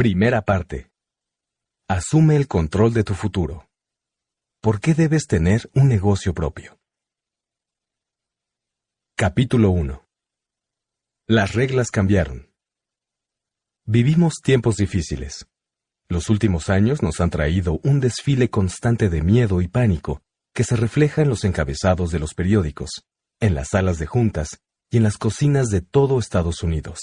Primera parte. Asume el control de tu futuro. ¿Por qué debes tener un negocio propio? Capítulo 1. Las reglas cambiaron. Vivimos tiempos difíciles. Los últimos años nos han traído un desfile constante de miedo y pánico que se refleja en los encabezados de los periódicos, en las salas de juntas y en las cocinas de todo Estados Unidos.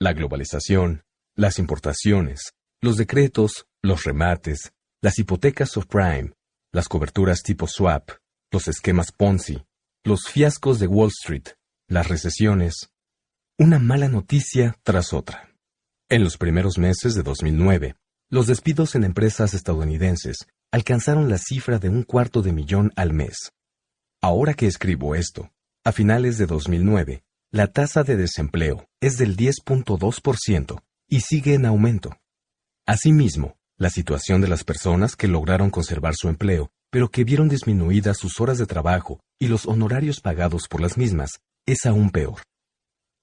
La globalización, las importaciones, los decretos, los remates, las hipotecas subprime, las coberturas tipo swap, los esquemas Ponzi, los fiascos de Wall Street, las recesiones, una mala noticia tras otra. En los primeros meses de 2009, los despidos en empresas estadounidenses alcanzaron la cifra de un cuarto de millón al mes. Ahora que escribo esto, a finales de 2009, la tasa de desempleo es del 10.2%, y sigue en aumento. Asimismo, la situación de las personas que lograron conservar su empleo, pero que vieron disminuidas sus horas de trabajo y los honorarios pagados por las mismas, es aún peor.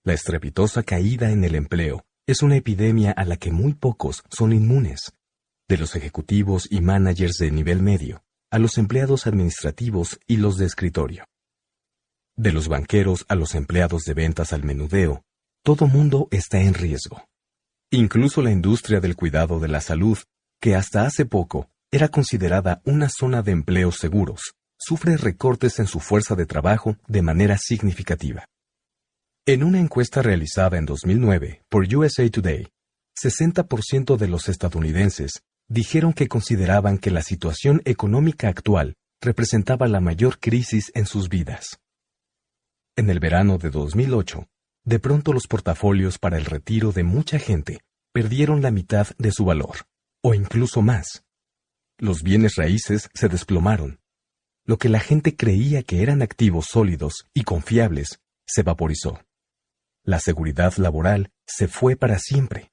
La estrepitosa caída en el empleo es una epidemia a la que muy pocos son inmunes, de los ejecutivos y managers de nivel medio, a los empleados administrativos y los de escritorio. De los banqueros a los empleados de ventas al menudeo, todo mundo está en riesgo. Incluso la industria del cuidado de la salud, que hasta hace poco era considerada una zona de empleos seguros, sufre recortes en su fuerza de trabajo de manera significativa. En una encuesta realizada en 2009 por USA Today, 60% de los estadounidenses dijeron que consideraban que la situación económica actual representaba la mayor crisis en sus vidas. En el verano de 2008, de pronto los portafolios para el retiro de mucha gente perdieron la mitad de su valor, o incluso más. Los bienes raíces se desplomaron. Lo que la gente creía que eran activos sólidos y confiables se vaporizó. La seguridad laboral se fue para siempre.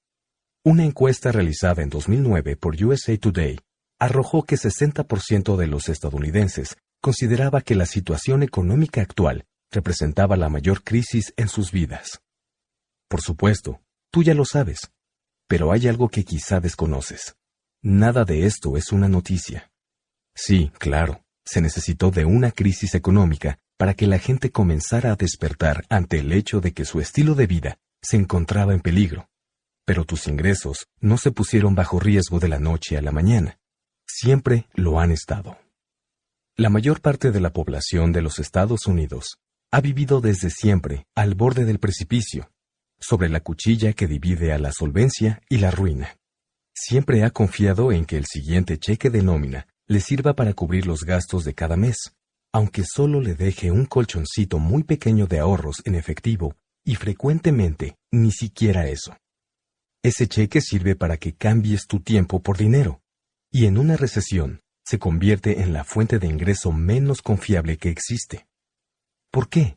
Una encuesta realizada en 2009 por USA Today arrojó que 60% de los estadounidenses consideraba que la situación económica actual representaba la mayor crisis en sus vidas. Por supuesto, tú ya lo sabes, pero hay algo que quizá desconoces. Nada de esto es una noticia. Sí, claro, se necesitó de una crisis económica para que la gente comenzara a despertar ante el hecho de que su estilo de vida se encontraba en peligro. Pero tus ingresos no se pusieron bajo riesgo de la noche a la mañana. Siempre lo han estado. La mayor parte de la población de los Estados Unidos ha vivido desde siempre al borde del precipicio, sobre la cuchilla que divide a la solvencia y la ruina. Siempre ha confiado en que el siguiente cheque de nómina le sirva para cubrir los gastos de cada mes, aunque solo le deje un colchoncito muy pequeño de ahorros en efectivo y frecuentemente ni siquiera eso. Ese cheque sirve para que cambies tu tiempo por dinero, y en una recesión se convierte en la fuente de ingreso menos confiable que existe. ¿Por qué?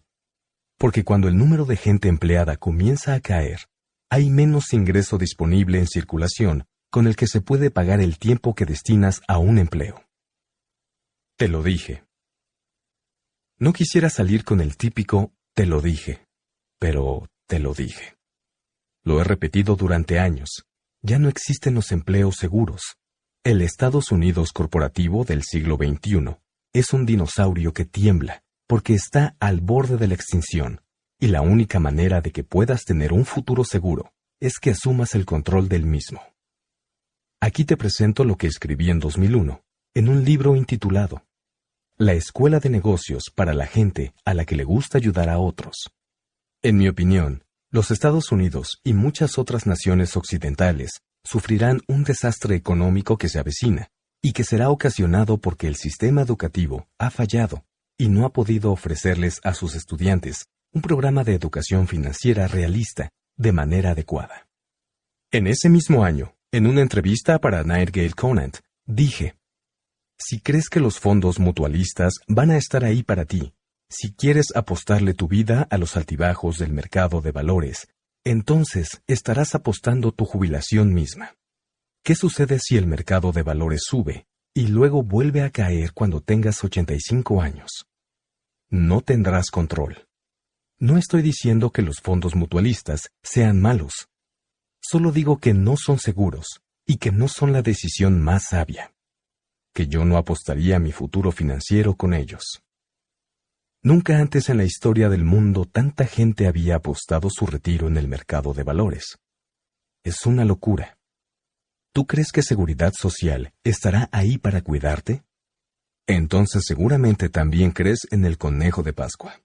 Porque cuando el número de gente empleada comienza a caer, hay menos ingreso disponible en circulación con el que se puede pagar el tiempo que destinas a un empleo. Te lo dije. No quisiera salir con el típico te lo dije, pero te lo dije. Lo he repetido durante años. Ya no existen los empleos seguros. El Estados Unidos corporativo del siglo XXI es un dinosaurio que tiembla porque está al borde de la extinción, y la única manera de que puedas tener un futuro seguro es que asumas el control del mismo. Aquí te presento lo que escribí en 2001, en un libro intitulado La Escuela de Negocios para la gente a la que le gusta ayudar a otros. En mi opinión, los Estados Unidos y muchas otras naciones occidentales sufrirán un desastre económico que se avecina y que será ocasionado porque el sistema educativo ha fallado y no ha podido ofrecerles a sus estudiantes un programa de educación financiera realista de manera adecuada. En ese mismo año, en una entrevista para Nightgale Conant, dije, Si crees que los fondos mutualistas van a estar ahí para ti, si quieres apostarle tu vida a los altibajos del mercado de valores, entonces estarás apostando tu jubilación misma. ¿Qué sucede si el mercado de valores sube y luego vuelve a caer cuando tengas 85 años? no tendrás control. No estoy diciendo que los fondos mutualistas sean malos. Solo digo que no son seguros y que no son la decisión más sabia. Que yo no apostaría a mi futuro financiero con ellos. Nunca antes en la historia del mundo tanta gente había apostado su retiro en el mercado de valores. Es una locura. ¿Tú crees que seguridad social estará ahí para cuidarte? entonces seguramente también crees en el conejo de Pascua.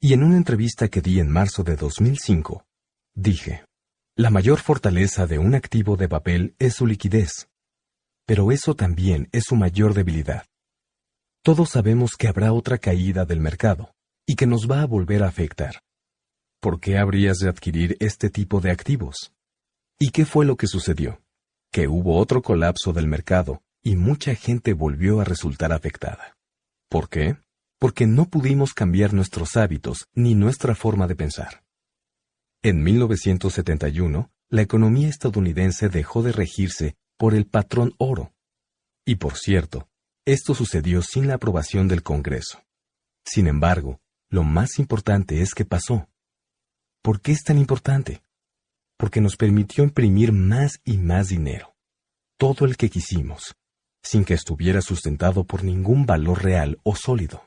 Y en una entrevista que di en marzo de 2005, dije, la mayor fortaleza de un activo de papel es su liquidez, pero eso también es su mayor debilidad. Todos sabemos que habrá otra caída del mercado, y que nos va a volver a afectar. ¿Por qué habrías de adquirir este tipo de activos? ¿Y qué fue lo que sucedió? Que hubo otro colapso del mercado, y mucha gente volvió a resultar afectada. ¿Por qué? Porque no pudimos cambiar nuestros hábitos ni nuestra forma de pensar. En 1971, la economía estadounidense dejó de regirse por el patrón oro. Y por cierto, esto sucedió sin la aprobación del Congreso. Sin embargo, lo más importante es que pasó. ¿Por qué es tan importante? Porque nos permitió imprimir más y más dinero. Todo el que quisimos, sin que estuviera sustentado por ningún valor real o sólido.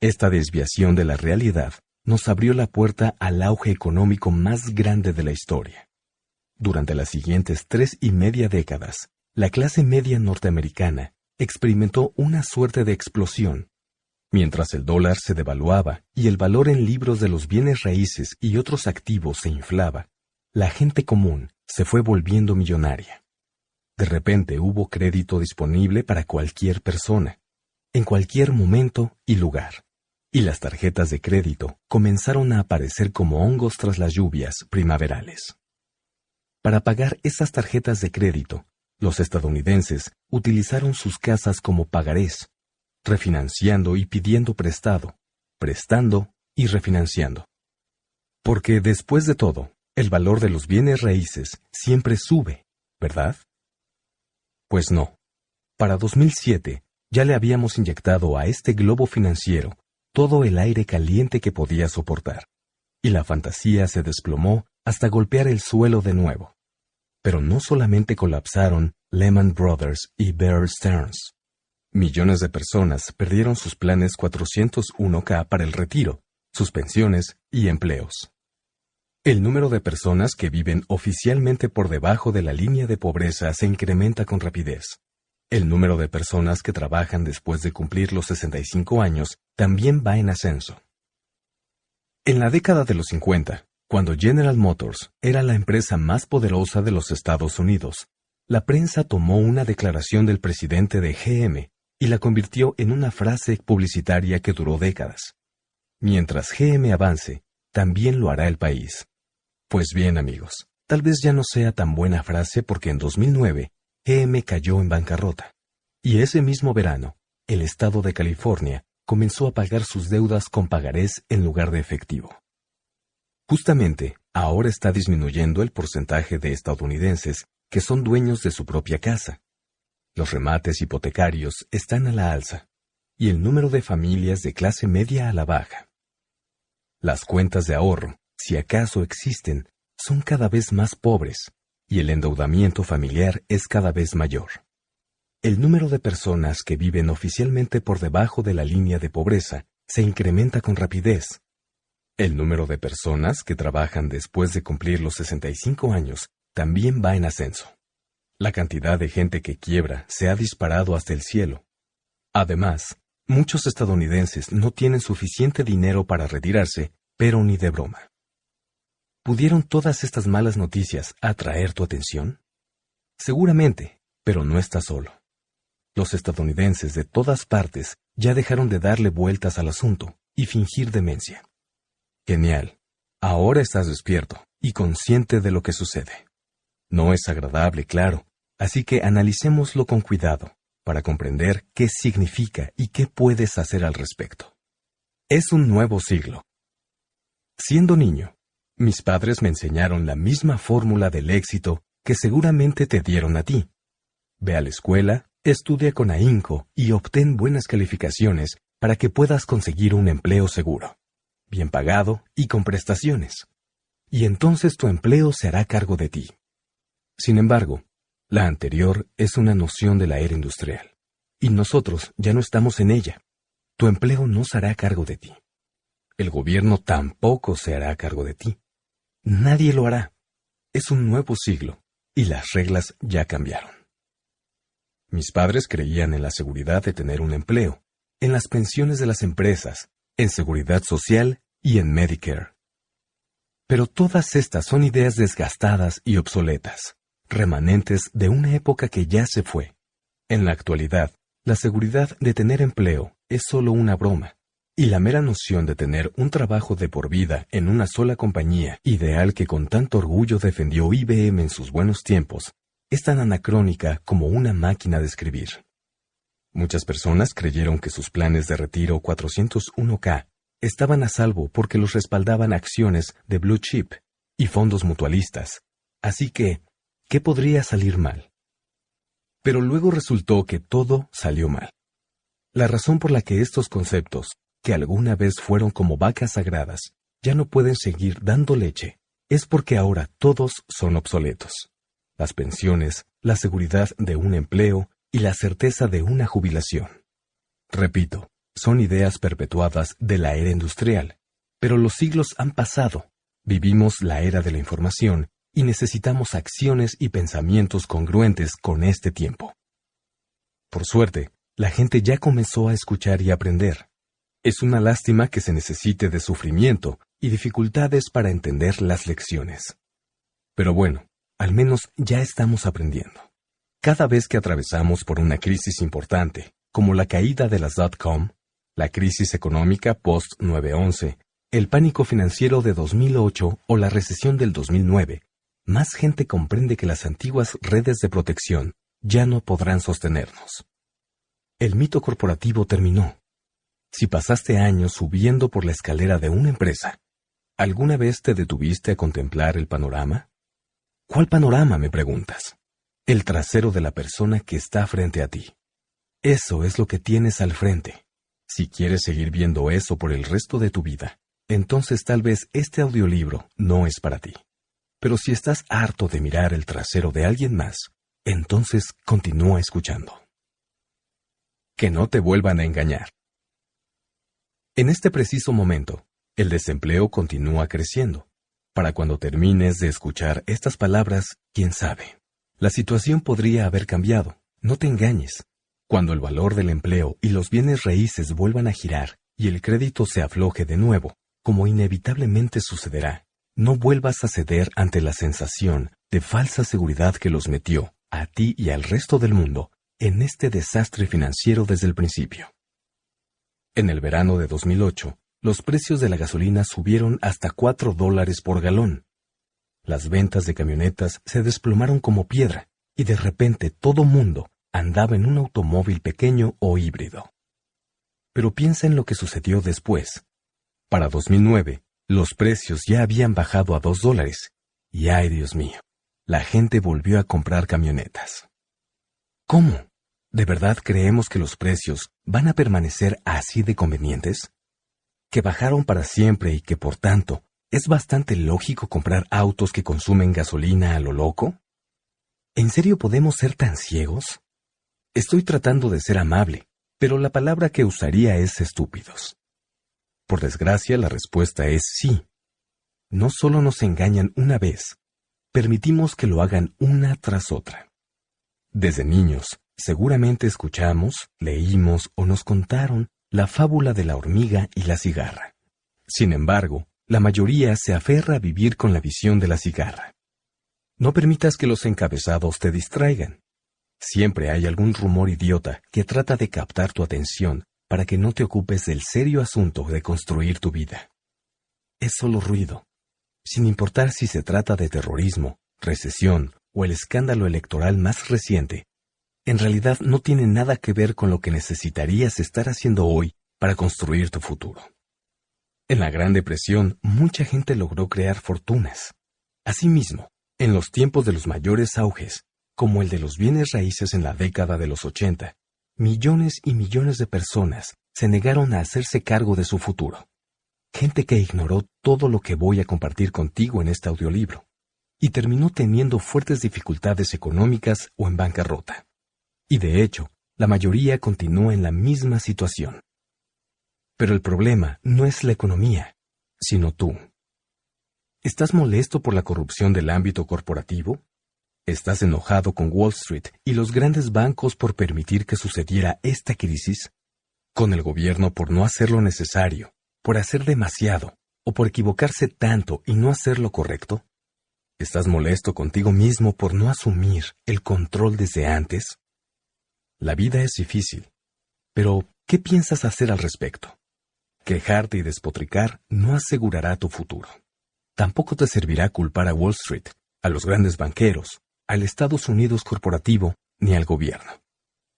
Esta desviación de la realidad nos abrió la puerta al auge económico más grande de la historia. Durante las siguientes tres y media décadas, la clase media norteamericana experimentó una suerte de explosión. Mientras el dólar se devaluaba y el valor en libros de los bienes raíces y otros activos se inflaba, la gente común se fue volviendo millonaria. De repente hubo crédito disponible para cualquier persona, en cualquier momento y lugar. Y las tarjetas de crédito comenzaron a aparecer como hongos tras las lluvias primaverales. Para pagar esas tarjetas de crédito, los estadounidenses utilizaron sus casas como pagarés, refinanciando y pidiendo prestado, prestando y refinanciando. Porque después de todo, el valor de los bienes raíces siempre sube, ¿verdad? Pues no. Para 2007, ya le habíamos inyectado a este globo financiero todo el aire caliente que podía soportar, y la fantasía se desplomó hasta golpear el suelo de nuevo. Pero no solamente colapsaron Lehman Brothers y Bear Stearns. Millones de personas perdieron sus planes 401k para el retiro, sus pensiones y empleos. El número de personas que viven oficialmente por debajo de la línea de pobreza se incrementa con rapidez. El número de personas que trabajan después de cumplir los 65 años también va en ascenso. En la década de los 50, cuando General Motors era la empresa más poderosa de los Estados Unidos, la prensa tomó una declaración del presidente de GM y la convirtió en una frase publicitaria que duró décadas. Mientras GM avance, también lo hará el país. Pues bien, amigos, tal vez ya no sea tan buena frase porque en 2009 GM cayó en bancarrota. Y ese mismo verano, el estado de California comenzó a pagar sus deudas con pagarés en lugar de efectivo. Justamente, ahora está disminuyendo el porcentaje de estadounidenses que son dueños de su propia casa. Los remates hipotecarios están a la alza y el número de familias de clase media a la baja. Las cuentas de ahorro, si acaso existen, son cada vez más pobres y el endeudamiento familiar es cada vez mayor. El número de personas que viven oficialmente por debajo de la línea de pobreza se incrementa con rapidez. El número de personas que trabajan después de cumplir los 65 años también va en ascenso. La cantidad de gente que quiebra se ha disparado hasta el cielo. Además, muchos estadounidenses no tienen suficiente dinero para retirarse, pero ni de broma. ¿Pudieron todas estas malas noticias atraer tu atención? Seguramente, pero no estás solo. Los estadounidenses de todas partes ya dejaron de darle vueltas al asunto y fingir demencia. Genial. Ahora estás despierto y consciente de lo que sucede. No es agradable, claro, así que analicémoslo con cuidado para comprender qué significa y qué puedes hacer al respecto. Es un nuevo siglo. Siendo niño, mis padres me enseñaron la misma fórmula del éxito que seguramente te dieron a ti. Ve a la escuela, estudia con ahínco y obtén buenas calificaciones para que puedas conseguir un empleo seguro, bien pagado y con prestaciones. Y entonces tu empleo se hará cargo de ti. Sin embargo, la anterior es una noción de la era industrial, y nosotros ya no estamos en ella. Tu empleo no se hará cargo de ti. El gobierno tampoco se hará cargo de ti. Nadie lo hará. Es un nuevo siglo, y las reglas ya cambiaron. Mis padres creían en la seguridad de tener un empleo, en las pensiones de las empresas, en seguridad social y en Medicare. Pero todas estas son ideas desgastadas y obsoletas, remanentes de una época que ya se fue. En la actualidad, la seguridad de tener empleo es solo una broma, y la mera noción de tener un trabajo de por vida en una sola compañía, ideal que con tanto orgullo defendió IBM en sus buenos tiempos, es tan anacrónica como una máquina de escribir. Muchas personas creyeron que sus planes de retiro 401k estaban a salvo porque los respaldaban acciones de blue chip y fondos mutualistas. Así que, ¿qué podría salir mal? Pero luego resultó que todo salió mal. La razón por la que estos conceptos que alguna vez fueron como vacas sagradas, ya no pueden seguir dando leche, es porque ahora todos son obsoletos. Las pensiones, la seguridad de un empleo y la certeza de una jubilación. Repito, son ideas perpetuadas de la era industrial, pero los siglos han pasado, vivimos la era de la información y necesitamos acciones y pensamientos congruentes con este tiempo. Por suerte, la gente ya comenzó a escuchar y aprender. Es una lástima que se necesite de sufrimiento y dificultades para entender las lecciones. Pero bueno, al menos ya estamos aprendiendo. Cada vez que atravesamos por una crisis importante, como la caída de las dot-com, la crisis económica post-911, el pánico financiero de 2008 o la recesión del 2009, más gente comprende que las antiguas redes de protección ya no podrán sostenernos. El mito corporativo terminó. Si pasaste años subiendo por la escalera de una empresa, ¿alguna vez te detuviste a contemplar el panorama? ¿Cuál panorama, me preguntas? El trasero de la persona que está frente a ti. Eso es lo que tienes al frente. Si quieres seguir viendo eso por el resto de tu vida, entonces tal vez este audiolibro no es para ti. Pero si estás harto de mirar el trasero de alguien más, entonces continúa escuchando. Que no te vuelvan a engañar. En este preciso momento, el desempleo continúa creciendo. Para cuando termines de escuchar estas palabras, quién sabe. La situación podría haber cambiado. No te engañes. Cuando el valor del empleo y los bienes raíces vuelvan a girar y el crédito se afloje de nuevo, como inevitablemente sucederá, no vuelvas a ceder ante la sensación de falsa seguridad que los metió, a ti y al resto del mundo, en este desastre financiero desde el principio. En el verano de 2008, los precios de la gasolina subieron hasta 4 dólares por galón. Las ventas de camionetas se desplomaron como piedra y de repente todo mundo andaba en un automóvil pequeño o híbrido. Pero piensa en lo que sucedió después. Para 2009, los precios ya habían bajado a 2 dólares y ay Dios mío, la gente volvió a comprar camionetas. ¿Cómo? ¿De verdad creemos que los precios van a permanecer así de convenientes? Que bajaron para siempre y que por tanto es bastante lógico comprar autos que consumen gasolina a lo loco? ¿En serio podemos ser tan ciegos? Estoy tratando de ser amable, pero la palabra que usaría es estúpidos. Por desgracia, la respuesta es sí. No solo nos engañan una vez, permitimos que lo hagan una tras otra. Desde niños, Seguramente escuchamos, leímos o nos contaron la fábula de la hormiga y la cigarra. Sin embargo, la mayoría se aferra a vivir con la visión de la cigarra. No permitas que los encabezados te distraigan. Siempre hay algún rumor idiota que trata de captar tu atención para que no te ocupes del serio asunto de construir tu vida. Es solo ruido. Sin importar si se trata de terrorismo, recesión o el escándalo electoral más reciente, en realidad no tiene nada que ver con lo que necesitarías estar haciendo hoy para construir tu futuro. En la Gran Depresión, mucha gente logró crear fortunas. Asimismo, en los tiempos de los mayores auges, como el de los bienes raíces en la década de los 80, millones y millones de personas se negaron a hacerse cargo de su futuro. Gente que ignoró todo lo que voy a compartir contigo en este audiolibro y terminó teniendo fuertes dificultades económicas o en bancarrota. Y de hecho, la mayoría continúa en la misma situación. Pero el problema no es la economía, sino tú. ¿Estás molesto por la corrupción del ámbito corporativo? ¿Estás enojado con Wall Street y los grandes bancos por permitir que sucediera esta crisis? ¿Con el gobierno por no hacer lo necesario, por hacer demasiado o por equivocarse tanto y no hacer lo correcto? ¿Estás molesto contigo mismo por no asumir el control desde antes? La vida es difícil. Pero, ¿qué piensas hacer al respecto? Quejarte y despotricar no asegurará tu futuro. Tampoco te servirá culpar a Wall Street, a los grandes banqueros, al Estados Unidos corporativo ni al gobierno.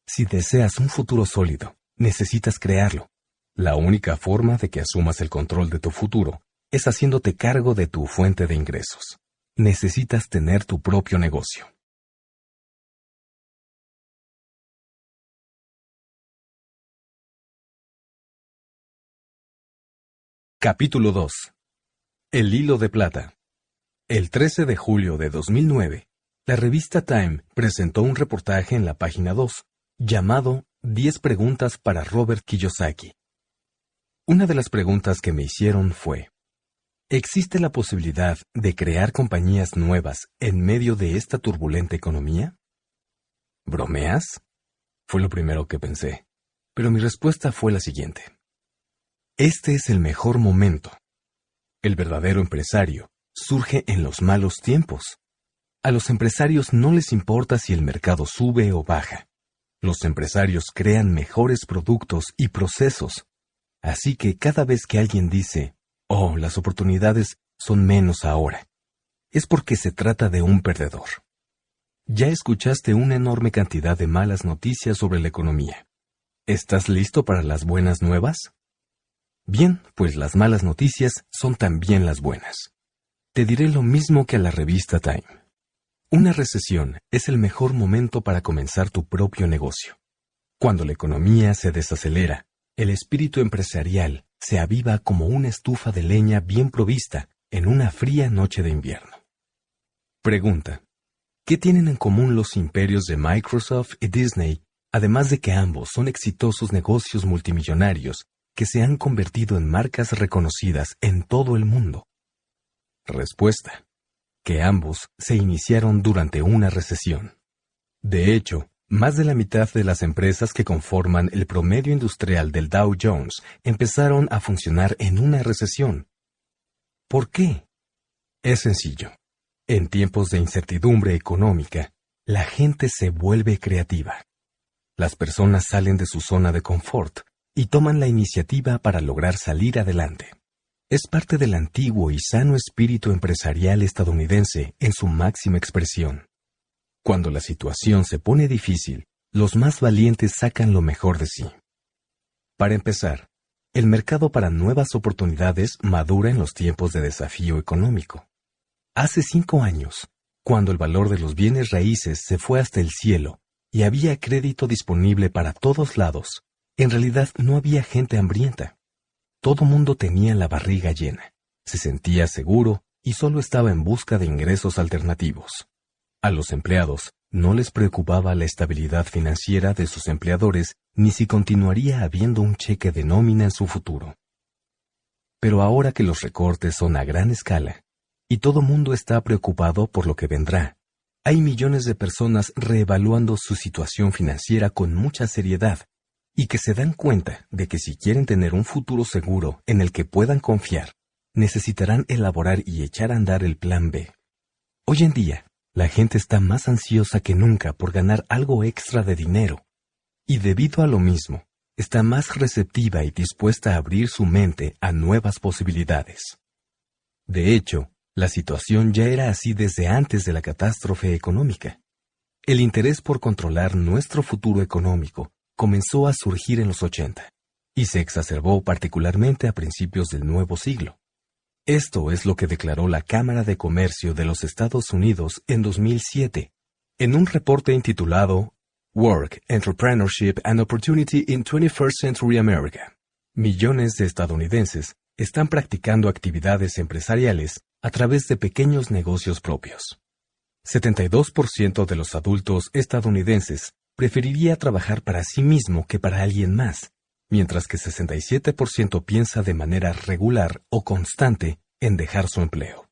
Si deseas un futuro sólido, necesitas crearlo. La única forma de que asumas el control de tu futuro es haciéndote cargo de tu fuente de ingresos. Necesitas tener tu propio negocio. Capítulo 2. El hilo de plata. El 13 de julio de 2009, la revista Time presentó un reportaje en la página 2 llamado 10 preguntas para Robert Kiyosaki. Una de las preguntas que me hicieron fue, ¿existe la posibilidad de crear compañías nuevas en medio de esta turbulenta economía? ¿Bromeas? Fue lo primero que pensé, pero mi respuesta fue la siguiente. Este es el mejor momento. El verdadero empresario surge en los malos tiempos. A los empresarios no les importa si el mercado sube o baja. Los empresarios crean mejores productos y procesos. Así que cada vez que alguien dice, oh, las oportunidades son menos ahora, es porque se trata de un perdedor. Ya escuchaste una enorme cantidad de malas noticias sobre la economía. ¿Estás listo para las buenas nuevas? Bien, pues las malas noticias son también las buenas. Te diré lo mismo que a la revista Time. Una recesión es el mejor momento para comenzar tu propio negocio. Cuando la economía se desacelera, el espíritu empresarial se aviva como una estufa de leña bien provista en una fría noche de invierno. Pregunta. ¿Qué tienen en común los imperios de Microsoft y Disney, además de que ambos son exitosos negocios multimillonarios que se han convertido en marcas reconocidas en todo el mundo? Respuesta. Que ambos se iniciaron durante una recesión. De hecho, más de la mitad de las empresas que conforman el promedio industrial del Dow Jones empezaron a funcionar en una recesión. ¿Por qué? Es sencillo. En tiempos de incertidumbre económica, la gente se vuelve creativa. Las personas salen de su zona de confort y toman la iniciativa para lograr salir adelante. Es parte del antiguo y sano espíritu empresarial estadounidense en su máxima expresión. Cuando la situación se pone difícil, los más valientes sacan lo mejor de sí. Para empezar, el mercado para nuevas oportunidades madura en los tiempos de desafío económico. Hace cinco años, cuando el valor de los bienes raíces se fue hasta el cielo y había crédito disponible para todos lados, en realidad no había gente hambrienta. Todo mundo tenía la barriga llena, se sentía seguro y solo estaba en busca de ingresos alternativos. A los empleados no les preocupaba la estabilidad financiera de sus empleadores ni si continuaría habiendo un cheque de nómina en su futuro. Pero ahora que los recortes son a gran escala y todo mundo está preocupado por lo que vendrá, hay millones de personas reevaluando su situación financiera con mucha seriedad y que se dan cuenta de que si quieren tener un futuro seguro en el que puedan confiar, necesitarán elaborar y echar a andar el plan B. Hoy en día, la gente está más ansiosa que nunca por ganar algo extra de dinero, y debido a lo mismo, está más receptiva y dispuesta a abrir su mente a nuevas posibilidades. De hecho, la situación ya era así desde antes de la catástrofe económica. El interés por controlar nuestro futuro económico comenzó a surgir en los 80 y se exacerbó particularmente a principios del nuevo siglo. Esto es lo que declaró la Cámara de Comercio de los Estados Unidos en 2007, en un reporte intitulado Work, Entrepreneurship and Opportunity in 21st Century America. Millones de estadounidenses están practicando actividades empresariales a través de pequeños negocios propios. 72% de los adultos estadounidenses preferiría trabajar para sí mismo que para alguien más, mientras que 67% piensa de manera regular o constante en dejar su empleo.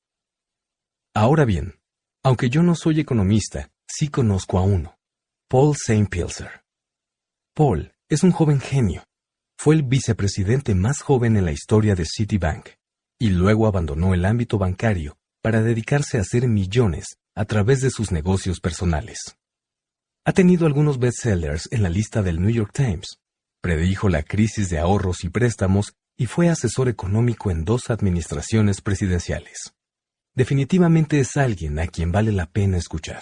Ahora bien, aunque yo no soy economista, sí conozco a uno, Paul St. Pilser. Paul es un joven genio. Fue el vicepresidente más joven en la historia de Citibank y luego abandonó el ámbito bancario para dedicarse a hacer millones a través de sus negocios personales. Ha tenido algunos bestsellers en la lista del New York Times, predijo la crisis de ahorros y préstamos y fue asesor económico en dos administraciones presidenciales. Definitivamente es alguien a quien vale la pena escuchar.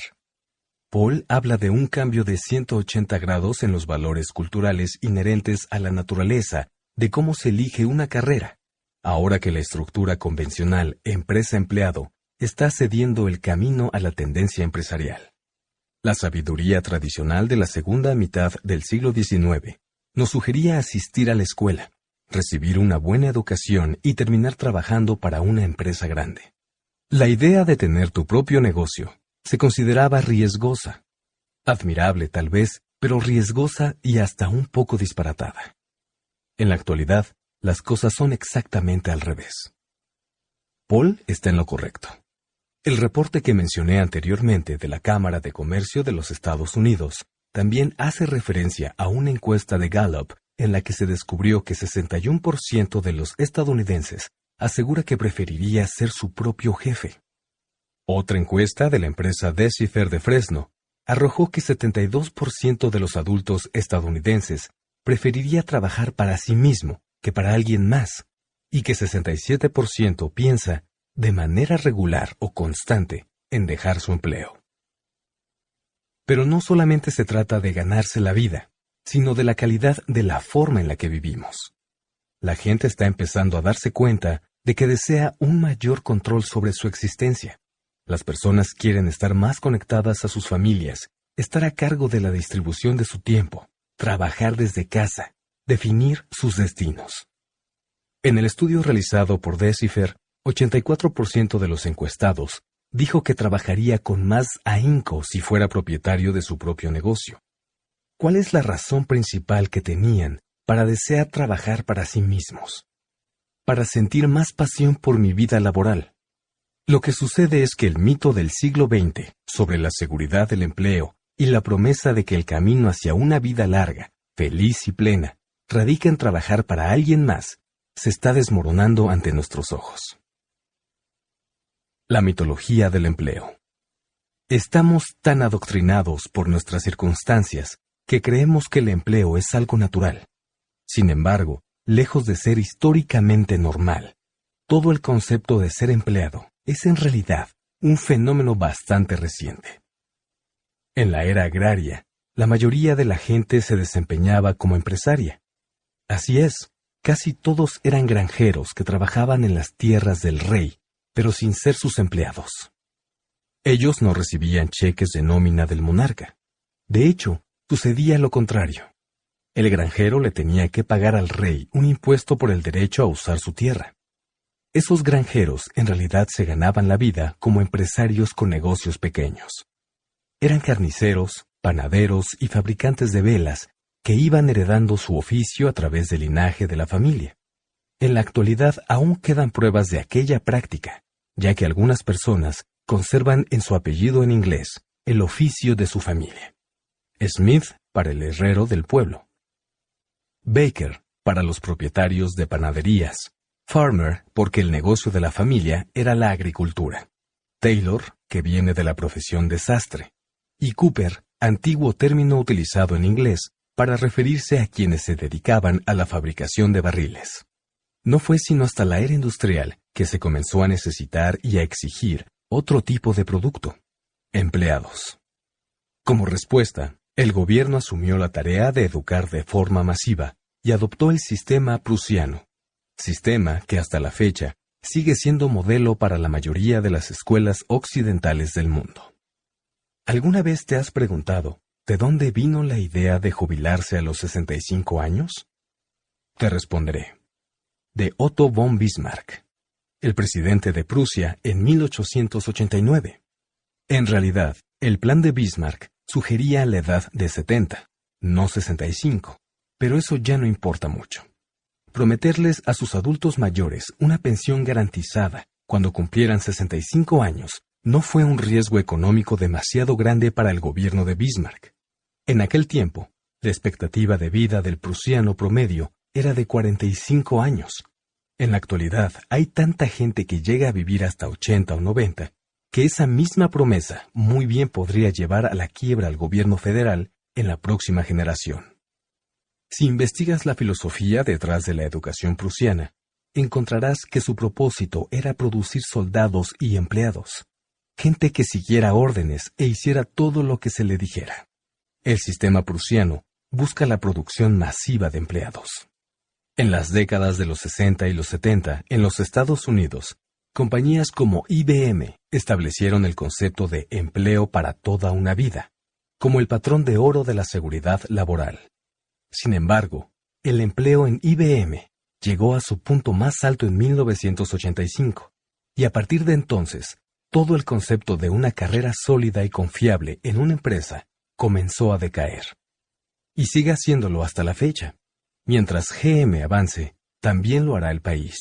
Paul habla de un cambio de 180 grados en los valores culturales inherentes a la naturaleza, de cómo se elige una carrera, ahora que la estructura convencional empresa-empleado está cediendo el camino a la tendencia empresarial. La sabiduría tradicional de la segunda mitad del siglo XIX nos sugería asistir a la escuela, recibir una buena educación y terminar trabajando para una empresa grande. La idea de tener tu propio negocio se consideraba riesgosa, admirable tal vez, pero riesgosa y hasta un poco disparatada. En la actualidad, las cosas son exactamente al revés. Paul está en lo correcto. El reporte que mencioné anteriormente de la Cámara de Comercio de los Estados Unidos también hace referencia a una encuesta de Gallup en la que se descubrió que 61% de los estadounidenses asegura que preferiría ser su propio jefe. Otra encuesta de la empresa Decifer de Fresno arrojó que 72% de los adultos estadounidenses preferiría trabajar para sí mismo que para alguien más, y que 67% piensa de manera regular o constante en dejar su empleo. Pero no solamente se trata de ganarse la vida, sino de la calidad de la forma en la que vivimos. La gente está empezando a darse cuenta de que desea un mayor control sobre su existencia. Las personas quieren estar más conectadas a sus familias, estar a cargo de la distribución de su tiempo, trabajar desde casa, definir sus destinos. En el estudio realizado por Decifer, 84% de los encuestados dijo que trabajaría con más ahínco si fuera propietario de su propio negocio. ¿Cuál es la razón principal que tenían para desear trabajar para sí mismos? Para sentir más pasión por mi vida laboral. Lo que sucede es que el mito del siglo XX sobre la seguridad del empleo y la promesa de que el camino hacia una vida larga, feliz y plena, radica en trabajar para alguien más, se está desmoronando ante nuestros ojos. La mitología del empleo. Estamos tan adoctrinados por nuestras circunstancias que creemos que el empleo es algo natural. Sin embargo, lejos de ser históricamente normal, todo el concepto de ser empleado es en realidad un fenómeno bastante reciente. En la era agraria, la mayoría de la gente se desempeñaba como empresaria. Así es, casi todos eran granjeros que trabajaban en las tierras del rey pero sin ser sus empleados. Ellos no recibían cheques de nómina del monarca. De hecho, sucedía lo contrario. El granjero le tenía que pagar al rey un impuesto por el derecho a usar su tierra. Esos granjeros en realidad se ganaban la vida como empresarios con negocios pequeños. Eran carniceros, panaderos y fabricantes de velas que iban heredando su oficio a través del linaje de la familia. En la actualidad aún quedan pruebas de aquella práctica, ya que algunas personas conservan en su apellido en inglés el oficio de su familia. Smith para el herrero del pueblo. Baker para los propietarios de panaderías. Farmer porque el negocio de la familia era la agricultura. Taylor, que viene de la profesión de sastre. Y Cooper, antiguo término utilizado en inglés para referirse a quienes se dedicaban a la fabricación de barriles. No fue sino hasta la era industrial que se comenzó a necesitar y a exigir otro tipo de producto, empleados. Como respuesta, el gobierno asumió la tarea de educar de forma masiva y adoptó el sistema prusiano, sistema que hasta la fecha sigue siendo modelo para la mayoría de las escuelas occidentales del mundo. ¿Alguna vez te has preguntado de dónde vino la idea de jubilarse a los 65 años? Te responderé de Otto von Bismarck, el presidente de Prusia en 1889. En realidad, el plan de Bismarck sugería la edad de 70, no 65, pero eso ya no importa mucho. Prometerles a sus adultos mayores una pensión garantizada cuando cumplieran 65 años no fue un riesgo económico demasiado grande para el gobierno de Bismarck. En aquel tiempo, la expectativa de vida del prusiano promedio era de 45 años. En la actualidad hay tanta gente que llega a vivir hasta 80 o 90 que esa misma promesa muy bien podría llevar a la quiebra al gobierno federal en la próxima generación. Si investigas la filosofía detrás de la educación prusiana, encontrarás que su propósito era producir soldados y empleados, gente que siguiera órdenes e hiciera todo lo que se le dijera. El sistema prusiano busca la producción masiva de empleados. En las décadas de los 60 y los 70, en los Estados Unidos, compañías como IBM establecieron el concepto de empleo para toda una vida, como el patrón de oro de la seguridad laboral. Sin embargo, el empleo en IBM llegó a su punto más alto en 1985, y a partir de entonces, todo el concepto de una carrera sólida y confiable en una empresa comenzó a decaer. Y sigue haciéndolo hasta la fecha. Mientras GM avance, también lo hará el país.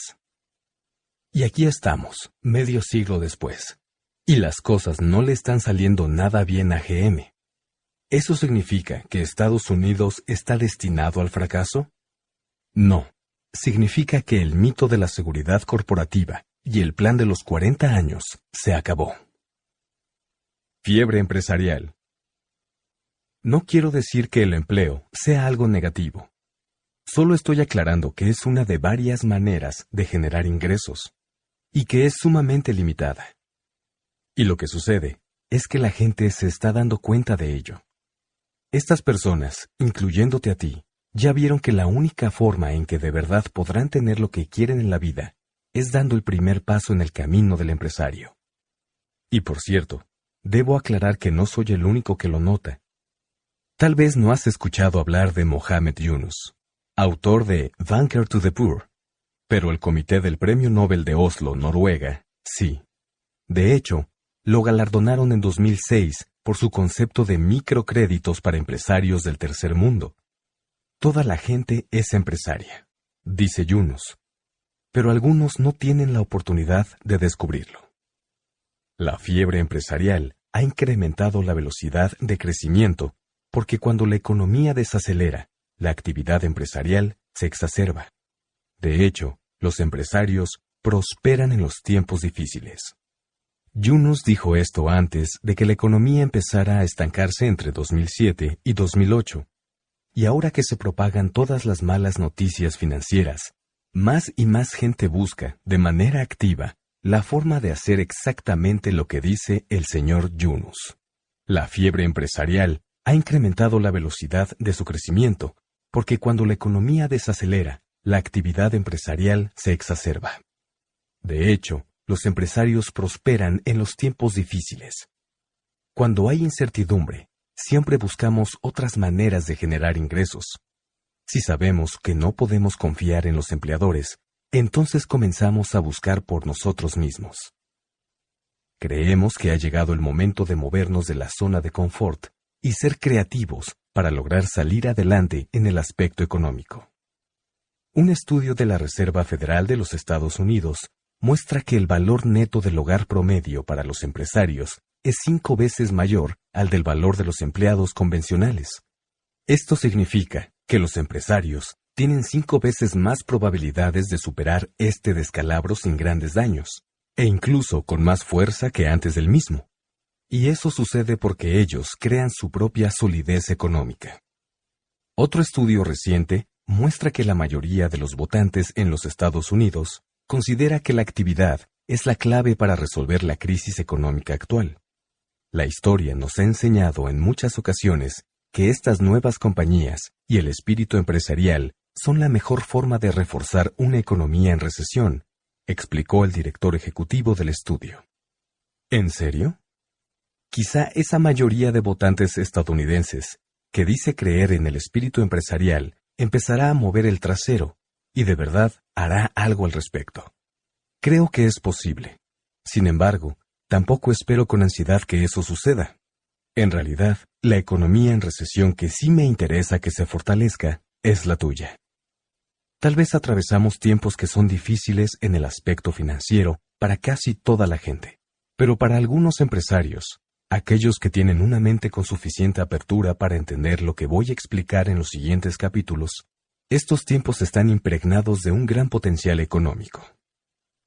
Y aquí estamos, medio siglo después, y las cosas no le están saliendo nada bien a GM. ¿Eso significa que Estados Unidos está destinado al fracaso? No, significa que el mito de la seguridad corporativa y el plan de los 40 años se acabó. Fiebre empresarial. No quiero decir que el empleo sea algo negativo, Solo estoy aclarando que es una de varias maneras de generar ingresos y que es sumamente limitada. Y lo que sucede es que la gente se está dando cuenta de ello. Estas personas, incluyéndote a ti, ya vieron que la única forma en que de verdad podrán tener lo que quieren en la vida es dando el primer paso en el camino del empresario. Y por cierto, debo aclarar que no soy el único que lo nota. Tal vez no has escuchado hablar de Mohammed Yunus autor de Banker to the Poor. Pero el Comité del Premio Nobel de Oslo, Noruega, sí. De hecho, lo galardonaron en 2006 por su concepto de microcréditos para empresarios del tercer mundo. Toda la gente es empresaria, dice Yunus, pero algunos no tienen la oportunidad de descubrirlo. La fiebre empresarial ha incrementado la velocidad de crecimiento porque cuando la economía desacelera, la actividad empresarial se exacerba. De hecho, los empresarios prosperan en los tiempos difíciles. Yunus dijo esto antes de que la economía empezara a estancarse entre 2007 y 2008. Y ahora que se propagan todas las malas noticias financieras, más y más gente busca, de manera activa, la forma de hacer exactamente lo que dice el señor Yunus. La fiebre empresarial ha incrementado la velocidad de su crecimiento, porque cuando la economía desacelera, la actividad empresarial se exacerba. De hecho, los empresarios prosperan en los tiempos difíciles. Cuando hay incertidumbre, siempre buscamos otras maneras de generar ingresos. Si sabemos que no podemos confiar en los empleadores, entonces comenzamos a buscar por nosotros mismos. Creemos que ha llegado el momento de movernos de la zona de confort y ser creativos para lograr salir adelante en el aspecto económico. Un estudio de la Reserva Federal de los Estados Unidos muestra que el valor neto del hogar promedio para los empresarios es cinco veces mayor al del valor de los empleados convencionales. Esto significa que los empresarios tienen cinco veces más probabilidades de superar este descalabro sin grandes daños, e incluso con más fuerza que antes del mismo. Y eso sucede porque ellos crean su propia solidez económica. Otro estudio reciente muestra que la mayoría de los votantes en los Estados Unidos considera que la actividad es la clave para resolver la crisis económica actual. La historia nos ha enseñado en muchas ocasiones que estas nuevas compañías y el espíritu empresarial son la mejor forma de reforzar una economía en recesión, explicó el director ejecutivo del estudio. ¿En serio? Quizá esa mayoría de votantes estadounidenses que dice creer en el espíritu empresarial empezará a mover el trasero y de verdad hará algo al respecto. Creo que es posible. Sin embargo, tampoco espero con ansiedad que eso suceda. En realidad, la economía en recesión que sí me interesa que se fortalezca es la tuya. Tal vez atravesamos tiempos que son difíciles en el aspecto financiero para casi toda la gente, pero para algunos empresarios, Aquellos que tienen una mente con suficiente apertura para entender lo que voy a explicar en los siguientes capítulos, estos tiempos están impregnados de un gran potencial económico.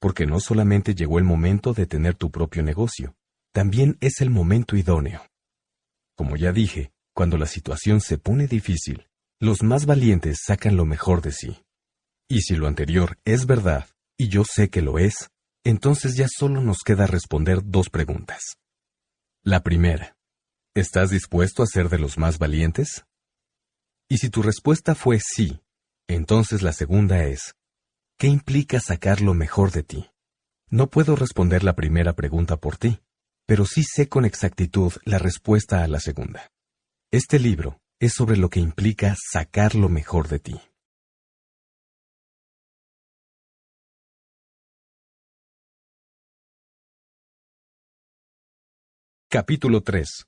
Porque no solamente llegó el momento de tener tu propio negocio, también es el momento idóneo. Como ya dije, cuando la situación se pone difícil, los más valientes sacan lo mejor de sí. Y si lo anterior es verdad, y yo sé que lo es, entonces ya solo nos queda responder dos preguntas. La primera, ¿estás dispuesto a ser de los más valientes? Y si tu respuesta fue sí, entonces la segunda es, ¿qué implica sacar lo mejor de ti? No puedo responder la primera pregunta por ti, pero sí sé con exactitud la respuesta a la segunda. Este libro es sobre lo que implica sacar lo mejor de ti. Capítulo 3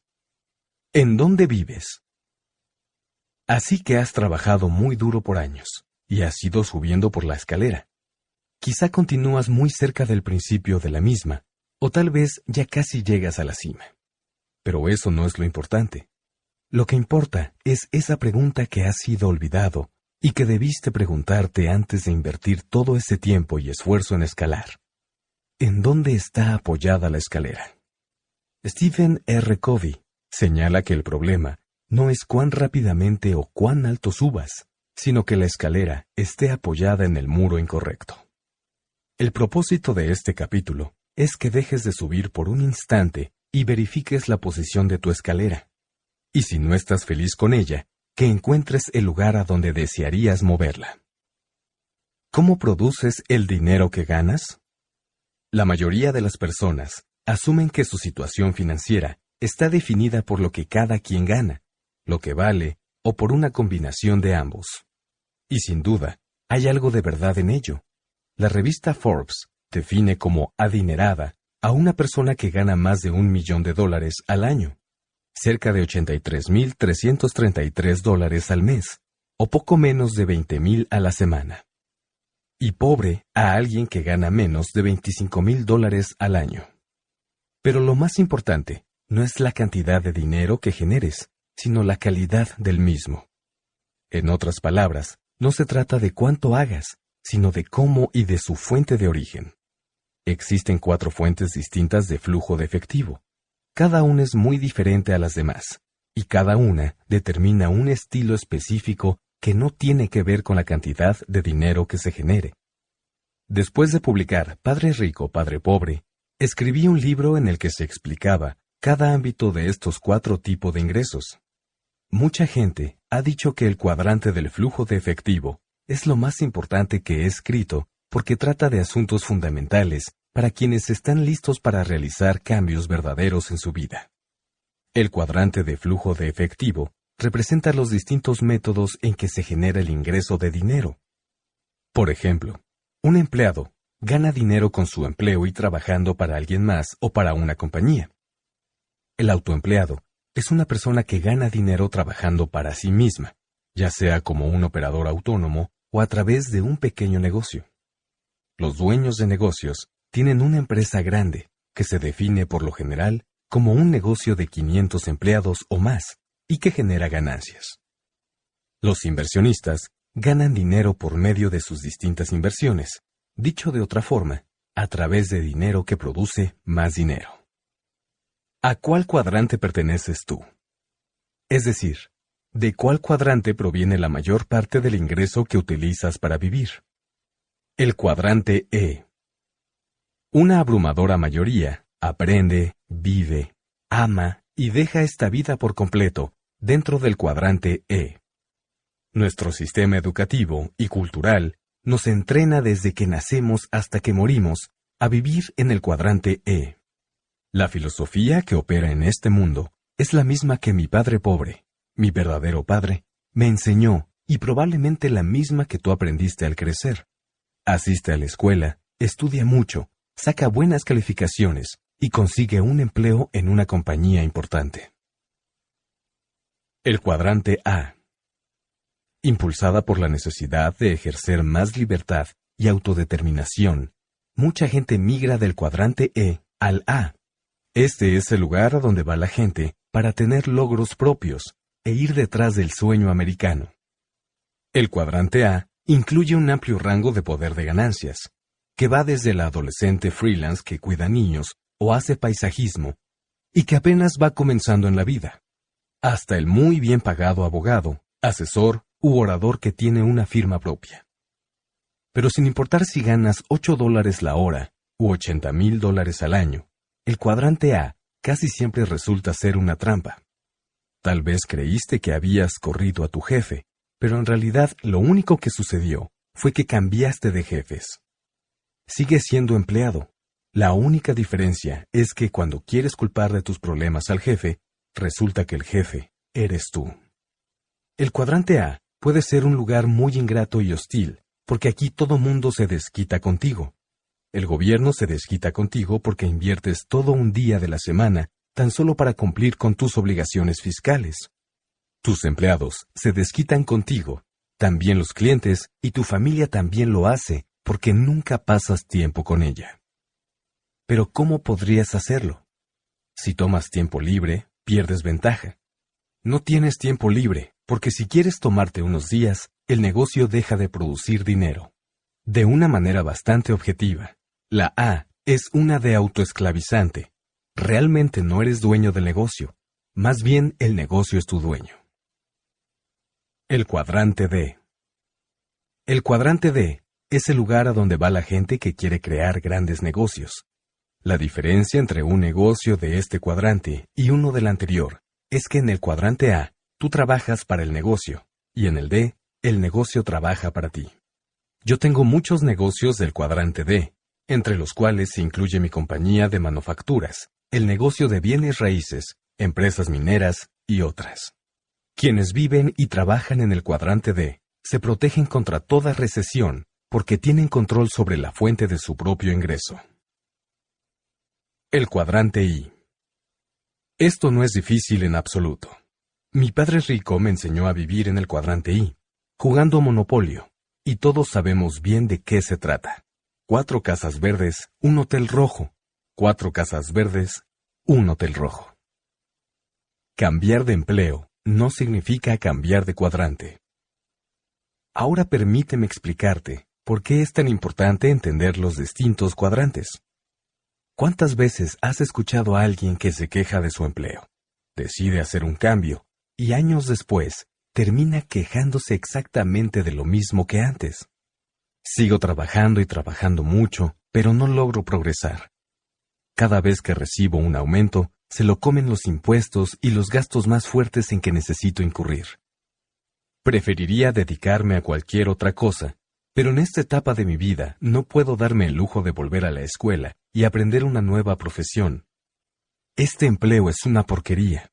¿En dónde vives? Así que has trabajado muy duro por años, y has ido subiendo por la escalera. Quizá continúas muy cerca del principio de la misma, o tal vez ya casi llegas a la cima. Pero eso no es lo importante. Lo que importa es esa pregunta que has sido olvidado y que debiste preguntarte antes de invertir todo ese tiempo y esfuerzo en escalar. ¿En dónde está apoyada la escalera? Stephen R. Covey señala que el problema no es cuán rápidamente o cuán alto subas, sino que la escalera esté apoyada en el muro incorrecto. El propósito de este capítulo es que dejes de subir por un instante y verifiques la posición de tu escalera. Y si no estás feliz con ella, que encuentres el lugar a donde desearías moverla. ¿Cómo produces el dinero que ganas? La mayoría de las personas asumen que su situación financiera está definida por lo que cada quien gana, lo que vale o por una combinación de ambos. Y sin duda, hay algo de verdad en ello. La revista Forbes define como adinerada a una persona que gana más de un millón de dólares al año, cerca de 83.333 dólares al mes, o poco menos de 20.000 a la semana. Y pobre a alguien que gana menos de 25.000 dólares al año. Pero lo más importante no es la cantidad de dinero que generes, sino la calidad del mismo. En otras palabras, no se trata de cuánto hagas, sino de cómo y de su fuente de origen. Existen cuatro fuentes distintas de flujo de efectivo. Cada una es muy diferente a las demás, y cada una determina un estilo específico que no tiene que ver con la cantidad de dinero que se genere. Después de publicar Padre Rico, Padre Pobre, Escribí un libro en el que se explicaba cada ámbito de estos cuatro tipos de ingresos. Mucha gente ha dicho que el cuadrante del flujo de efectivo es lo más importante que he escrito porque trata de asuntos fundamentales para quienes están listos para realizar cambios verdaderos en su vida. El cuadrante de flujo de efectivo representa los distintos métodos en que se genera el ingreso de dinero. Por ejemplo, un empleado gana dinero con su empleo y trabajando para alguien más o para una compañía. El autoempleado es una persona que gana dinero trabajando para sí misma, ya sea como un operador autónomo o a través de un pequeño negocio. Los dueños de negocios tienen una empresa grande, que se define por lo general como un negocio de 500 empleados o más, y que genera ganancias. Los inversionistas ganan dinero por medio de sus distintas inversiones, Dicho de otra forma, a través de dinero que produce más dinero. ¿A cuál cuadrante perteneces tú? Es decir, ¿de cuál cuadrante proviene la mayor parte del ingreso que utilizas para vivir? El cuadrante E. Una abrumadora mayoría aprende, vive, ama y deja esta vida por completo dentro del cuadrante E. Nuestro sistema educativo y cultural nos entrena desde que nacemos hasta que morimos a vivir en el cuadrante E. La filosofía que opera en este mundo es la misma que mi padre pobre, mi verdadero padre, me enseñó y probablemente la misma que tú aprendiste al crecer. Asiste a la escuela, estudia mucho, saca buenas calificaciones y consigue un empleo en una compañía importante. El cuadrante A Impulsada por la necesidad de ejercer más libertad y autodeterminación, mucha gente migra del cuadrante E al A. Este es el lugar a donde va la gente para tener logros propios e ir detrás del sueño americano. El cuadrante A incluye un amplio rango de poder de ganancias, que va desde la adolescente freelance que cuida niños o hace paisajismo y que apenas va comenzando en la vida, hasta el muy bien pagado abogado, asesor u orador que tiene una firma propia. Pero sin importar si ganas 8 dólares la hora u 80 mil dólares al año, el cuadrante A casi siempre resulta ser una trampa. Tal vez creíste que habías corrido a tu jefe, pero en realidad lo único que sucedió fue que cambiaste de jefes. Sigues siendo empleado. La única diferencia es que cuando quieres culpar de tus problemas al jefe, resulta que el jefe eres tú. El cuadrante A puede ser un lugar muy ingrato y hostil, porque aquí todo mundo se desquita contigo. El gobierno se desquita contigo porque inviertes todo un día de la semana tan solo para cumplir con tus obligaciones fiscales. Tus empleados se desquitan contigo, también los clientes y tu familia también lo hace porque nunca pasas tiempo con ella. Pero ¿cómo podrías hacerlo? Si tomas tiempo libre, pierdes ventaja. No tienes tiempo libre, porque si quieres tomarte unos días, el negocio deja de producir dinero. De una manera bastante objetiva, la A es una de autoesclavizante. Realmente no eres dueño del negocio, más bien el negocio es tu dueño. El cuadrante D. El cuadrante D es el lugar a donde va la gente que quiere crear grandes negocios. La diferencia entre un negocio de este cuadrante y uno del anterior es que en el cuadrante A tú trabajas para el negocio, y en el D, el negocio trabaja para ti. Yo tengo muchos negocios del cuadrante D, entre los cuales se incluye mi compañía de manufacturas, el negocio de bienes raíces, empresas mineras y otras. Quienes viven y trabajan en el cuadrante D se protegen contra toda recesión porque tienen control sobre la fuente de su propio ingreso. El cuadrante I. Esto no es difícil en absoluto. Mi padre rico me enseñó a vivir en el cuadrante I, jugando monopolio, y todos sabemos bien de qué se trata. Cuatro casas verdes, un hotel rojo. Cuatro casas verdes, un hotel rojo. Cambiar de empleo no significa cambiar de cuadrante. Ahora permíteme explicarte por qué es tan importante entender los distintos cuadrantes. ¿Cuántas veces has escuchado a alguien que se queja de su empleo? Decide hacer un cambio y años después termina quejándose exactamente de lo mismo que antes. Sigo trabajando y trabajando mucho, pero no logro progresar. Cada vez que recibo un aumento, se lo comen los impuestos y los gastos más fuertes en que necesito incurrir. Preferiría dedicarme a cualquier otra cosa, pero en esta etapa de mi vida no puedo darme el lujo de volver a la escuela y aprender una nueva profesión. Este empleo es una porquería.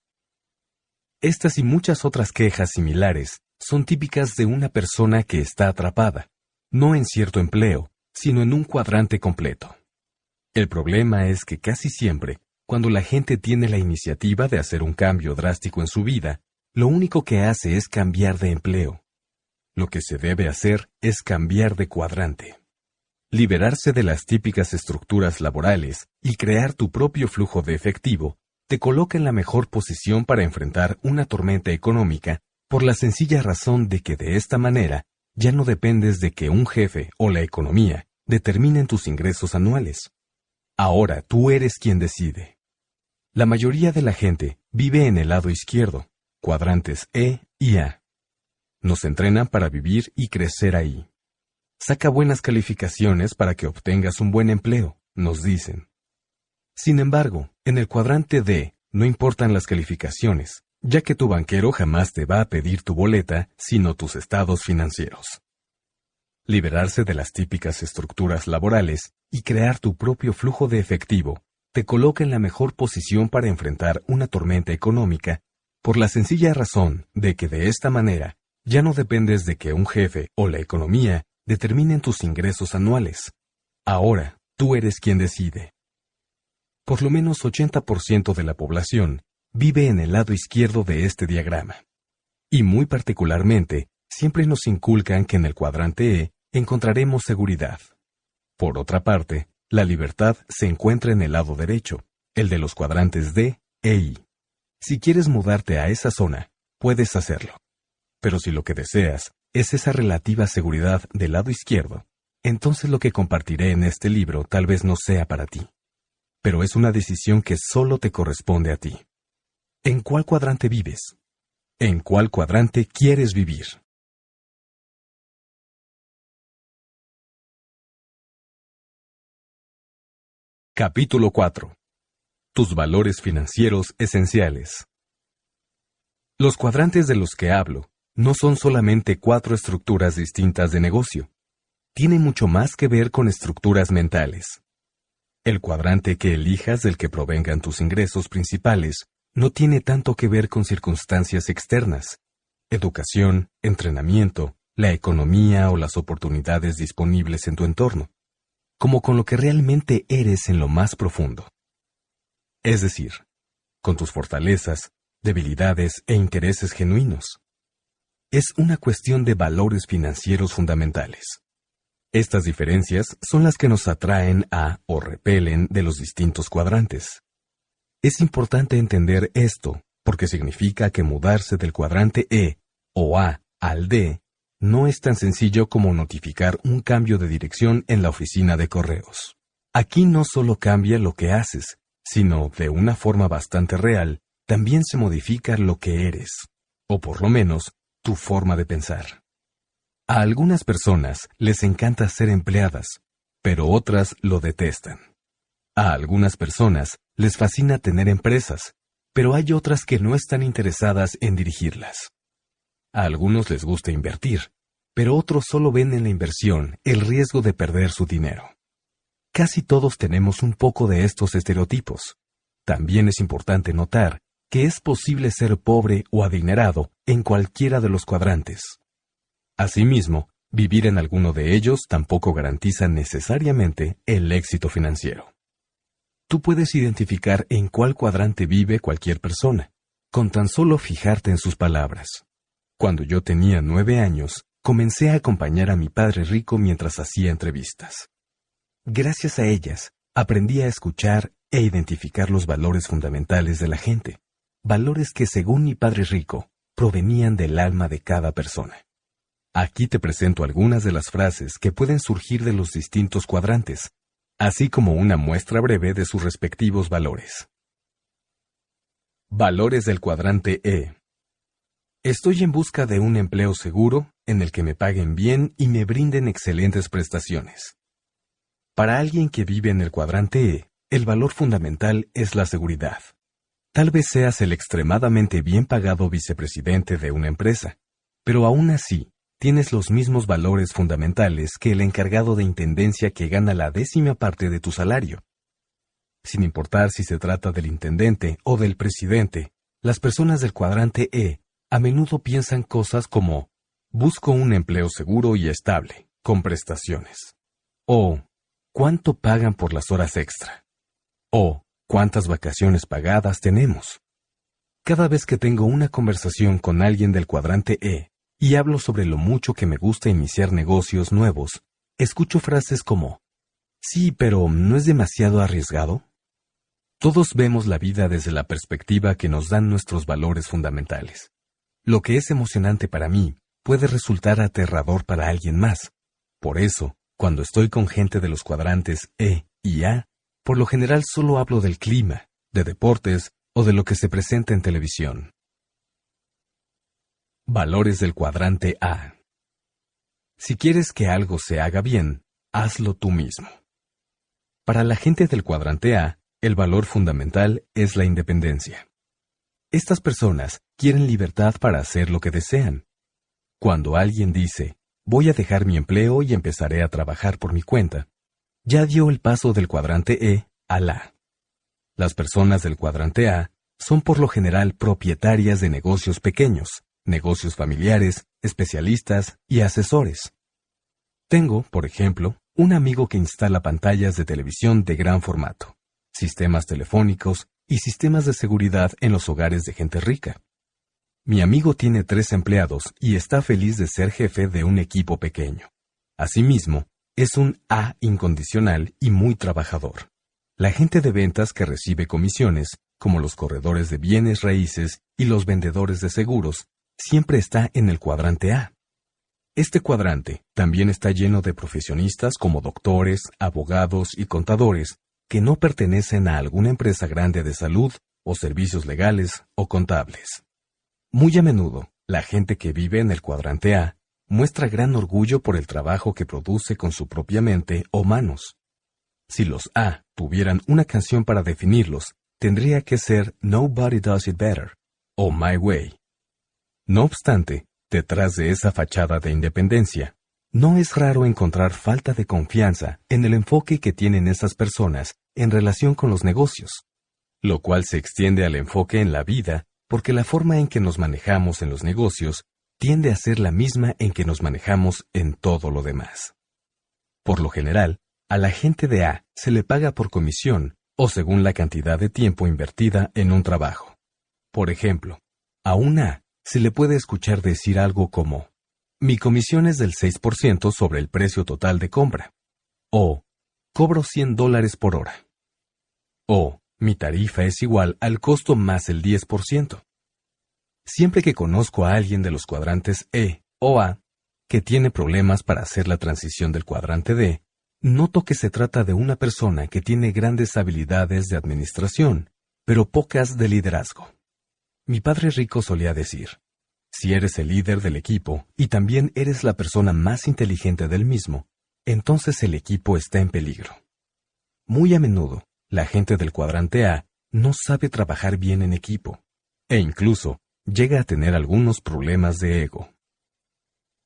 Estas y muchas otras quejas similares son típicas de una persona que está atrapada, no en cierto empleo, sino en un cuadrante completo. El problema es que casi siempre, cuando la gente tiene la iniciativa de hacer un cambio drástico en su vida, lo único que hace es cambiar de empleo. Lo que se debe hacer es cambiar de cuadrante. Liberarse de las típicas estructuras laborales y crear tu propio flujo de efectivo te coloca en la mejor posición para enfrentar una tormenta económica por la sencilla razón de que de esta manera ya no dependes de que un jefe o la economía determinen tus ingresos anuales. Ahora tú eres quien decide. La mayoría de la gente vive en el lado izquierdo, cuadrantes E y A. Nos entrenan para vivir y crecer ahí. Saca buenas calificaciones para que obtengas un buen empleo, nos dicen. Sin embargo, en el cuadrante D, no importan las calificaciones, ya que tu banquero jamás te va a pedir tu boleta, sino tus estados financieros. Liberarse de las típicas estructuras laborales y crear tu propio flujo de efectivo te coloca en la mejor posición para enfrentar una tormenta económica por la sencilla razón de que de esta manera ya no dependes de que un jefe o la economía determinen tus ingresos anuales. Ahora tú eres quien decide por lo menos 80% de la población vive en el lado izquierdo de este diagrama. Y muy particularmente, siempre nos inculcan que en el cuadrante E encontraremos seguridad. Por otra parte, la libertad se encuentra en el lado derecho, el de los cuadrantes D e I. Si quieres mudarte a esa zona, puedes hacerlo. Pero si lo que deseas es esa relativa seguridad del lado izquierdo, entonces lo que compartiré en este libro tal vez no sea para ti pero es una decisión que solo te corresponde a ti. ¿En cuál cuadrante vives? ¿En cuál cuadrante quieres vivir? Capítulo 4. Tus valores financieros esenciales. Los cuadrantes de los que hablo no son solamente cuatro estructuras distintas de negocio. Tienen mucho más que ver con estructuras mentales. El cuadrante que elijas del que provengan tus ingresos principales no tiene tanto que ver con circunstancias externas. Educación, entrenamiento, la economía o las oportunidades disponibles en tu entorno, como con lo que realmente eres en lo más profundo. Es decir, con tus fortalezas, debilidades e intereses genuinos. Es una cuestión de valores financieros fundamentales. Estas diferencias son las que nos atraen a o repelen de los distintos cuadrantes. Es importante entender esto, porque significa que mudarse del cuadrante E o A al D no es tan sencillo como notificar un cambio de dirección en la oficina de correos. Aquí no solo cambia lo que haces, sino, de una forma bastante real, también se modifica lo que eres, o por lo menos, tu forma de pensar. A algunas personas les encanta ser empleadas, pero otras lo detestan. A algunas personas les fascina tener empresas, pero hay otras que no están interesadas en dirigirlas. A algunos les gusta invertir, pero otros solo ven en la inversión el riesgo de perder su dinero. Casi todos tenemos un poco de estos estereotipos. También es importante notar que es posible ser pobre o adinerado en cualquiera de los cuadrantes. Asimismo, vivir en alguno de ellos tampoco garantiza necesariamente el éxito financiero. Tú puedes identificar en cuál cuadrante vive cualquier persona, con tan solo fijarte en sus palabras. Cuando yo tenía nueve años, comencé a acompañar a mi padre rico mientras hacía entrevistas. Gracias a ellas, aprendí a escuchar e identificar los valores fundamentales de la gente, valores que según mi padre rico, provenían del alma de cada persona. Aquí te presento algunas de las frases que pueden surgir de los distintos cuadrantes, así como una muestra breve de sus respectivos valores. Valores del cuadrante E. Estoy en busca de un empleo seguro, en el que me paguen bien y me brinden excelentes prestaciones. Para alguien que vive en el cuadrante E, el valor fundamental es la seguridad. Tal vez seas el extremadamente bien pagado vicepresidente de una empresa, pero aún así tienes los mismos valores fundamentales que el encargado de intendencia que gana la décima parte de tu salario. Sin importar si se trata del intendente o del presidente, las personas del cuadrante E a menudo piensan cosas como busco un empleo seguro y estable, con prestaciones. O cuánto pagan por las horas extra. O cuántas vacaciones pagadas tenemos. Cada vez que tengo una conversación con alguien del cuadrante E, y hablo sobre lo mucho que me gusta iniciar negocios nuevos, escucho frases como, sí, pero ¿no es demasiado arriesgado? Todos vemos la vida desde la perspectiva que nos dan nuestros valores fundamentales. Lo que es emocionante para mí puede resultar aterrador para alguien más. Por eso, cuando estoy con gente de los cuadrantes E y A, por lo general solo hablo del clima, de deportes o de lo que se presenta en televisión. Valores del cuadrante A. Si quieres que algo se haga bien, hazlo tú mismo. Para la gente del cuadrante A, el valor fundamental es la independencia. Estas personas quieren libertad para hacer lo que desean. Cuando alguien dice, voy a dejar mi empleo y empezaré a trabajar por mi cuenta, ya dio el paso del cuadrante E a Las personas del cuadrante A son por lo general propietarias de negocios pequeños, negocios familiares, especialistas y asesores. Tengo, por ejemplo, un amigo que instala pantallas de televisión de gran formato, sistemas telefónicos y sistemas de seguridad en los hogares de gente rica. Mi amigo tiene tres empleados y está feliz de ser jefe de un equipo pequeño. Asimismo, es un A incondicional y muy trabajador. La gente de ventas que recibe comisiones, como los corredores de bienes raíces y los vendedores de seguros, siempre está en el cuadrante A. Este cuadrante también está lleno de profesionistas como doctores, abogados y contadores que no pertenecen a alguna empresa grande de salud o servicios legales o contables. Muy a menudo, la gente que vive en el cuadrante A muestra gran orgullo por el trabajo que produce con su propia mente o manos. Si los A tuvieran una canción para definirlos, tendría que ser Nobody Does It Better o My Way. No obstante, detrás de esa fachada de independencia, no es raro encontrar falta de confianza en el enfoque que tienen esas personas en relación con los negocios, lo cual se extiende al enfoque en la vida porque la forma en que nos manejamos en los negocios tiende a ser la misma en que nos manejamos en todo lo demás. Por lo general, a la gente de A se le paga por comisión o según la cantidad de tiempo invertida en un trabajo. Por ejemplo, a una A se le puede escuchar decir algo como, mi comisión es del 6% sobre el precio total de compra, o, cobro 100 dólares por hora, o, mi tarifa es igual al costo más el 10%. Siempre que conozco a alguien de los cuadrantes E o A que tiene problemas para hacer la transición del cuadrante D, noto que se trata de una persona que tiene grandes habilidades de administración, pero pocas de liderazgo. Mi padre rico solía decir, si eres el líder del equipo y también eres la persona más inteligente del mismo, entonces el equipo está en peligro. Muy a menudo, la gente del cuadrante A no sabe trabajar bien en equipo, e incluso llega a tener algunos problemas de ego.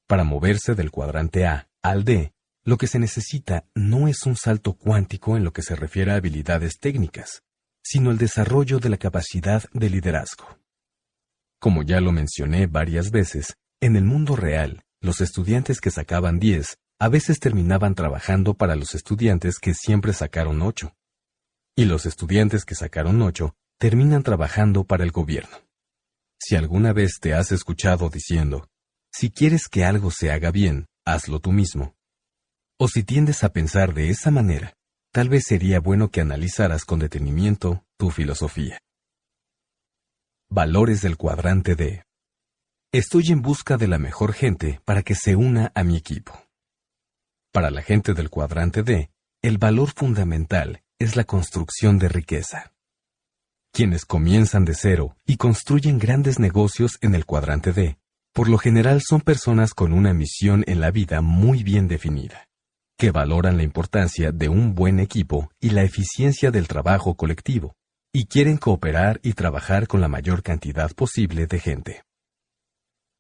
Para moverse del cuadrante A al D, lo que se necesita no es un salto cuántico en lo que se refiere a habilidades técnicas, sino el desarrollo de la capacidad de liderazgo. Como ya lo mencioné varias veces, en el mundo real, los estudiantes que sacaban 10 a veces terminaban trabajando para los estudiantes que siempre sacaron 8. Y los estudiantes que sacaron 8 terminan trabajando para el gobierno. Si alguna vez te has escuchado diciendo, si quieres que algo se haga bien, hazlo tú mismo. O si tiendes a pensar de esa manera, tal vez sería bueno que analizaras con detenimiento tu filosofía. Valores del cuadrante D. Estoy en busca de la mejor gente para que se una a mi equipo. Para la gente del cuadrante D, el valor fundamental es la construcción de riqueza. Quienes comienzan de cero y construyen grandes negocios en el cuadrante D, por lo general son personas con una misión en la vida muy bien definida, que valoran la importancia de un buen equipo y la eficiencia del trabajo colectivo, y quieren cooperar y trabajar con la mayor cantidad posible de gente.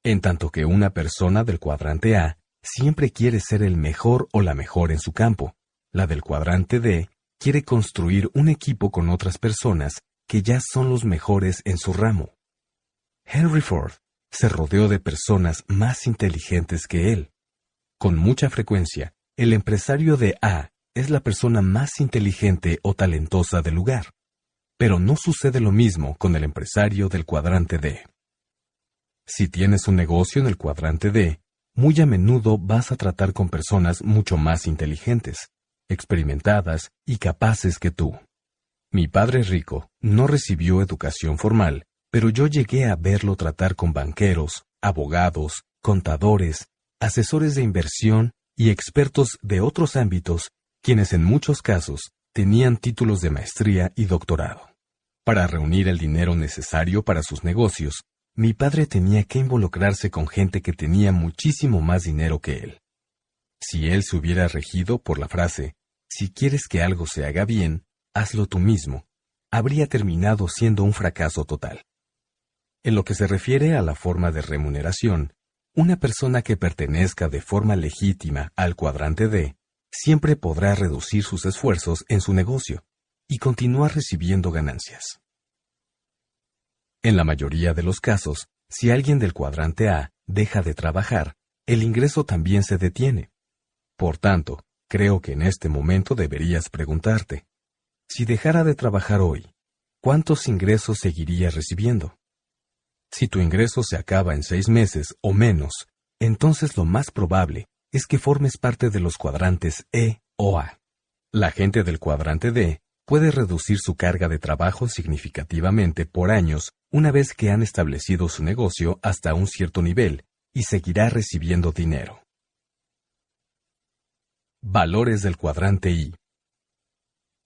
En tanto que una persona del cuadrante A siempre quiere ser el mejor o la mejor en su campo, la del cuadrante D quiere construir un equipo con otras personas que ya son los mejores en su ramo. Henry Ford se rodeó de personas más inteligentes que él. Con mucha frecuencia, el empresario de A es la persona más inteligente o talentosa del lugar. Pero no sucede lo mismo con el empresario del cuadrante D. Si tienes un negocio en el cuadrante D, muy a menudo vas a tratar con personas mucho más inteligentes, experimentadas y capaces que tú. Mi padre rico no recibió educación formal, pero yo llegué a verlo tratar con banqueros, abogados, contadores, asesores de inversión y expertos de otros ámbitos, quienes en muchos casos tenían títulos de maestría y doctorado. Para reunir el dinero necesario para sus negocios, mi padre tenía que involucrarse con gente que tenía muchísimo más dinero que él. Si él se hubiera regido por la frase, si quieres que algo se haga bien, hazlo tú mismo, habría terminado siendo un fracaso total. En lo que se refiere a la forma de remuneración, una persona que pertenezca de forma legítima al cuadrante D siempre podrá reducir sus esfuerzos en su negocio y continuar recibiendo ganancias. En la mayoría de los casos, si alguien del cuadrante A deja de trabajar, el ingreso también se detiene. Por tanto, creo que en este momento deberías preguntarte, si dejara de trabajar hoy, ¿cuántos ingresos seguiría recibiendo? Si tu ingreso se acaba en seis meses o menos, entonces lo más probable es que formes parte de los cuadrantes E o A. La gente del cuadrante D puede reducir su carga de trabajo significativamente por años una vez que han establecido su negocio hasta un cierto nivel y seguirá recibiendo dinero. Valores del cuadrante I.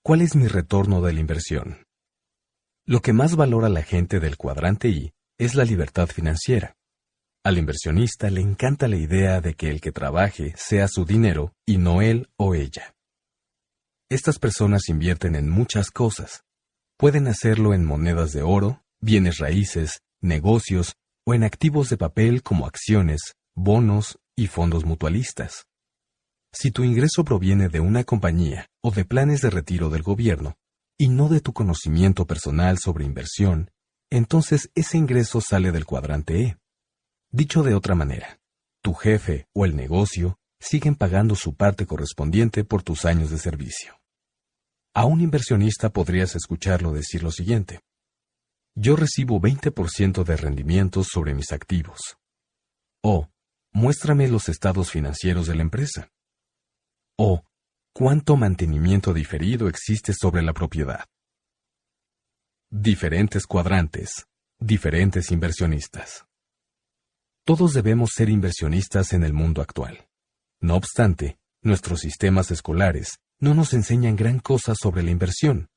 ¿Cuál es mi retorno de la inversión? Lo que más valora la gente del cuadrante I es la libertad financiera. Al inversionista le encanta la idea de que el que trabaje sea su dinero y no él o ella. Estas personas invierten en muchas cosas. Pueden hacerlo en monedas de oro, bienes raíces, negocios o en activos de papel como acciones, bonos y fondos mutualistas. Si tu ingreso proviene de una compañía o de planes de retiro del gobierno, y no de tu conocimiento personal sobre inversión, entonces ese ingreso sale del cuadrante E. Dicho de otra manera, tu jefe o el negocio siguen pagando su parte correspondiente por tus años de servicio. A un inversionista podrías escucharlo decir lo siguiente. Yo recibo 20% de rendimientos sobre mis activos. O, muéstrame los estados financieros de la empresa. O, cuánto mantenimiento diferido existe sobre la propiedad. Diferentes cuadrantes, diferentes inversionistas. Todos debemos ser inversionistas en el mundo actual. No obstante, nuestros sistemas escolares no nos enseñan gran cosa sobre la inversión.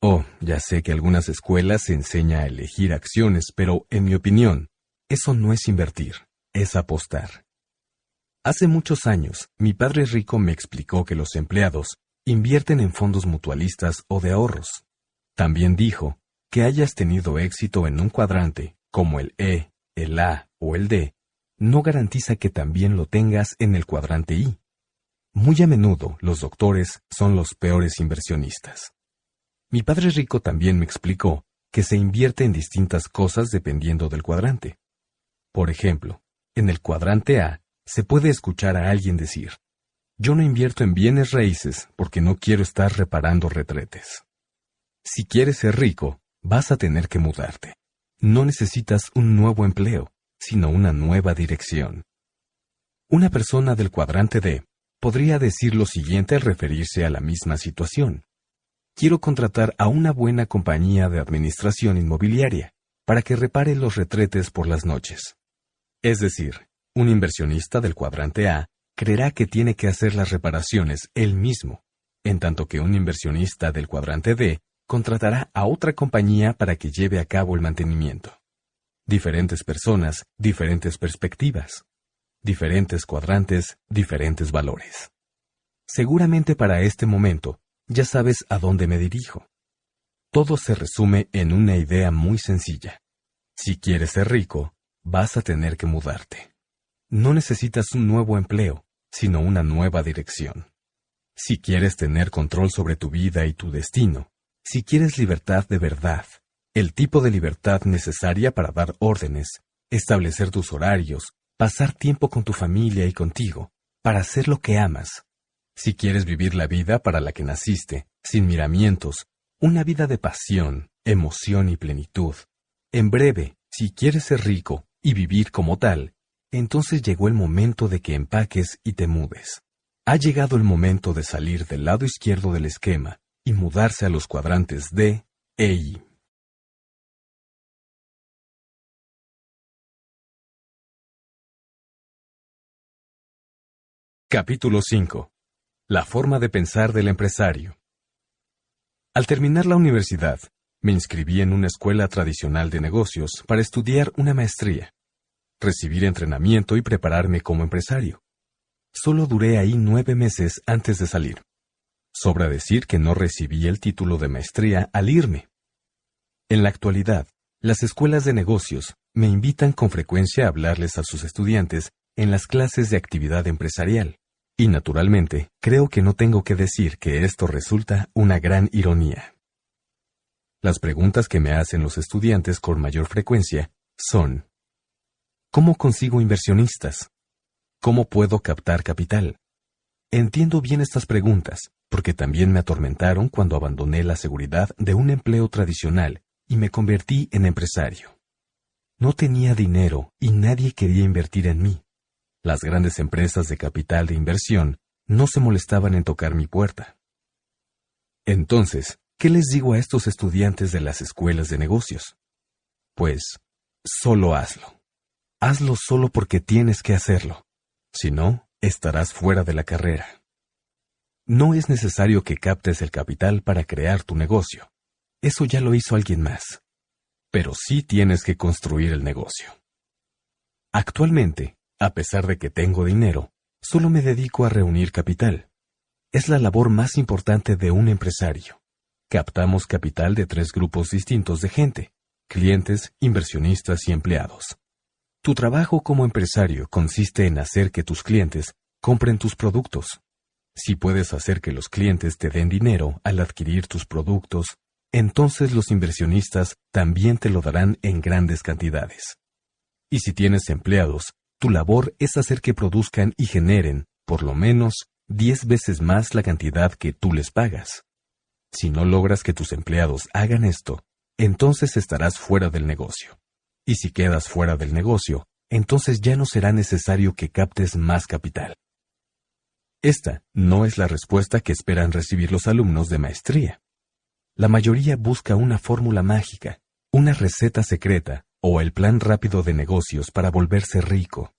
Oh, ya sé que algunas escuelas se enseña a elegir acciones, pero en mi opinión, eso no es invertir, es apostar. Hace muchos años, mi padre rico me explicó que los empleados invierten en fondos mutualistas o de ahorros. También dijo que hayas tenido éxito en un cuadrante, como el E, el A o el D, no garantiza que también lo tengas en el cuadrante I. Muy a menudo los doctores son los peores inversionistas. Mi padre rico también me explicó que se invierte en distintas cosas dependiendo del cuadrante. Por ejemplo, en el cuadrante A se puede escuchar a alguien decir, yo no invierto en bienes raíces porque no quiero estar reparando retretes. Si quieres ser rico, vas a tener que mudarte no necesitas un nuevo empleo, sino una nueva dirección. Una persona del cuadrante D podría decir lo siguiente al referirse a la misma situación. Quiero contratar a una buena compañía de administración inmobiliaria para que repare los retretes por las noches. Es decir, un inversionista del cuadrante A creerá que tiene que hacer las reparaciones él mismo, en tanto que un inversionista del cuadrante D contratará a otra compañía para que lleve a cabo el mantenimiento. Diferentes personas, diferentes perspectivas, diferentes cuadrantes, diferentes valores. Seguramente para este momento ya sabes a dónde me dirijo. Todo se resume en una idea muy sencilla. Si quieres ser rico, vas a tener que mudarte. No necesitas un nuevo empleo, sino una nueva dirección. Si quieres tener control sobre tu vida y tu destino, si quieres libertad de verdad, el tipo de libertad necesaria para dar órdenes, establecer tus horarios, pasar tiempo con tu familia y contigo, para hacer lo que amas. Si quieres vivir la vida para la que naciste, sin miramientos, una vida de pasión, emoción y plenitud. En breve, si quieres ser rico y vivir como tal, entonces llegó el momento de que empaques y te mudes. Ha llegado el momento de salir del lado izquierdo del esquema y mudarse a los cuadrantes D e I. Capítulo 5. La forma de pensar del empresario. Al terminar la universidad, me inscribí en una escuela tradicional de negocios para estudiar una maestría, recibir entrenamiento y prepararme como empresario. Solo duré ahí nueve meses antes de salir. Sobra decir que no recibí el título de maestría al irme. En la actualidad, las escuelas de negocios me invitan con frecuencia a hablarles a sus estudiantes en las clases de actividad empresarial. Y naturalmente, creo que no tengo que decir que esto resulta una gran ironía. Las preguntas que me hacen los estudiantes con mayor frecuencia son, ¿Cómo consigo inversionistas? ¿Cómo puedo captar capital? Entiendo bien estas preguntas, porque también me atormentaron cuando abandoné la seguridad de un empleo tradicional y me convertí en empresario. No tenía dinero y nadie quería invertir en mí. Las grandes empresas de capital de inversión no se molestaban en tocar mi puerta. Entonces, ¿qué les digo a estos estudiantes de las escuelas de negocios? Pues, solo hazlo. Hazlo solo porque tienes que hacerlo. Si no, estarás fuera de la carrera. No es necesario que captes el capital para crear tu negocio. Eso ya lo hizo alguien más. Pero sí tienes que construir el negocio. Actualmente, a pesar de que tengo dinero, solo me dedico a reunir capital. Es la labor más importante de un empresario. Captamos capital de tres grupos distintos de gente, clientes, inversionistas y empleados. Tu trabajo como empresario consiste en hacer que tus clientes compren tus productos. Si puedes hacer que los clientes te den dinero al adquirir tus productos, entonces los inversionistas también te lo darán en grandes cantidades. Y si tienes empleados, tu labor es hacer que produzcan y generen, por lo menos, 10 veces más la cantidad que tú les pagas. Si no logras que tus empleados hagan esto, entonces estarás fuera del negocio. Y si quedas fuera del negocio, entonces ya no será necesario que captes más capital. Esta no es la respuesta que esperan recibir los alumnos de maestría. La mayoría busca una fórmula mágica, una receta secreta o el plan rápido de negocios para volverse rico.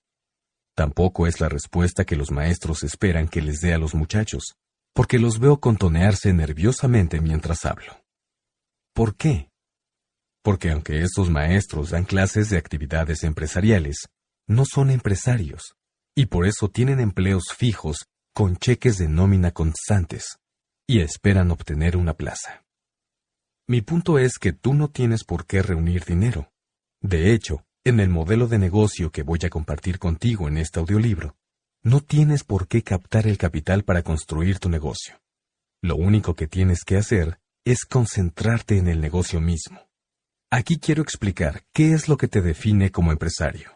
Tampoco es la respuesta que los maestros esperan que les dé a los muchachos, porque los veo contonearse nerviosamente mientras hablo. ¿Por qué? porque aunque estos maestros dan clases de actividades empresariales, no son empresarios, y por eso tienen empleos fijos con cheques de nómina constantes, y esperan obtener una plaza. Mi punto es que tú no tienes por qué reunir dinero. De hecho, en el modelo de negocio que voy a compartir contigo en este audiolibro, no tienes por qué captar el capital para construir tu negocio. Lo único que tienes que hacer es concentrarte en el negocio mismo. Aquí quiero explicar qué es lo que te define como empresario.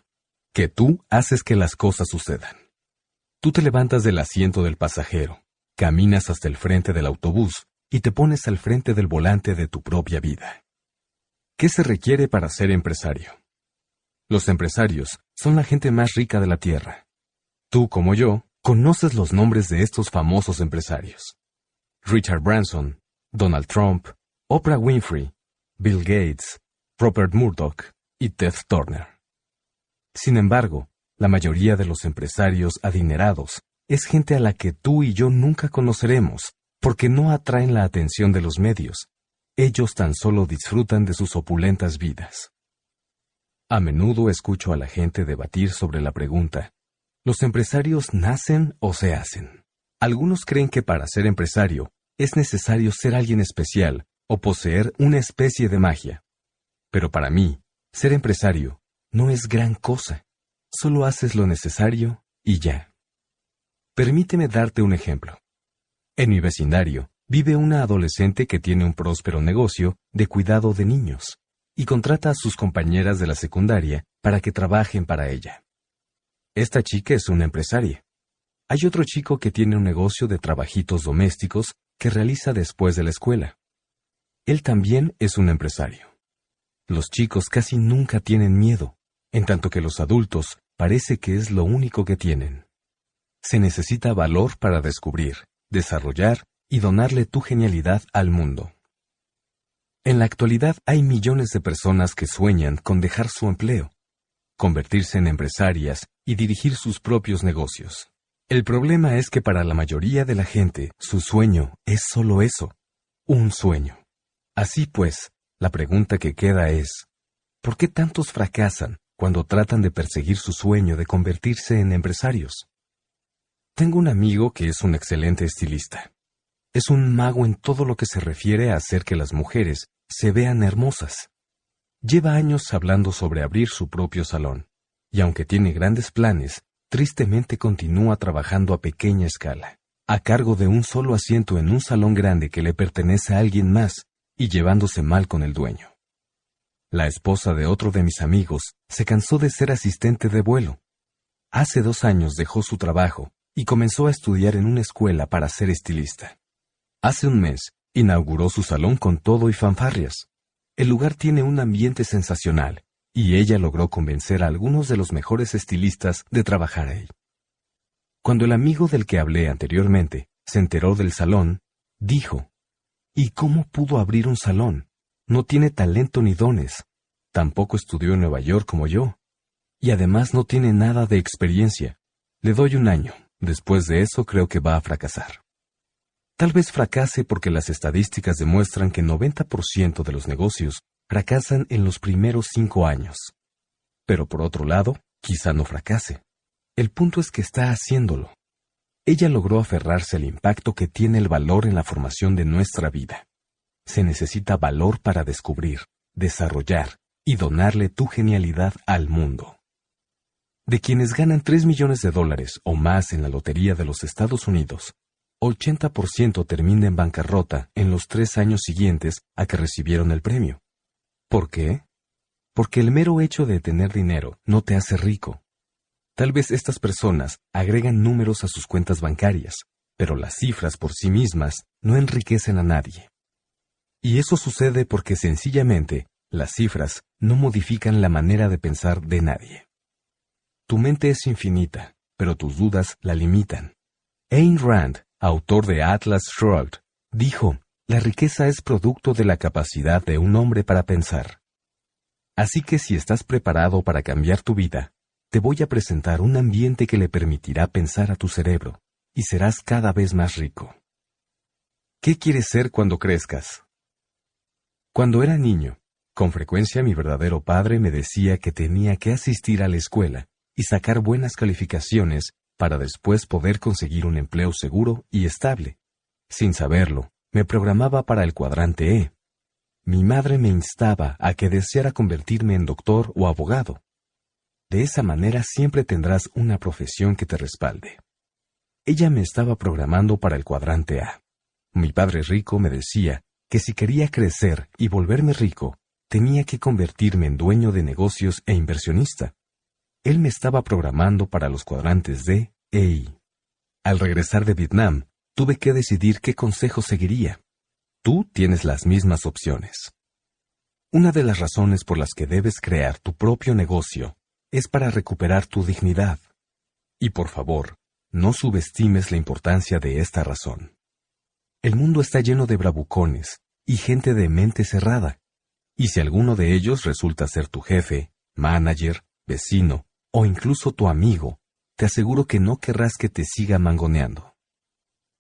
Que tú haces que las cosas sucedan. Tú te levantas del asiento del pasajero, caminas hasta el frente del autobús y te pones al frente del volante de tu propia vida. ¿Qué se requiere para ser empresario? Los empresarios son la gente más rica de la Tierra. Tú, como yo, conoces los nombres de estos famosos empresarios. Richard Branson, Donald Trump, Oprah Winfrey, Bill Gates, Robert Murdoch y Ted Turner. Sin embargo, la mayoría de los empresarios adinerados es gente a la que tú y yo nunca conoceremos, porque no atraen la atención de los medios. Ellos tan solo disfrutan de sus opulentas vidas. A menudo escucho a la gente debatir sobre la pregunta, ¿los empresarios nacen o se hacen? Algunos creen que para ser empresario es necesario ser alguien especial o poseer una especie de magia. Pero para mí, ser empresario no es gran cosa. Solo haces lo necesario y ya. Permíteme darte un ejemplo. En mi vecindario vive una adolescente que tiene un próspero negocio de cuidado de niños y contrata a sus compañeras de la secundaria para que trabajen para ella. Esta chica es una empresaria. Hay otro chico que tiene un negocio de trabajitos domésticos que realiza después de la escuela. Él también es un empresario. Los chicos casi nunca tienen miedo, en tanto que los adultos parece que es lo único que tienen. Se necesita valor para descubrir, desarrollar y donarle tu genialidad al mundo. En la actualidad hay millones de personas que sueñan con dejar su empleo, convertirse en empresarias y dirigir sus propios negocios. El problema es que para la mayoría de la gente su sueño es solo eso, un sueño. Así pues, la pregunta que queda es, ¿por qué tantos fracasan cuando tratan de perseguir su sueño de convertirse en empresarios? Tengo un amigo que es un excelente estilista. Es un mago en todo lo que se refiere a hacer que las mujeres se vean hermosas. Lleva años hablando sobre abrir su propio salón, y aunque tiene grandes planes, tristemente continúa trabajando a pequeña escala, a cargo de un solo asiento en un salón grande que le pertenece a alguien más, y llevándose mal con el dueño. La esposa de otro de mis amigos se cansó de ser asistente de vuelo. Hace dos años dejó su trabajo y comenzó a estudiar en una escuela para ser estilista. Hace un mes inauguró su salón con todo y fanfarrias. El lugar tiene un ambiente sensacional y ella logró convencer a algunos de los mejores estilistas de trabajar ahí. Cuando el amigo del que hablé anteriormente se enteró del salón, dijo, ¿Y cómo pudo abrir un salón? No tiene talento ni dones. Tampoco estudió en Nueva York como yo. Y además no tiene nada de experiencia. Le doy un año. Después de eso creo que va a fracasar. Tal vez fracase porque las estadísticas demuestran que 90% de los negocios fracasan en los primeros cinco años. Pero por otro lado, quizá no fracase. El punto es que está haciéndolo ella logró aferrarse al impacto que tiene el valor en la formación de nuestra vida. Se necesita valor para descubrir, desarrollar y donarle tu genialidad al mundo. De quienes ganan 3 millones de dólares o más en la Lotería de los Estados Unidos, 80% termina en bancarrota en los tres años siguientes a que recibieron el premio. ¿Por qué? Porque el mero hecho de tener dinero no te hace rico, Tal vez estas personas agregan números a sus cuentas bancarias, pero las cifras por sí mismas no enriquecen a nadie. Y eso sucede porque sencillamente las cifras no modifican la manera de pensar de nadie. Tu mente es infinita, pero tus dudas la limitan. Ayn Rand, autor de Atlas Shrugged, dijo, la riqueza es producto de la capacidad de un hombre para pensar. Así que si estás preparado para cambiar tu vida, te voy a presentar un ambiente que le permitirá pensar a tu cerebro, y serás cada vez más rico. ¿Qué quieres ser cuando crezcas? Cuando era niño, con frecuencia mi verdadero padre me decía que tenía que asistir a la escuela y sacar buenas calificaciones para después poder conseguir un empleo seguro y estable. Sin saberlo, me programaba para el cuadrante E. Mi madre me instaba a que deseara convertirme en doctor o abogado, de esa manera siempre tendrás una profesión que te respalde. Ella me estaba programando para el cuadrante A. Mi padre rico me decía que si quería crecer y volverme rico, tenía que convertirme en dueño de negocios e inversionista. Él me estaba programando para los cuadrantes D e I. Al regresar de Vietnam, tuve que decidir qué consejo seguiría. Tú tienes las mismas opciones. Una de las razones por las que debes crear tu propio negocio es para recuperar tu dignidad. Y por favor, no subestimes la importancia de esta razón. El mundo está lleno de bravucones y gente de mente cerrada, y si alguno de ellos resulta ser tu jefe, manager, vecino o incluso tu amigo, te aseguro que no querrás que te siga mangoneando.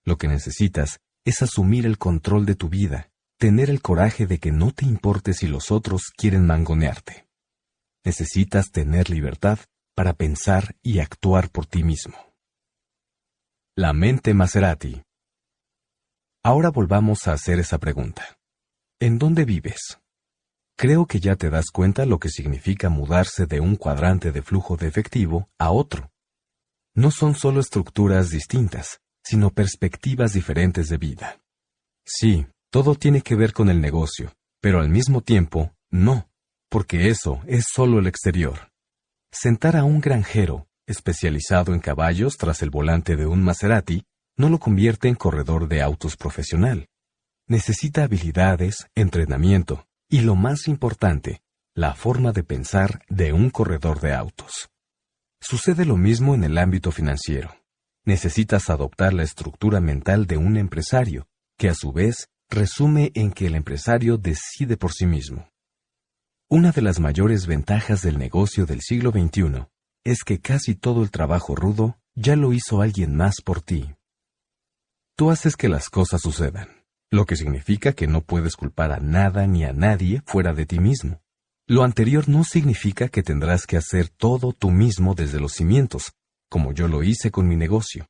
Lo que necesitas es asumir el control de tu vida, tener el coraje de que no te importe si los otros quieren mangonearte necesitas tener libertad para pensar y actuar por ti mismo. La mente Maserati. Ahora volvamos a hacer esa pregunta. ¿En dónde vives? Creo que ya te das cuenta lo que significa mudarse de un cuadrante de flujo de efectivo a otro. No son solo estructuras distintas, sino perspectivas diferentes de vida. Sí, todo tiene que ver con el negocio, pero al mismo tiempo, no porque eso es solo el exterior. Sentar a un granjero, especializado en caballos tras el volante de un Maserati, no lo convierte en corredor de autos profesional. Necesita habilidades, entrenamiento y, lo más importante, la forma de pensar de un corredor de autos. Sucede lo mismo en el ámbito financiero. Necesitas adoptar la estructura mental de un empresario, que a su vez resume en que el empresario decide por sí mismo. Una de las mayores ventajas del negocio del siglo XXI es que casi todo el trabajo rudo ya lo hizo alguien más por ti. Tú haces que las cosas sucedan, lo que significa que no puedes culpar a nada ni a nadie fuera de ti mismo. Lo anterior no significa que tendrás que hacer todo tú mismo desde los cimientos, como yo lo hice con mi negocio.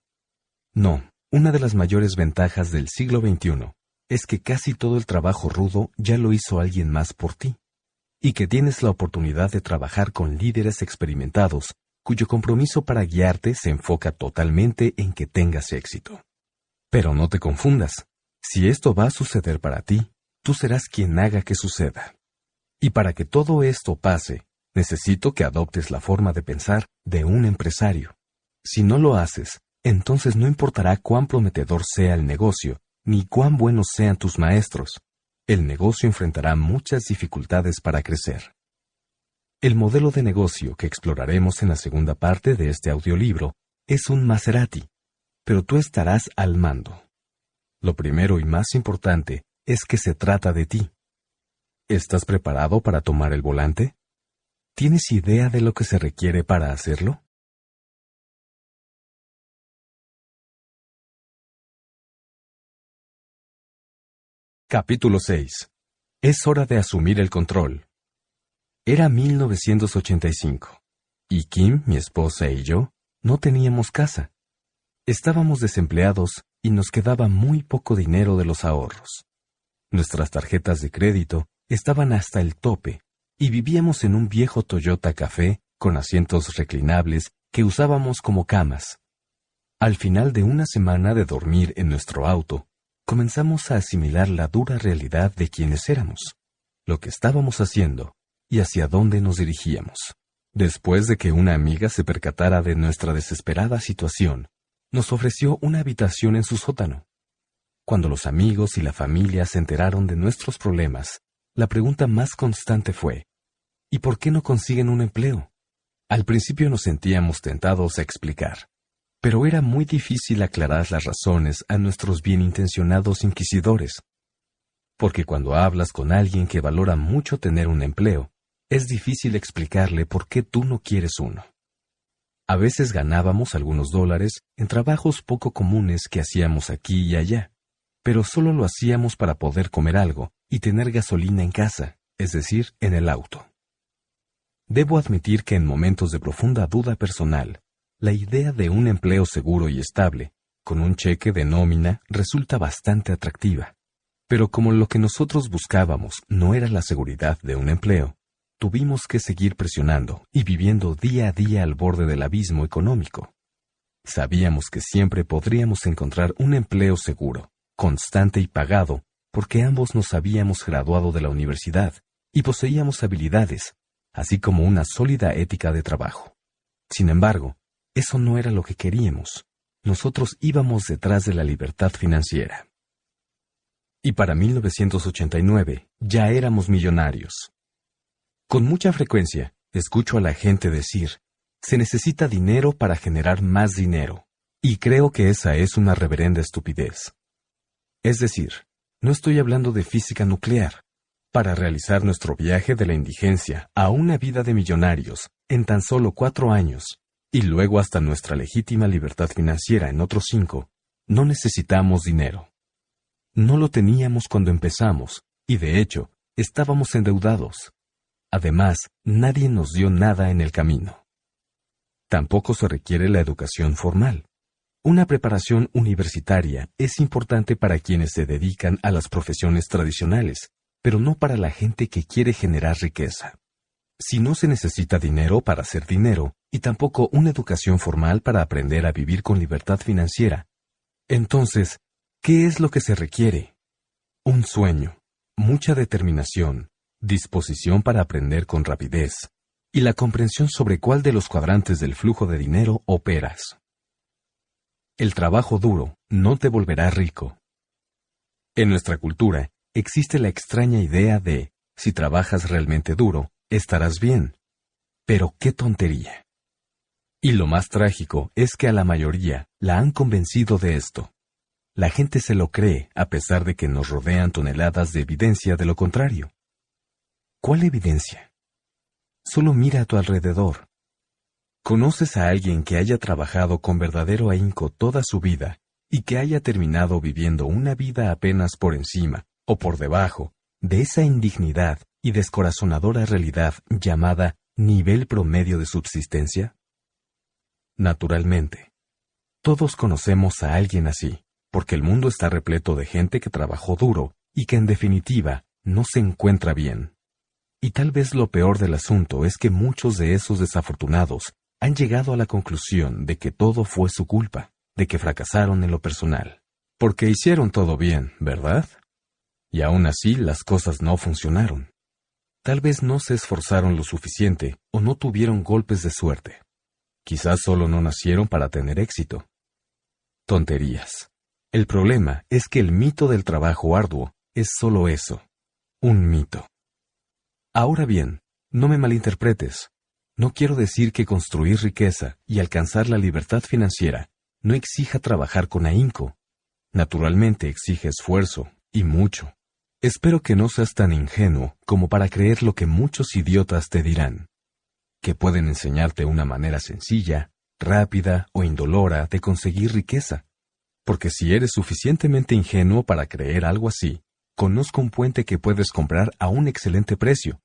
No, una de las mayores ventajas del siglo XXI es que casi todo el trabajo rudo ya lo hizo alguien más por ti y que tienes la oportunidad de trabajar con líderes experimentados, cuyo compromiso para guiarte se enfoca totalmente en que tengas éxito. Pero no te confundas, si esto va a suceder para ti, tú serás quien haga que suceda. Y para que todo esto pase, necesito que adoptes la forma de pensar de un empresario. Si no lo haces, entonces no importará cuán prometedor sea el negocio, ni cuán buenos sean tus maestros, el negocio enfrentará muchas dificultades para crecer. El modelo de negocio que exploraremos en la segunda parte de este audiolibro es un Maserati, pero tú estarás al mando. Lo primero y más importante es que se trata de ti. ¿Estás preparado para tomar el volante? ¿Tienes idea de lo que se requiere para hacerlo? Capítulo 6. Es hora de asumir el control. Era 1985. Y Kim, mi esposa y yo, no teníamos casa. Estábamos desempleados y nos quedaba muy poco dinero de los ahorros. Nuestras tarjetas de crédito estaban hasta el tope y vivíamos en un viejo Toyota Café con asientos reclinables que usábamos como camas. Al final de una semana de dormir en nuestro auto, comenzamos a asimilar la dura realidad de quienes éramos, lo que estábamos haciendo y hacia dónde nos dirigíamos. Después de que una amiga se percatara de nuestra desesperada situación, nos ofreció una habitación en su sótano. Cuando los amigos y la familia se enteraron de nuestros problemas, la pregunta más constante fue, ¿y por qué no consiguen un empleo? Al principio nos sentíamos tentados a explicar, pero era muy difícil aclarar las razones a nuestros bienintencionados inquisidores. Porque cuando hablas con alguien que valora mucho tener un empleo, es difícil explicarle por qué tú no quieres uno. A veces ganábamos algunos dólares en trabajos poco comunes que hacíamos aquí y allá, pero solo lo hacíamos para poder comer algo y tener gasolina en casa, es decir, en el auto. Debo admitir que en momentos de profunda duda personal, la idea de un empleo seguro y estable, con un cheque de nómina, resulta bastante atractiva. Pero como lo que nosotros buscábamos no era la seguridad de un empleo, tuvimos que seguir presionando y viviendo día a día al borde del abismo económico. Sabíamos que siempre podríamos encontrar un empleo seguro, constante y pagado, porque ambos nos habíamos graduado de la universidad y poseíamos habilidades, así como una sólida ética de trabajo. Sin embargo, eso no era lo que queríamos. Nosotros íbamos detrás de la libertad financiera. Y para 1989 ya éramos millonarios. Con mucha frecuencia, escucho a la gente decir, se necesita dinero para generar más dinero. Y creo que esa es una reverenda estupidez. Es decir, no estoy hablando de física nuclear. Para realizar nuestro viaje de la indigencia a una vida de millonarios en tan solo cuatro años, y luego hasta nuestra legítima libertad financiera en otros cinco, no necesitamos dinero. No lo teníamos cuando empezamos, y de hecho, estábamos endeudados. Además, nadie nos dio nada en el camino. Tampoco se requiere la educación formal. Una preparación universitaria es importante para quienes se dedican a las profesiones tradicionales, pero no para la gente que quiere generar riqueza si no se necesita dinero para hacer dinero y tampoco una educación formal para aprender a vivir con libertad financiera. Entonces, ¿qué es lo que se requiere? Un sueño, mucha determinación, disposición para aprender con rapidez y la comprensión sobre cuál de los cuadrantes del flujo de dinero operas. El trabajo duro no te volverá rico. En nuestra cultura existe la extraña idea de, si trabajas realmente duro, estarás bien. Pero qué tontería. Y lo más trágico es que a la mayoría la han convencido de esto. La gente se lo cree a pesar de que nos rodean toneladas de evidencia de lo contrario. ¿Cuál evidencia? Solo mira a tu alrededor. ¿Conoces a alguien que haya trabajado con verdadero ahínco toda su vida y que haya terminado viviendo una vida apenas por encima o por debajo de esa indignidad y descorazonadora realidad llamada nivel promedio de subsistencia? Naturalmente. Todos conocemos a alguien así, porque el mundo está repleto de gente que trabajó duro y que en definitiva no se encuentra bien. Y tal vez lo peor del asunto es que muchos de esos desafortunados han llegado a la conclusión de que todo fue su culpa, de que fracasaron en lo personal, porque hicieron todo bien, ¿verdad? Y aún así las cosas no funcionaron. Tal vez no se esforzaron lo suficiente o no tuvieron golpes de suerte. Quizás solo no nacieron para tener éxito. Tonterías. El problema es que el mito del trabajo arduo es solo eso, un mito. Ahora bien, no me malinterpretes. No quiero decir que construir riqueza y alcanzar la libertad financiera no exija trabajar con ahínco. Naturalmente exige esfuerzo, y mucho. Espero que no seas tan ingenuo como para creer lo que muchos idiotas te dirán, que pueden enseñarte una manera sencilla, rápida o indolora de conseguir riqueza. Porque si eres suficientemente ingenuo para creer algo así, conozco un puente que puedes comprar a un excelente precio,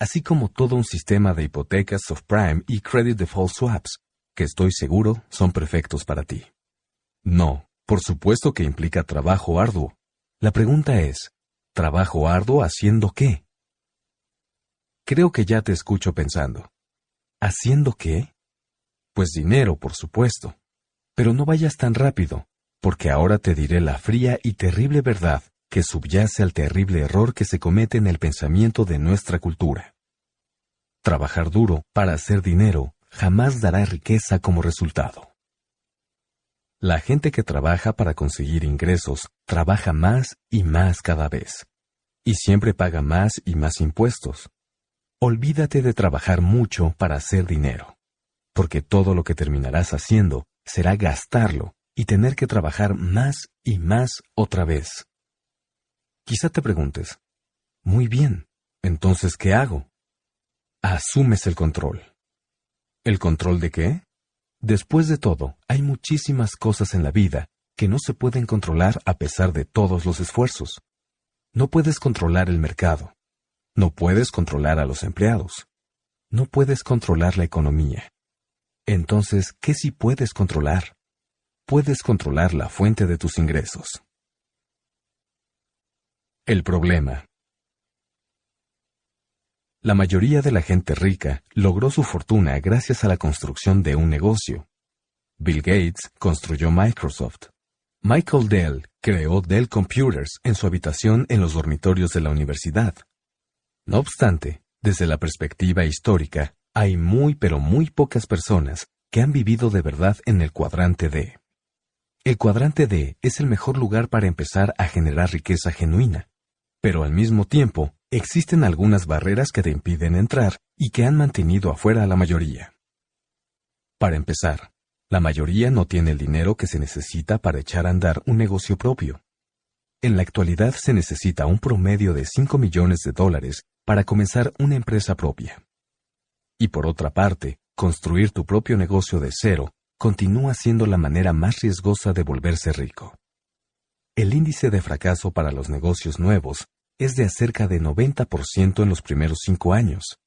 así como todo un sistema de hipotecas prime y credit default swaps, que estoy seguro son perfectos para ti. No, por supuesto que implica trabajo arduo. La pregunta es, ¿Trabajo arduo haciendo qué? Creo que ya te escucho pensando. ¿Haciendo qué? Pues dinero, por supuesto. Pero no vayas tan rápido, porque ahora te diré la fría y terrible verdad que subyace al terrible error que se comete en el pensamiento de nuestra cultura. Trabajar duro para hacer dinero jamás dará riqueza como resultado. La gente que trabaja para conseguir ingresos trabaja más y más cada vez. Y siempre paga más y más impuestos. Olvídate de trabajar mucho para hacer dinero. Porque todo lo que terminarás haciendo será gastarlo y tener que trabajar más y más otra vez. Quizá te preguntes, muy bien, entonces ¿qué hago? Asumes el control. ¿El control de qué? Después de todo, hay muchísimas cosas en la vida que no se pueden controlar a pesar de todos los esfuerzos. No puedes controlar el mercado. No puedes controlar a los empleados. No puedes controlar la economía. Entonces, ¿qué si puedes controlar? Puedes controlar la fuente de tus ingresos. El problema. La mayoría de la gente rica logró su fortuna gracias a la construcción de un negocio. Bill Gates construyó Microsoft. Michael Dell creó Dell Computers en su habitación en los dormitorios de la universidad. No obstante, desde la perspectiva histórica, hay muy pero muy pocas personas que han vivido de verdad en el cuadrante D. El cuadrante D es el mejor lugar para empezar a generar riqueza genuina, pero al mismo tiempo existen algunas barreras que te impiden entrar y que han mantenido afuera a la mayoría. Para empezar, la mayoría no tiene el dinero que se necesita para echar a andar un negocio propio. En la actualidad se necesita un promedio de 5 millones de dólares para comenzar una empresa propia. Y por otra parte, construir tu propio negocio de cero continúa siendo la manera más riesgosa de volverse rico. El índice de fracaso para los negocios nuevos es de acerca de 90% en los primeros cinco años.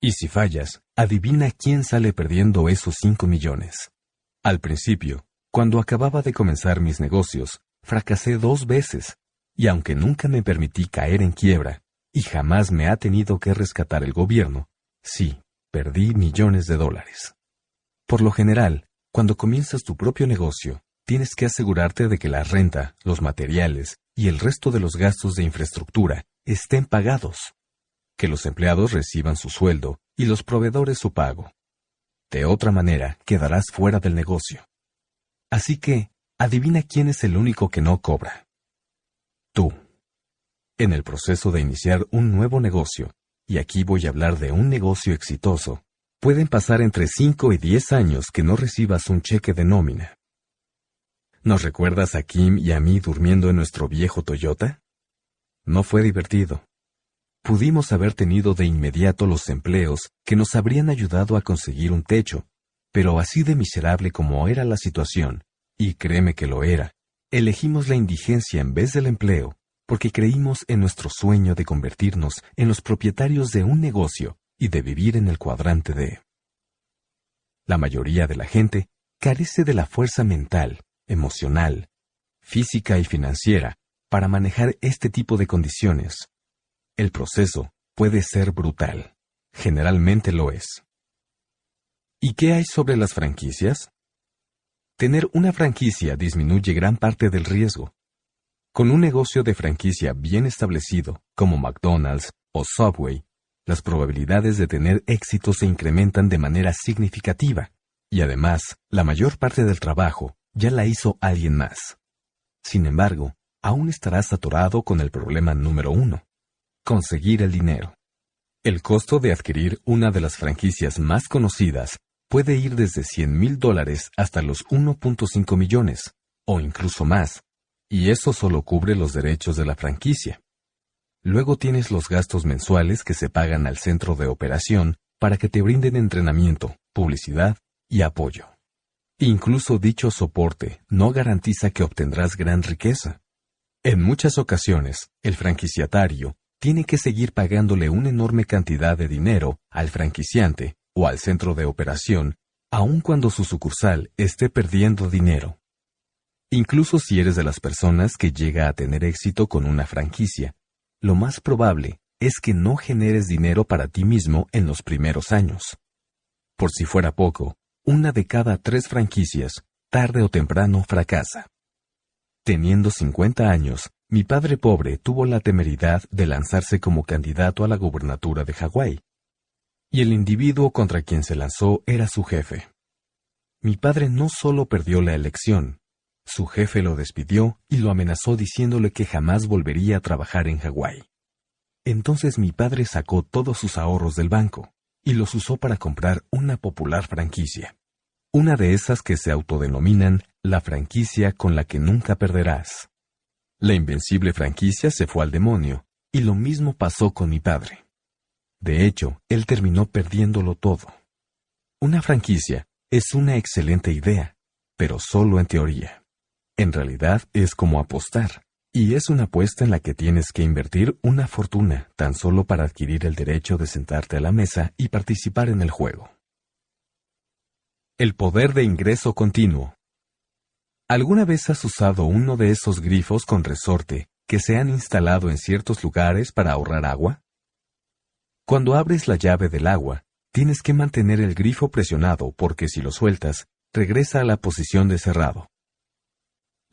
Y si fallas, adivina quién sale perdiendo esos 5 millones. Al principio, cuando acababa de comenzar mis negocios, fracasé dos veces, y aunque nunca me permití caer en quiebra, y jamás me ha tenido que rescatar el gobierno, sí, perdí millones de dólares. Por lo general, cuando comienzas tu propio negocio, tienes que asegurarte de que la renta, los materiales y el resto de los gastos de infraestructura estén pagados, que los empleados reciban su sueldo y los proveedores su pago. De otra manera, quedarás fuera del negocio. Así que, adivina quién es el único que no cobra. Tú. En el proceso de iniciar un nuevo negocio, y aquí voy a hablar de un negocio exitoso, pueden pasar entre 5 y 10 años que no recibas un cheque de nómina. ¿Nos recuerdas a Kim y a mí durmiendo en nuestro viejo Toyota? No fue divertido. Pudimos haber tenido de inmediato los empleos que nos habrían ayudado a conseguir un techo, pero así de miserable como era la situación, y créeme que lo era, elegimos la indigencia en vez del empleo, porque creímos en nuestro sueño de convertirnos en los propietarios de un negocio y de vivir en el cuadrante de... La mayoría de la gente carece de la fuerza mental emocional, física y financiera para manejar este tipo de condiciones. El proceso puede ser brutal. Generalmente lo es. ¿Y qué hay sobre las franquicias? Tener una franquicia disminuye gran parte del riesgo. Con un negocio de franquicia bien establecido, como McDonald's o Subway, las probabilidades de tener éxito se incrementan de manera significativa, y además, la mayor parte del trabajo ya la hizo alguien más. Sin embargo, aún estarás atorado con el problema número uno, conseguir el dinero. El costo de adquirir una de las franquicias más conocidas puede ir desde 100 mil dólares hasta los 1.5 millones, o incluso más, y eso solo cubre los derechos de la franquicia. Luego tienes los gastos mensuales que se pagan al centro de operación para que te brinden entrenamiento, publicidad y apoyo. Incluso dicho soporte no garantiza que obtendrás gran riqueza. En muchas ocasiones, el franquiciatario tiene que seguir pagándole una enorme cantidad de dinero al franquiciante o al centro de operación, aun cuando su sucursal esté perdiendo dinero. Incluso si eres de las personas que llega a tener éxito con una franquicia, lo más probable es que no generes dinero para ti mismo en los primeros años. Por si fuera poco, una de cada tres franquicias, tarde o temprano, fracasa. Teniendo 50 años, mi padre pobre tuvo la temeridad de lanzarse como candidato a la gubernatura de Hawái. Y el individuo contra quien se lanzó era su jefe. Mi padre no solo perdió la elección, su jefe lo despidió y lo amenazó diciéndole que jamás volvería a trabajar en Hawái. Entonces mi padre sacó todos sus ahorros del banco, y los usó para comprar una popular franquicia. Una de esas que se autodenominan la franquicia con la que nunca perderás. La invencible franquicia se fue al demonio, y lo mismo pasó con mi padre. De hecho, él terminó perdiéndolo todo. Una franquicia es una excelente idea, pero solo en teoría. En realidad es como apostar. Y es una apuesta en la que tienes que invertir una fortuna tan solo para adquirir el derecho de sentarte a la mesa y participar en el juego. El poder de ingreso continuo. ¿Alguna vez has usado uno de esos grifos con resorte que se han instalado en ciertos lugares para ahorrar agua? Cuando abres la llave del agua, tienes que mantener el grifo presionado porque si lo sueltas, regresa a la posición de cerrado.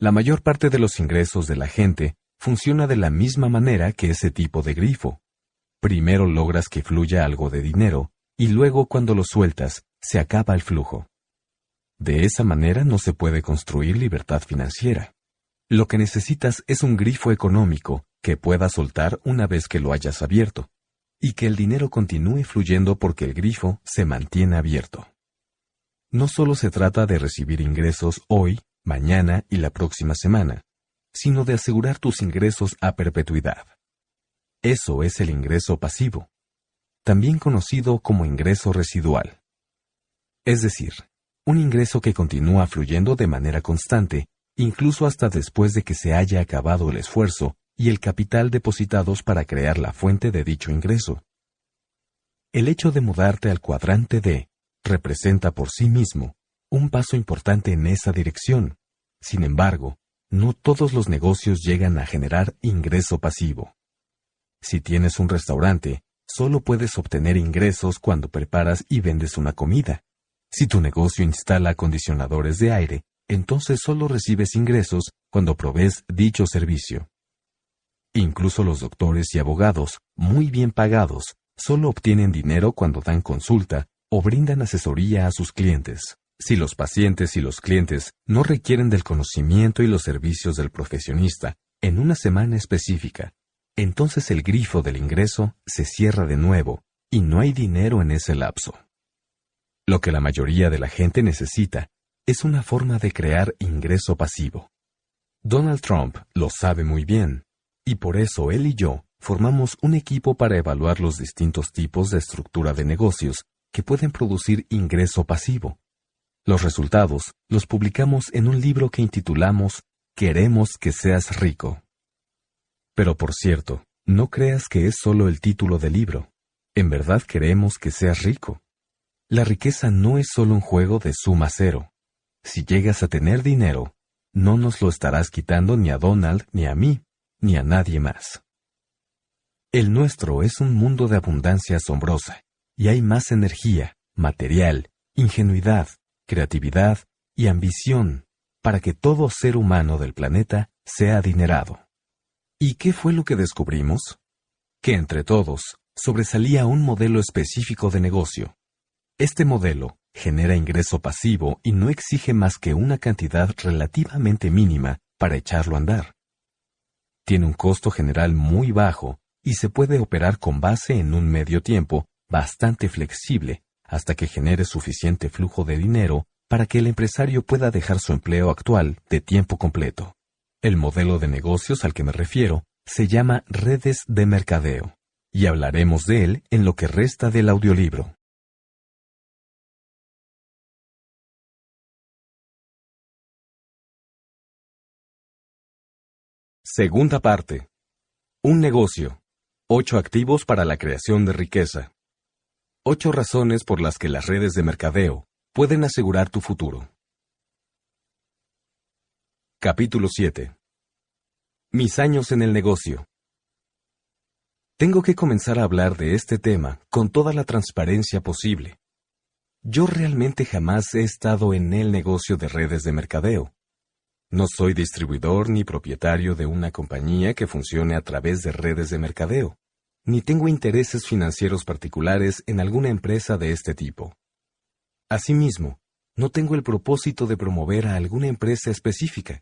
La mayor parte de los ingresos de la gente funciona de la misma manera que ese tipo de grifo. Primero logras que fluya algo de dinero, y luego cuando lo sueltas, se acaba el flujo. De esa manera no se puede construir libertad financiera. Lo que necesitas es un grifo económico que pueda soltar una vez que lo hayas abierto, y que el dinero continúe fluyendo porque el grifo se mantiene abierto. No solo se trata de recibir ingresos hoy mañana y la próxima semana, sino de asegurar tus ingresos a perpetuidad. Eso es el ingreso pasivo, también conocido como ingreso residual. Es decir, un ingreso que continúa fluyendo de manera constante, incluso hasta después de que se haya acabado el esfuerzo y el capital depositados para crear la fuente de dicho ingreso. El hecho de mudarte al cuadrante D representa por sí mismo un paso importante en esa dirección. Sin embargo, no todos los negocios llegan a generar ingreso pasivo. Si tienes un restaurante, solo puedes obtener ingresos cuando preparas y vendes una comida. Si tu negocio instala acondicionadores de aire, entonces solo recibes ingresos cuando provees dicho servicio. Incluso los doctores y abogados, muy bien pagados, solo obtienen dinero cuando dan consulta o brindan asesoría a sus clientes. Si los pacientes y los clientes no requieren del conocimiento y los servicios del profesionista en una semana específica, entonces el grifo del ingreso se cierra de nuevo y no hay dinero en ese lapso. Lo que la mayoría de la gente necesita es una forma de crear ingreso pasivo. Donald Trump lo sabe muy bien, y por eso él y yo formamos un equipo para evaluar los distintos tipos de estructura de negocios que pueden producir ingreso pasivo los resultados los publicamos en un libro que intitulamos Queremos que seas rico. Pero por cierto, no creas que es solo el título del libro. En verdad queremos que seas rico. La riqueza no es solo un juego de suma cero. Si llegas a tener dinero, no nos lo estarás quitando ni a Donald, ni a mí, ni a nadie más. El nuestro es un mundo de abundancia asombrosa, y hay más energía, material, ingenuidad, creatividad y ambición para que todo ser humano del planeta sea adinerado. ¿Y qué fue lo que descubrimos? Que entre todos sobresalía un modelo específico de negocio. Este modelo genera ingreso pasivo y no exige más que una cantidad relativamente mínima para echarlo a andar. Tiene un costo general muy bajo y se puede operar con base en un medio tiempo bastante flexible hasta que genere suficiente flujo de dinero para que el empresario pueda dejar su empleo actual de tiempo completo. El modelo de negocios al que me refiero se llama redes de mercadeo, y hablaremos de él en lo que resta del audiolibro. Segunda parte. Un negocio. Ocho activos para la creación de riqueza. Ocho razones por las que las redes de mercadeo pueden asegurar tu futuro. Capítulo 7. Mis años en el negocio. Tengo que comenzar a hablar de este tema con toda la transparencia posible. Yo realmente jamás he estado en el negocio de redes de mercadeo. No soy distribuidor ni propietario de una compañía que funcione a través de redes de mercadeo ni tengo intereses financieros particulares en alguna empresa de este tipo. Asimismo, no tengo el propósito de promover a alguna empresa específica.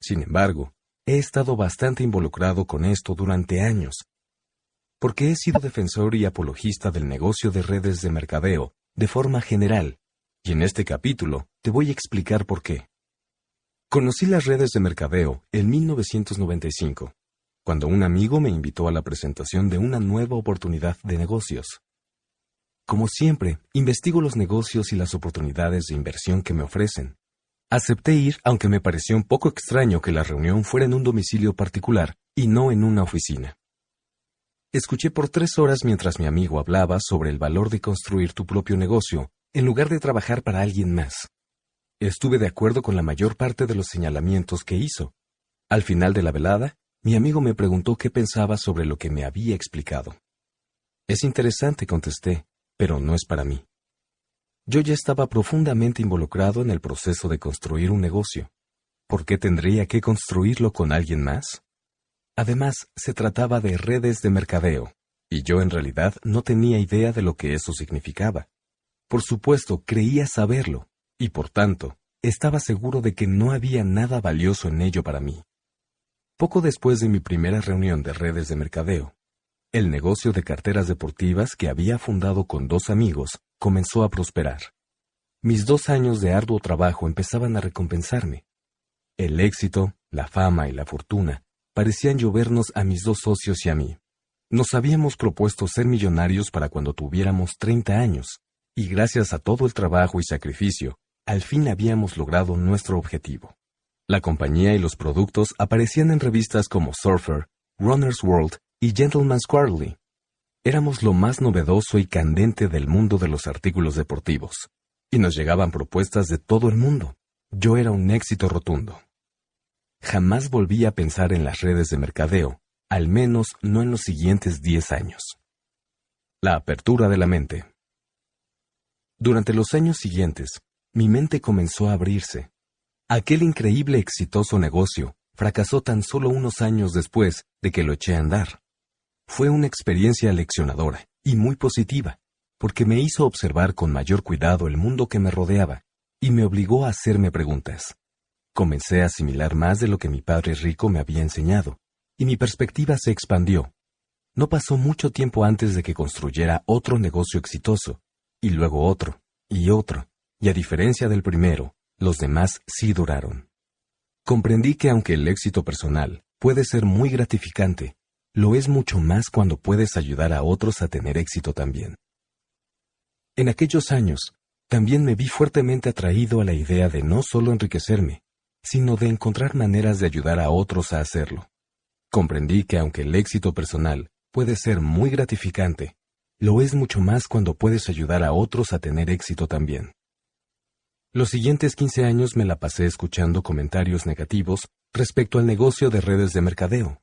Sin embargo, he estado bastante involucrado con esto durante años, porque he sido defensor y apologista del negocio de redes de mercadeo de forma general, y en este capítulo te voy a explicar por qué. Conocí las redes de mercadeo en 1995 cuando un amigo me invitó a la presentación de una nueva oportunidad de negocios. Como siempre, investigo los negocios y las oportunidades de inversión que me ofrecen. Acepté ir aunque me pareció un poco extraño que la reunión fuera en un domicilio particular y no en una oficina. Escuché por tres horas mientras mi amigo hablaba sobre el valor de construir tu propio negocio en lugar de trabajar para alguien más. Estuve de acuerdo con la mayor parte de los señalamientos que hizo. Al final de la velada, mi amigo me preguntó qué pensaba sobre lo que me había explicado. Es interesante, contesté, pero no es para mí. Yo ya estaba profundamente involucrado en el proceso de construir un negocio. ¿Por qué tendría que construirlo con alguien más? Además, se trataba de redes de mercadeo, y yo en realidad no tenía idea de lo que eso significaba. Por supuesto, creía saberlo, y por tanto, estaba seguro de que no había nada valioso en ello para mí. Poco después de mi primera reunión de redes de mercadeo, el negocio de carteras deportivas que había fundado con dos amigos comenzó a prosperar. Mis dos años de arduo trabajo empezaban a recompensarme. El éxito, la fama y la fortuna parecían llovernos a mis dos socios y a mí. Nos habíamos propuesto ser millonarios para cuando tuviéramos 30 años, y gracias a todo el trabajo y sacrificio, al fin habíamos logrado nuestro objetivo. La compañía y los productos aparecían en revistas como Surfer, Runner's World y Gentleman's Quarterly. Éramos lo más novedoso y candente del mundo de los artículos deportivos, y nos llegaban propuestas de todo el mundo. Yo era un éxito rotundo. Jamás volví a pensar en las redes de mercadeo, al menos no en los siguientes 10 años. La apertura de la mente. Durante los años siguientes, mi mente comenzó a abrirse, Aquel increíble exitoso negocio fracasó tan solo unos años después de que lo eché a andar. Fue una experiencia leccionadora y muy positiva, porque me hizo observar con mayor cuidado el mundo que me rodeaba y me obligó a hacerme preguntas. Comencé a asimilar más de lo que mi padre rico me había enseñado, y mi perspectiva se expandió. No pasó mucho tiempo antes de que construyera otro negocio exitoso, y luego otro, y otro, y a diferencia del primero, los demás sí duraron. Comprendí que aunque el éxito personal puede ser muy gratificante, lo es mucho más cuando puedes ayudar a otros a tener éxito también. En aquellos años, también me vi fuertemente atraído a la idea de no solo enriquecerme, sino de encontrar maneras de ayudar a otros a hacerlo. Comprendí que aunque el éxito personal puede ser muy gratificante, lo es mucho más cuando puedes ayudar a otros a tener éxito también. Los siguientes 15 años me la pasé escuchando comentarios negativos respecto al negocio de redes de mercadeo,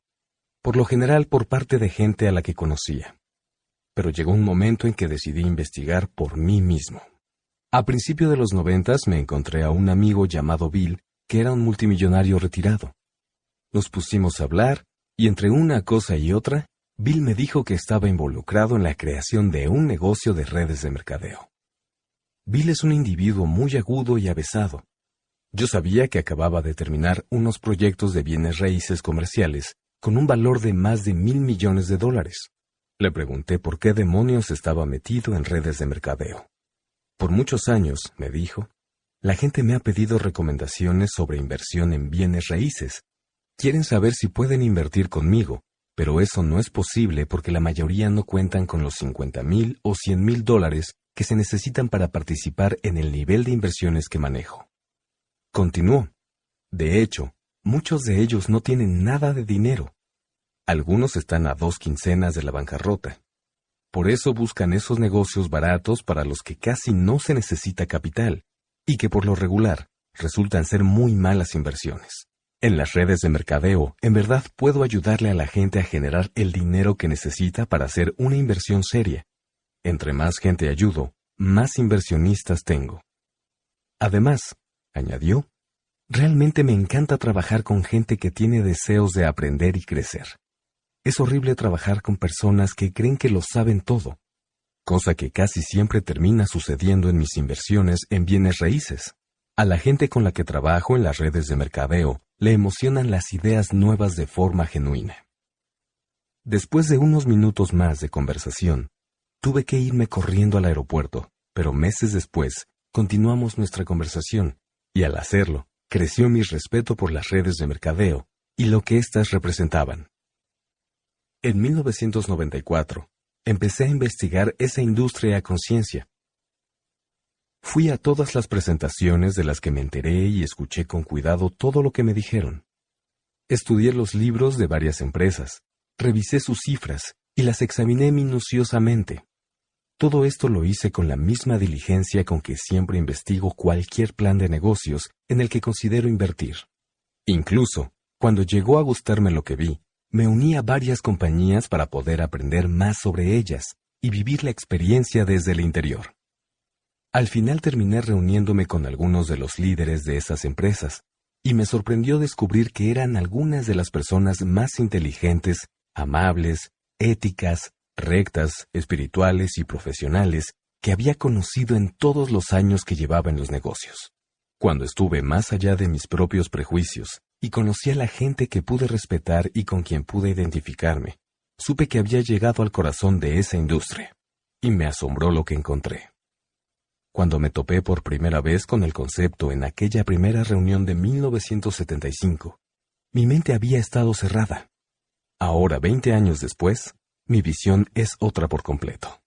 por lo general por parte de gente a la que conocía. Pero llegó un momento en que decidí investigar por mí mismo. A principio de los noventas me encontré a un amigo llamado Bill, que era un multimillonario retirado. Nos pusimos a hablar, y entre una cosa y otra, Bill me dijo que estaba involucrado en la creación de un negocio de redes de mercadeo. Bill es un individuo muy agudo y avesado. Yo sabía que acababa de terminar unos proyectos de bienes raíces comerciales con un valor de más de mil millones de dólares. Le pregunté por qué demonios estaba metido en redes de mercadeo. Por muchos años, me dijo, la gente me ha pedido recomendaciones sobre inversión en bienes raíces. Quieren saber si pueden invertir conmigo, pero eso no es posible porque la mayoría no cuentan con los cincuenta mil o cien mil dólares que se necesitan para participar en el nivel de inversiones que manejo. Continúo. De hecho, muchos de ellos no tienen nada de dinero. Algunos están a dos quincenas de la bancarrota. Por eso buscan esos negocios baratos para los que casi no se necesita capital, y que por lo regular resultan ser muy malas inversiones. En las redes de mercadeo, en verdad puedo ayudarle a la gente a generar el dinero que necesita para hacer una inversión seria, entre más gente ayudo, más inversionistas tengo. Además, añadió, realmente me encanta trabajar con gente que tiene deseos de aprender y crecer. Es horrible trabajar con personas que creen que lo saben todo, cosa que casi siempre termina sucediendo en mis inversiones en bienes raíces. A la gente con la que trabajo en las redes de mercadeo le emocionan las ideas nuevas de forma genuina. Después de unos minutos más de conversación, Tuve que irme corriendo al aeropuerto, pero meses después continuamos nuestra conversación, y al hacerlo, creció mi respeto por las redes de mercadeo y lo que éstas representaban. En 1994, empecé a investigar esa industria a conciencia. Fui a todas las presentaciones de las que me enteré y escuché con cuidado todo lo que me dijeron. Estudié los libros de varias empresas, revisé sus cifras y las examiné minuciosamente. Todo esto lo hice con la misma diligencia con que siempre investigo cualquier plan de negocios en el que considero invertir. Incluso, cuando llegó a gustarme lo que vi, me uní a varias compañías para poder aprender más sobre ellas y vivir la experiencia desde el interior. Al final terminé reuniéndome con algunos de los líderes de esas empresas, y me sorprendió descubrir que eran algunas de las personas más inteligentes, amables, éticas, rectas, espirituales y profesionales que había conocido en todos los años que llevaba en los negocios. Cuando estuve más allá de mis propios prejuicios y conocí a la gente que pude respetar y con quien pude identificarme, supe que había llegado al corazón de esa industria, y me asombró lo que encontré. Cuando me topé por primera vez con el concepto en aquella primera reunión de 1975, mi mente había estado cerrada. Ahora, veinte años después, mi visión es otra por completo.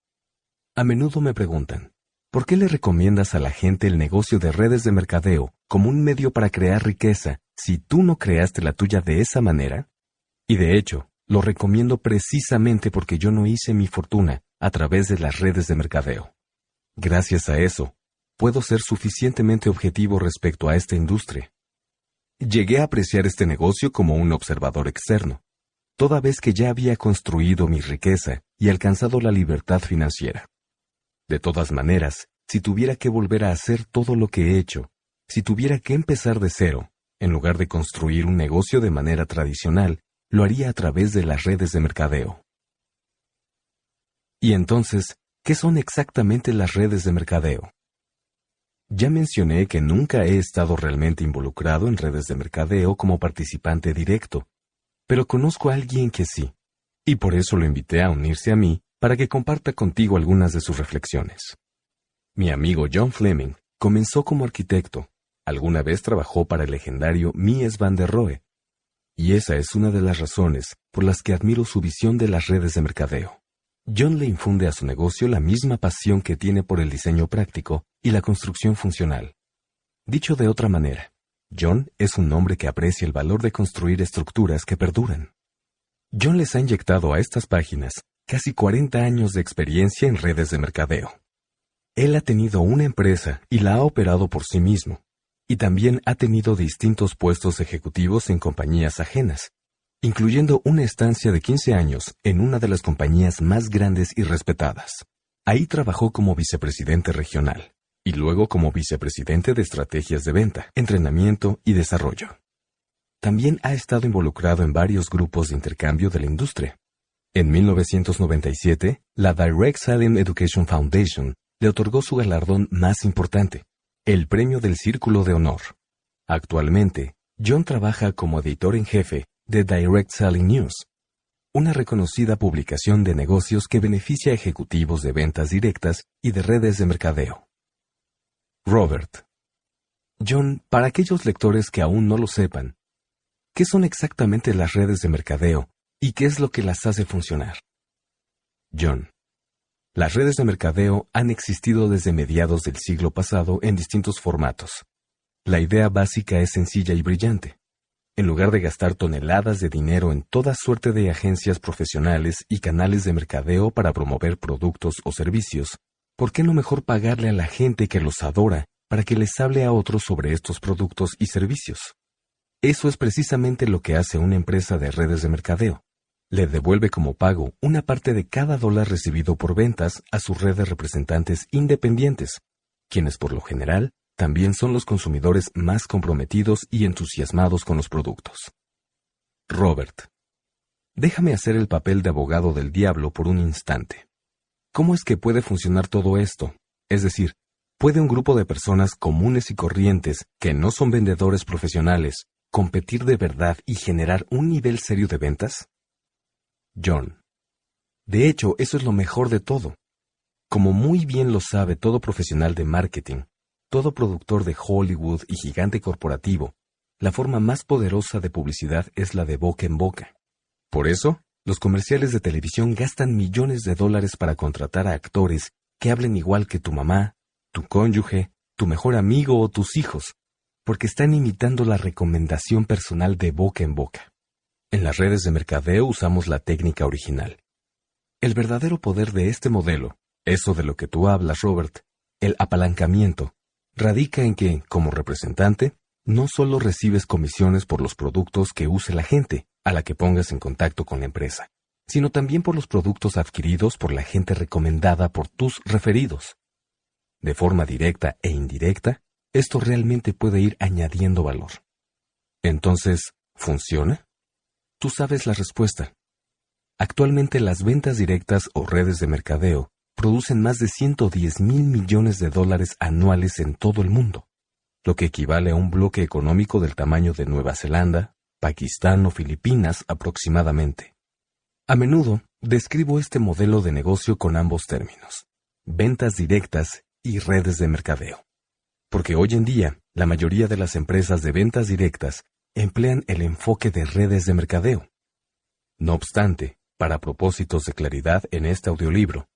A menudo me preguntan, ¿por qué le recomiendas a la gente el negocio de redes de mercadeo como un medio para crear riqueza si tú no creaste la tuya de esa manera? Y de hecho, lo recomiendo precisamente porque yo no hice mi fortuna a través de las redes de mercadeo. Gracias a eso, puedo ser suficientemente objetivo respecto a esta industria. Llegué a apreciar este negocio como un observador externo, toda vez que ya había construido mi riqueza y alcanzado la libertad financiera. De todas maneras, si tuviera que volver a hacer todo lo que he hecho, si tuviera que empezar de cero, en lugar de construir un negocio de manera tradicional, lo haría a través de las redes de mercadeo. Y entonces, ¿qué son exactamente las redes de mercadeo? Ya mencioné que nunca he estado realmente involucrado en redes de mercadeo como participante directo, pero conozco a alguien que sí, y por eso lo invité a unirse a mí para que comparta contigo algunas de sus reflexiones. Mi amigo John Fleming comenzó como arquitecto, alguna vez trabajó para el legendario Mies van der Rohe, y esa es una de las razones por las que admiro su visión de las redes de mercadeo. John le infunde a su negocio la misma pasión que tiene por el diseño práctico y la construcción funcional. Dicho de otra manera, John es un hombre que aprecia el valor de construir estructuras que perduran. John les ha inyectado a estas páginas casi 40 años de experiencia en redes de mercadeo. Él ha tenido una empresa y la ha operado por sí mismo, y también ha tenido distintos puestos ejecutivos en compañías ajenas, incluyendo una estancia de 15 años en una de las compañías más grandes y respetadas. Ahí trabajó como vicepresidente regional y luego como vicepresidente de estrategias de venta, entrenamiento y desarrollo. También ha estado involucrado en varios grupos de intercambio de la industria. En 1997, la Direct Selling Education Foundation le otorgó su galardón más importante, el Premio del Círculo de Honor. Actualmente, John trabaja como editor en jefe de Direct Selling News, una reconocida publicación de negocios que beneficia a ejecutivos de ventas directas y de redes de mercadeo. Robert. John, para aquellos lectores que aún no lo sepan, ¿qué son exactamente las redes de mercadeo y qué es lo que las hace funcionar? John. Las redes de mercadeo han existido desde mediados del siglo pasado en distintos formatos. La idea básica es sencilla y brillante. En lugar de gastar toneladas de dinero en toda suerte de agencias profesionales y canales de mercadeo para promover productos o servicios, ¿Por qué no mejor pagarle a la gente que los adora para que les hable a otros sobre estos productos y servicios? Eso es precisamente lo que hace una empresa de redes de mercadeo. Le devuelve como pago una parte de cada dólar recibido por ventas a su red de representantes independientes, quienes por lo general también son los consumidores más comprometidos y entusiasmados con los productos. Robert. Déjame hacer el papel de abogado del diablo por un instante. ¿Cómo es que puede funcionar todo esto? Es decir, ¿puede un grupo de personas comunes y corrientes, que no son vendedores profesionales, competir de verdad y generar un nivel serio de ventas? John. De hecho, eso es lo mejor de todo. Como muy bien lo sabe todo profesional de marketing, todo productor de Hollywood y gigante corporativo, la forma más poderosa de publicidad es la de boca en boca. Por eso, los comerciales de televisión gastan millones de dólares para contratar a actores que hablen igual que tu mamá, tu cónyuge, tu mejor amigo o tus hijos, porque están imitando la recomendación personal de boca en boca. En las redes de mercadeo usamos la técnica original. El verdadero poder de este modelo, eso de lo que tú hablas, Robert, el apalancamiento, radica en que, como representante, no solo recibes comisiones por los productos que use la gente a la que pongas en contacto con la empresa, sino también por los productos adquiridos por la gente recomendada por tus referidos. De forma directa e indirecta, esto realmente puede ir añadiendo valor. Entonces, ¿funciona? Tú sabes la respuesta. Actualmente las ventas directas o redes de mercadeo producen más de 110 mil millones de dólares anuales en todo el mundo lo que equivale a un bloque económico del tamaño de Nueva Zelanda, Pakistán o Filipinas aproximadamente. A menudo describo este modelo de negocio con ambos términos, ventas directas y redes de mercadeo. Porque hoy en día, la mayoría de las empresas de ventas directas emplean el enfoque de redes de mercadeo. No obstante, para propósitos de claridad en este audiolibro,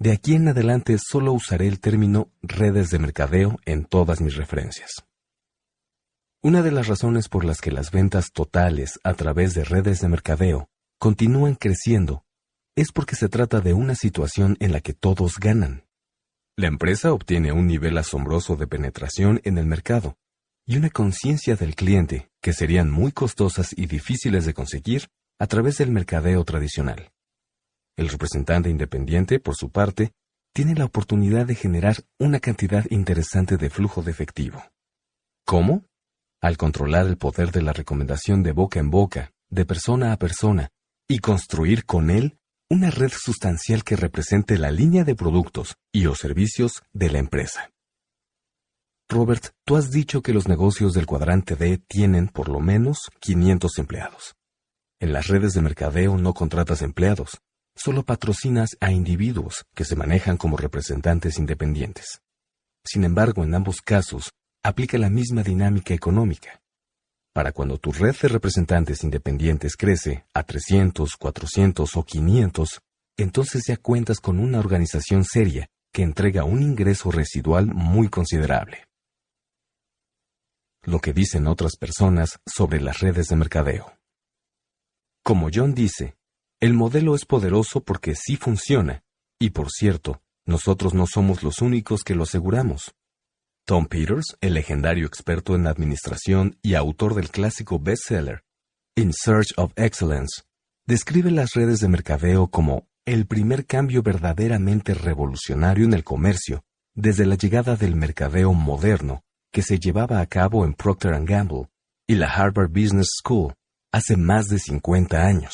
de aquí en adelante solo usaré el término redes de mercadeo en todas mis referencias. Una de las razones por las que las ventas totales a través de redes de mercadeo continúan creciendo es porque se trata de una situación en la que todos ganan. La empresa obtiene un nivel asombroso de penetración en el mercado y una conciencia del cliente que serían muy costosas y difíciles de conseguir a través del mercadeo tradicional. El representante independiente, por su parte, tiene la oportunidad de generar una cantidad interesante de flujo de efectivo. ¿Cómo? Al controlar el poder de la recomendación de boca en boca, de persona a persona, y construir con él una red sustancial que represente la línea de productos y o servicios de la empresa. Robert, tú has dicho que los negocios del cuadrante D tienen por lo menos 500 empleados. En las redes de mercadeo no contratas empleados, solo patrocinas a individuos que se manejan como representantes independientes. Sin embargo, en ambos casos, aplica la misma dinámica económica. Para cuando tu red de representantes independientes crece a 300, 400 o 500, entonces ya cuentas con una organización seria que entrega un ingreso residual muy considerable. Lo que dicen otras personas sobre las redes de mercadeo. Como John dice, el modelo es poderoso porque sí funciona, y por cierto, nosotros no somos los únicos que lo aseguramos. Tom Peters, el legendario experto en administración y autor del clásico bestseller In Search of Excellence, describe las redes de mercadeo como el primer cambio verdaderamente revolucionario en el comercio desde la llegada del mercadeo moderno que se llevaba a cabo en Procter ⁇ Gamble y la Harvard Business School hace más de 50 años.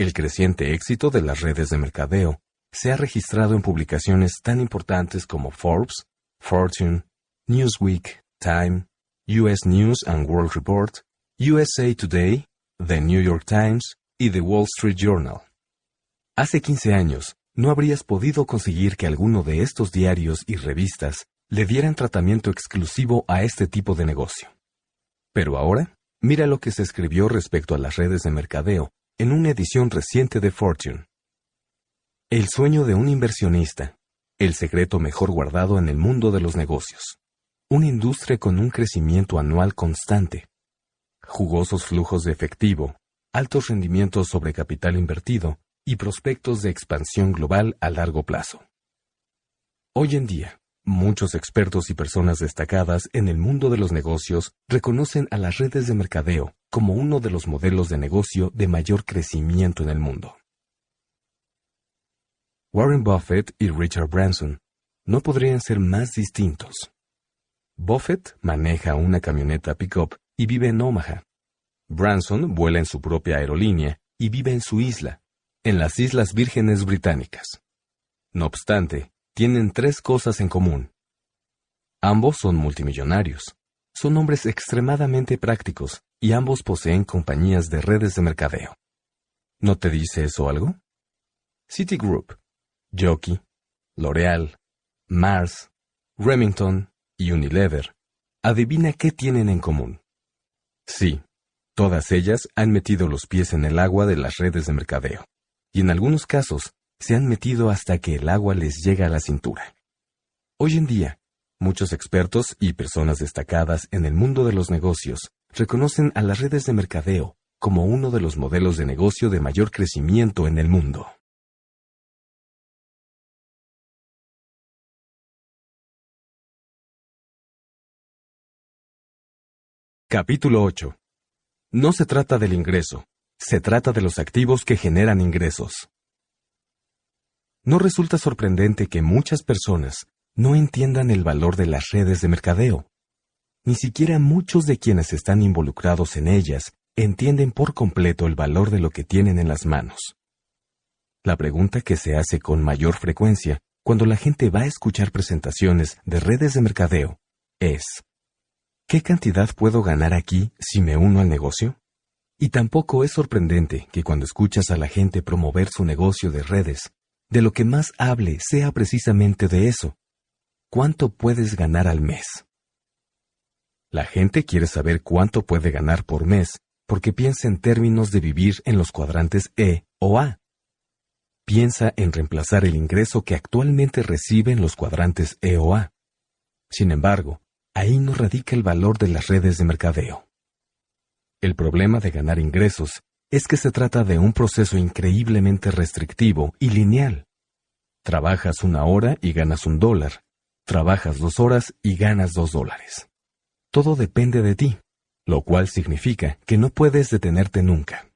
El creciente éxito de las redes de mercadeo se ha registrado en publicaciones tan importantes como Forbes, Fortune, Newsweek, Time, US News and World Report, USA Today, The New York Times y The Wall Street Journal. Hace 15 años, no habrías podido conseguir que alguno de estos diarios y revistas le dieran tratamiento exclusivo a este tipo de negocio. Pero ahora, mira lo que se escribió respecto a las redes de mercadeo en una edición reciente de Fortune. El sueño de un inversionista, el secreto mejor guardado en el mundo de los negocios. Una industria con un crecimiento anual constante, jugosos flujos de efectivo, altos rendimientos sobre capital invertido y prospectos de expansión global a largo plazo. Hoy en día, muchos expertos y personas destacadas en el mundo de los negocios reconocen a las redes de mercadeo como uno de los modelos de negocio de mayor crecimiento en el mundo. Warren Buffett y Richard Branson no podrían ser más distintos. Buffett maneja una camioneta pickup y vive en Omaha. Branson vuela en su propia aerolínea y vive en su isla, en las Islas Vírgenes Británicas. No obstante, tienen tres cosas en común. Ambos son multimillonarios, son hombres extremadamente prácticos y ambos poseen compañías de redes de mercadeo. ¿No te dice eso algo? Citigroup, Jockey, L'Oreal, Mars, Remington y Unilever. Adivina qué tienen en común. Sí, todas ellas han metido los pies en el agua de las redes de mercadeo, y en algunos casos se han metido hasta que el agua les llega a la cintura. Hoy en día, muchos expertos y personas destacadas en el mundo de los negocios reconocen a las redes de mercadeo como uno de los modelos de negocio de mayor crecimiento en el mundo. Capítulo 8. No se trata del ingreso, se trata de los activos que generan ingresos. No resulta sorprendente que muchas personas no entiendan el valor de las redes de mercadeo ni siquiera muchos de quienes están involucrados en ellas entienden por completo el valor de lo que tienen en las manos. La pregunta que se hace con mayor frecuencia cuando la gente va a escuchar presentaciones de redes de mercadeo es, ¿qué cantidad puedo ganar aquí si me uno al negocio? Y tampoco es sorprendente que cuando escuchas a la gente promover su negocio de redes, de lo que más hable sea precisamente de eso. ¿Cuánto puedes ganar al mes? La gente quiere saber cuánto puede ganar por mes, porque piensa en términos de vivir en los cuadrantes E o A. Piensa en reemplazar el ingreso que actualmente recibe en los cuadrantes E o A. Sin embargo, ahí no radica el valor de las redes de mercadeo. El problema de ganar ingresos es que se trata de un proceso increíblemente restrictivo y lineal. Trabajas una hora y ganas un dólar. Trabajas dos horas y ganas dos dólares todo depende de ti, lo cual significa que no puedes detenerte nunca.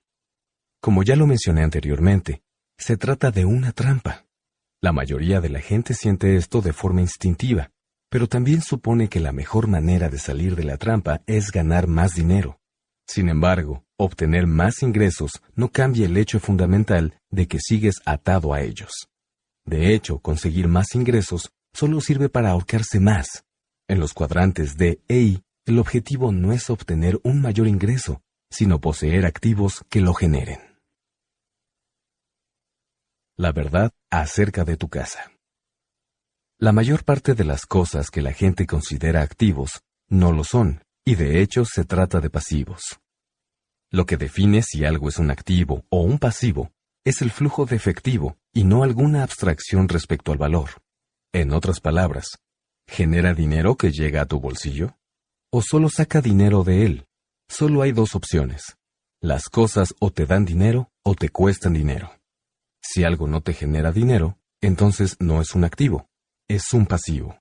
Como ya lo mencioné anteriormente, se trata de una trampa. La mayoría de la gente siente esto de forma instintiva, pero también supone que la mejor manera de salir de la trampa es ganar más dinero. Sin embargo, obtener más ingresos no cambia el hecho fundamental de que sigues atado a ellos. De hecho, conseguir más ingresos solo sirve para ahorcarse más. En los cuadrantes DEI, e el objetivo no es obtener un mayor ingreso, sino poseer activos que lo generen. La verdad acerca de tu casa. La mayor parte de las cosas que la gente considera activos no lo son, y de hecho se trata de pasivos. Lo que define si algo es un activo o un pasivo es el flujo de efectivo y no alguna abstracción respecto al valor. En otras palabras, ¿Genera dinero que llega a tu bolsillo? ¿O solo saca dinero de él? Solo hay dos opciones. Las cosas o te dan dinero o te cuestan dinero. Si algo no te genera dinero, entonces no es un activo, es un pasivo.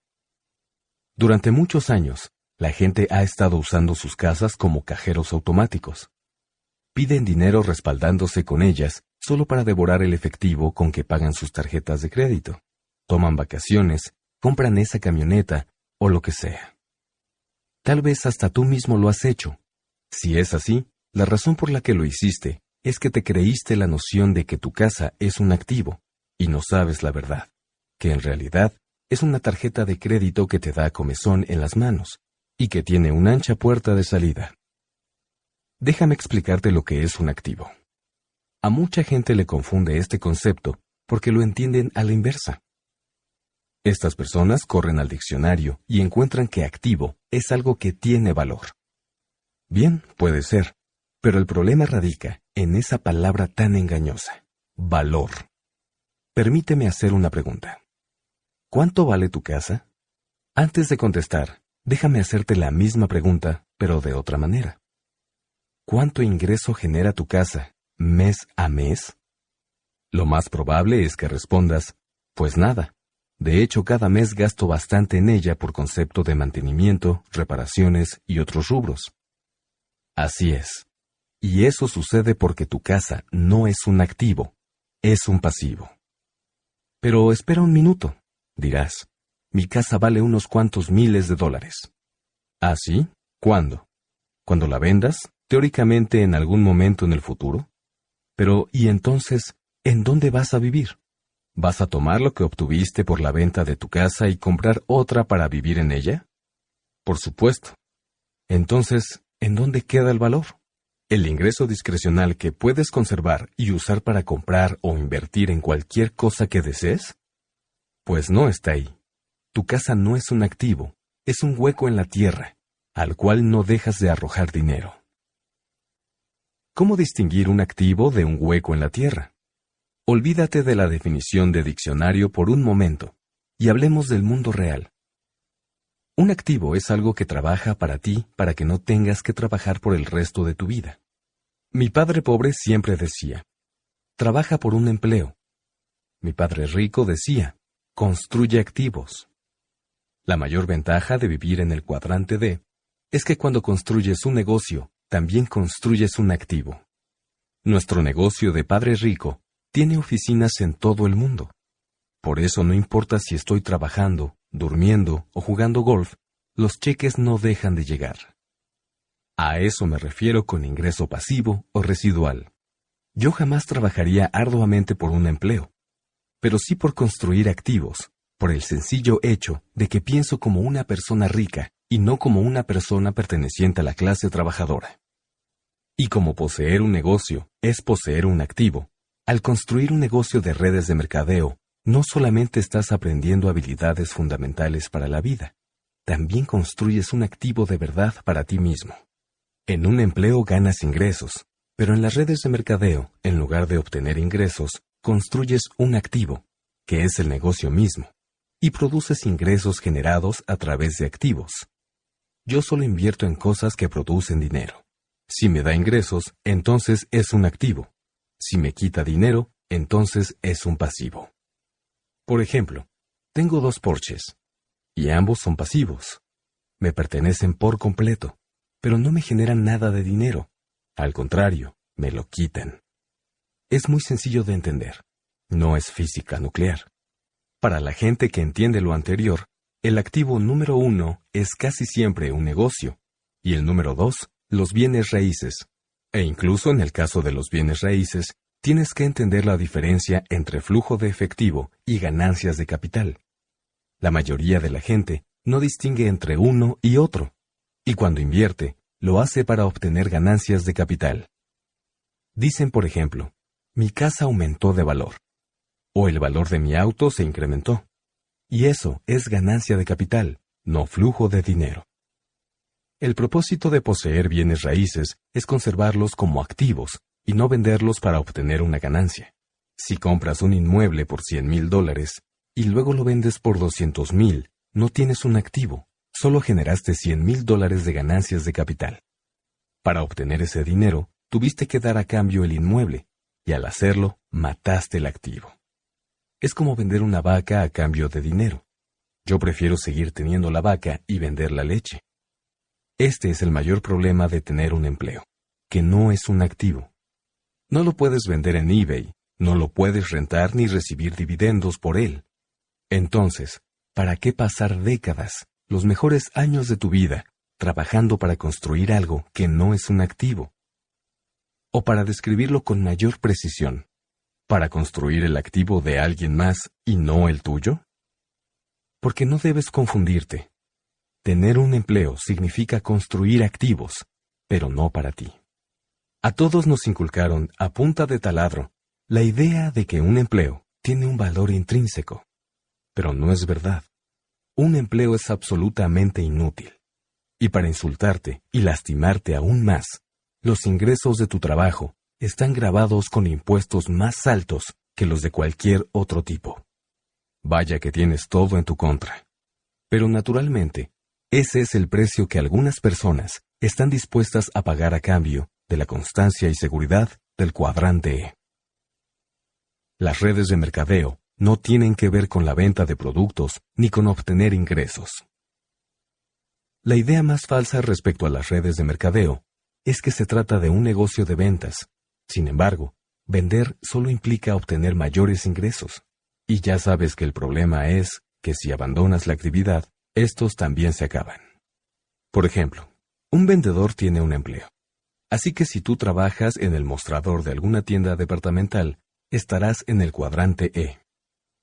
Durante muchos años, la gente ha estado usando sus casas como cajeros automáticos. Piden dinero respaldándose con ellas solo para devorar el efectivo con que pagan sus tarjetas de crédito. Toman vacaciones compran esa camioneta o lo que sea. Tal vez hasta tú mismo lo has hecho. Si es así, la razón por la que lo hiciste es que te creíste la noción de que tu casa es un activo y no sabes la verdad, que en realidad es una tarjeta de crédito que te da comezón en las manos y que tiene una ancha puerta de salida. Déjame explicarte lo que es un activo. A mucha gente le confunde este concepto porque lo entienden a la inversa. Estas personas corren al diccionario y encuentran que activo es algo que tiene valor. Bien, puede ser, pero el problema radica en esa palabra tan engañosa, valor. Permíteme hacer una pregunta. ¿Cuánto vale tu casa? Antes de contestar, déjame hacerte la misma pregunta, pero de otra manera. ¿Cuánto ingreso genera tu casa mes a mes? Lo más probable es que respondas, pues nada, de hecho, cada mes gasto bastante en ella por concepto de mantenimiento, reparaciones y otros rubros. Así es. Y eso sucede porque tu casa no es un activo, es un pasivo. Pero espera un minuto, dirás. Mi casa vale unos cuantos miles de dólares. ¿Así? ¿Ah, sí? ¿Cuándo? ¿Cuando la vendas? Teóricamente en algún momento en el futuro. Pero, ¿y entonces, en dónde vas a vivir? ¿Vas a tomar lo que obtuviste por la venta de tu casa y comprar otra para vivir en ella? Por supuesto. Entonces, ¿en dónde queda el valor? El ingreso discrecional que puedes conservar y usar para comprar o invertir en cualquier cosa que desees? Pues no está ahí. Tu casa no es un activo, es un hueco en la tierra, al cual no dejas de arrojar dinero. ¿Cómo distinguir un activo de un hueco en la tierra? Olvídate de la definición de diccionario por un momento y hablemos del mundo real. Un activo es algo que trabaja para ti para que no tengas que trabajar por el resto de tu vida. Mi padre pobre siempre decía, trabaja por un empleo. Mi padre rico decía, construye activos. La mayor ventaja de vivir en el cuadrante D es que cuando construyes un negocio, también construyes un activo. Nuestro negocio de padre rico tiene oficinas en todo el mundo. Por eso no importa si estoy trabajando, durmiendo o jugando golf, los cheques no dejan de llegar. A eso me refiero con ingreso pasivo o residual. Yo jamás trabajaría arduamente por un empleo, pero sí por construir activos, por el sencillo hecho de que pienso como una persona rica y no como una persona perteneciente a la clase trabajadora. Y como poseer un negocio es poseer un activo, al construir un negocio de redes de mercadeo, no solamente estás aprendiendo habilidades fundamentales para la vida, también construyes un activo de verdad para ti mismo. En un empleo ganas ingresos, pero en las redes de mercadeo, en lugar de obtener ingresos, construyes un activo, que es el negocio mismo, y produces ingresos generados a través de activos. Yo solo invierto en cosas que producen dinero. Si me da ingresos, entonces es un activo si me quita dinero, entonces es un pasivo. Por ejemplo, tengo dos porches y ambos son pasivos. Me pertenecen por completo, pero no me generan nada de dinero. Al contrario, me lo quitan. Es muy sencillo de entender. No es física nuclear. Para la gente que entiende lo anterior, el activo número uno es casi siempre un negocio, y el número dos, los bienes raíces, e incluso en el caso de los bienes raíces, tienes que entender la diferencia entre flujo de efectivo y ganancias de capital. La mayoría de la gente no distingue entre uno y otro, y cuando invierte, lo hace para obtener ganancias de capital. Dicen, por ejemplo, mi casa aumentó de valor, o el valor de mi auto se incrementó. Y eso es ganancia de capital, no flujo de dinero. El propósito de poseer bienes raíces es conservarlos como activos y no venderlos para obtener una ganancia. Si compras un inmueble por 100 mil dólares y luego lo vendes por 200 mil, no tienes un activo, solo generaste 100 mil dólares de ganancias de capital. Para obtener ese dinero, tuviste que dar a cambio el inmueble, y al hacerlo, mataste el activo. Es como vender una vaca a cambio de dinero. Yo prefiero seguir teniendo la vaca y vender la leche. Este es el mayor problema de tener un empleo, que no es un activo. No lo puedes vender en eBay, no lo puedes rentar ni recibir dividendos por él. Entonces, ¿para qué pasar décadas, los mejores años de tu vida, trabajando para construir algo que no es un activo? O para describirlo con mayor precisión, ¿para construir el activo de alguien más y no el tuyo? Porque no debes confundirte. Tener un empleo significa construir activos, pero no para ti. A todos nos inculcaron, a punta de taladro, la idea de que un empleo tiene un valor intrínseco. Pero no es verdad. Un empleo es absolutamente inútil. Y para insultarte y lastimarte aún más, los ingresos de tu trabajo están grabados con impuestos más altos que los de cualquier otro tipo. Vaya que tienes todo en tu contra. Pero naturalmente, ese es el precio que algunas personas están dispuestas a pagar a cambio de la constancia y seguridad del cuadrante E. Las redes de mercadeo no tienen que ver con la venta de productos ni con obtener ingresos. La idea más falsa respecto a las redes de mercadeo es que se trata de un negocio de ventas. Sin embargo, vender solo implica obtener mayores ingresos. Y ya sabes que el problema es que si abandonas la actividad, estos también se acaban. Por ejemplo, un vendedor tiene un empleo. Así que si tú trabajas en el mostrador de alguna tienda departamental, estarás en el cuadrante E.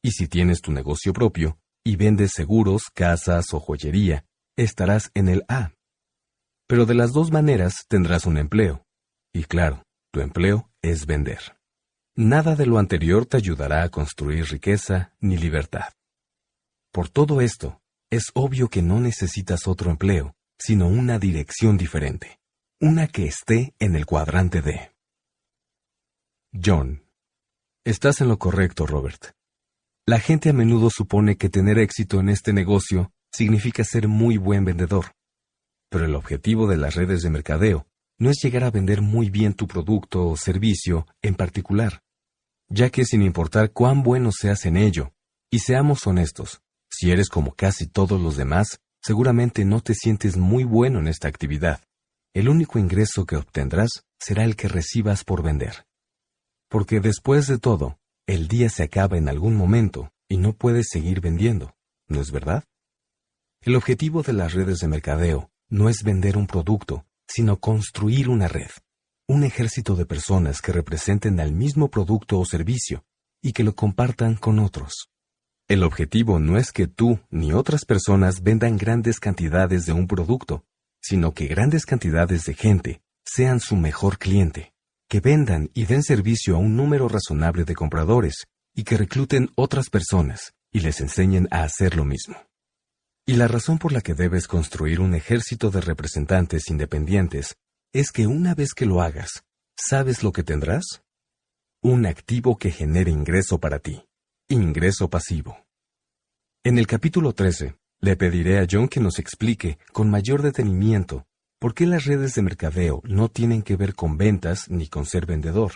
Y si tienes tu negocio propio y vendes seguros, casas o joyería, estarás en el A. Pero de las dos maneras tendrás un empleo. Y claro, tu empleo es vender. Nada de lo anterior te ayudará a construir riqueza ni libertad. Por todo esto, es obvio que no necesitas otro empleo, sino una dirección diferente, una que esté en el cuadrante D. John. Estás en lo correcto, Robert. La gente a menudo supone que tener éxito en este negocio significa ser muy buen vendedor. Pero el objetivo de las redes de mercadeo no es llegar a vender muy bien tu producto o servicio en particular, ya que sin importar cuán bueno seas en ello, y seamos honestos, si eres como casi todos los demás, seguramente no te sientes muy bueno en esta actividad. El único ingreso que obtendrás será el que recibas por vender. Porque después de todo, el día se acaba en algún momento y no puedes seguir vendiendo, ¿no es verdad? El objetivo de las redes de mercadeo no es vender un producto, sino construir una red, un ejército de personas que representen al mismo producto o servicio y que lo compartan con otros. El objetivo no es que tú ni otras personas vendan grandes cantidades de un producto, sino que grandes cantidades de gente sean su mejor cliente, que vendan y den servicio a un número razonable de compradores y que recluten otras personas y les enseñen a hacer lo mismo. Y la razón por la que debes construir un ejército de representantes independientes es que una vez que lo hagas, ¿sabes lo que tendrás? Un activo que genere ingreso para ti. Ingreso pasivo. En el capítulo 13, le pediré a John que nos explique con mayor detenimiento por qué las redes de mercadeo no tienen que ver con ventas ni con ser vendedor,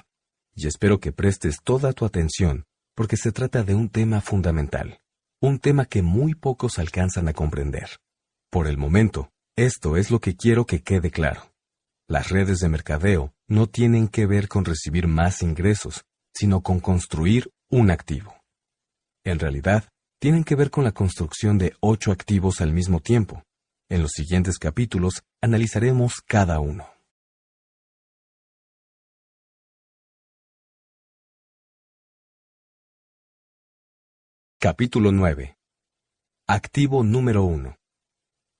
y espero que prestes toda tu atención porque se trata de un tema fundamental, un tema que muy pocos alcanzan a comprender. Por el momento, esto es lo que quiero que quede claro. Las redes de mercadeo no tienen que ver con recibir más ingresos, sino con construir un activo en realidad, tienen que ver con la construcción de ocho activos al mismo tiempo. En los siguientes capítulos analizaremos cada uno. Capítulo 9. Activo número 1.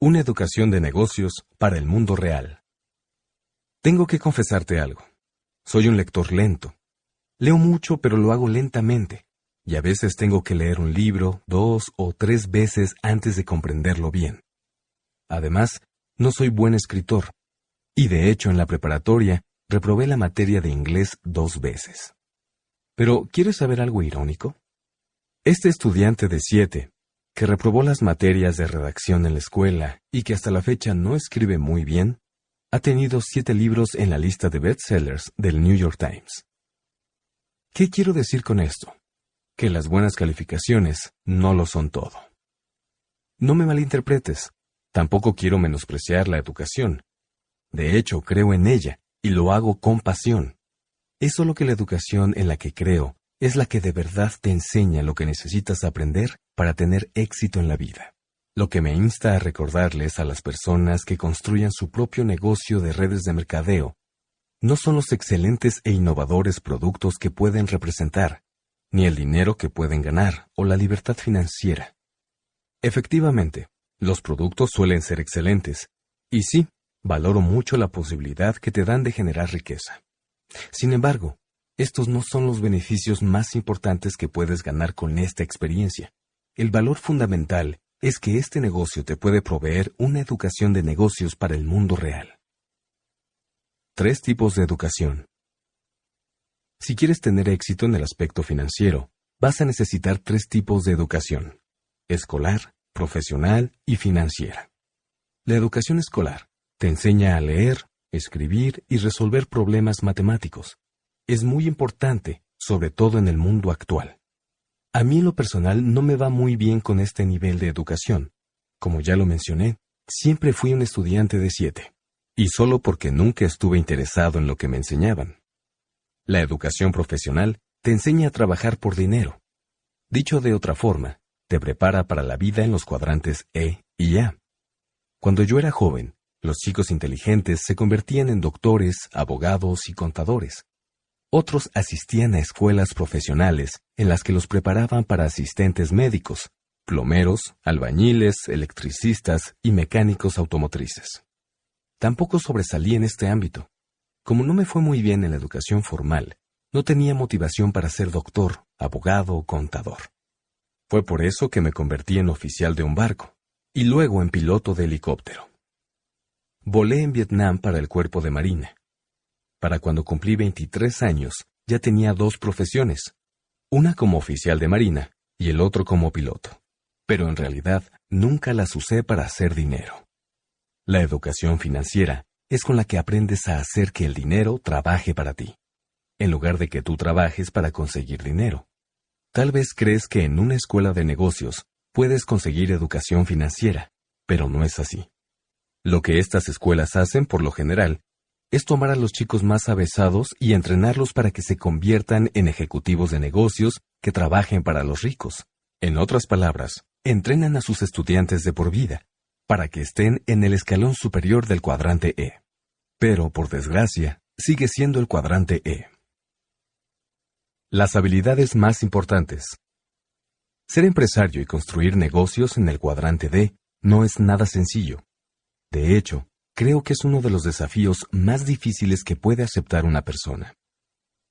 Una educación de negocios para el mundo real. Tengo que confesarte algo. Soy un lector lento. Leo mucho, pero lo hago lentamente y a veces tengo que leer un libro dos o tres veces antes de comprenderlo bien. Además, no soy buen escritor, y de hecho en la preparatoria reprobé la materia de inglés dos veces. Pero, ¿quieres saber algo irónico? Este estudiante de siete, que reprobó las materias de redacción en la escuela y que hasta la fecha no escribe muy bien, ha tenido siete libros en la lista de bestsellers del New York Times. ¿Qué quiero decir con esto? que las buenas calificaciones no lo son todo. No me malinterpretes, tampoco quiero menospreciar la educación. De hecho, creo en ella y lo hago con pasión. Es solo que la educación en la que creo es la que de verdad te enseña lo que necesitas aprender para tener éxito en la vida. Lo que me insta a recordarles a las personas que construyan su propio negocio de redes de mercadeo no son los excelentes e innovadores productos que pueden representar, ni el dinero que pueden ganar o la libertad financiera. Efectivamente, los productos suelen ser excelentes, y sí, valoro mucho la posibilidad que te dan de generar riqueza. Sin embargo, estos no son los beneficios más importantes que puedes ganar con esta experiencia. El valor fundamental es que este negocio te puede proveer una educación de negocios para el mundo real. Tres tipos de educación. Si quieres tener éxito en el aspecto financiero, vas a necesitar tres tipos de educación, escolar, profesional y financiera. La educación escolar te enseña a leer, escribir y resolver problemas matemáticos. Es muy importante, sobre todo en el mundo actual. A mí en lo personal no me va muy bien con este nivel de educación. Como ya lo mencioné, siempre fui un estudiante de siete. Y solo porque nunca estuve interesado en lo que me enseñaban. La educación profesional te enseña a trabajar por dinero. Dicho de otra forma, te prepara para la vida en los cuadrantes E y A. Cuando yo era joven, los chicos inteligentes se convertían en doctores, abogados y contadores. Otros asistían a escuelas profesionales en las que los preparaban para asistentes médicos, plomeros, albañiles, electricistas y mecánicos automotrices. Tampoco sobresalí en este ámbito. Como no me fue muy bien en la educación formal, no tenía motivación para ser doctor, abogado o contador. Fue por eso que me convertí en oficial de un barco, y luego en piloto de helicóptero. Volé en Vietnam para el cuerpo de marina. Para cuando cumplí 23 años, ya tenía dos profesiones, una como oficial de marina y el otro como piloto. Pero en realidad nunca las usé para hacer dinero. La educación financiera es con la que aprendes a hacer que el dinero trabaje para ti, en lugar de que tú trabajes para conseguir dinero. Tal vez crees que en una escuela de negocios puedes conseguir educación financiera, pero no es así. Lo que estas escuelas hacen, por lo general, es tomar a los chicos más avesados y entrenarlos para que se conviertan en ejecutivos de negocios que trabajen para los ricos. En otras palabras, entrenan a sus estudiantes de por vida, para que estén en el escalón superior del cuadrante E. Pero, por desgracia, sigue siendo el cuadrante E. Las habilidades más importantes. Ser empresario y construir negocios en el cuadrante D no es nada sencillo. De hecho, creo que es uno de los desafíos más difíciles que puede aceptar una persona.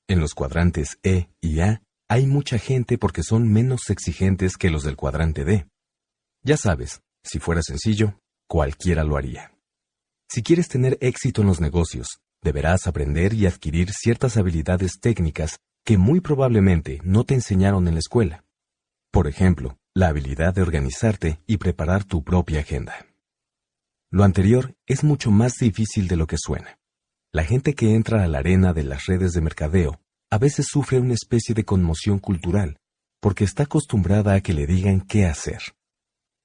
En los cuadrantes E y A hay mucha gente porque son menos exigentes que los del cuadrante D. Ya sabes, si fuera sencillo, cualquiera lo haría. Si quieres tener éxito en los negocios, deberás aprender y adquirir ciertas habilidades técnicas que muy probablemente no te enseñaron en la escuela. Por ejemplo, la habilidad de organizarte y preparar tu propia agenda. Lo anterior es mucho más difícil de lo que suena. La gente que entra a la arena de las redes de mercadeo a veces sufre una especie de conmoción cultural porque está acostumbrada a que le digan qué hacer.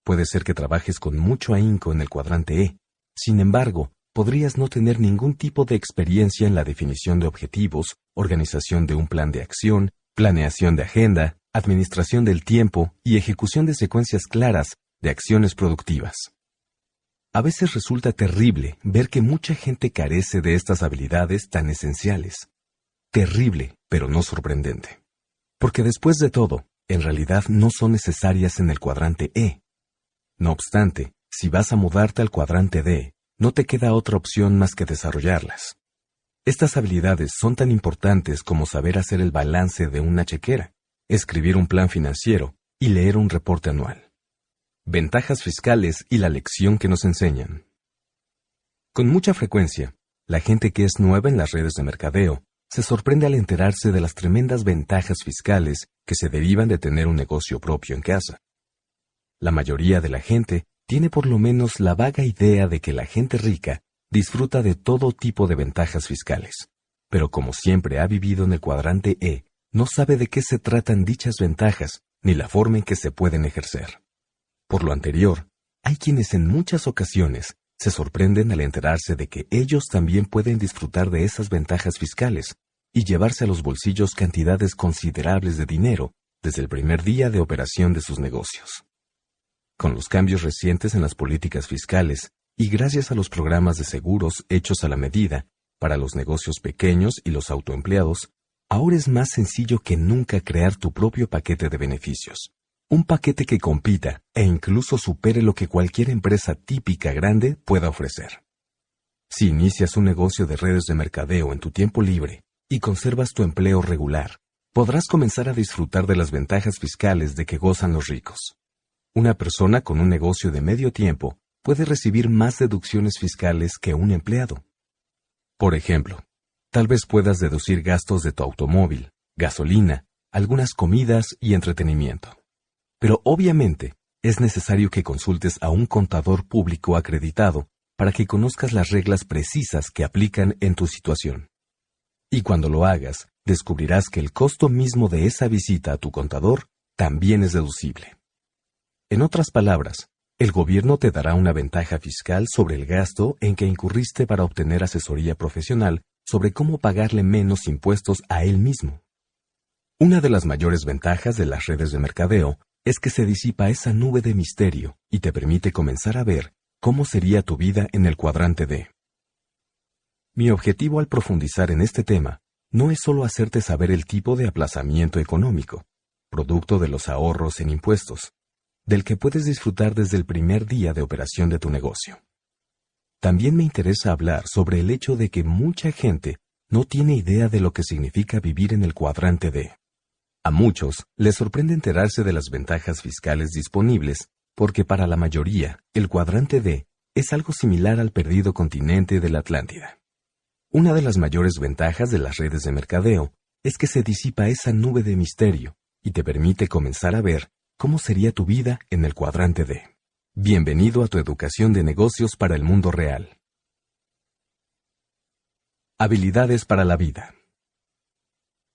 Puede ser que trabajes con mucho ahínco en el cuadrante E. Sin embargo, podrías no tener ningún tipo de experiencia en la definición de objetivos, organización de un plan de acción, planeación de agenda, administración del tiempo y ejecución de secuencias claras de acciones productivas. A veces resulta terrible ver que mucha gente carece de estas habilidades tan esenciales. Terrible, pero no sorprendente. Porque después de todo, en realidad no son necesarias en el cuadrante E. No obstante, si vas a mudarte al cuadrante D, no te queda otra opción más que desarrollarlas. Estas habilidades son tan importantes como saber hacer el balance de una chequera, escribir un plan financiero y leer un reporte anual. Ventajas fiscales y la lección que nos enseñan. Con mucha frecuencia, la gente que es nueva en las redes de mercadeo se sorprende al enterarse de las tremendas ventajas fiscales que se derivan de tener un negocio propio en casa. La mayoría de la gente tiene por lo menos la vaga idea de que la gente rica disfruta de todo tipo de ventajas fiscales, pero como siempre ha vivido en el cuadrante E, no sabe de qué se tratan dichas ventajas ni la forma en que se pueden ejercer. Por lo anterior, hay quienes en muchas ocasiones se sorprenden al enterarse de que ellos también pueden disfrutar de esas ventajas fiscales y llevarse a los bolsillos cantidades considerables de dinero desde el primer día de operación de sus negocios. Con los cambios recientes en las políticas fiscales y gracias a los programas de seguros hechos a la medida para los negocios pequeños y los autoempleados, ahora es más sencillo que nunca crear tu propio paquete de beneficios. Un paquete que compita e incluso supere lo que cualquier empresa típica grande pueda ofrecer. Si inicias un negocio de redes de mercadeo en tu tiempo libre y conservas tu empleo regular, podrás comenzar a disfrutar de las ventajas fiscales de que gozan los ricos. Una persona con un negocio de medio tiempo puede recibir más deducciones fiscales que un empleado. Por ejemplo, tal vez puedas deducir gastos de tu automóvil, gasolina, algunas comidas y entretenimiento. Pero obviamente, es necesario que consultes a un contador público acreditado para que conozcas las reglas precisas que aplican en tu situación. Y cuando lo hagas, descubrirás que el costo mismo de esa visita a tu contador también es deducible. En otras palabras, el gobierno te dará una ventaja fiscal sobre el gasto en que incurriste para obtener asesoría profesional sobre cómo pagarle menos impuestos a él mismo. Una de las mayores ventajas de las redes de mercadeo es que se disipa esa nube de misterio y te permite comenzar a ver cómo sería tu vida en el cuadrante D. Mi objetivo al profundizar en este tema no es solo hacerte saber el tipo de aplazamiento económico, producto de los ahorros en impuestos, del que puedes disfrutar desde el primer día de operación de tu negocio. También me interesa hablar sobre el hecho de que mucha gente no tiene idea de lo que significa vivir en el cuadrante D. A muchos les sorprende enterarse de las ventajas fiscales disponibles, porque para la mayoría, el cuadrante D es algo similar al perdido continente de la Atlántida. Una de las mayores ventajas de las redes de mercadeo es que se disipa esa nube de misterio y te permite comenzar a ver ¿Cómo sería tu vida en el cuadrante D? Bienvenido a tu educación de negocios para el mundo real. Habilidades para la vida.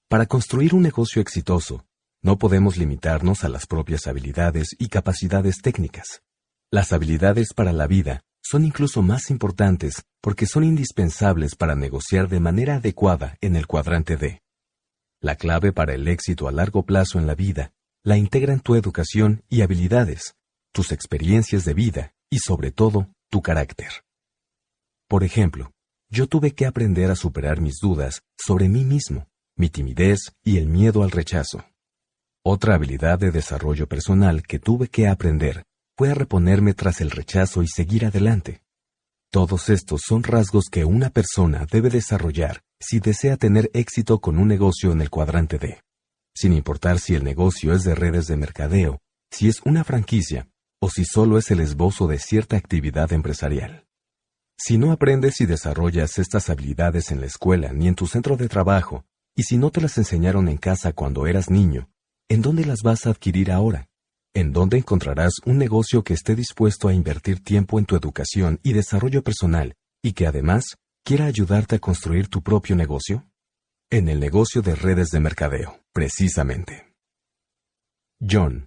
Para construir un negocio exitoso, no podemos limitarnos a las propias habilidades y capacidades técnicas. Las habilidades para la vida son incluso más importantes porque son indispensables para negociar de manera adecuada en el cuadrante D. La clave para el éxito a largo plazo en la vida la integran tu educación y habilidades, tus experiencias de vida y sobre todo tu carácter. Por ejemplo, yo tuve que aprender a superar mis dudas sobre mí mismo, mi timidez y el miedo al rechazo. Otra habilidad de desarrollo personal que tuve que aprender fue a reponerme tras el rechazo y seguir adelante. Todos estos son rasgos que una persona debe desarrollar si desea tener éxito con un negocio en el cuadrante D sin importar si el negocio es de redes de mercadeo, si es una franquicia o si solo es el esbozo de cierta actividad empresarial. Si no aprendes y desarrollas estas habilidades en la escuela ni en tu centro de trabajo, y si no te las enseñaron en casa cuando eras niño, ¿en dónde las vas a adquirir ahora? ¿En dónde encontrarás un negocio que esté dispuesto a invertir tiempo en tu educación y desarrollo personal y que además quiera ayudarte a construir tu propio negocio? en el negocio de redes de mercadeo, precisamente. John.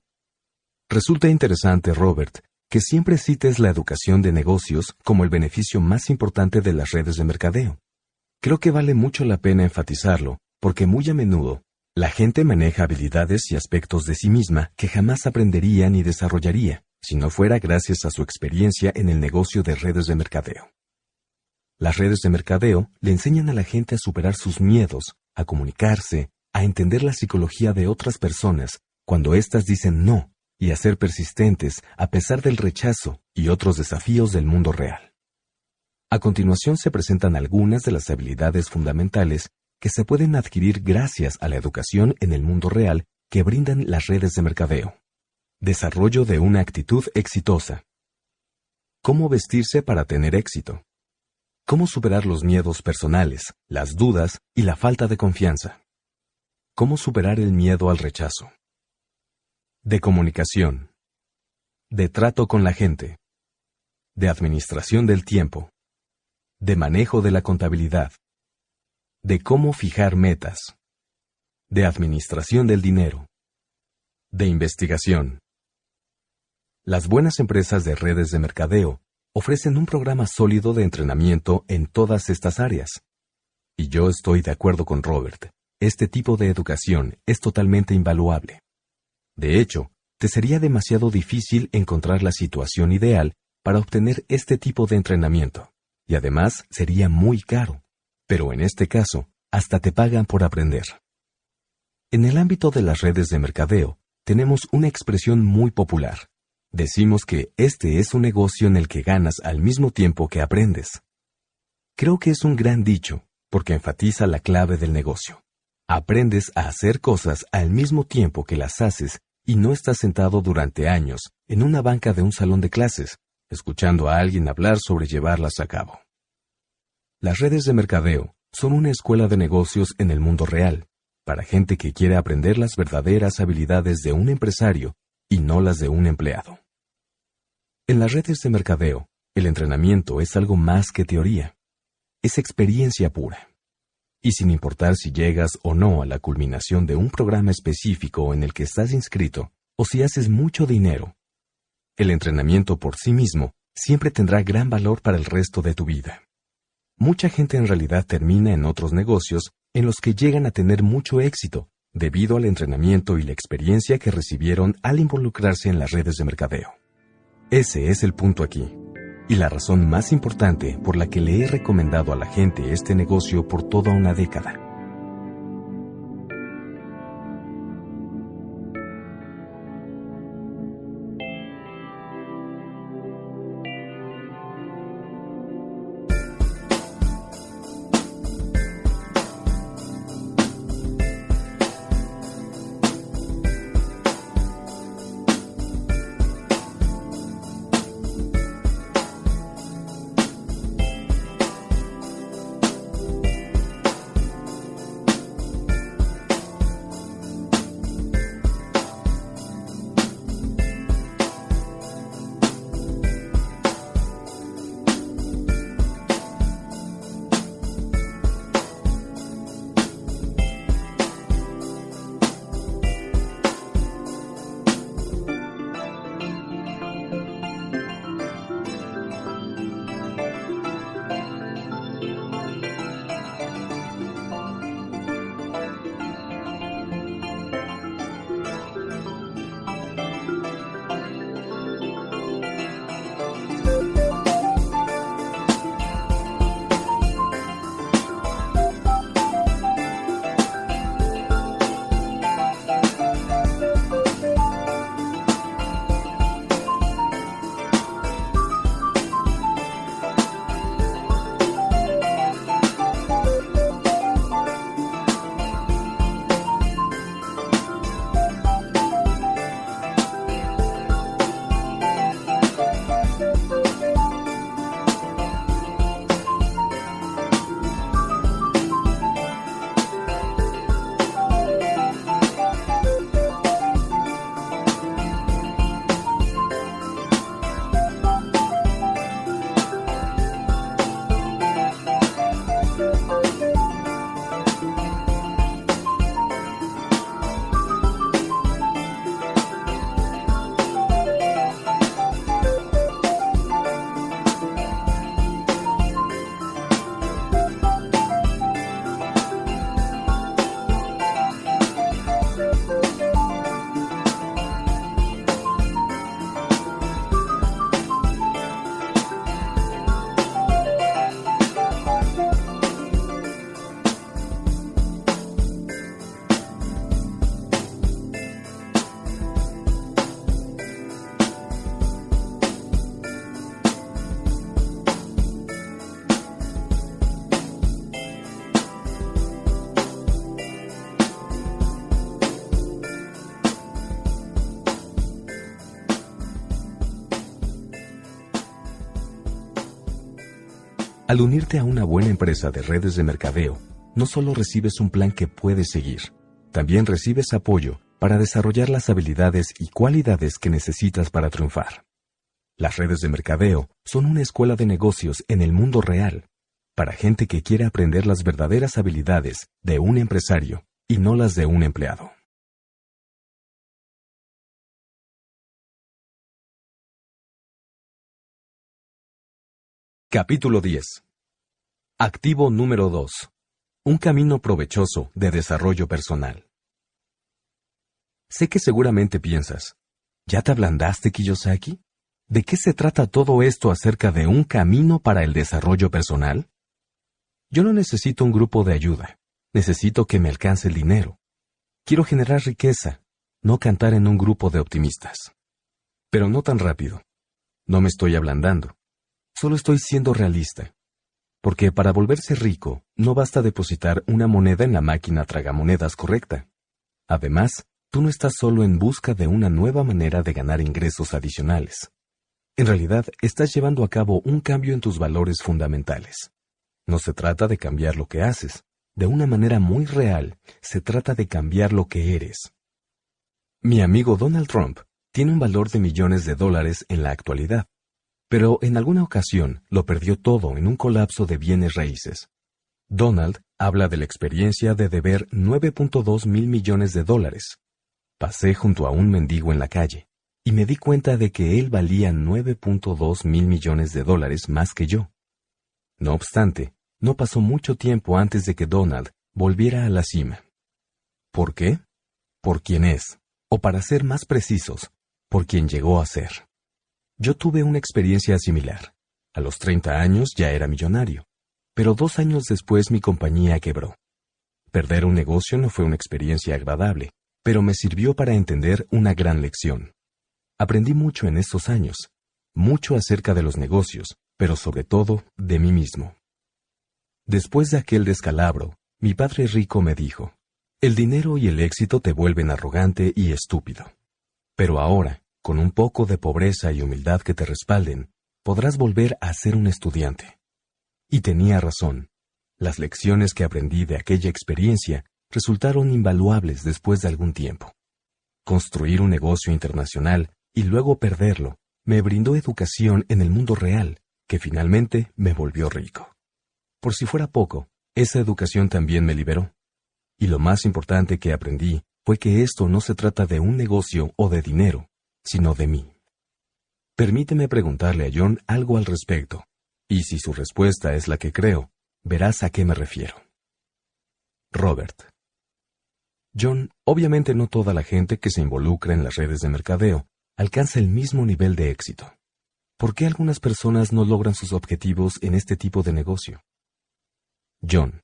Resulta interesante, Robert, que siempre cites la educación de negocios como el beneficio más importante de las redes de mercadeo. Creo que vale mucho la pena enfatizarlo, porque muy a menudo, la gente maneja habilidades y aspectos de sí misma que jamás aprendería ni desarrollaría si no fuera gracias a su experiencia en el negocio de redes de mercadeo. Las redes de mercadeo le enseñan a la gente a superar sus miedos, a comunicarse, a entender la psicología de otras personas cuando éstas dicen no y a ser persistentes a pesar del rechazo y otros desafíos del mundo real. A continuación se presentan algunas de las habilidades fundamentales que se pueden adquirir gracias a la educación en el mundo real que brindan las redes de mercadeo. Desarrollo de una actitud exitosa. ¿Cómo vestirse para tener éxito? Cómo superar los miedos personales, las dudas y la falta de confianza. Cómo superar el miedo al rechazo. De comunicación. De trato con la gente. De administración del tiempo. De manejo de la contabilidad. De cómo fijar metas. De administración del dinero. De investigación. Las buenas empresas de redes de mercadeo ofrecen un programa sólido de entrenamiento en todas estas áreas. Y yo estoy de acuerdo con Robert, este tipo de educación es totalmente invaluable. De hecho, te sería demasiado difícil encontrar la situación ideal para obtener este tipo de entrenamiento, y además sería muy caro, pero en este caso, hasta te pagan por aprender. En el ámbito de las redes de mercadeo, tenemos una expresión muy popular, Decimos que este es un negocio en el que ganas al mismo tiempo que aprendes. Creo que es un gran dicho, porque enfatiza la clave del negocio. Aprendes a hacer cosas al mismo tiempo que las haces y no estás sentado durante años en una banca de un salón de clases, escuchando a alguien hablar sobre llevarlas a cabo. Las redes de mercadeo son una escuela de negocios en el mundo real, para gente que quiere aprender las verdaderas habilidades de un empresario y no las de un empleado. En las redes de mercadeo, el entrenamiento es algo más que teoría. Es experiencia pura. Y sin importar si llegas o no a la culminación de un programa específico en el que estás inscrito, o si haces mucho dinero, el entrenamiento por sí mismo siempre tendrá gran valor para el resto de tu vida. Mucha gente en realidad termina en otros negocios en los que llegan a tener mucho éxito debido al entrenamiento y la experiencia que recibieron al involucrarse en las redes de mercadeo. Ese es el punto aquí. Y la razón más importante por la que le he recomendado a la gente este negocio por toda una década. Al unirte a una buena empresa de redes de mercadeo, no solo recibes un plan que puedes seguir, también recibes apoyo para desarrollar las habilidades y cualidades que necesitas para triunfar. Las redes de mercadeo son una escuela de negocios en el mundo real, para gente que quiere aprender las verdaderas habilidades de un empresario y no las de un empleado. Capítulo 10. Activo número 2. Un camino provechoso de desarrollo personal. Sé que seguramente piensas, ¿ya te ablandaste, Kiyosaki? ¿De qué se trata todo esto acerca de un camino para el desarrollo personal? Yo no necesito un grupo de ayuda. Necesito que me alcance el dinero. Quiero generar riqueza, no cantar en un grupo de optimistas. Pero no tan rápido. No me estoy ablandando. Solo estoy siendo realista. Porque para volverse rico, no basta depositar una moneda en la máquina tragamonedas correcta. Además, tú no estás solo en busca de una nueva manera de ganar ingresos adicionales. En realidad, estás llevando a cabo un cambio en tus valores fundamentales. No se trata de cambiar lo que haces. De una manera muy real, se trata de cambiar lo que eres. Mi amigo Donald Trump tiene un valor de millones de dólares en la actualidad, pero en alguna ocasión lo perdió todo en un colapso de bienes raíces. Donald habla de la experiencia de deber 9.2 mil millones de dólares. Pasé junto a un mendigo en la calle y me di cuenta de que él valía 9.2 mil millones de dólares más que yo. No obstante, no pasó mucho tiempo antes de que Donald volviera a la cima. ¿Por qué? Por quien es, o para ser más precisos, por quien llegó a ser. Yo tuve una experiencia similar. A los 30 años ya era millonario, pero dos años después mi compañía quebró. Perder un negocio no fue una experiencia agradable, pero me sirvió para entender una gran lección. Aprendí mucho en estos años, mucho acerca de los negocios, pero sobre todo de mí mismo. Después de aquel descalabro, mi padre rico me dijo, el dinero y el éxito te vuelven arrogante y estúpido. Pero ahora, con un poco de pobreza y humildad que te respalden, podrás volver a ser un estudiante. Y tenía razón. Las lecciones que aprendí de aquella experiencia resultaron invaluables después de algún tiempo. Construir un negocio internacional y luego perderlo me brindó educación en el mundo real, que finalmente me volvió rico. Por si fuera poco, esa educación también me liberó. Y lo más importante que aprendí fue que esto no se trata de un negocio o de dinero, sino de mí. Permíteme preguntarle a John algo al respecto, y si su respuesta es la que creo, verás a qué me refiero. Robert. John, obviamente no toda la gente que se involucra en las redes de mercadeo alcanza el mismo nivel de éxito. ¿Por qué algunas personas no logran sus objetivos en este tipo de negocio? John.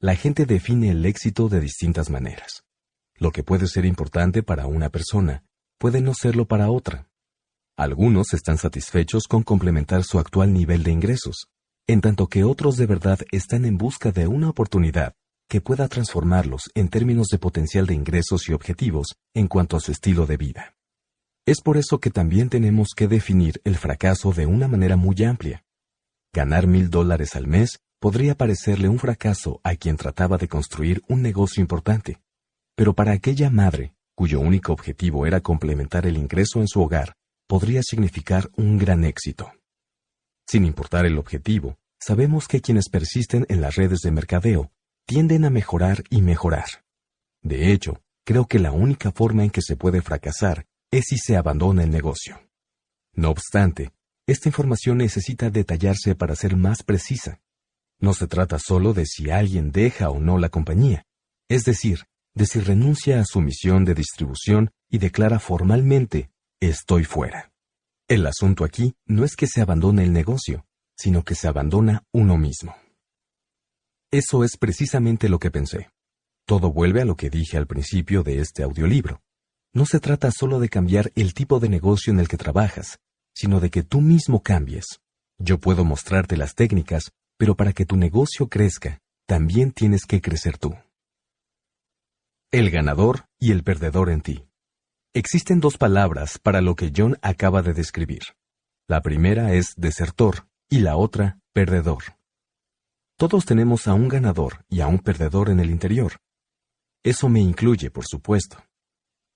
La gente define el éxito de distintas maneras. Lo que puede ser importante para una persona puede no serlo para otra. Algunos están satisfechos con complementar su actual nivel de ingresos, en tanto que otros de verdad están en busca de una oportunidad que pueda transformarlos en términos de potencial de ingresos y objetivos en cuanto a su estilo de vida. Es por eso que también tenemos que definir el fracaso de una manera muy amplia. Ganar mil dólares al mes podría parecerle un fracaso a quien trataba de construir un negocio importante, pero para aquella madre cuyo único objetivo era complementar el ingreso en su hogar, podría significar un gran éxito. Sin importar el objetivo, sabemos que quienes persisten en las redes de mercadeo tienden a mejorar y mejorar. De hecho, creo que la única forma en que se puede fracasar es si se abandona el negocio. No obstante, esta información necesita detallarse para ser más precisa. No se trata solo de si alguien deja o no la compañía, es decir, de si renuncia a su misión de distribución y declara formalmente, estoy fuera. El asunto aquí no es que se abandone el negocio, sino que se abandona uno mismo. Eso es precisamente lo que pensé. Todo vuelve a lo que dije al principio de este audiolibro. No se trata solo de cambiar el tipo de negocio en el que trabajas, sino de que tú mismo cambies. Yo puedo mostrarte las técnicas, pero para que tu negocio crezca, también tienes que crecer tú el ganador y el perdedor en ti. Existen dos palabras para lo que John acaba de describir. La primera es desertor y la otra perdedor. Todos tenemos a un ganador y a un perdedor en el interior. Eso me incluye, por supuesto.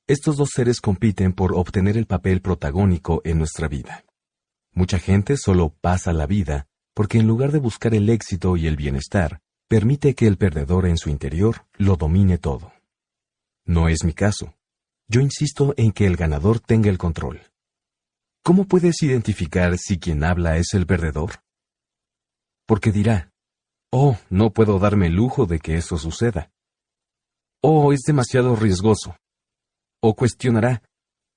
Estos dos seres compiten por obtener el papel protagónico en nuestra vida. Mucha gente solo pasa la vida porque en lugar de buscar el éxito y el bienestar, permite que el perdedor en su interior lo domine todo. No es mi caso. Yo insisto en que el ganador tenga el control. ¿Cómo puedes identificar si quien habla es el perdedor? Porque dirá, oh, no puedo darme el lujo de que eso suceda. Oh, es demasiado riesgoso. O cuestionará,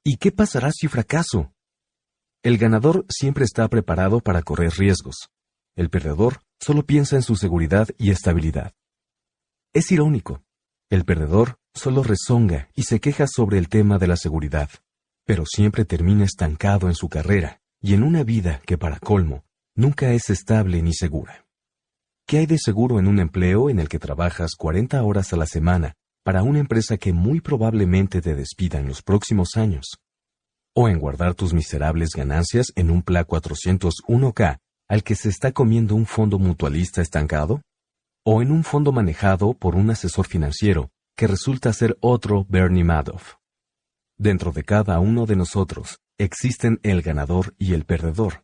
¿y qué pasará si fracaso? El ganador siempre está preparado para correr riesgos. El perdedor solo piensa en su seguridad y estabilidad. Es irónico. El perdedor Solo rezonga y se queja sobre el tema de la seguridad, pero siempre termina estancado en su carrera y en una vida que para colmo nunca es estable ni segura. ¿Qué hay de seguro en un empleo en el que trabajas 40 horas a la semana para una empresa que muy probablemente te despida en los próximos años? ¿O en guardar tus miserables ganancias en un PLA 401K al que se está comiendo un fondo mutualista estancado? ¿O en un fondo manejado por un asesor financiero que resulta ser otro Bernie Madoff. Dentro de cada uno de nosotros existen el ganador y el perdedor,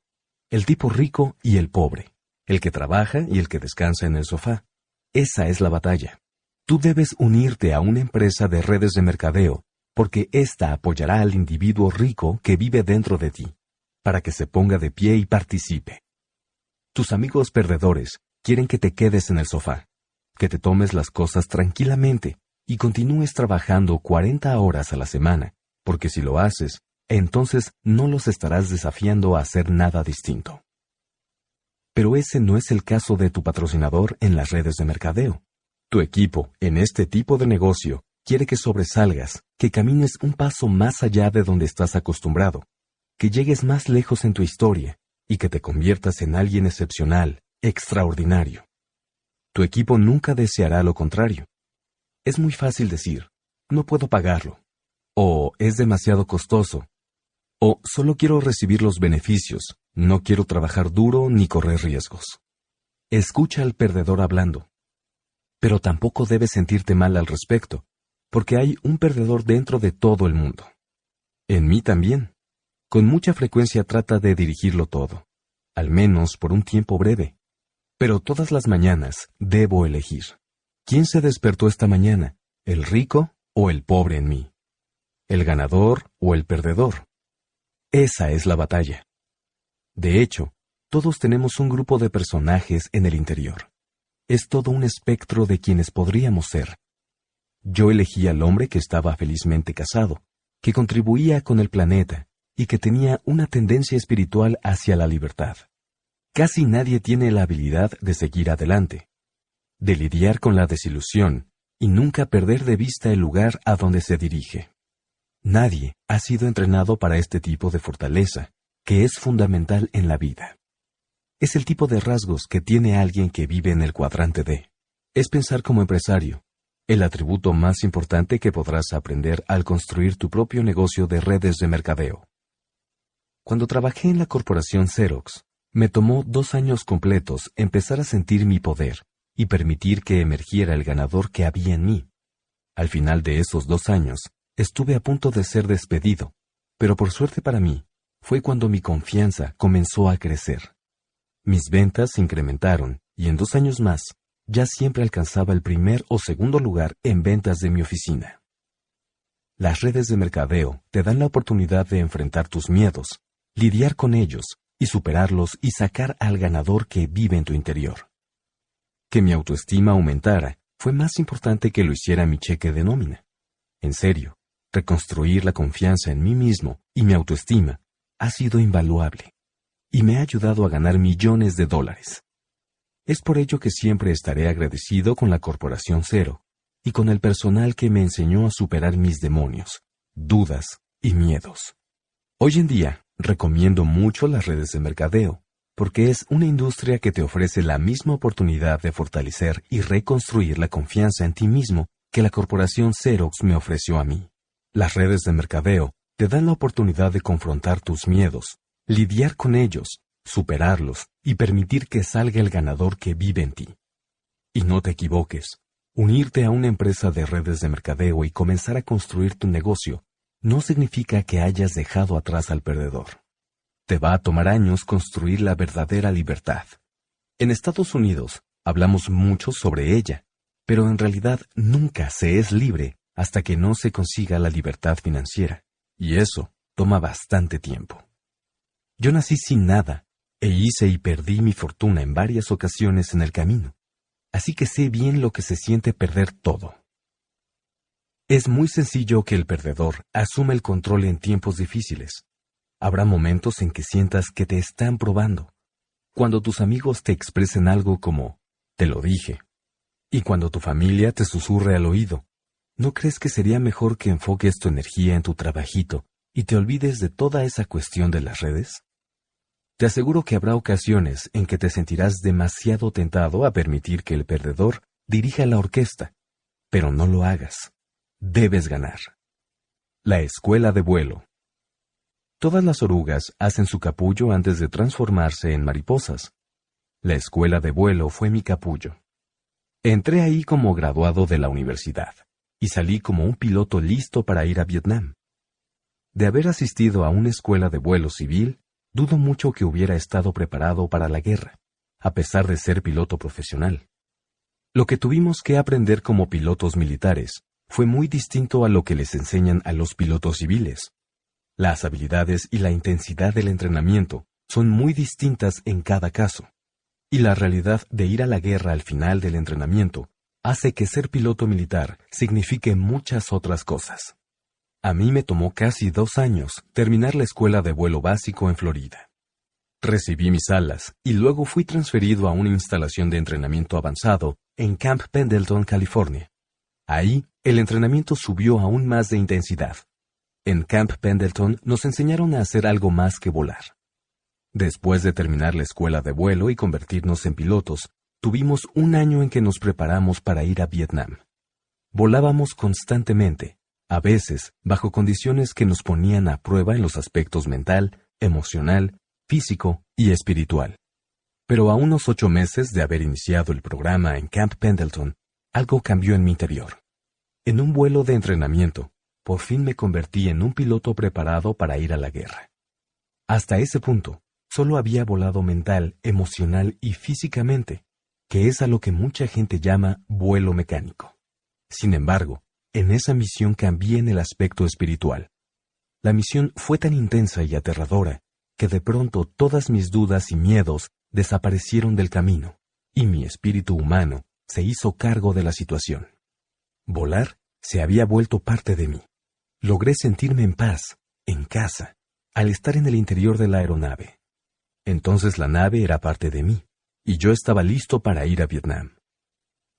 el tipo rico y el pobre, el que trabaja y el que descansa en el sofá. Esa es la batalla. Tú debes unirte a una empresa de redes de mercadeo, porque ésta apoyará al individuo rico que vive dentro de ti, para que se ponga de pie y participe. Tus amigos perdedores quieren que te quedes en el sofá, que te tomes las cosas tranquilamente y continúes trabajando 40 horas a la semana, porque si lo haces, entonces no los estarás desafiando a hacer nada distinto. Pero ese no es el caso de tu patrocinador en las redes de mercadeo. Tu equipo, en este tipo de negocio, quiere que sobresalgas, que camines un paso más allá de donde estás acostumbrado, que llegues más lejos en tu historia y que te conviertas en alguien excepcional, extraordinario. Tu equipo nunca deseará lo contrario, es muy fácil decir, no puedo pagarlo, o es demasiado costoso, o solo quiero recibir los beneficios, no quiero trabajar duro ni correr riesgos. Escucha al perdedor hablando. Pero tampoco debes sentirte mal al respecto, porque hay un perdedor dentro de todo el mundo. En mí también. Con mucha frecuencia trata de dirigirlo todo, al menos por un tiempo breve. Pero todas las mañanas debo elegir. ¿Quién se despertó esta mañana? ¿El rico o el pobre en mí? ¿El ganador o el perdedor? Esa es la batalla. De hecho, todos tenemos un grupo de personajes en el interior. Es todo un espectro de quienes podríamos ser. Yo elegí al hombre que estaba felizmente casado, que contribuía con el planeta y que tenía una tendencia espiritual hacia la libertad. Casi nadie tiene la habilidad de seguir adelante, de lidiar con la desilusión y nunca perder de vista el lugar a donde se dirige. Nadie ha sido entrenado para este tipo de fortaleza, que es fundamental en la vida. Es el tipo de rasgos que tiene alguien que vive en el cuadrante D. Es pensar como empresario, el atributo más importante que podrás aprender al construir tu propio negocio de redes de mercadeo. Cuando trabajé en la corporación Xerox, me tomó dos años completos empezar a sentir mi poder y permitir que emergiera el ganador que había en mí. Al final de esos dos años, estuve a punto de ser despedido, pero por suerte para mí, fue cuando mi confianza comenzó a crecer. Mis ventas se incrementaron y en dos años más, ya siempre alcanzaba el primer o segundo lugar en ventas de mi oficina. Las redes de mercadeo te dan la oportunidad de enfrentar tus miedos, lidiar con ellos y superarlos y sacar al ganador que vive en tu interior que mi autoestima aumentara fue más importante que lo hiciera mi cheque de nómina. En serio, reconstruir la confianza en mí mismo y mi autoestima ha sido invaluable y me ha ayudado a ganar millones de dólares. Es por ello que siempre estaré agradecido con la Corporación Cero y con el personal que me enseñó a superar mis demonios, dudas y miedos. Hoy en día, recomiendo mucho las redes de mercadeo, porque es una industria que te ofrece la misma oportunidad de fortalecer y reconstruir la confianza en ti mismo que la corporación Xerox me ofreció a mí. Las redes de mercadeo te dan la oportunidad de confrontar tus miedos, lidiar con ellos, superarlos y permitir que salga el ganador que vive en ti. Y no te equivoques, unirte a una empresa de redes de mercadeo y comenzar a construir tu negocio no significa que hayas dejado atrás al perdedor. Te va a tomar años construir la verdadera libertad. En Estados Unidos hablamos mucho sobre ella, pero en realidad nunca se es libre hasta que no se consiga la libertad financiera, y eso toma bastante tiempo. Yo nací sin nada, e hice y perdí mi fortuna en varias ocasiones en el camino, así que sé bien lo que se siente perder todo. Es muy sencillo que el perdedor asuma el control en tiempos difíciles, Habrá momentos en que sientas que te están probando, cuando tus amigos te expresen algo como, te lo dije, y cuando tu familia te susurre al oído, ¿no crees que sería mejor que enfoques tu energía en tu trabajito y te olvides de toda esa cuestión de las redes? Te aseguro que habrá ocasiones en que te sentirás demasiado tentado a permitir que el perdedor dirija la orquesta, pero no lo hagas. Debes ganar. La escuela de vuelo. Todas las orugas hacen su capullo antes de transformarse en mariposas. La escuela de vuelo fue mi capullo. Entré ahí como graduado de la universidad y salí como un piloto listo para ir a Vietnam. De haber asistido a una escuela de vuelo civil, dudo mucho que hubiera estado preparado para la guerra, a pesar de ser piloto profesional. Lo que tuvimos que aprender como pilotos militares fue muy distinto a lo que les enseñan a los pilotos civiles. Las habilidades y la intensidad del entrenamiento son muy distintas en cada caso, y la realidad de ir a la guerra al final del entrenamiento hace que ser piloto militar signifique muchas otras cosas. A mí me tomó casi dos años terminar la escuela de vuelo básico en Florida. Recibí mis alas y luego fui transferido a una instalación de entrenamiento avanzado en Camp Pendleton, California. Ahí, el entrenamiento subió aún más de intensidad en Camp Pendleton nos enseñaron a hacer algo más que volar. Después de terminar la escuela de vuelo y convertirnos en pilotos, tuvimos un año en que nos preparamos para ir a Vietnam. Volábamos constantemente, a veces bajo condiciones que nos ponían a prueba en los aspectos mental, emocional, físico y espiritual. Pero a unos ocho meses de haber iniciado el programa en Camp Pendleton, algo cambió en mi interior. En un vuelo de entrenamiento, por fin me convertí en un piloto preparado para ir a la guerra. Hasta ese punto, solo había volado mental, emocional y físicamente, que es a lo que mucha gente llama vuelo mecánico. Sin embargo, en esa misión cambié en el aspecto espiritual. La misión fue tan intensa y aterradora que de pronto todas mis dudas y miedos desaparecieron del camino, y mi espíritu humano se hizo cargo de la situación. Volar se había vuelto parte de mí, logré sentirme en paz, en casa, al estar en el interior de la aeronave. Entonces la nave era parte de mí, y yo estaba listo para ir a Vietnam.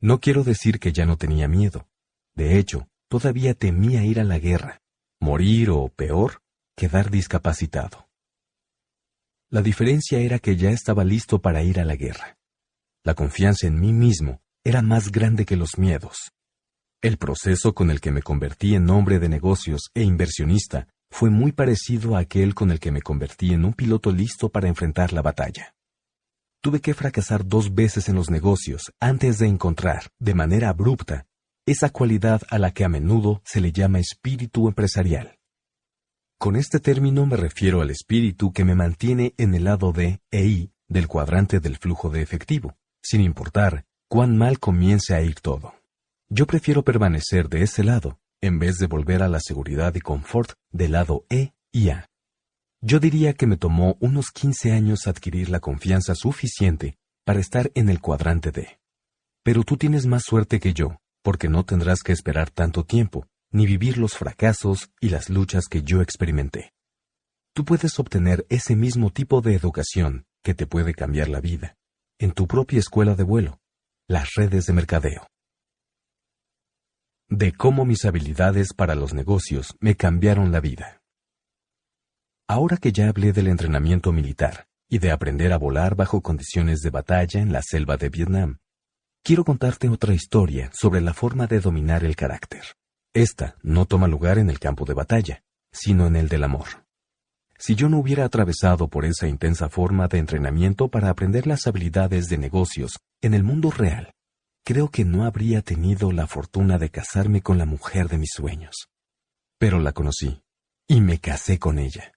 No quiero decir que ya no tenía miedo. De hecho, todavía temía ir a la guerra, morir o, peor, quedar discapacitado. La diferencia era que ya estaba listo para ir a la guerra. La confianza en mí mismo era más grande que los miedos. El proceso con el que me convertí en hombre de negocios e inversionista fue muy parecido a aquel con el que me convertí en un piloto listo para enfrentar la batalla. Tuve que fracasar dos veces en los negocios antes de encontrar, de manera abrupta, esa cualidad a la que a menudo se le llama espíritu empresarial. Con este término me refiero al espíritu que me mantiene en el lado de EI del cuadrante del flujo de efectivo, sin importar cuán mal comience a ir todo. Yo prefiero permanecer de ese lado, en vez de volver a la seguridad y confort del lado E y A. Yo diría que me tomó unos 15 años adquirir la confianza suficiente para estar en el cuadrante D. Pero tú tienes más suerte que yo, porque no tendrás que esperar tanto tiempo, ni vivir los fracasos y las luchas que yo experimenté. Tú puedes obtener ese mismo tipo de educación que te puede cambiar la vida, en tu propia escuela de vuelo, las redes de mercadeo de cómo mis habilidades para los negocios me cambiaron la vida. Ahora que ya hablé del entrenamiento militar y de aprender a volar bajo condiciones de batalla en la selva de Vietnam, quiero contarte otra historia sobre la forma de dominar el carácter. Esta no toma lugar en el campo de batalla, sino en el del amor. Si yo no hubiera atravesado por esa intensa forma de entrenamiento para aprender las habilidades de negocios en el mundo real, creo que no habría tenido la fortuna de casarme con la mujer de mis sueños. Pero la conocí, y me casé con ella.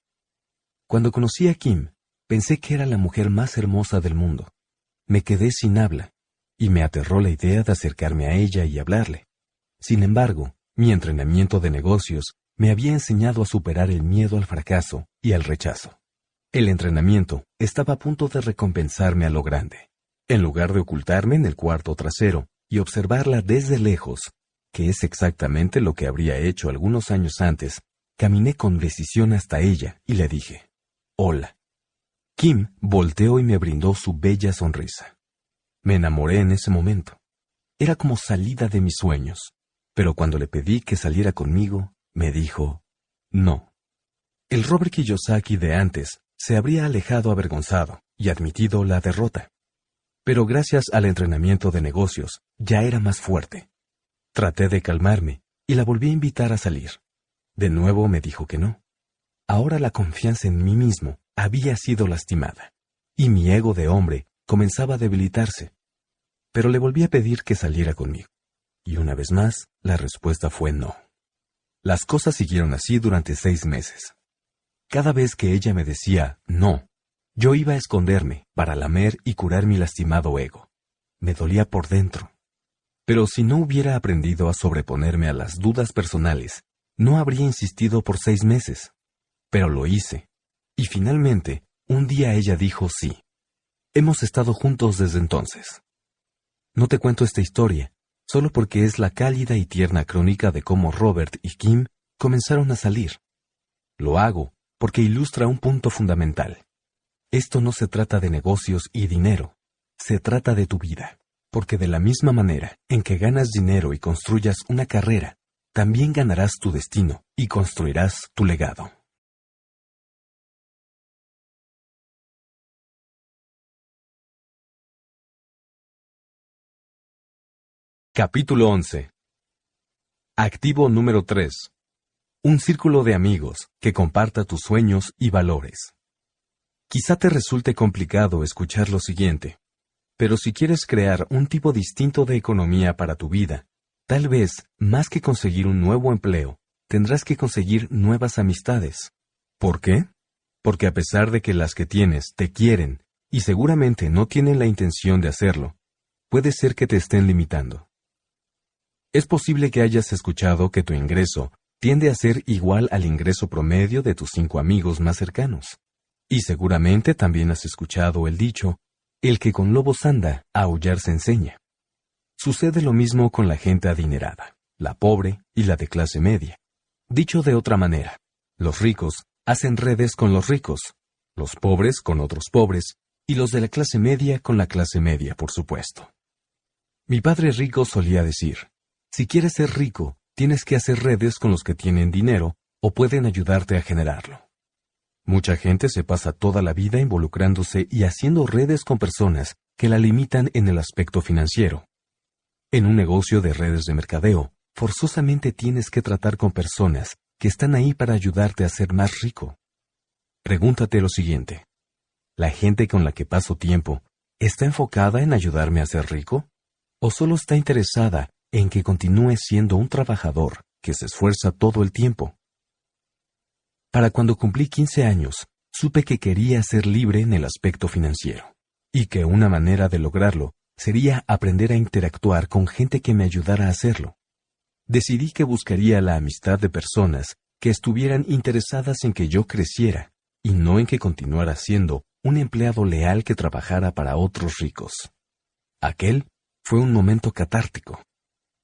Cuando conocí a Kim, pensé que era la mujer más hermosa del mundo. Me quedé sin habla, y me aterró la idea de acercarme a ella y hablarle. Sin embargo, mi entrenamiento de negocios me había enseñado a superar el miedo al fracaso y al rechazo. El entrenamiento estaba a punto de recompensarme a lo grande en lugar de ocultarme en el cuarto trasero y observarla desde lejos, que es exactamente lo que habría hecho algunos años antes, caminé con decisión hasta ella y le dije, Hola. Kim volteó y me brindó su bella sonrisa. Me enamoré en ese momento. Era como salida de mis sueños, pero cuando le pedí que saliera conmigo, me dijo, No. El Robert Kiyosaki de antes se habría alejado avergonzado y admitido la derrota pero gracias al entrenamiento de negocios ya era más fuerte. Traté de calmarme y la volví a invitar a salir. De nuevo me dijo que no. Ahora la confianza en mí mismo había sido lastimada, y mi ego de hombre comenzaba a debilitarse. Pero le volví a pedir que saliera conmigo, y una vez más la respuesta fue no. Las cosas siguieron así durante seis meses. Cada vez que ella me decía no, yo iba a esconderme para lamer y curar mi lastimado ego. Me dolía por dentro. Pero si no hubiera aprendido a sobreponerme a las dudas personales, no habría insistido por seis meses. Pero lo hice. Y finalmente, un día ella dijo sí. Hemos estado juntos desde entonces. No te cuento esta historia, solo porque es la cálida y tierna crónica de cómo Robert y Kim comenzaron a salir. Lo hago porque ilustra un punto fundamental. Esto no se trata de negocios y dinero, se trata de tu vida, porque de la misma manera en que ganas dinero y construyas una carrera, también ganarás tu destino y construirás tu legado. Capítulo 11 Activo número 3 Un círculo de amigos que comparta tus sueños y valores. Quizá te resulte complicado escuchar lo siguiente, pero si quieres crear un tipo distinto de economía para tu vida, tal vez, más que conseguir un nuevo empleo, tendrás que conseguir nuevas amistades. ¿Por qué? Porque a pesar de que las que tienes te quieren y seguramente no tienen la intención de hacerlo, puede ser que te estén limitando. Es posible que hayas escuchado que tu ingreso tiende a ser igual al ingreso promedio de tus cinco amigos más cercanos. Y seguramente también has escuchado el dicho, el que con lobos anda, a aullar se enseña. Sucede lo mismo con la gente adinerada, la pobre y la de clase media. Dicho de otra manera, los ricos hacen redes con los ricos, los pobres con otros pobres, y los de la clase media con la clase media, por supuesto. Mi padre rico solía decir, si quieres ser rico, tienes que hacer redes con los que tienen dinero o pueden ayudarte a generarlo. Mucha gente se pasa toda la vida involucrándose y haciendo redes con personas que la limitan en el aspecto financiero. En un negocio de redes de mercadeo, forzosamente tienes que tratar con personas que están ahí para ayudarte a ser más rico. Pregúntate lo siguiente. ¿La gente con la que paso tiempo está enfocada en ayudarme a ser rico? ¿O solo está interesada en que continúe siendo un trabajador que se esfuerza todo el tiempo, para cuando cumplí 15 años, supe que quería ser libre en el aspecto financiero, y que una manera de lograrlo sería aprender a interactuar con gente que me ayudara a hacerlo. Decidí que buscaría la amistad de personas que estuvieran interesadas en que yo creciera, y no en que continuara siendo un empleado leal que trabajara para otros ricos. Aquel fue un momento catártico.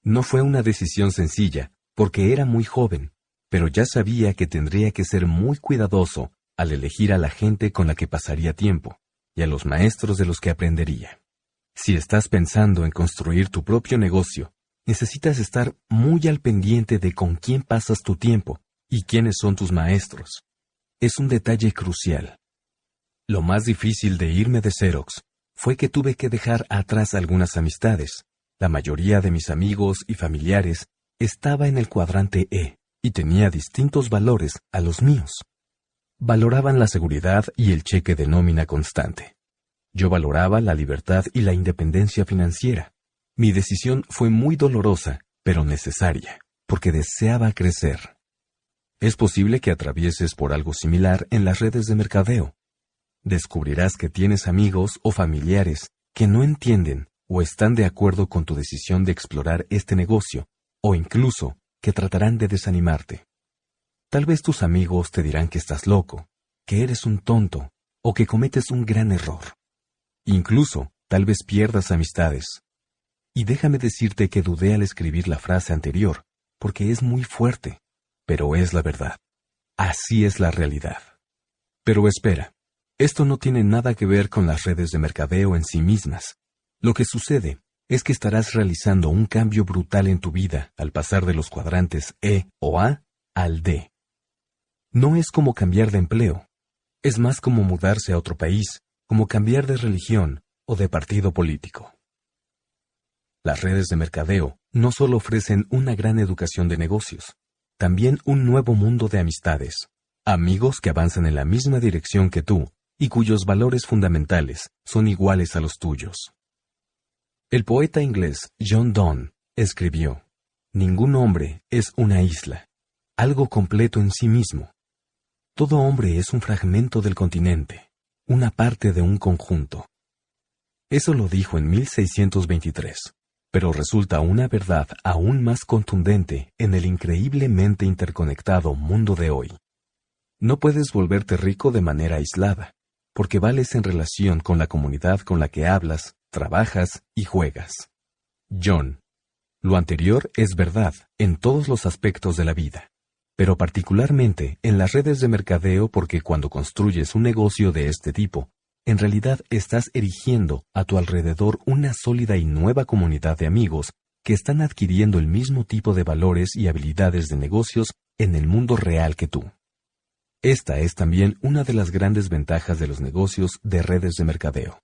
No fue una decisión sencilla, porque era muy joven, pero ya sabía que tendría que ser muy cuidadoso al elegir a la gente con la que pasaría tiempo y a los maestros de los que aprendería. Si estás pensando en construir tu propio negocio, necesitas estar muy al pendiente de con quién pasas tu tiempo y quiénes son tus maestros. Es un detalle crucial. Lo más difícil de irme de Xerox fue que tuve que dejar atrás algunas amistades. La mayoría de mis amigos y familiares estaba en el cuadrante E y tenía distintos valores a los míos. Valoraban la seguridad y el cheque de nómina constante. Yo valoraba la libertad y la independencia financiera. Mi decisión fue muy dolorosa, pero necesaria, porque deseaba crecer. Es posible que atravieses por algo similar en las redes de mercadeo. Descubrirás que tienes amigos o familiares que no entienden o están de acuerdo con tu decisión de explorar este negocio, o incluso que tratarán de desanimarte. Tal vez tus amigos te dirán que estás loco, que eres un tonto o que cometes un gran error. Incluso, tal vez pierdas amistades. Y déjame decirte que dudé al escribir la frase anterior, porque es muy fuerte, pero es la verdad. Así es la realidad. Pero espera, esto no tiene nada que ver con las redes de mercadeo en sí mismas. Lo que sucede es que estarás realizando un cambio brutal en tu vida al pasar de los cuadrantes E o A al D. No es como cambiar de empleo, es más como mudarse a otro país, como cambiar de religión o de partido político. Las redes de mercadeo no solo ofrecen una gran educación de negocios, también un nuevo mundo de amistades, amigos que avanzan en la misma dirección que tú y cuyos valores fundamentales son iguales a los tuyos. El poeta inglés John Donne escribió, Ningún hombre es una isla, algo completo en sí mismo. Todo hombre es un fragmento del continente, una parte de un conjunto. Eso lo dijo en 1623, pero resulta una verdad aún más contundente en el increíblemente interconectado mundo de hoy. No puedes volverte rico de manera aislada, porque vales en relación con la comunidad con la que hablas trabajas y juegas. John. Lo anterior es verdad en todos los aspectos de la vida, pero particularmente en las redes de mercadeo porque cuando construyes un negocio de este tipo, en realidad estás erigiendo a tu alrededor una sólida y nueva comunidad de amigos que están adquiriendo el mismo tipo de valores y habilidades de negocios en el mundo real que tú. Esta es también una de las grandes ventajas de los negocios de redes de mercadeo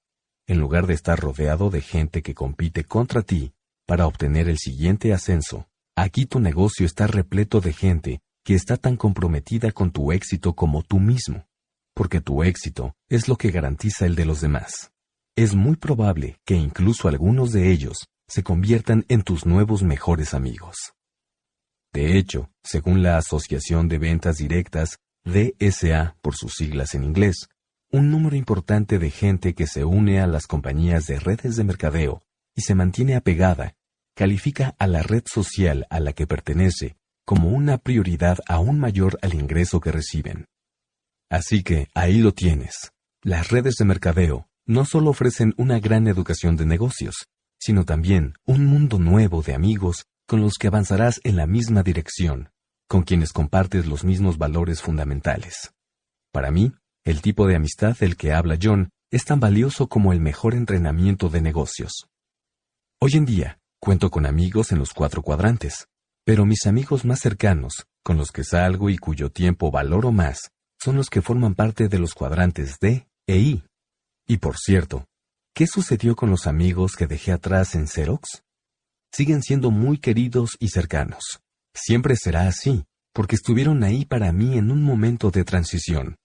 en lugar de estar rodeado de gente que compite contra ti para obtener el siguiente ascenso. Aquí tu negocio está repleto de gente que está tan comprometida con tu éxito como tú mismo, porque tu éxito es lo que garantiza el de los demás. Es muy probable que incluso algunos de ellos se conviertan en tus nuevos mejores amigos. De hecho, según la Asociación de Ventas Directas, DSA por sus siglas en inglés, un número importante de gente que se une a las compañías de redes de mercadeo y se mantiene apegada, califica a la red social a la que pertenece como una prioridad aún mayor al ingreso que reciben. Así que ahí lo tienes. Las redes de mercadeo no solo ofrecen una gran educación de negocios, sino también un mundo nuevo de amigos con los que avanzarás en la misma dirección, con quienes compartes los mismos valores fundamentales. Para mí, el tipo de amistad del que habla John es tan valioso como el mejor entrenamiento de negocios. Hoy en día, cuento con amigos en los cuatro cuadrantes, pero mis amigos más cercanos, con los que salgo y cuyo tiempo valoro más, son los que forman parte de los cuadrantes D e I. Y por cierto, ¿qué sucedió con los amigos que dejé atrás en Xerox? Siguen siendo muy queridos y cercanos. Siempre será así, porque estuvieron ahí para mí en un momento de transición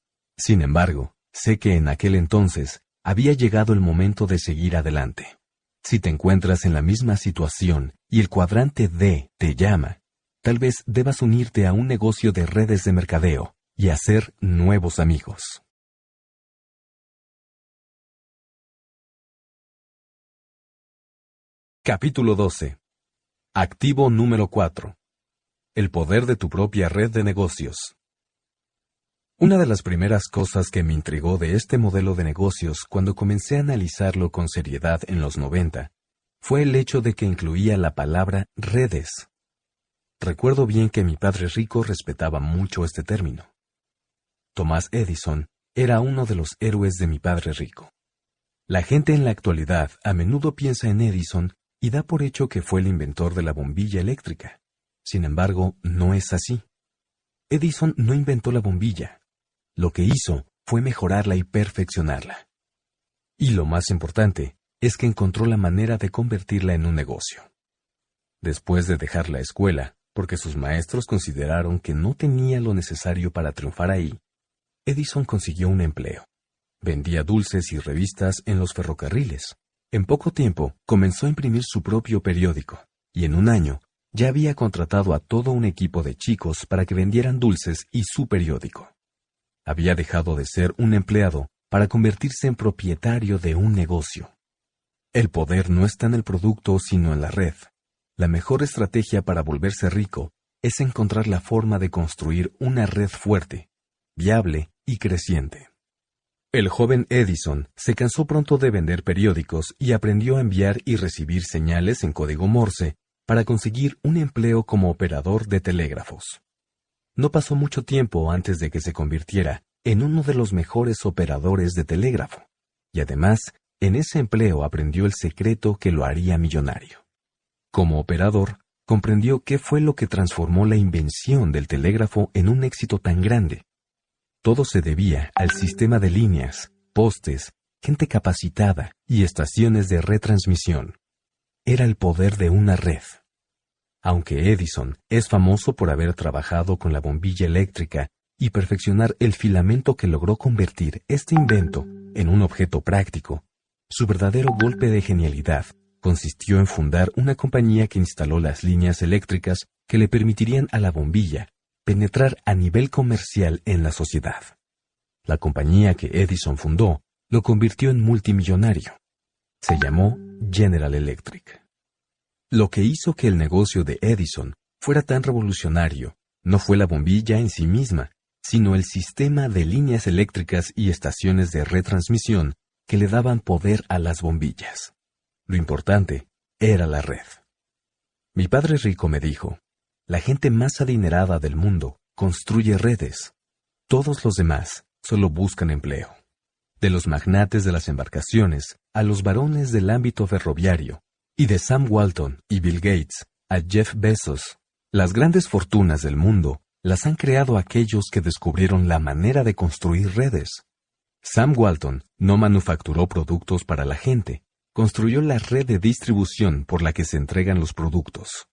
sin embargo, sé que en aquel entonces había llegado el momento de seguir adelante. Si te encuentras en la misma situación y el cuadrante D te llama, tal vez debas unirte a un negocio de redes de mercadeo y hacer nuevos amigos. Capítulo 12. Activo número 4. El poder de tu propia red de negocios. Una de las primeras cosas que me intrigó de este modelo de negocios cuando comencé a analizarlo con seriedad en los 90 fue el hecho de que incluía la palabra redes. Recuerdo bien que mi padre rico respetaba mucho este término. Tomás Edison era uno de los héroes de mi padre rico. La gente en la actualidad a menudo piensa en Edison y da por hecho que fue el inventor de la bombilla eléctrica. Sin embargo, no es así. Edison no inventó la bombilla, lo que hizo fue mejorarla y perfeccionarla. Y lo más importante es que encontró la manera de convertirla en un negocio. Después de dejar la escuela, porque sus maestros consideraron que no tenía lo necesario para triunfar ahí, Edison consiguió un empleo. Vendía dulces y revistas en los ferrocarriles. En poco tiempo comenzó a imprimir su propio periódico, y en un año ya había contratado a todo un equipo de chicos para que vendieran dulces y su periódico. Había dejado de ser un empleado para convertirse en propietario de un negocio. El poder no está en el producto sino en la red. La mejor estrategia para volverse rico es encontrar la forma de construir una red fuerte, viable y creciente. El joven Edison se cansó pronto de vender periódicos y aprendió a enviar y recibir señales en código Morse para conseguir un empleo como operador de telégrafos. No pasó mucho tiempo antes de que se convirtiera en uno de los mejores operadores de telégrafo, y además, en ese empleo aprendió el secreto que lo haría millonario. Como operador, comprendió qué fue lo que transformó la invención del telégrafo en un éxito tan grande. Todo se debía al sistema de líneas, postes, gente capacitada y estaciones de retransmisión. Era el poder de una red aunque Edison es famoso por haber trabajado con la bombilla eléctrica y perfeccionar el filamento que logró convertir este invento en un objeto práctico, su verdadero golpe de genialidad consistió en fundar una compañía que instaló las líneas eléctricas que le permitirían a la bombilla penetrar a nivel comercial en la sociedad. La compañía que Edison fundó lo convirtió en multimillonario. Se llamó General Electric. Lo que hizo que el negocio de Edison fuera tan revolucionario no fue la bombilla en sí misma, sino el sistema de líneas eléctricas y estaciones de retransmisión que le daban poder a las bombillas. Lo importante era la red. Mi padre rico me dijo, la gente más adinerada del mundo construye redes. Todos los demás solo buscan empleo. De los magnates de las embarcaciones a los varones del ámbito ferroviario, y de Sam Walton y Bill Gates a Jeff Bezos. Las grandes fortunas del mundo las han creado aquellos que descubrieron la manera de construir redes. Sam Walton no manufacturó productos para la gente, construyó la red de distribución por la que se entregan los productos.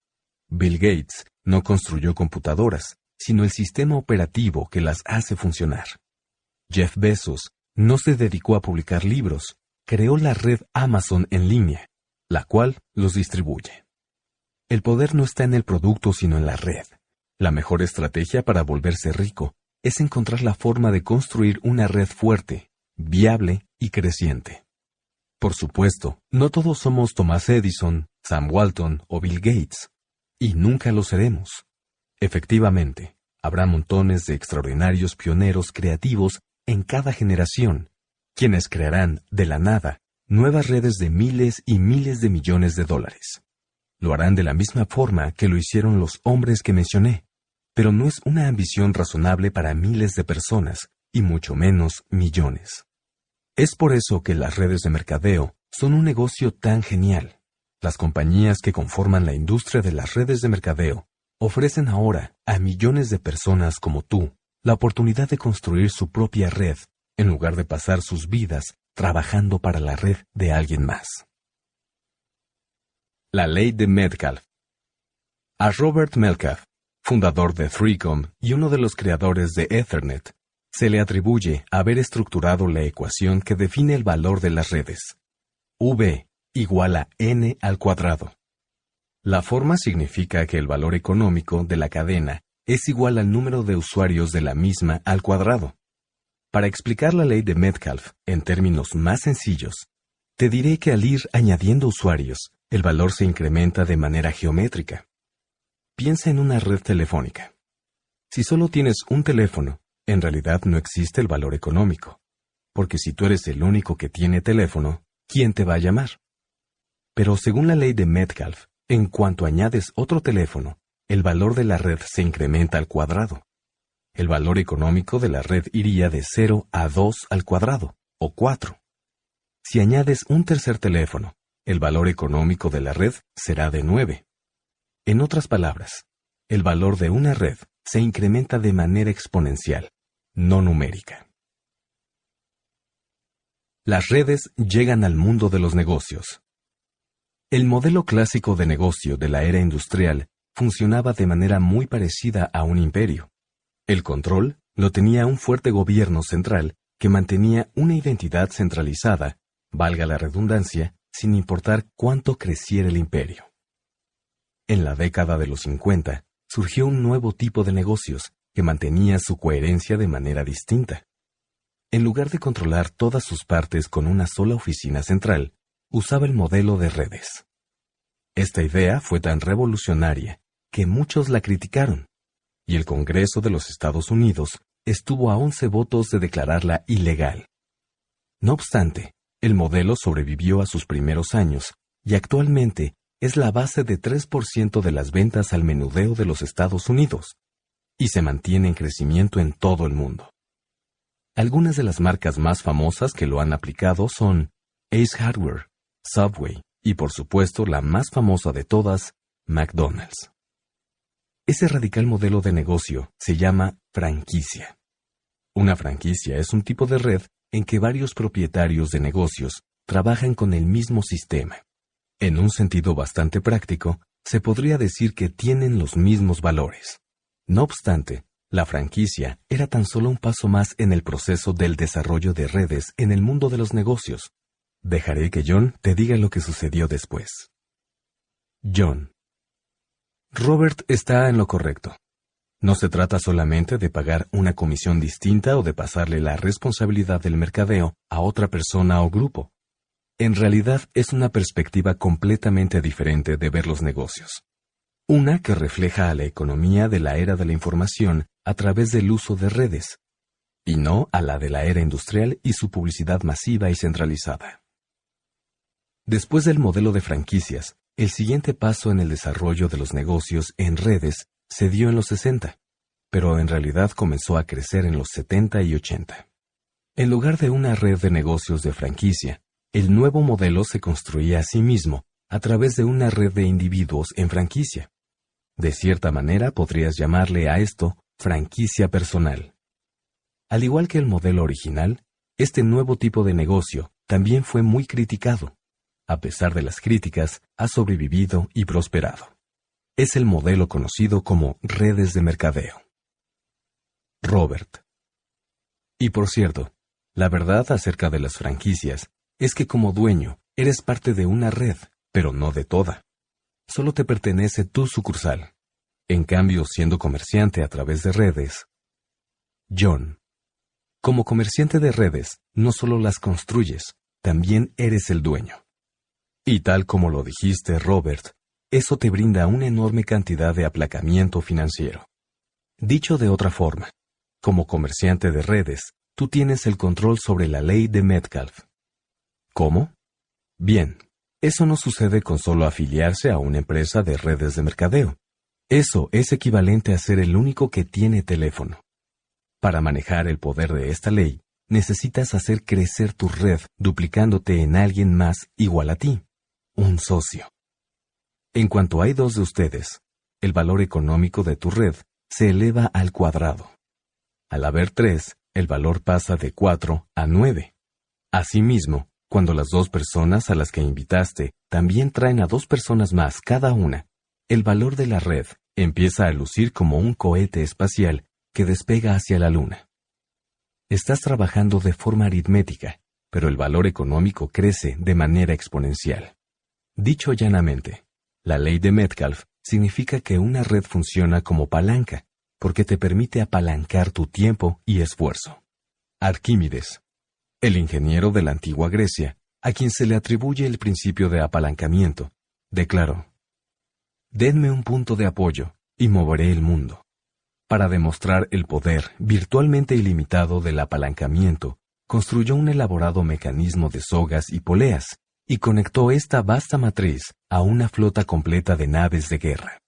Bill Gates no construyó computadoras, sino el sistema operativo que las hace funcionar. Jeff Bezos no se dedicó a publicar libros, creó la red Amazon en línea la cual los distribuye. El poder no está en el producto sino en la red. La mejor estrategia para volverse rico es encontrar la forma de construir una red fuerte, viable y creciente. Por supuesto, no todos somos Thomas Edison, Sam Walton o Bill Gates, y nunca lo seremos. Efectivamente, habrá montones de extraordinarios pioneros creativos en cada generación, quienes crearán, de la nada, nuevas redes de miles y miles de millones de dólares. Lo harán de la misma forma que lo hicieron los hombres que mencioné, pero no es una ambición razonable para miles de personas, y mucho menos millones. Es por eso que las redes de mercadeo son un negocio tan genial. Las compañías que conforman la industria de las redes de mercadeo ofrecen ahora a millones de personas como tú la oportunidad de construir su propia red en lugar de pasar sus vidas trabajando para la red de alguien más. La ley de Metcalf. A Robert Metcalf, fundador de 3Com y uno de los creadores de Ethernet, se le atribuye haber estructurado la ecuación que define el valor de las redes. V igual a n al cuadrado. La forma significa que el valor económico de la cadena es igual al número de usuarios de la misma al cuadrado. Para explicar la ley de Metcalf en términos más sencillos, te diré que al ir añadiendo usuarios, el valor se incrementa de manera geométrica. Piensa en una red telefónica. Si solo tienes un teléfono, en realidad no existe el valor económico, porque si tú eres el único que tiene teléfono, ¿quién te va a llamar? Pero según la ley de Metcalf, en cuanto añades otro teléfono, el valor de la red se incrementa al cuadrado el valor económico de la red iría de 0 a 2 al cuadrado, o 4. Si añades un tercer teléfono, el valor económico de la red será de 9. En otras palabras, el valor de una red se incrementa de manera exponencial, no numérica. Las redes llegan al mundo de los negocios. El modelo clásico de negocio de la era industrial funcionaba de manera muy parecida a un imperio. El control lo tenía un fuerte gobierno central que mantenía una identidad centralizada, valga la redundancia, sin importar cuánto creciera el imperio. En la década de los 50 surgió un nuevo tipo de negocios que mantenía su coherencia de manera distinta. En lugar de controlar todas sus partes con una sola oficina central, usaba el modelo de redes. Esta idea fue tan revolucionaria que muchos la criticaron, y el Congreso de los Estados Unidos estuvo a 11 votos de declararla ilegal. No obstante, el modelo sobrevivió a sus primeros años y actualmente es la base de 3% de las ventas al menudeo de los Estados Unidos y se mantiene en crecimiento en todo el mundo. Algunas de las marcas más famosas que lo han aplicado son Ace Hardware, Subway y por supuesto la más famosa de todas, McDonald's. Ese radical modelo de negocio se llama franquicia. Una franquicia es un tipo de red en que varios propietarios de negocios trabajan con el mismo sistema. En un sentido bastante práctico, se podría decir que tienen los mismos valores. No obstante, la franquicia era tan solo un paso más en el proceso del desarrollo de redes en el mundo de los negocios. Dejaré que John te diga lo que sucedió después. John, Robert está en lo correcto. No se trata solamente de pagar una comisión distinta o de pasarle la responsabilidad del mercadeo a otra persona o grupo. En realidad es una perspectiva completamente diferente de ver los negocios. Una que refleja a la economía de la era de la información a través del uso de redes, y no a la de la era industrial y su publicidad masiva y centralizada. Después del modelo de franquicias, el siguiente paso en el desarrollo de los negocios en redes se dio en los 60, pero en realidad comenzó a crecer en los 70 y 80. En lugar de una red de negocios de franquicia, el nuevo modelo se construía a sí mismo a través de una red de individuos en franquicia. De cierta manera podrías llamarle a esto franquicia personal. Al igual que el modelo original, este nuevo tipo de negocio también fue muy criticado a pesar de las críticas, ha sobrevivido y prosperado. Es el modelo conocido como redes de mercadeo. Robert. Y por cierto, la verdad acerca de las franquicias es que como dueño eres parte de una red, pero no de toda. Solo te pertenece tu sucursal. En cambio, siendo comerciante a través de redes. John. Como comerciante de redes, no solo las construyes, también eres el dueño. Y tal como lo dijiste, Robert, eso te brinda una enorme cantidad de aplacamiento financiero. Dicho de otra forma, como comerciante de redes, tú tienes el control sobre la ley de Metcalf. ¿Cómo? Bien, eso no sucede con solo afiliarse a una empresa de redes de mercadeo. Eso es equivalente a ser el único que tiene teléfono. Para manejar el poder de esta ley, necesitas hacer crecer tu red duplicándote en alguien más igual a ti un socio. En cuanto hay dos de ustedes, el valor económico de tu red se eleva al cuadrado. Al haber tres, el valor pasa de cuatro a nueve. Asimismo, cuando las dos personas a las que invitaste también traen a dos personas más cada una, el valor de la red empieza a lucir como un cohete espacial que despega hacia la Luna. Estás trabajando de forma aritmética, pero el valor económico crece de manera exponencial. Dicho llanamente, la ley de Metcalf significa que una red funciona como palanca, porque te permite apalancar tu tiempo y esfuerzo. Arquímedes, el ingeniero de la antigua Grecia, a quien se le atribuye el principio de apalancamiento, declaró, Denme un punto de apoyo y moveré el mundo. Para demostrar el poder virtualmente ilimitado del apalancamiento, construyó un elaborado mecanismo de sogas y poleas, y conectó esta vasta matriz a una flota completa de naves de guerra.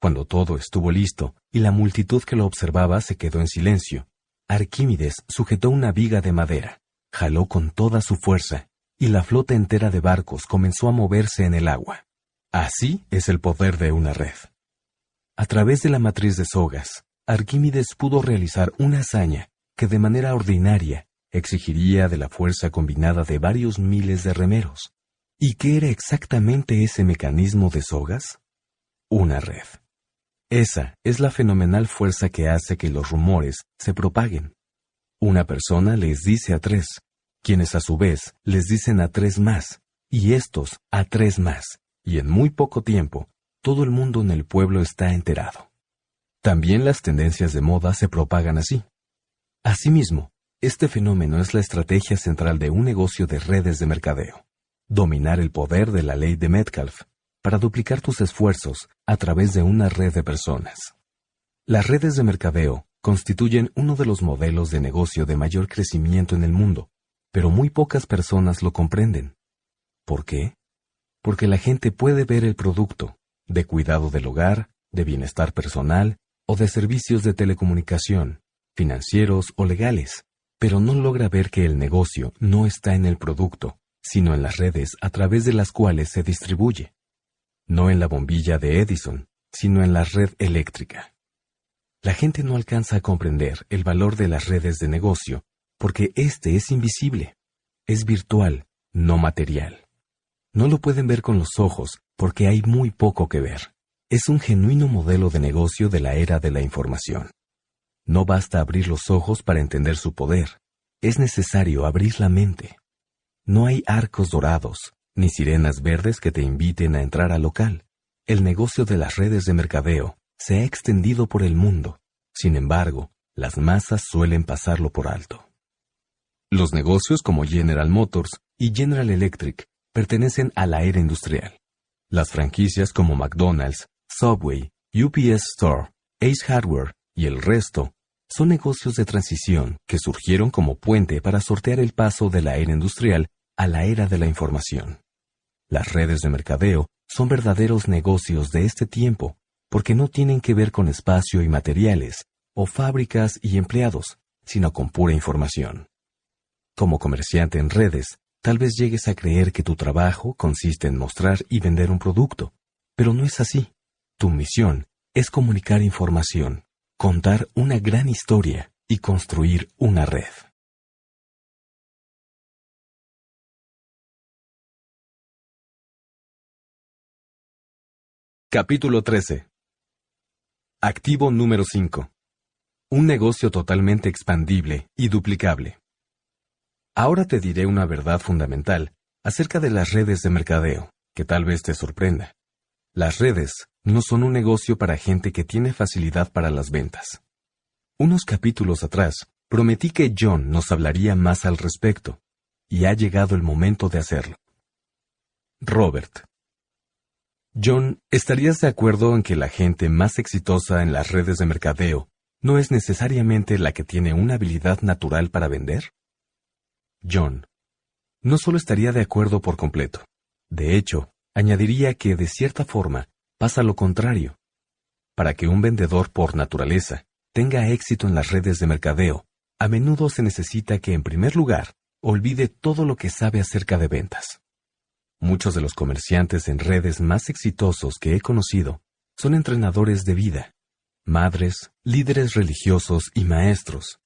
Cuando todo estuvo listo y la multitud que lo observaba se quedó en silencio, Arquímedes sujetó una viga de madera, jaló con toda su fuerza, y la flota entera de barcos comenzó a moverse en el agua. Así es el poder de una red. A través de la matriz de sogas, Arquímedes pudo realizar una hazaña que de manera ordinaria exigiría de la fuerza combinada de varios miles de remeros. ¿Y qué era exactamente ese mecanismo de sogas? Una red. Esa es la fenomenal fuerza que hace que los rumores se propaguen. Una persona les dice a tres, quienes a su vez les dicen a tres más, y estos a tres más, y en muy poco tiempo, todo el mundo en el pueblo está enterado. También las tendencias de moda se propagan así. Asimismo, este fenómeno es la estrategia central de un negocio de redes de mercadeo. Dominar el poder de la ley de Metcalf para duplicar tus esfuerzos a través de una red de personas. Las redes de mercadeo constituyen uno de los modelos de negocio de mayor crecimiento en el mundo, pero muy pocas personas lo comprenden. ¿Por qué? Porque la gente puede ver el producto, de cuidado del hogar, de bienestar personal o de servicios de telecomunicación, financieros o legales, pero no logra ver que el negocio no está en el producto, sino en las redes a través de las cuales se distribuye. No en la bombilla de Edison, sino en la red eléctrica. La gente no alcanza a comprender el valor de las redes de negocio porque éste es invisible, es virtual, no material. No lo pueden ver con los ojos porque hay muy poco que ver. Es un genuino modelo de negocio de la era de la información. No basta abrir los ojos para entender su poder, es necesario abrir la mente. No hay arcos dorados, ni sirenas verdes que te inviten a entrar al local. El negocio de las redes de mercadeo se ha extendido por el mundo. Sin embargo, las masas suelen pasarlo por alto. Los negocios como General Motors y General Electric pertenecen a la era industrial. Las franquicias como McDonald's, Subway, UPS Store, Ace Hardware y el resto son negocios de transición que surgieron como puente para sortear el paso de la era industrial a la era de la información. Las redes de mercadeo son verdaderos negocios de este tiempo porque no tienen que ver con espacio y materiales, o fábricas y empleados, sino con pura información. Como comerciante en redes, tal vez llegues a creer que tu trabajo consiste en mostrar y vender un producto, pero no es así. Tu misión es comunicar información, contar una gran historia y construir una red. Capítulo 13. Activo número 5. Un negocio totalmente expandible y duplicable. Ahora te diré una verdad fundamental acerca de las redes de mercadeo, que tal vez te sorprenda. Las redes no son un negocio para gente que tiene facilidad para las ventas. Unos capítulos atrás, prometí que John nos hablaría más al respecto, y ha llegado el momento de hacerlo. Robert. John, ¿estarías de acuerdo en que la gente más exitosa en las redes de mercadeo no es necesariamente la que tiene una habilidad natural para vender? John. No solo estaría de acuerdo por completo. De hecho, añadiría que, de cierta forma, pasa lo contrario. Para que un vendedor por naturaleza tenga éxito en las redes de mercadeo, a menudo se necesita que en primer lugar olvide todo lo que sabe acerca de ventas. Muchos de los comerciantes en redes más exitosos que he conocido son entrenadores de vida, madres, líderes religiosos y maestros,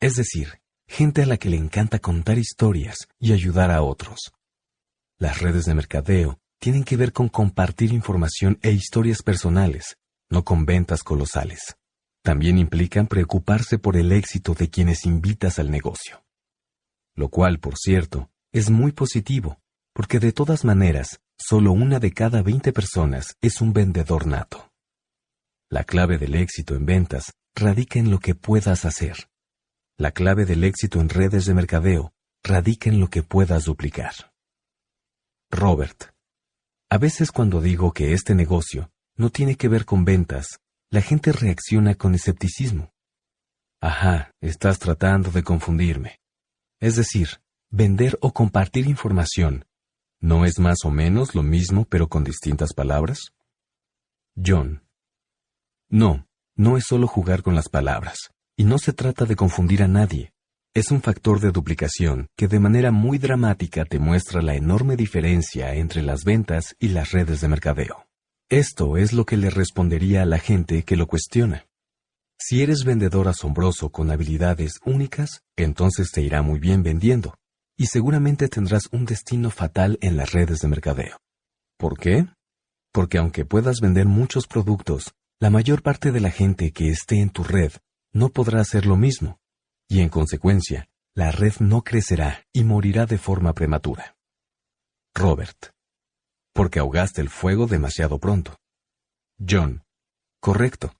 es decir, gente a la que le encanta contar historias y ayudar a otros. Las redes de mercadeo tienen que ver con compartir información e historias personales, no con ventas colosales. También implican preocuparse por el éxito de quienes invitas al negocio. Lo cual, por cierto, es muy positivo, porque de todas maneras, solo una de cada 20 personas es un vendedor nato. La clave del éxito en ventas radica en lo que puedas hacer. La clave del éxito en redes de mercadeo radica en lo que puedas duplicar. Robert, a veces cuando digo que este negocio no tiene que ver con ventas, la gente reacciona con escepticismo. Ajá, estás tratando de confundirme. Es decir, vender o compartir información, ¿no es más o menos lo mismo pero con distintas palabras? John. No, no es solo jugar con las palabras, y no se trata de confundir a nadie. Es un factor de duplicación que de manera muy dramática te muestra la enorme diferencia entre las ventas y las redes de mercadeo. Esto es lo que le respondería a la gente que lo cuestiona. Si eres vendedor asombroso con habilidades únicas, entonces te irá muy bien vendiendo, y seguramente tendrás un destino fatal en las redes de mercadeo. ¿Por qué? Porque aunque puedas vender muchos productos, la mayor parte de la gente que esté en tu red no podrá hacer lo mismo, y en consecuencia, la red no crecerá y morirá de forma prematura. Robert. Porque ahogaste el fuego demasiado pronto. John. Correcto.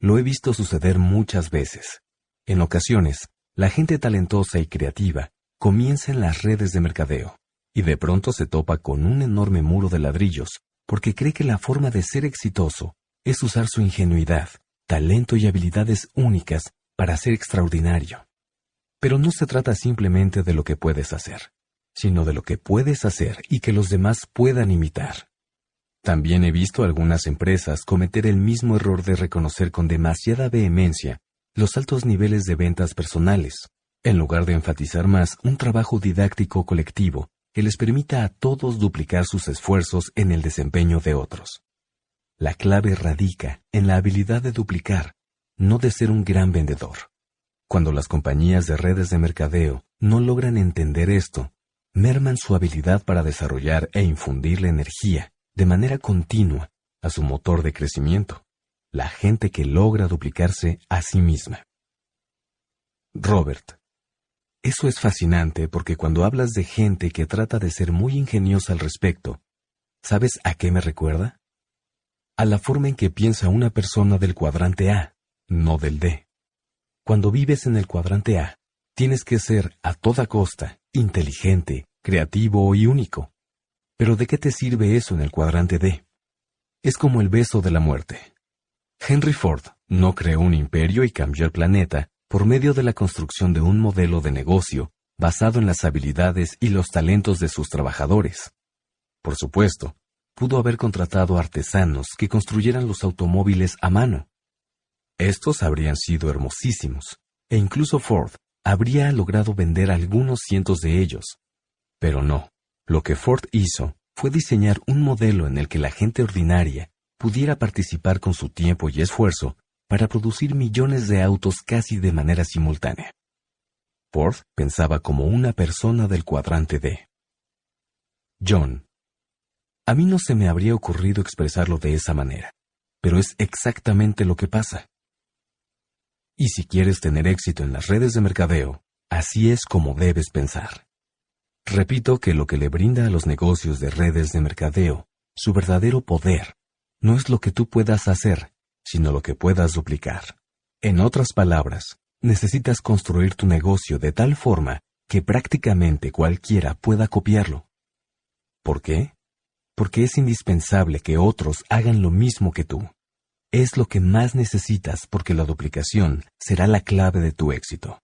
Lo he visto suceder muchas veces. En ocasiones, la gente talentosa y creativa comienza en las redes de mercadeo y de pronto se topa con un enorme muro de ladrillos porque cree que la forma de ser exitoso es usar su ingenuidad, talento y habilidades únicas para ser extraordinario. Pero no se trata simplemente de lo que puedes hacer, sino de lo que puedes hacer y que los demás puedan imitar. También he visto algunas empresas cometer el mismo error de reconocer con demasiada vehemencia los altos niveles de ventas personales, en lugar de enfatizar más un trabajo didáctico colectivo que les permita a todos duplicar sus esfuerzos en el desempeño de otros. La clave radica en la habilidad de duplicar, no de ser un gran vendedor. Cuando las compañías de redes de mercadeo no logran entender esto, merman su habilidad para desarrollar e infundir la energía de manera continua a su motor de crecimiento, la gente que logra duplicarse a sí misma. Robert. Eso es fascinante porque cuando hablas de gente que trata de ser muy ingeniosa al respecto, ¿sabes a qué me recuerda? A la forma en que piensa una persona del cuadrante A, no del D. Cuando vives en el cuadrante A, tienes que ser, a toda costa, inteligente, creativo y único. Pero ¿de qué te sirve eso en el cuadrante D? Es como el beso de la muerte. Henry Ford no creó un imperio y cambió el planeta por medio de la construcción de un modelo de negocio basado en las habilidades y los talentos de sus trabajadores. Por supuesto, pudo haber contratado artesanos que construyeran los automóviles a mano, estos habrían sido hermosísimos, e incluso Ford habría logrado vender algunos cientos de ellos. Pero no, lo que Ford hizo fue diseñar un modelo en el que la gente ordinaria pudiera participar con su tiempo y esfuerzo para producir millones de autos casi de manera simultánea. Ford pensaba como una persona del cuadrante D. John. A mí no se me habría ocurrido expresarlo de esa manera, pero es exactamente lo que pasa. Y si quieres tener éxito en las redes de mercadeo, así es como debes pensar. Repito que lo que le brinda a los negocios de redes de mercadeo, su verdadero poder, no es lo que tú puedas hacer, sino lo que puedas duplicar. En otras palabras, necesitas construir tu negocio de tal forma que prácticamente cualquiera pueda copiarlo. ¿Por qué? Porque es indispensable que otros hagan lo mismo que tú es lo que más necesitas porque la duplicación será la clave de tu éxito.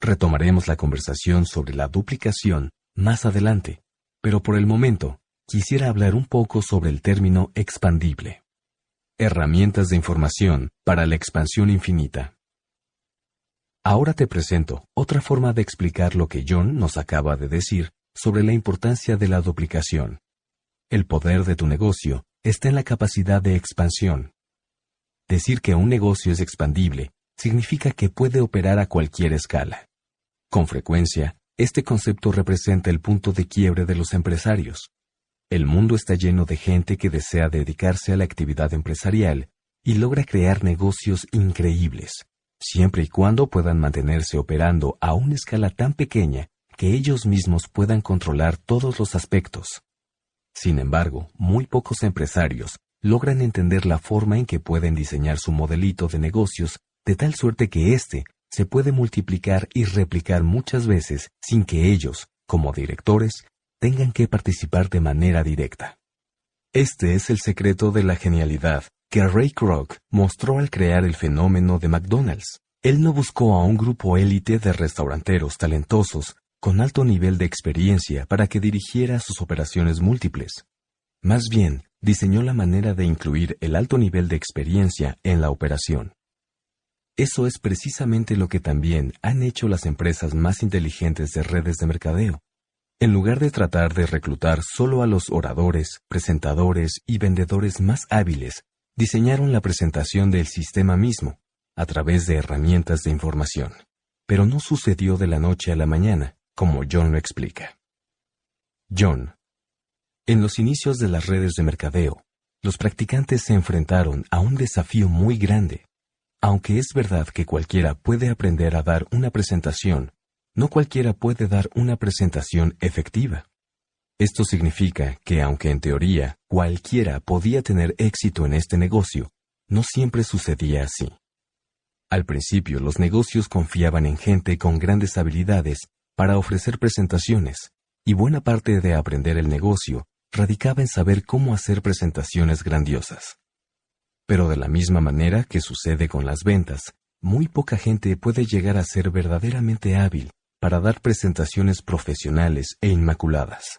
Retomaremos la conversación sobre la duplicación más adelante, pero por el momento quisiera hablar un poco sobre el término expandible. Herramientas de información para la expansión infinita. Ahora te presento otra forma de explicar lo que John nos acaba de decir sobre la importancia de la duplicación. El poder de tu negocio está en la capacidad de expansión. Decir que un negocio es expandible significa que puede operar a cualquier escala. Con frecuencia, este concepto representa el punto de quiebre de los empresarios. El mundo está lleno de gente que desea dedicarse a la actividad empresarial y logra crear negocios increíbles, siempre y cuando puedan mantenerse operando a una escala tan pequeña que ellos mismos puedan controlar todos los aspectos. Sin embargo, muy pocos empresarios logran entender la forma en que pueden diseñar su modelito de negocios de tal suerte que éste se puede multiplicar y replicar muchas veces sin que ellos, como directores, tengan que participar de manera directa. Este es el secreto de la genialidad que Ray Kroc mostró al crear el fenómeno de McDonald's. Él no buscó a un grupo élite de restauranteros talentosos con alto nivel de experiencia para que dirigiera sus operaciones múltiples. Más bien, diseñó la manera de incluir el alto nivel de experiencia en la operación. Eso es precisamente lo que también han hecho las empresas más inteligentes de redes de mercadeo. En lugar de tratar de reclutar solo a los oradores, presentadores y vendedores más hábiles, diseñaron la presentación del sistema mismo, a través de herramientas de información. Pero no sucedió de la noche a la mañana como John lo explica. John. En los inicios de las redes de mercadeo, los practicantes se enfrentaron a un desafío muy grande. Aunque es verdad que cualquiera puede aprender a dar una presentación, no cualquiera puede dar una presentación efectiva. Esto significa que aunque en teoría cualquiera podía tener éxito en este negocio, no siempre sucedía así. Al principio los negocios confiaban en gente con grandes habilidades para ofrecer presentaciones, y buena parte de aprender el negocio radicaba en saber cómo hacer presentaciones grandiosas. Pero de la misma manera que sucede con las ventas, muy poca gente puede llegar a ser verdaderamente hábil para dar presentaciones profesionales e inmaculadas.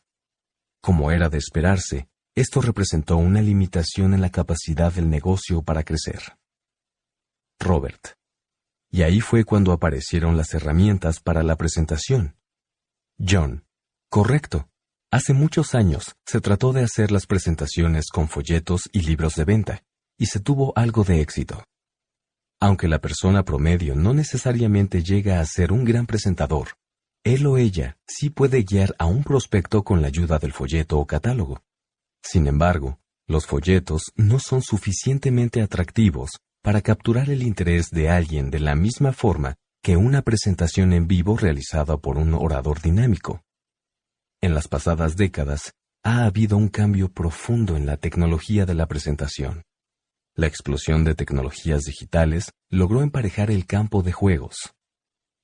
Como era de esperarse, esto representó una limitación en la capacidad del negocio para crecer. Robert, y ahí fue cuando aparecieron las herramientas para la presentación. John, correcto. Hace muchos años se trató de hacer las presentaciones con folletos y libros de venta, y se tuvo algo de éxito. Aunque la persona promedio no necesariamente llega a ser un gran presentador, él o ella sí puede guiar a un prospecto con la ayuda del folleto o catálogo. Sin embargo, los folletos no son suficientemente atractivos para capturar el interés de alguien de la misma forma que una presentación en vivo realizada por un orador dinámico. En las pasadas décadas, ha habido un cambio profundo en la tecnología de la presentación. La explosión de tecnologías digitales logró emparejar el campo de juegos.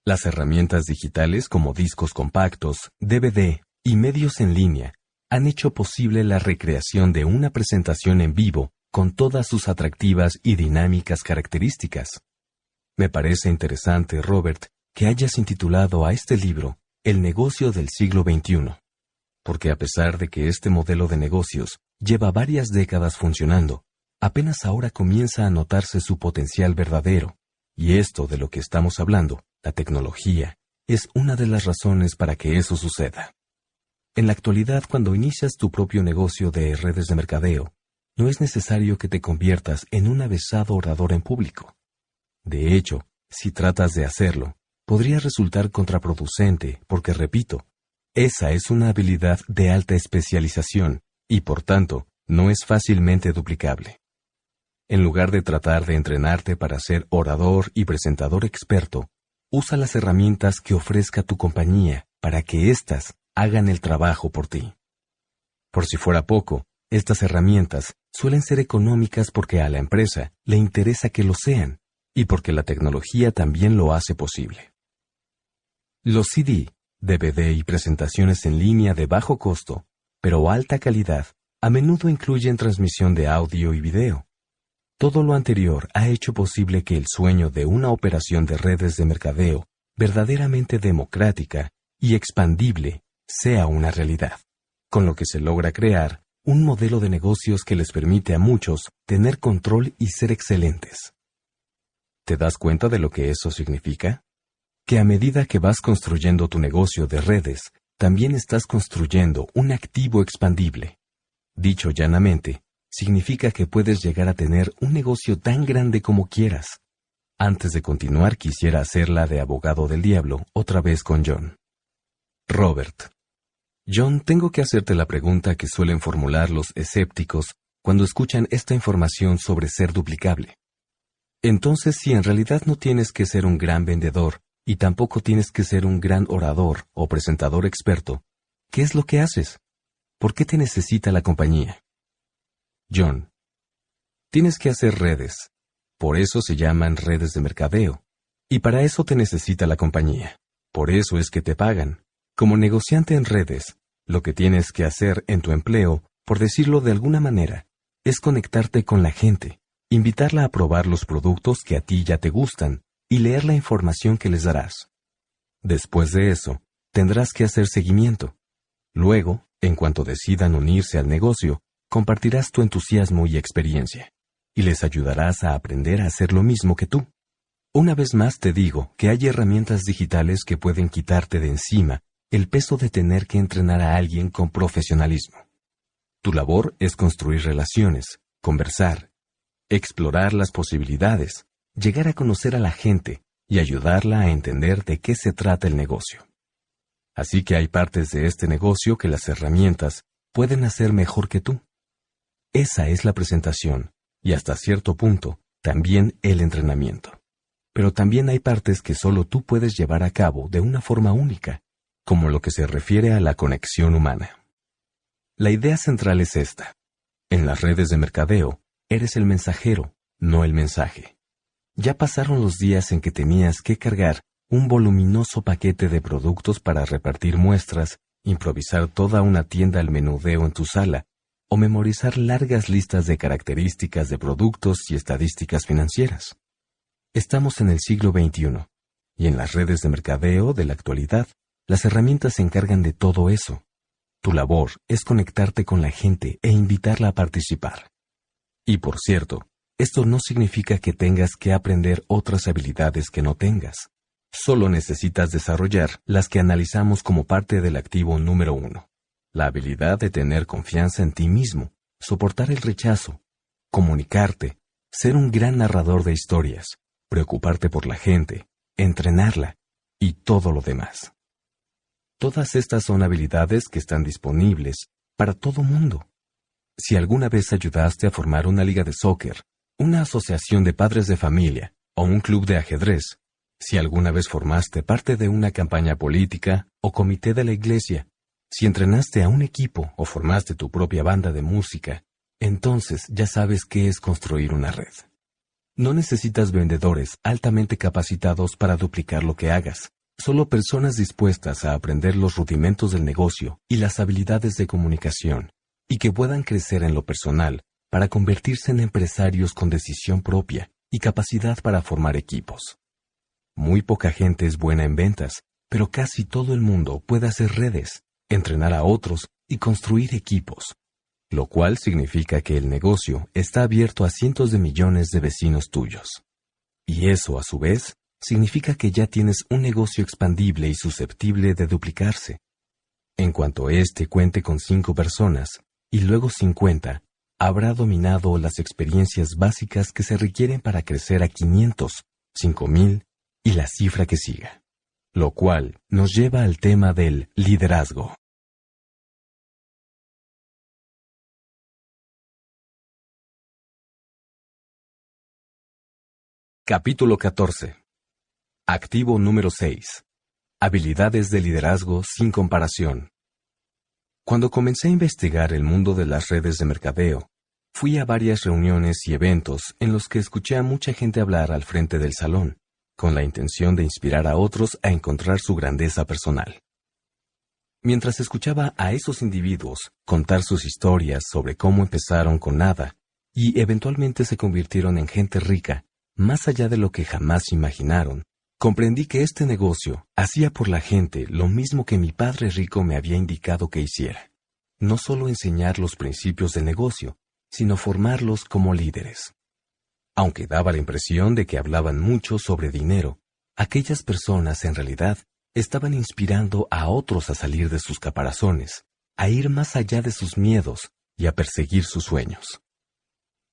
Las herramientas digitales como discos compactos, DVD y medios en línea han hecho posible la recreación de una presentación en vivo con todas sus atractivas y dinámicas características. Me parece interesante, Robert, que hayas intitulado a este libro El negocio del siglo XXI, porque a pesar de que este modelo de negocios lleva varias décadas funcionando, apenas ahora comienza a notarse su potencial verdadero, y esto de lo que estamos hablando, la tecnología, es una de las razones para que eso suceda. En la actualidad, cuando inicias tu propio negocio de redes de mercadeo, no es necesario que te conviertas en un avesado orador en público. De hecho, si tratas de hacerlo, podría resultar contraproducente porque, repito, esa es una habilidad de alta especialización y, por tanto, no es fácilmente duplicable. En lugar de tratar de entrenarte para ser orador y presentador experto, usa las herramientas que ofrezca tu compañía para que éstas hagan el trabajo por ti. Por si fuera poco, estas herramientas suelen ser económicas porque a la empresa le interesa que lo sean y porque la tecnología también lo hace posible. Los CD, DVD y presentaciones en línea de bajo costo, pero alta calidad, a menudo incluyen transmisión de audio y video. Todo lo anterior ha hecho posible que el sueño de una operación de redes de mercadeo verdaderamente democrática y expandible sea una realidad, con lo que se logra crear un modelo de negocios que les permite a muchos tener control y ser excelentes. ¿Te das cuenta de lo que eso significa? Que a medida que vas construyendo tu negocio de redes, también estás construyendo un activo expandible. Dicho llanamente, significa que puedes llegar a tener un negocio tan grande como quieras. Antes de continuar quisiera hacerla de abogado del diablo otra vez con John. Robert, John, tengo que hacerte la pregunta que suelen formular los escépticos cuando escuchan esta información sobre ser duplicable. Entonces, si en realidad no tienes que ser un gran vendedor, y tampoco tienes que ser un gran orador o presentador experto, ¿qué es lo que haces? ¿Por qué te necesita la compañía? John, tienes que hacer redes. Por eso se llaman redes de mercadeo. Y para eso te necesita la compañía. Por eso es que te pagan. Como negociante en redes, lo que tienes que hacer en tu empleo, por decirlo de alguna manera, es conectarte con la gente, invitarla a probar los productos que a ti ya te gustan y leer la información que les darás. Después de eso, tendrás que hacer seguimiento. Luego, en cuanto decidan unirse al negocio, compartirás tu entusiasmo y experiencia, y les ayudarás a aprender a hacer lo mismo que tú. Una vez más te digo que hay herramientas digitales que pueden quitarte de encima el peso de tener que entrenar a alguien con profesionalismo. Tu labor es construir relaciones, conversar, explorar las posibilidades, llegar a conocer a la gente y ayudarla a entender de qué se trata el negocio. Así que hay partes de este negocio que las herramientas pueden hacer mejor que tú. Esa es la presentación y hasta cierto punto también el entrenamiento. Pero también hay partes que solo tú puedes llevar a cabo de una forma única como lo que se refiere a la conexión humana. La idea central es esta. En las redes de mercadeo, eres el mensajero, no el mensaje. Ya pasaron los días en que tenías que cargar un voluminoso paquete de productos para repartir muestras, improvisar toda una tienda al menudeo en tu sala, o memorizar largas listas de características de productos y estadísticas financieras. Estamos en el siglo XXI, y en las redes de mercadeo de la actualidad las herramientas se encargan de todo eso. Tu labor es conectarte con la gente e invitarla a participar. Y por cierto, esto no significa que tengas que aprender otras habilidades que no tengas. Solo necesitas desarrollar las que analizamos como parte del activo número uno. La habilidad de tener confianza en ti mismo, soportar el rechazo, comunicarte, ser un gran narrador de historias, preocuparte por la gente, entrenarla y todo lo demás. Todas estas son habilidades que están disponibles para todo mundo. Si alguna vez ayudaste a formar una liga de soccer, una asociación de padres de familia o un club de ajedrez, si alguna vez formaste parte de una campaña política o comité de la iglesia, si entrenaste a un equipo o formaste tu propia banda de música, entonces ya sabes qué es construir una red. No necesitas vendedores altamente capacitados para duplicar lo que hagas. Solo personas dispuestas a aprender los rudimentos del negocio y las habilidades de comunicación, y que puedan crecer en lo personal para convertirse en empresarios con decisión propia y capacidad para formar equipos. Muy poca gente es buena en ventas, pero casi todo el mundo puede hacer redes, entrenar a otros y construir equipos, lo cual significa que el negocio está abierto a cientos de millones de vecinos tuyos. Y eso, a su vez, significa que ya tienes un negocio expandible y susceptible de duplicarse. En cuanto éste cuente con cinco personas, y luego cincuenta, habrá dominado las experiencias básicas que se requieren para crecer a 500, 5000 y la cifra que siga. Lo cual nos lleva al tema del liderazgo. Capítulo 14 Activo número 6. Habilidades de liderazgo sin comparación. Cuando comencé a investigar el mundo de las redes de mercadeo, fui a varias reuniones y eventos en los que escuché a mucha gente hablar al frente del salón, con la intención de inspirar a otros a encontrar su grandeza personal. Mientras escuchaba a esos individuos contar sus historias sobre cómo empezaron con nada y eventualmente se convirtieron en gente rica, más allá de lo que jamás imaginaron, comprendí que este negocio hacía por la gente lo mismo que mi padre rico me había indicado que hiciera. No solo enseñar los principios del negocio, sino formarlos como líderes. Aunque daba la impresión de que hablaban mucho sobre dinero, aquellas personas en realidad estaban inspirando a otros a salir de sus caparazones, a ir más allá de sus miedos y a perseguir sus sueños.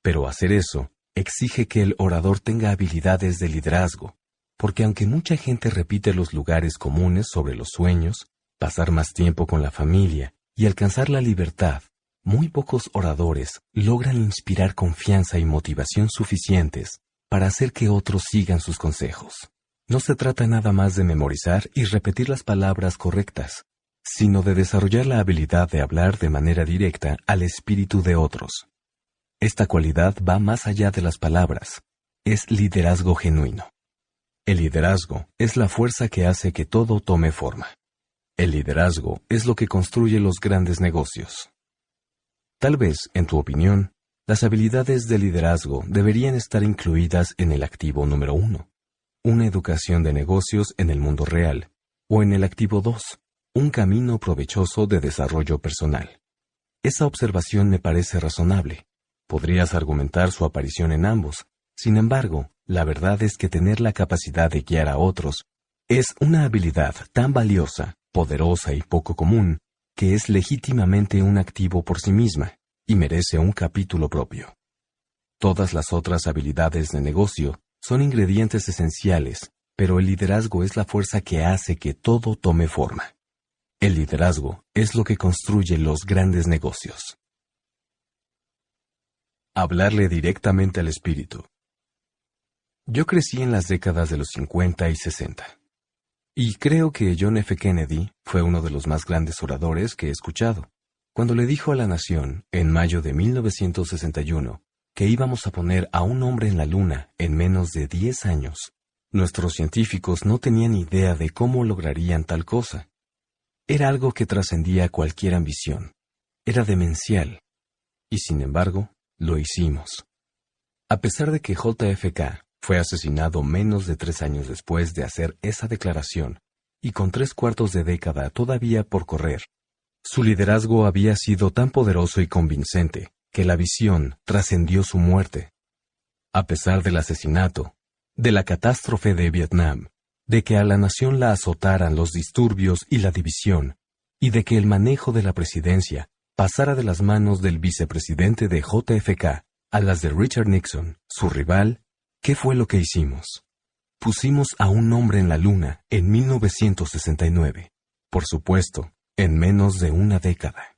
Pero hacer eso exige que el orador tenga habilidades de liderazgo, porque aunque mucha gente repite los lugares comunes sobre los sueños, pasar más tiempo con la familia y alcanzar la libertad, muy pocos oradores logran inspirar confianza y motivación suficientes para hacer que otros sigan sus consejos. No se trata nada más de memorizar y repetir las palabras correctas, sino de desarrollar la habilidad de hablar de manera directa al espíritu de otros. Esta cualidad va más allá de las palabras, es liderazgo genuino. El liderazgo es la fuerza que hace que todo tome forma. El liderazgo es lo que construye los grandes negocios. Tal vez, en tu opinión, las habilidades de liderazgo deberían estar incluidas en el activo número uno, una educación de negocios en el mundo real, o en el activo dos, un camino provechoso de desarrollo personal. Esa observación me parece razonable. Podrías argumentar su aparición en ambos. Sin embargo, la verdad es que tener la capacidad de guiar a otros es una habilidad tan valiosa, poderosa y poco común, que es legítimamente un activo por sí misma y merece un capítulo propio. Todas las otras habilidades de negocio son ingredientes esenciales, pero el liderazgo es la fuerza que hace que todo tome forma. El liderazgo es lo que construye los grandes negocios. Hablarle directamente al espíritu. Yo crecí en las décadas de los 50 y 60. Y creo que John F. Kennedy fue uno de los más grandes oradores que he escuchado, cuando le dijo a la nación, en mayo de 1961, que íbamos a poner a un hombre en la Luna en menos de 10 años. Nuestros científicos no tenían idea de cómo lograrían tal cosa. Era algo que trascendía cualquier ambición. Era demencial. Y sin embargo, lo hicimos. A pesar de que JFK fue asesinado menos de tres años después de hacer esa declaración, y con tres cuartos de década todavía por correr. Su liderazgo había sido tan poderoso y convincente que la visión trascendió su muerte. A pesar del asesinato, de la catástrofe de Vietnam, de que a la nación la azotaran los disturbios y la división, y de que el manejo de la presidencia pasara de las manos del vicepresidente de JFK a las de Richard Nixon, su rival, ¿Qué fue lo que hicimos? Pusimos a un hombre en la Luna en 1969. Por supuesto, en menos de una década.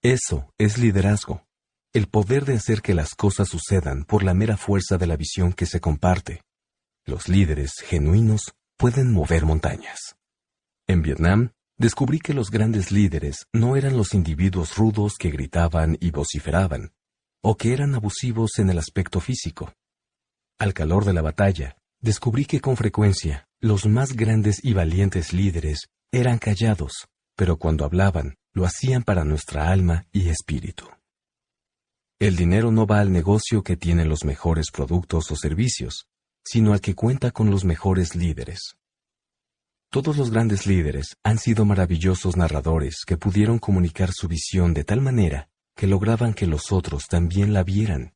Eso es liderazgo. El poder de hacer que las cosas sucedan por la mera fuerza de la visión que se comparte. Los líderes genuinos pueden mover montañas. En Vietnam, descubrí que los grandes líderes no eran los individuos rudos que gritaban y vociferaban, o que eran abusivos en el aspecto físico. Al calor de la batalla, descubrí que con frecuencia los más grandes y valientes líderes eran callados, pero cuando hablaban, lo hacían para nuestra alma y espíritu. El dinero no va al negocio que tiene los mejores productos o servicios, sino al que cuenta con los mejores líderes. Todos los grandes líderes han sido maravillosos narradores que pudieron comunicar su visión de tal manera que lograban que los otros también la vieran.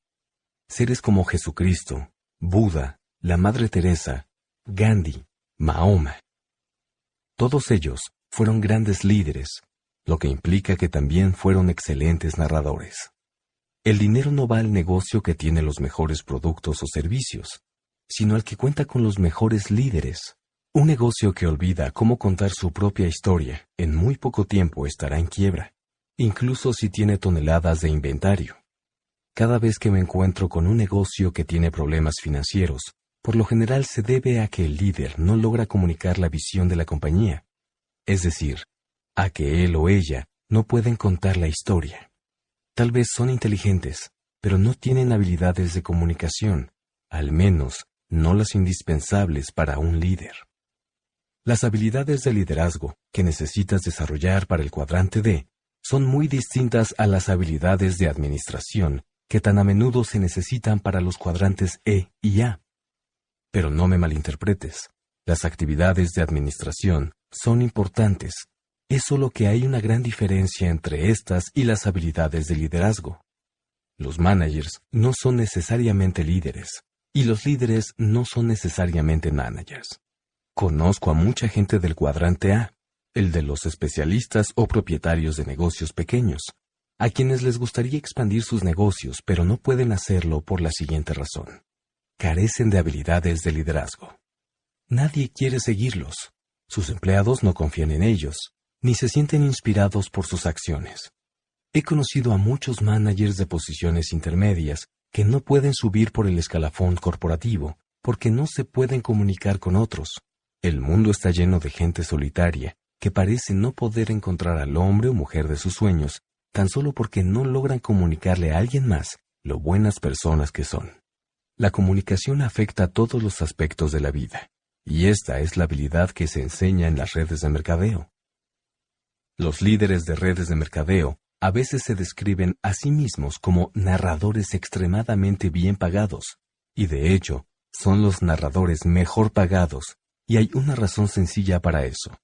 Seres como Jesucristo, Buda, la Madre Teresa, Gandhi, Mahoma. Todos ellos fueron grandes líderes, lo que implica que también fueron excelentes narradores. El dinero no va al negocio que tiene los mejores productos o servicios, sino al que cuenta con los mejores líderes. Un negocio que olvida cómo contar su propia historia en muy poco tiempo estará en quiebra, incluso si tiene toneladas de inventario. Cada vez que me encuentro con un negocio que tiene problemas financieros, por lo general se debe a que el líder no logra comunicar la visión de la compañía, es decir, a que él o ella no pueden contar la historia. Tal vez son inteligentes, pero no tienen habilidades de comunicación, al menos no las indispensables para un líder. Las habilidades de liderazgo que necesitas desarrollar para el cuadrante D son muy distintas a las habilidades de administración que tan a menudo se necesitan para los cuadrantes E y A. Pero no me malinterpretes, las actividades de administración son importantes, es solo que hay una gran diferencia entre estas y las habilidades de liderazgo. Los managers no son necesariamente líderes, y los líderes no son necesariamente managers. Conozco a mucha gente del cuadrante A, el de los especialistas o propietarios de negocios pequeños, a quienes les gustaría expandir sus negocios pero no pueden hacerlo por la siguiente razón. Carecen de habilidades de liderazgo. Nadie quiere seguirlos, sus empleados no confían en ellos, ni se sienten inspirados por sus acciones. He conocido a muchos managers de posiciones intermedias que no pueden subir por el escalafón corporativo porque no se pueden comunicar con otros. El mundo está lleno de gente solitaria que parece no poder encontrar al hombre o mujer de sus sueños tan solo porque no logran comunicarle a alguien más lo buenas personas que son. La comunicación afecta a todos los aspectos de la vida, y esta es la habilidad que se enseña en las redes de mercadeo. Los líderes de redes de mercadeo a veces se describen a sí mismos como narradores extremadamente bien pagados, y de hecho, son los narradores mejor pagados, y hay una razón sencilla para eso.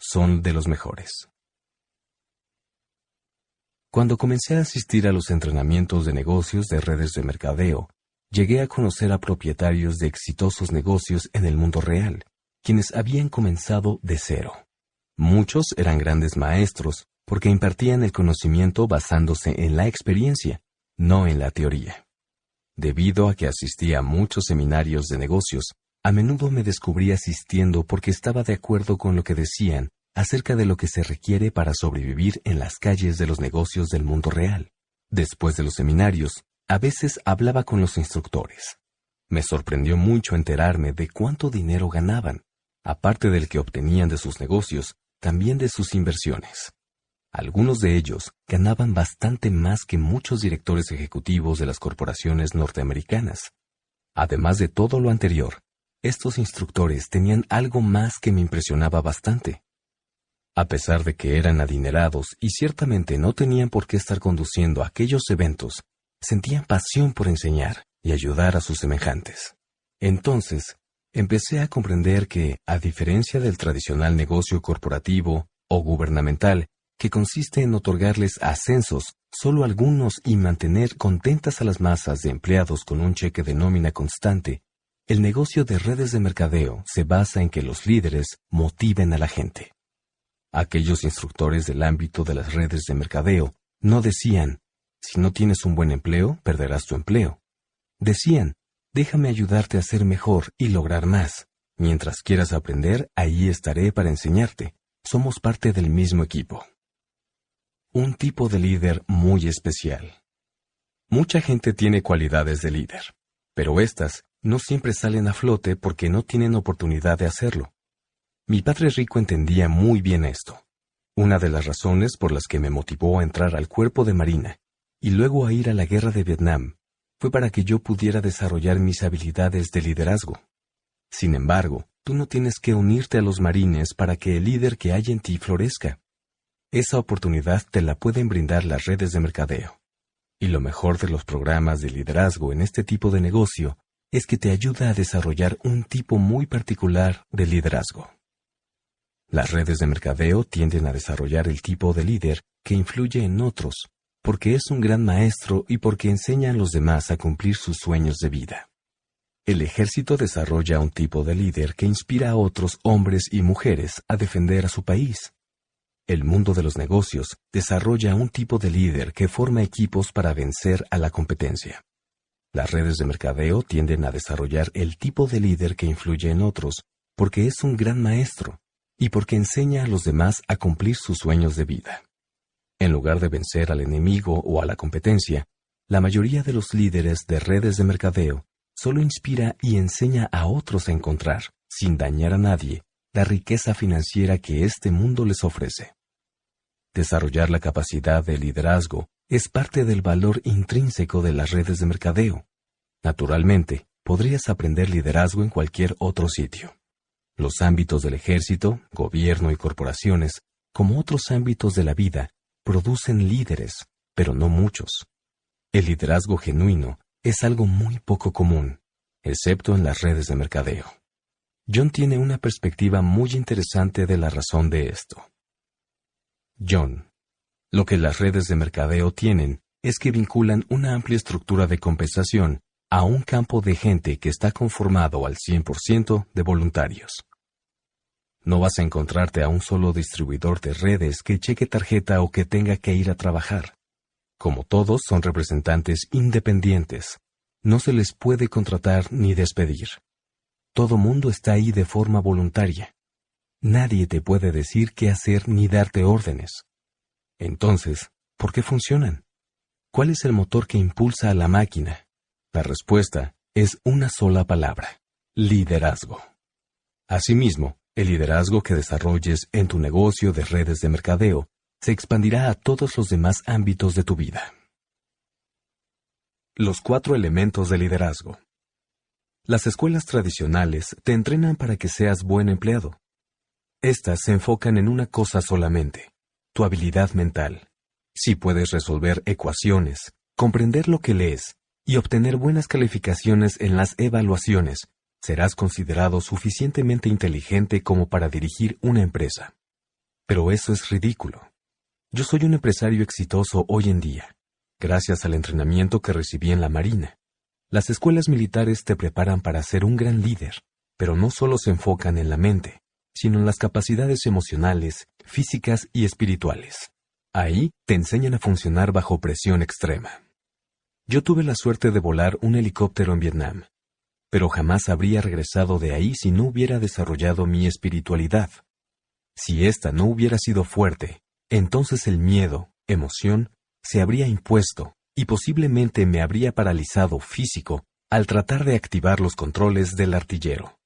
Son de los mejores. Cuando comencé a asistir a los entrenamientos de negocios de redes de mercadeo, llegué a conocer a propietarios de exitosos negocios en el mundo real, quienes habían comenzado de cero. Muchos eran grandes maestros porque impartían el conocimiento basándose en la experiencia, no en la teoría. Debido a que asistía a muchos seminarios de negocios, a menudo me descubrí asistiendo porque estaba de acuerdo con lo que decían acerca de lo que se requiere para sobrevivir en las calles de los negocios del mundo real. Después de los seminarios, a veces hablaba con los instructores. Me sorprendió mucho enterarme de cuánto dinero ganaban, aparte del que obtenían de sus negocios, también de sus inversiones. Algunos de ellos ganaban bastante más que muchos directores ejecutivos de las corporaciones norteamericanas. Además de todo lo anterior, estos instructores tenían algo más que me impresionaba bastante. A pesar de que eran adinerados y ciertamente no tenían por qué estar conduciendo aquellos eventos, sentían pasión por enseñar y ayudar a sus semejantes. Entonces, empecé a comprender que, a diferencia del tradicional negocio corporativo o gubernamental, que consiste en otorgarles ascensos solo algunos y mantener contentas a las masas de empleados con un cheque de nómina constante, el negocio de redes de mercadeo se basa en que los líderes motiven a la gente. Aquellos instructores del ámbito de las redes de mercadeo no decían, si no tienes un buen empleo, perderás tu empleo. Decían, déjame ayudarte a ser mejor y lograr más. Mientras quieras aprender, ahí estaré para enseñarte. Somos parte del mismo equipo. Un tipo de líder muy especial. Mucha gente tiene cualidades de líder, pero estas no siempre salen a flote porque no tienen oportunidad de hacerlo. Mi padre rico entendía muy bien esto, una de las razones por las que me motivó a entrar al cuerpo de Marina y luego a ir a la guerra de Vietnam fue para que yo pudiera desarrollar mis habilidades de liderazgo. Sin embargo, tú no tienes que unirte a los marines para que el líder que hay en ti florezca. Esa oportunidad te la pueden brindar las redes de mercadeo. Y lo mejor de los programas de liderazgo en este tipo de negocio es que te ayuda a desarrollar un tipo muy particular de liderazgo. Las redes de mercadeo tienden a desarrollar el tipo de líder que influye en otros, porque es un gran maestro y porque enseña a los demás a cumplir sus sueños de vida. El ejército desarrolla un tipo de líder que inspira a otros hombres y mujeres a defender a su país. El mundo de los negocios desarrolla un tipo de líder que forma equipos para vencer a la competencia. Las redes de mercadeo tienden a desarrollar el tipo de líder que influye en otros, porque es un gran maestro, y porque enseña a los demás a cumplir sus sueños de vida. En lugar de vencer al enemigo o a la competencia, la mayoría de los líderes de redes de mercadeo solo inspira y enseña a otros a encontrar, sin dañar a nadie, la riqueza financiera que este mundo les ofrece. Desarrollar la capacidad de liderazgo es parte del valor intrínseco de las redes de mercadeo. Naturalmente, podrías aprender liderazgo en cualquier otro sitio. Los ámbitos del ejército, gobierno y corporaciones, como otros ámbitos de la vida, producen líderes, pero no muchos. El liderazgo genuino es algo muy poco común, excepto en las redes de mercadeo. John tiene una perspectiva muy interesante de la razón de esto. John. Lo que las redes de mercadeo tienen es que vinculan una amplia estructura de compensación a un campo de gente que está conformado al 100% de voluntarios. No vas a encontrarte a un solo distribuidor de redes que cheque tarjeta o que tenga que ir a trabajar. Como todos, son representantes independientes. No se les puede contratar ni despedir. Todo mundo está ahí de forma voluntaria. Nadie te puede decir qué hacer ni darte órdenes. Entonces, ¿por qué funcionan? ¿Cuál es el motor que impulsa a la máquina? La respuesta es una sola palabra, liderazgo. Asimismo, el liderazgo que desarrolles en tu negocio de redes de mercadeo se expandirá a todos los demás ámbitos de tu vida. Los cuatro elementos de liderazgo. Las escuelas tradicionales te entrenan para que seas buen empleado. Estas se enfocan en una cosa solamente, tu habilidad mental. Si puedes resolver ecuaciones, comprender lo que lees y obtener buenas calificaciones en las evaluaciones, serás considerado suficientemente inteligente como para dirigir una empresa. Pero eso es ridículo. Yo soy un empresario exitoso hoy en día, gracias al entrenamiento que recibí en la Marina. Las escuelas militares te preparan para ser un gran líder, pero no solo se enfocan en la mente, sino en las capacidades emocionales, físicas y espirituales. Ahí te enseñan a funcionar bajo presión extrema. Yo tuve la suerte de volar un helicóptero en Vietnam, pero jamás habría regresado de ahí si no hubiera desarrollado mi espiritualidad. Si ésta no hubiera sido fuerte, entonces el miedo, emoción, se habría impuesto, y posiblemente me habría paralizado físico al tratar de activar los controles del artillero.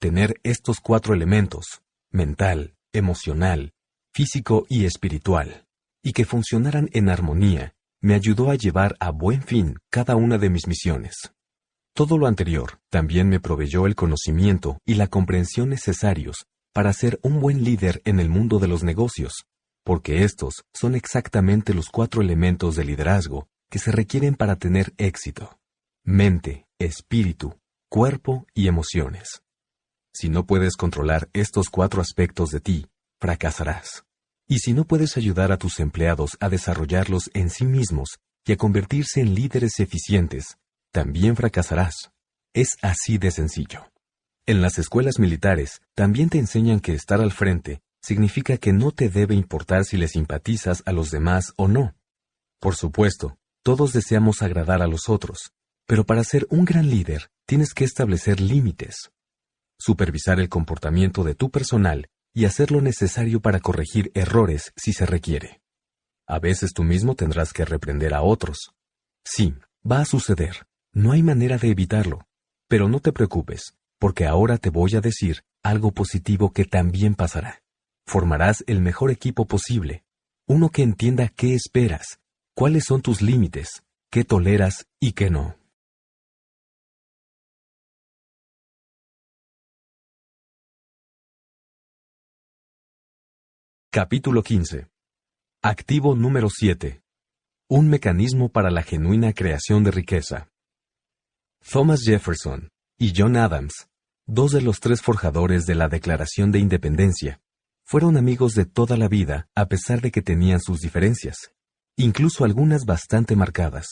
Tener estos cuatro elementos, mental, emocional, físico y espiritual, y que funcionaran en armonía, me ayudó a llevar a buen fin cada una de mis misiones. Todo lo anterior también me proveyó el conocimiento y la comprensión necesarios para ser un buen líder en el mundo de los negocios, porque estos son exactamente los cuatro elementos de liderazgo que se requieren para tener éxito. Mente, espíritu, cuerpo y emociones. Si no puedes controlar estos cuatro aspectos de ti, fracasarás. Y si no puedes ayudar a tus empleados a desarrollarlos en sí mismos y a convertirse en líderes eficientes, también fracasarás. Es así de sencillo. En las escuelas militares también te enseñan que estar al frente significa que no te debe importar si le simpatizas a los demás o no. Por supuesto, todos deseamos agradar a los otros, pero para ser un gran líder tienes que establecer límites. Supervisar el comportamiento de tu personal y hacer lo necesario para corregir errores si se requiere. A veces tú mismo tendrás que reprender a otros. Sí, va a suceder, no hay manera de evitarlo. Pero no te preocupes, porque ahora te voy a decir algo positivo que también pasará. Formarás el mejor equipo posible. Uno que entienda qué esperas, cuáles son tus límites, qué toleras y qué no. Capítulo 15. Activo número 7. Un mecanismo para la genuina creación de riqueza. Thomas Jefferson y John Adams, dos de los tres forjadores de la Declaración de Independencia, fueron amigos de toda la vida a pesar de que tenían sus diferencias, incluso algunas bastante marcadas.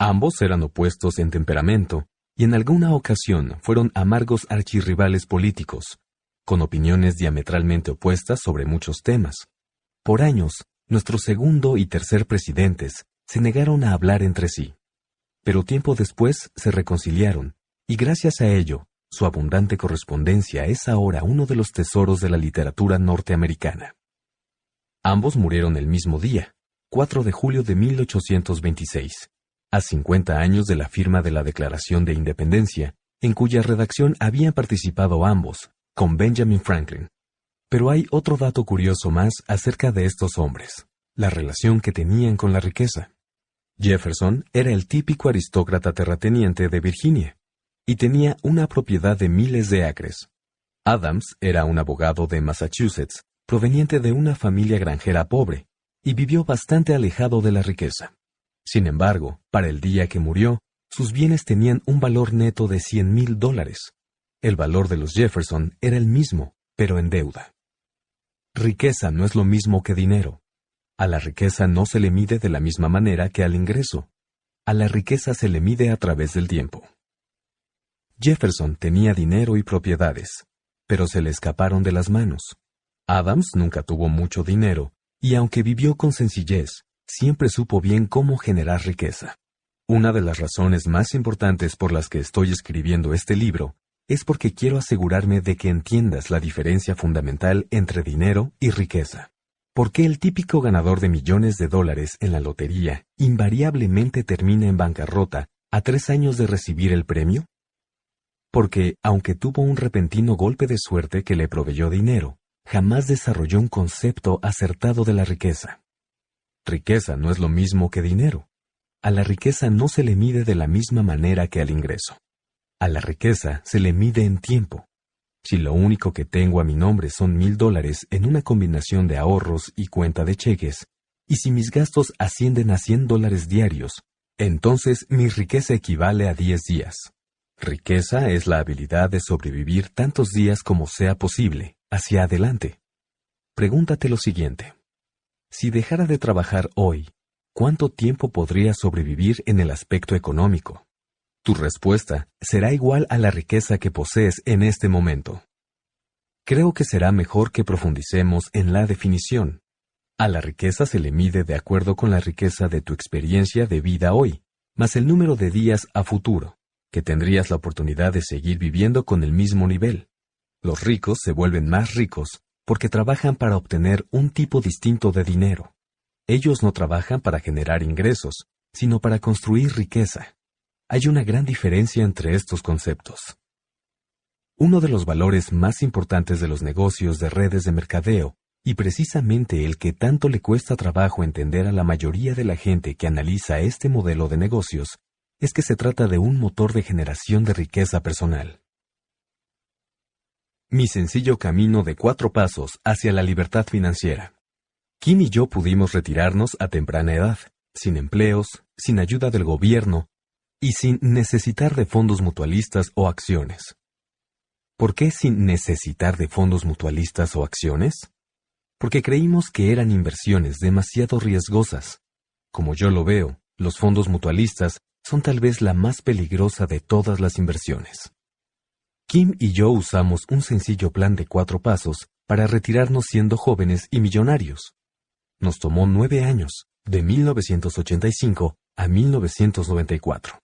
Ambos eran opuestos en temperamento y en alguna ocasión fueron amargos archirrivales políticos, con opiniones diametralmente opuestas sobre muchos temas. Por años, nuestro segundo y tercer presidentes se negaron a hablar entre sí pero tiempo después se reconciliaron, y gracias a ello, su abundante correspondencia es ahora uno de los tesoros de la literatura norteamericana. Ambos murieron el mismo día, 4 de julio de 1826, a 50 años de la firma de la Declaración de Independencia, en cuya redacción habían participado ambos, con Benjamin Franklin. Pero hay otro dato curioso más acerca de estos hombres, la relación que tenían con la riqueza. Jefferson era el típico aristócrata terrateniente de Virginia y tenía una propiedad de miles de acres. Adams era un abogado de Massachusetts, proveniente de una familia granjera pobre, y vivió bastante alejado de la riqueza. Sin embargo, para el día que murió, sus bienes tenían un valor neto de 100 mil dólares. El valor de los Jefferson era el mismo, pero en deuda. Riqueza no es lo mismo que dinero. A la riqueza no se le mide de la misma manera que al ingreso. A la riqueza se le mide a través del tiempo. Jefferson tenía dinero y propiedades, pero se le escaparon de las manos. Adams nunca tuvo mucho dinero, y aunque vivió con sencillez, siempre supo bien cómo generar riqueza. Una de las razones más importantes por las que estoy escribiendo este libro es porque quiero asegurarme de que entiendas la diferencia fundamental entre dinero y riqueza. ¿Por qué el típico ganador de millones de dólares en la lotería invariablemente termina en bancarrota a tres años de recibir el premio? Porque, aunque tuvo un repentino golpe de suerte que le proveyó dinero, jamás desarrolló un concepto acertado de la riqueza. Riqueza no es lo mismo que dinero. A la riqueza no se le mide de la misma manera que al ingreso. A la riqueza se le mide en tiempo, si lo único que tengo a mi nombre son mil dólares en una combinación de ahorros y cuenta de cheques, y si mis gastos ascienden a 100 dólares diarios, entonces mi riqueza equivale a 10 días. Riqueza es la habilidad de sobrevivir tantos días como sea posible, hacia adelante. Pregúntate lo siguiente. Si dejara de trabajar hoy, ¿cuánto tiempo podría sobrevivir en el aspecto económico? Tu respuesta será igual a la riqueza que posees en este momento. Creo que será mejor que profundicemos en la definición. A la riqueza se le mide de acuerdo con la riqueza de tu experiencia de vida hoy, más el número de días a futuro, que tendrías la oportunidad de seguir viviendo con el mismo nivel. Los ricos se vuelven más ricos porque trabajan para obtener un tipo distinto de dinero. Ellos no trabajan para generar ingresos, sino para construir riqueza. Hay una gran diferencia entre estos conceptos. Uno de los valores más importantes de los negocios de redes de mercadeo, y precisamente el que tanto le cuesta trabajo entender a la mayoría de la gente que analiza este modelo de negocios, es que se trata de un motor de generación de riqueza personal. Mi sencillo camino de cuatro pasos hacia la libertad financiera. Kim y yo pudimos retirarnos a temprana edad, sin empleos, sin ayuda del gobierno, y sin necesitar de fondos mutualistas o acciones. ¿Por qué sin necesitar de fondos mutualistas o acciones? Porque creímos que eran inversiones demasiado riesgosas. Como yo lo veo, los fondos mutualistas son tal vez la más peligrosa de todas las inversiones. Kim y yo usamos un sencillo plan de cuatro pasos para retirarnos siendo jóvenes y millonarios. Nos tomó nueve años, de 1985 a 1994.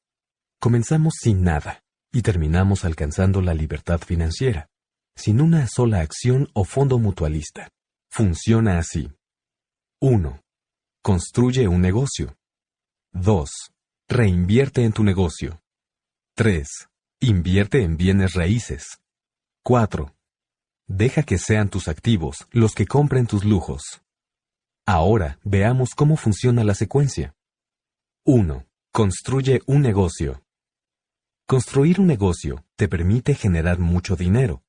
Comenzamos sin nada y terminamos alcanzando la libertad financiera, sin una sola acción o fondo mutualista. Funciona así. 1. Construye un negocio. 2. Reinvierte en tu negocio. 3. Invierte en bienes raíces. 4. Deja que sean tus activos los que compren tus lujos. Ahora veamos cómo funciona la secuencia. 1. Construye un negocio. Construir un negocio te permite generar mucho dinero.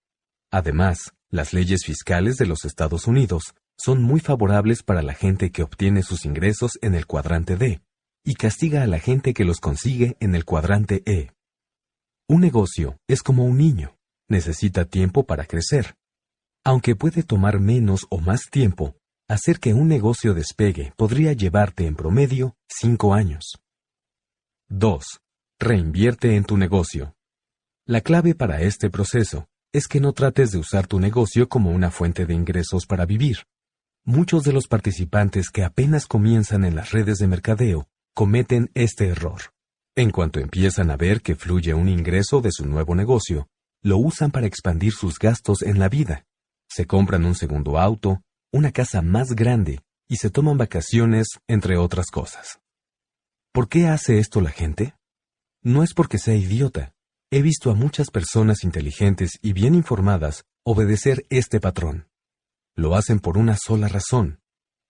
Además, las leyes fiscales de los Estados Unidos son muy favorables para la gente que obtiene sus ingresos en el cuadrante D y castiga a la gente que los consigue en el cuadrante E. Un negocio es como un niño, necesita tiempo para crecer. Aunque puede tomar menos o más tiempo, hacer que un negocio despegue podría llevarte en promedio cinco años. 2 reinvierte en tu negocio. La clave para este proceso es que no trates de usar tu negocio como una fuente de ingresos para vivir. Muchos de los participantes que apenas comienzan en las redes de mercadeo cometen este error. En cuanto empiezan a ver que fluye un ingreso de su nuevo negocio, lo usan para expandir sus gastos en la vida. Se compran un segundo auto, una casa más grande y se toman vacaciones, entre otras cosas. ¿Por qué hace esto la gente? No es porque sea idiota. He visto a muchas personas inteligentes y bien informadas obedecer este patrón. Lo hacen por una sola razón,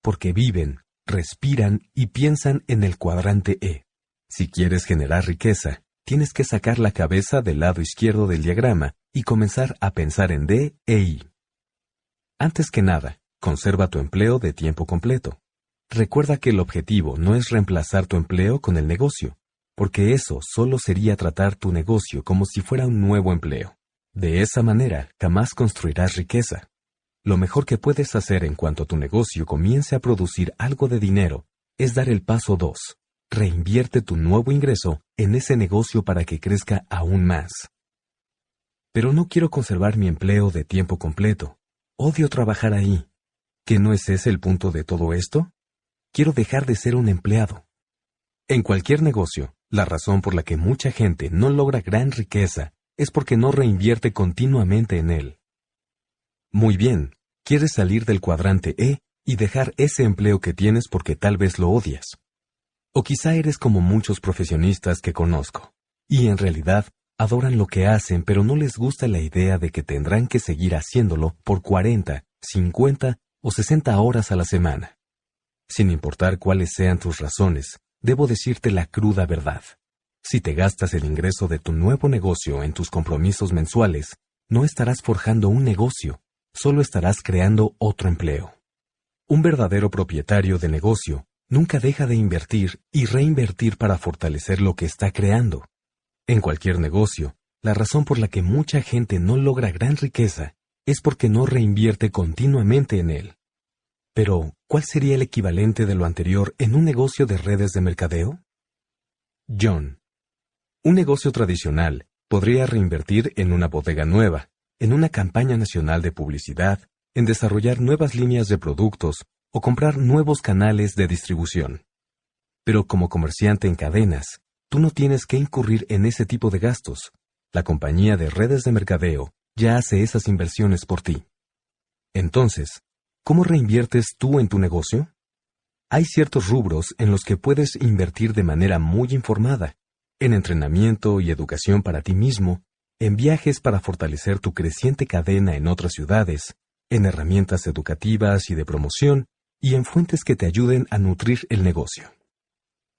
porque viven, respiran y piensan en el cuadrante E. Si quieres generar riqueza, tienes que sacar la cabeza del lado izquierdo del diagrama y comenzar a pensar en D e I. Antes que nada, conserva tu empleo de tiempo completo. Recuerda que el objetivo no es reemplazar tu empleo con el negocio, porque eso solo sería tratar tu negocio como si fuera un nuevo empleo. De esa manera, jamás construirás riqueza. Lo mejor que puedes hacer en cuanto tu negocio comience a producir algo de dinero es dar el paso 2. Reinvierte tu nuevo ingreso en ese negocio para que crezca aún más. Pero no quiero conservar mi empleo de tiempo completo. Odio trabajar ahí. ¿Que no es ese el punto de todo esto? Quiero dejar de ser un empleado. En cualquier negocio, la razón por la que mucha gente no logra gran riqueza es porque no reinvierte continuamente en él. Muy bien, quieres salir del cuadrante E y dejar ese empleo que tienes porque tal vez lo odias. O quizá eres como muchos profesionistas que conozco, y en realidad adoran lo que hacen pero no les gusta la idea de que tendrán que seguir haciéndolo por 40, 50 o 60 horas a la semana. Sin importar cuáles sean tus razones, debo decirte la cruda verdad. Si te gastas el ingreso de tu nuevo negocio en tus compromisos mensuales, no estarás forjando un negocio, solo estarás creando otro empleo. Un verdadero propietario de negocio nunca deja de invertir y reinvertir para fortalecer lo que está creando. En cualquier negocio, la razón por la que mucha gente no logra gran riqueza es porque no reinvierte continuamente en él. Pero, ¿Cuál sería el equivalente de lo anterior en un negocio de redes de mercadeo? John. Un negocio tradicional podría reinvertir en una bodega nueva, en una campaña nacional de publicidad, en desarrollar nuevas líneas de productos o comprar nuevos canales de distribución. Pero como comerciante en cadenas, tú no tienes que incurrir en ese tipo de gastos. La compañía de redes de mercadeo ya hace esas inversiones por ti. Entonces, ¿Cómo reinviertes tú en tu negocio? Hay ciertos rubros en los que puedes invertir de manera muy informada, en entrenamiento y educación para ti mismo, en viajes para fortalecer tu creciente cadena en otras ciudades, en herramientas educativas y de promoción, y en fuentes que te ayuden a nutrir el negocio.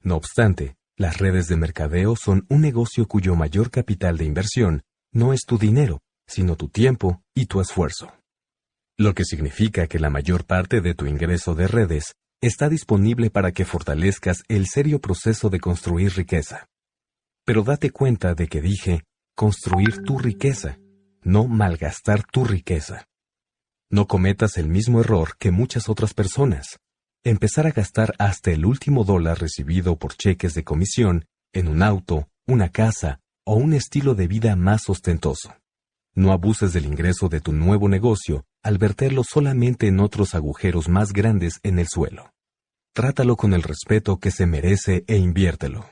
No obstante, las redes de mercadeo son un negocio cuyo mayor capital de inversión no es tu dinero, sino tu tiempo y tu esfuerzo lo que significa que la mayor parte de tu ingreso de redes está disponible para que fortalezcas el serio proceso de construir riqueza. Pero date cuenta de que dije, construir tu riqueza, no malgastar tu riqueza. No cometas el mismo error que muchas otras personas, empezar a gastar hasta el último dólar recibido por cheques de comisión en un auto, una casa o un estilo de vida más ostentoso. No abuses del ingreso de tu nuevo negocio al verterlo solamente en otros agujeros más grandes en el suelo. Trátalo con el respeto que se merece e inviértelo.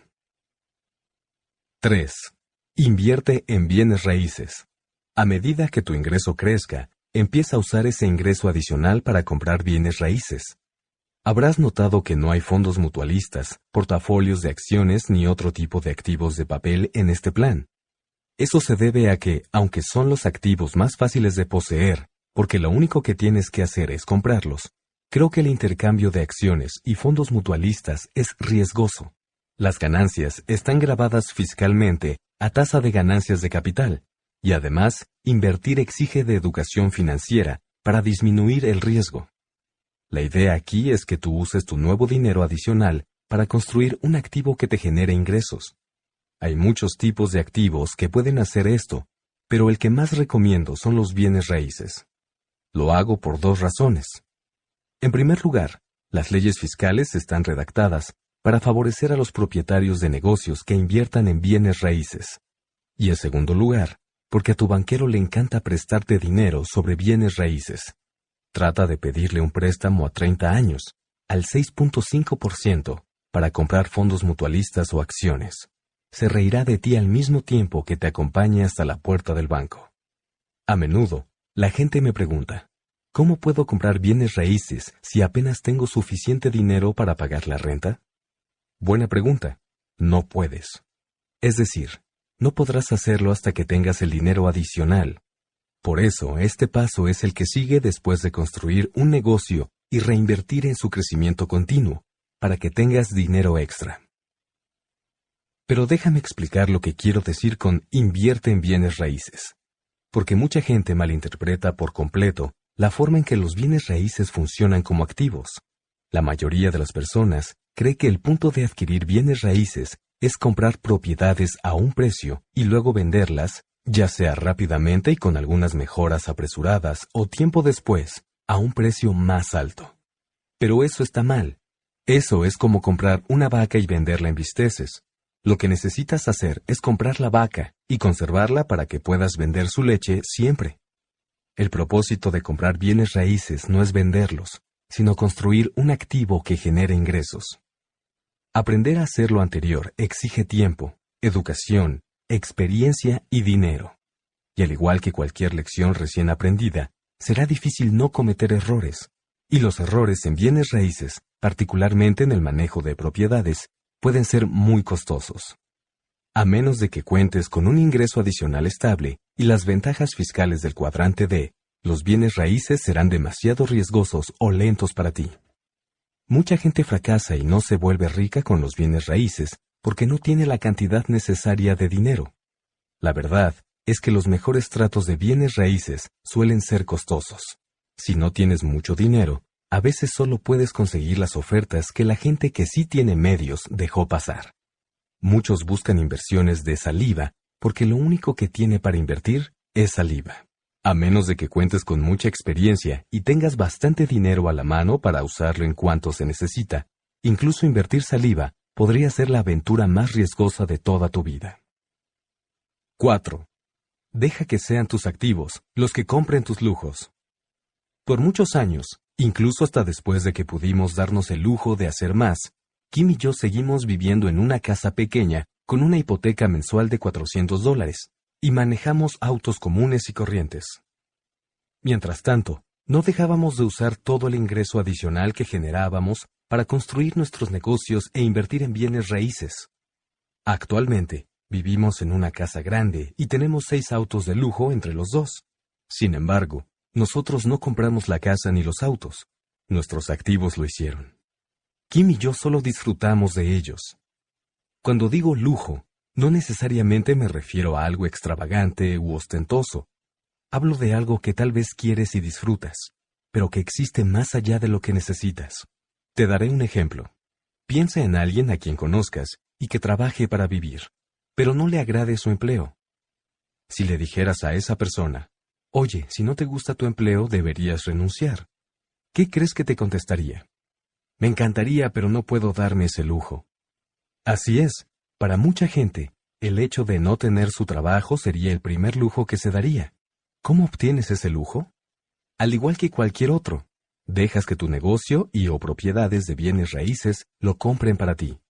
3. Invierte en bienes raíces. A medida que tu ingreso crezca, empieza a usar ese ingreso adicional para comprar bienes raíces. Habrás notado que no hay fondos mutualistas, portafolios de acciones ni otro tipo de activos de papel en este plan. Eso se debe a que, aunque son los activos más fáciles de poseer, porque lo único que tienes que hacer es comprarlos. Creo que el intercambio de acciones y fondos mutualistas es riesgoso. Las ganancias están grabadas fiscalmente a tasa de ganancias de capital, y además, invertir exige de educación financiera para disminuir el riesgo. La idea aquí es que tú uses tu nuevo dinero adicional para construir un activo que te genere ingresos. Hay muchos tipos de activos que pueden hacer esto, pero el que más recomiendo son los bienes raíces. Lo hago por dos razones. En primer lugar, las leyes fiscales están redactadas para favorecer a los propietarios de negocios que inviertan en bienes raíces. Y en segundo lugar, porque a tu banquero le encanta prestarte dinero sobre bienes raíces. Trata de pedirle un préstamo a 30 años, al 6.5%, para comprar fondos mutualistas o acciones. Se reirá de ti al mismo tiempo que te acompañe hasta la puerta del banco. A menudo, la gente me pregunta, ¿cómo puedo comprar bienes raíces si apenas tengo suficiente dinero para pagar la renta? Buena pregunta. No puedes. Es decir, no podrás hacerlo hasta que tengas el dinero adicional. Por eso, este paso es el que sigue después de construir un negocio y reinvertir en su crecimiento continuo, para que tengas dinero extra. Pero déjame explicar lo que quiero decir con invierte en bienes raíces porque mucha gente malinterpreta por completo la forma en que los bienes raíces funcionan como activos. La mayoría de las personas cree que el punto de adquirir bienes raíces es comprar propiedades a un precio y luego venderlas, ya sea rápidamente y con algunas mejoras apresuradas o tiempo después, a un precio más alto. Pero eso está mal. Eso es como comprar una vaca y venderla en visteces. Lo que necesitas hacer es comprar la vaca, y conservarla para que puedas vender su leche siempre. El propósito de comprar bienes raíces no es venderlos, sino construir un activo que genere ingresos. Aprender a hacer lo anterior exige tiempo, educación, experiencia y dinero. Y al igual que cualquier lección recién aprendida, será difícil no cometer errores, y los errores en bienes raíces, particularmente en el manejo de propiedades, pueden ser muy costosos a menos de que cuentes con un ingreso adicional estable y las ventajas fiscales del cuadrante D, los bienes raíces serán demasiado riesgosos o lentos para ti. Mucha gente fracasa y no se vuelve rica con los bienes raíces porque no tiene la cantidad necesaria de dinero. La verdad es que los mejores tratos de bienes raíces suelen ser costosos. Si no tienes mucho dinero, a veces solo puedes conseguir las ofertas que la gente que sí tiene medios dejó pasar. Muchos buscan inversiones de saliva porque lo único que tiene para invertir es saliva. A menos de que cuentes con mucha experiencia y tengas bastante dinero a la mano para usarlo en cuanto se necesita, incluso invertir saliva podría ser la aventura más riesgosa de toda tu vida. 4. Deja que sean tus activos los que compren tus lujos. Por muchos años, incluso hasta después de que pudimos darnos el lujo de hacer más, Kim y yo seguimos viviendo en una casa pequeña, con una hipoteca mensual de 400 dólares, y manejamos autos comunes y corrientes. Mientras tanto, no dejábamos de usar todo el ingreso adicional que generábamos para construir nuestros negocios e invertir en bienes raíces. Actualmente, vivimos en una casa grande y tenemos seis autos de lujo entre los dos. Sin embargo, nosotros no compramos la casa ni los autos. Nuestros activos lo hicieron. Kim y yo solo disfrutamos de ellos. Cuando digo lujo, no necesariamente me refiero a algo extravagante u ostentoso. Hablo de algo que tal vez quieres y disfrutas, pero que existe más allá de lo que necesitas. Te daré un ejemplo. Piensa en alguien a quien conozcas y que trabaje para vivir, pero no le agrade su empleo. Si le dijeras a esa persona, oye, si no te gusta tu empleo deberías renunciar, ¿qué crees que te contestaría? Me encantaría, pero no puedo darme ese lujo. Así es, para mucha gente, el hecho de no tener su trabajo sería el primer lujo que se daría. ¿Cómo obtienes ese lujo? Al igual que cualquier otro, dejas que tu negocio y o propiedades de bienes raíces lo compren para ti.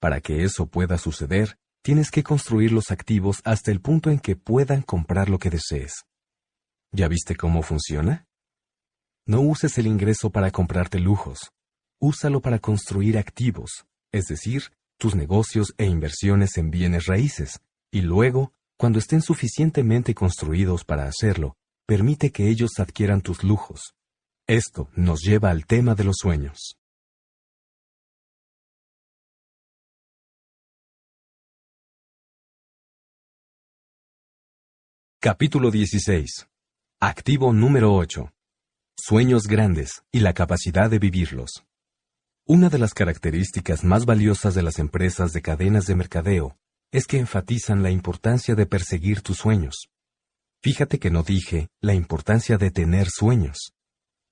Para que eso pueda suceder, tienes que construir los activos hasta el punto en que puedan comprar lo que desees. ¿Ya viste cómo funciona? No uses el ingreso para comprarte lujos úsalo para construir activos, es decir, tus negocios e inversiones en bienes raíces, y luego, cuando estén suficientemente construidos para hacerlo, permite que ellos adquieran tus lujos. Esto nos lleva al tema de los sueños. Capítulo 16. Activo número 8. Sueños grandes y la capacidad de vivirlos. Una de las características más valiosas de las empresas de cadenas de mercadeo es que enfatizan la importancia de perseguir tus sueños. Fíjate que no dije la importancia de tener sueños.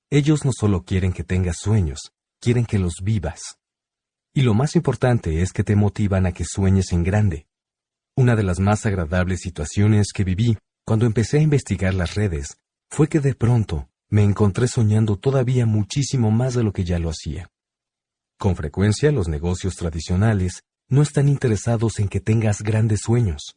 Ellos no solo quieren que tengas sueños, quieren que los vivas. Y lo más importante es que te motivan a que sueñes en grande. Una de las más agradables situaciones que viví cuando empecé a investigar las redes fue que de pronto me encontré soñando todavía muchísimo más de lo que ya lo hacía. Con frecuencia los negocios tradicionales no están interesados en que tengas grandes sueños.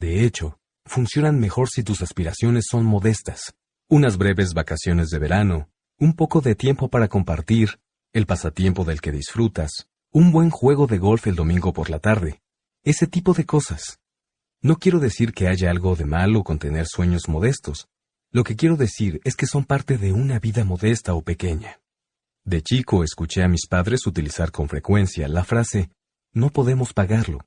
De hecho, funcionan mejor si tus aspiraciones son modestas. Unas breves vacaciones de verano, un poco de tiempo para compartir, el pasatiempo del que disfrutas, un buen juego de golf el domingo por la tarde, ese tipo de cosas. No quiero decir que haya algo de malo con tener sueños modestos, lo que quiero decir es que son parte de una vida modesta o pequeña. De chico escuché a mis padres utilizar con frecuencia la frase, no podemos pagarlo.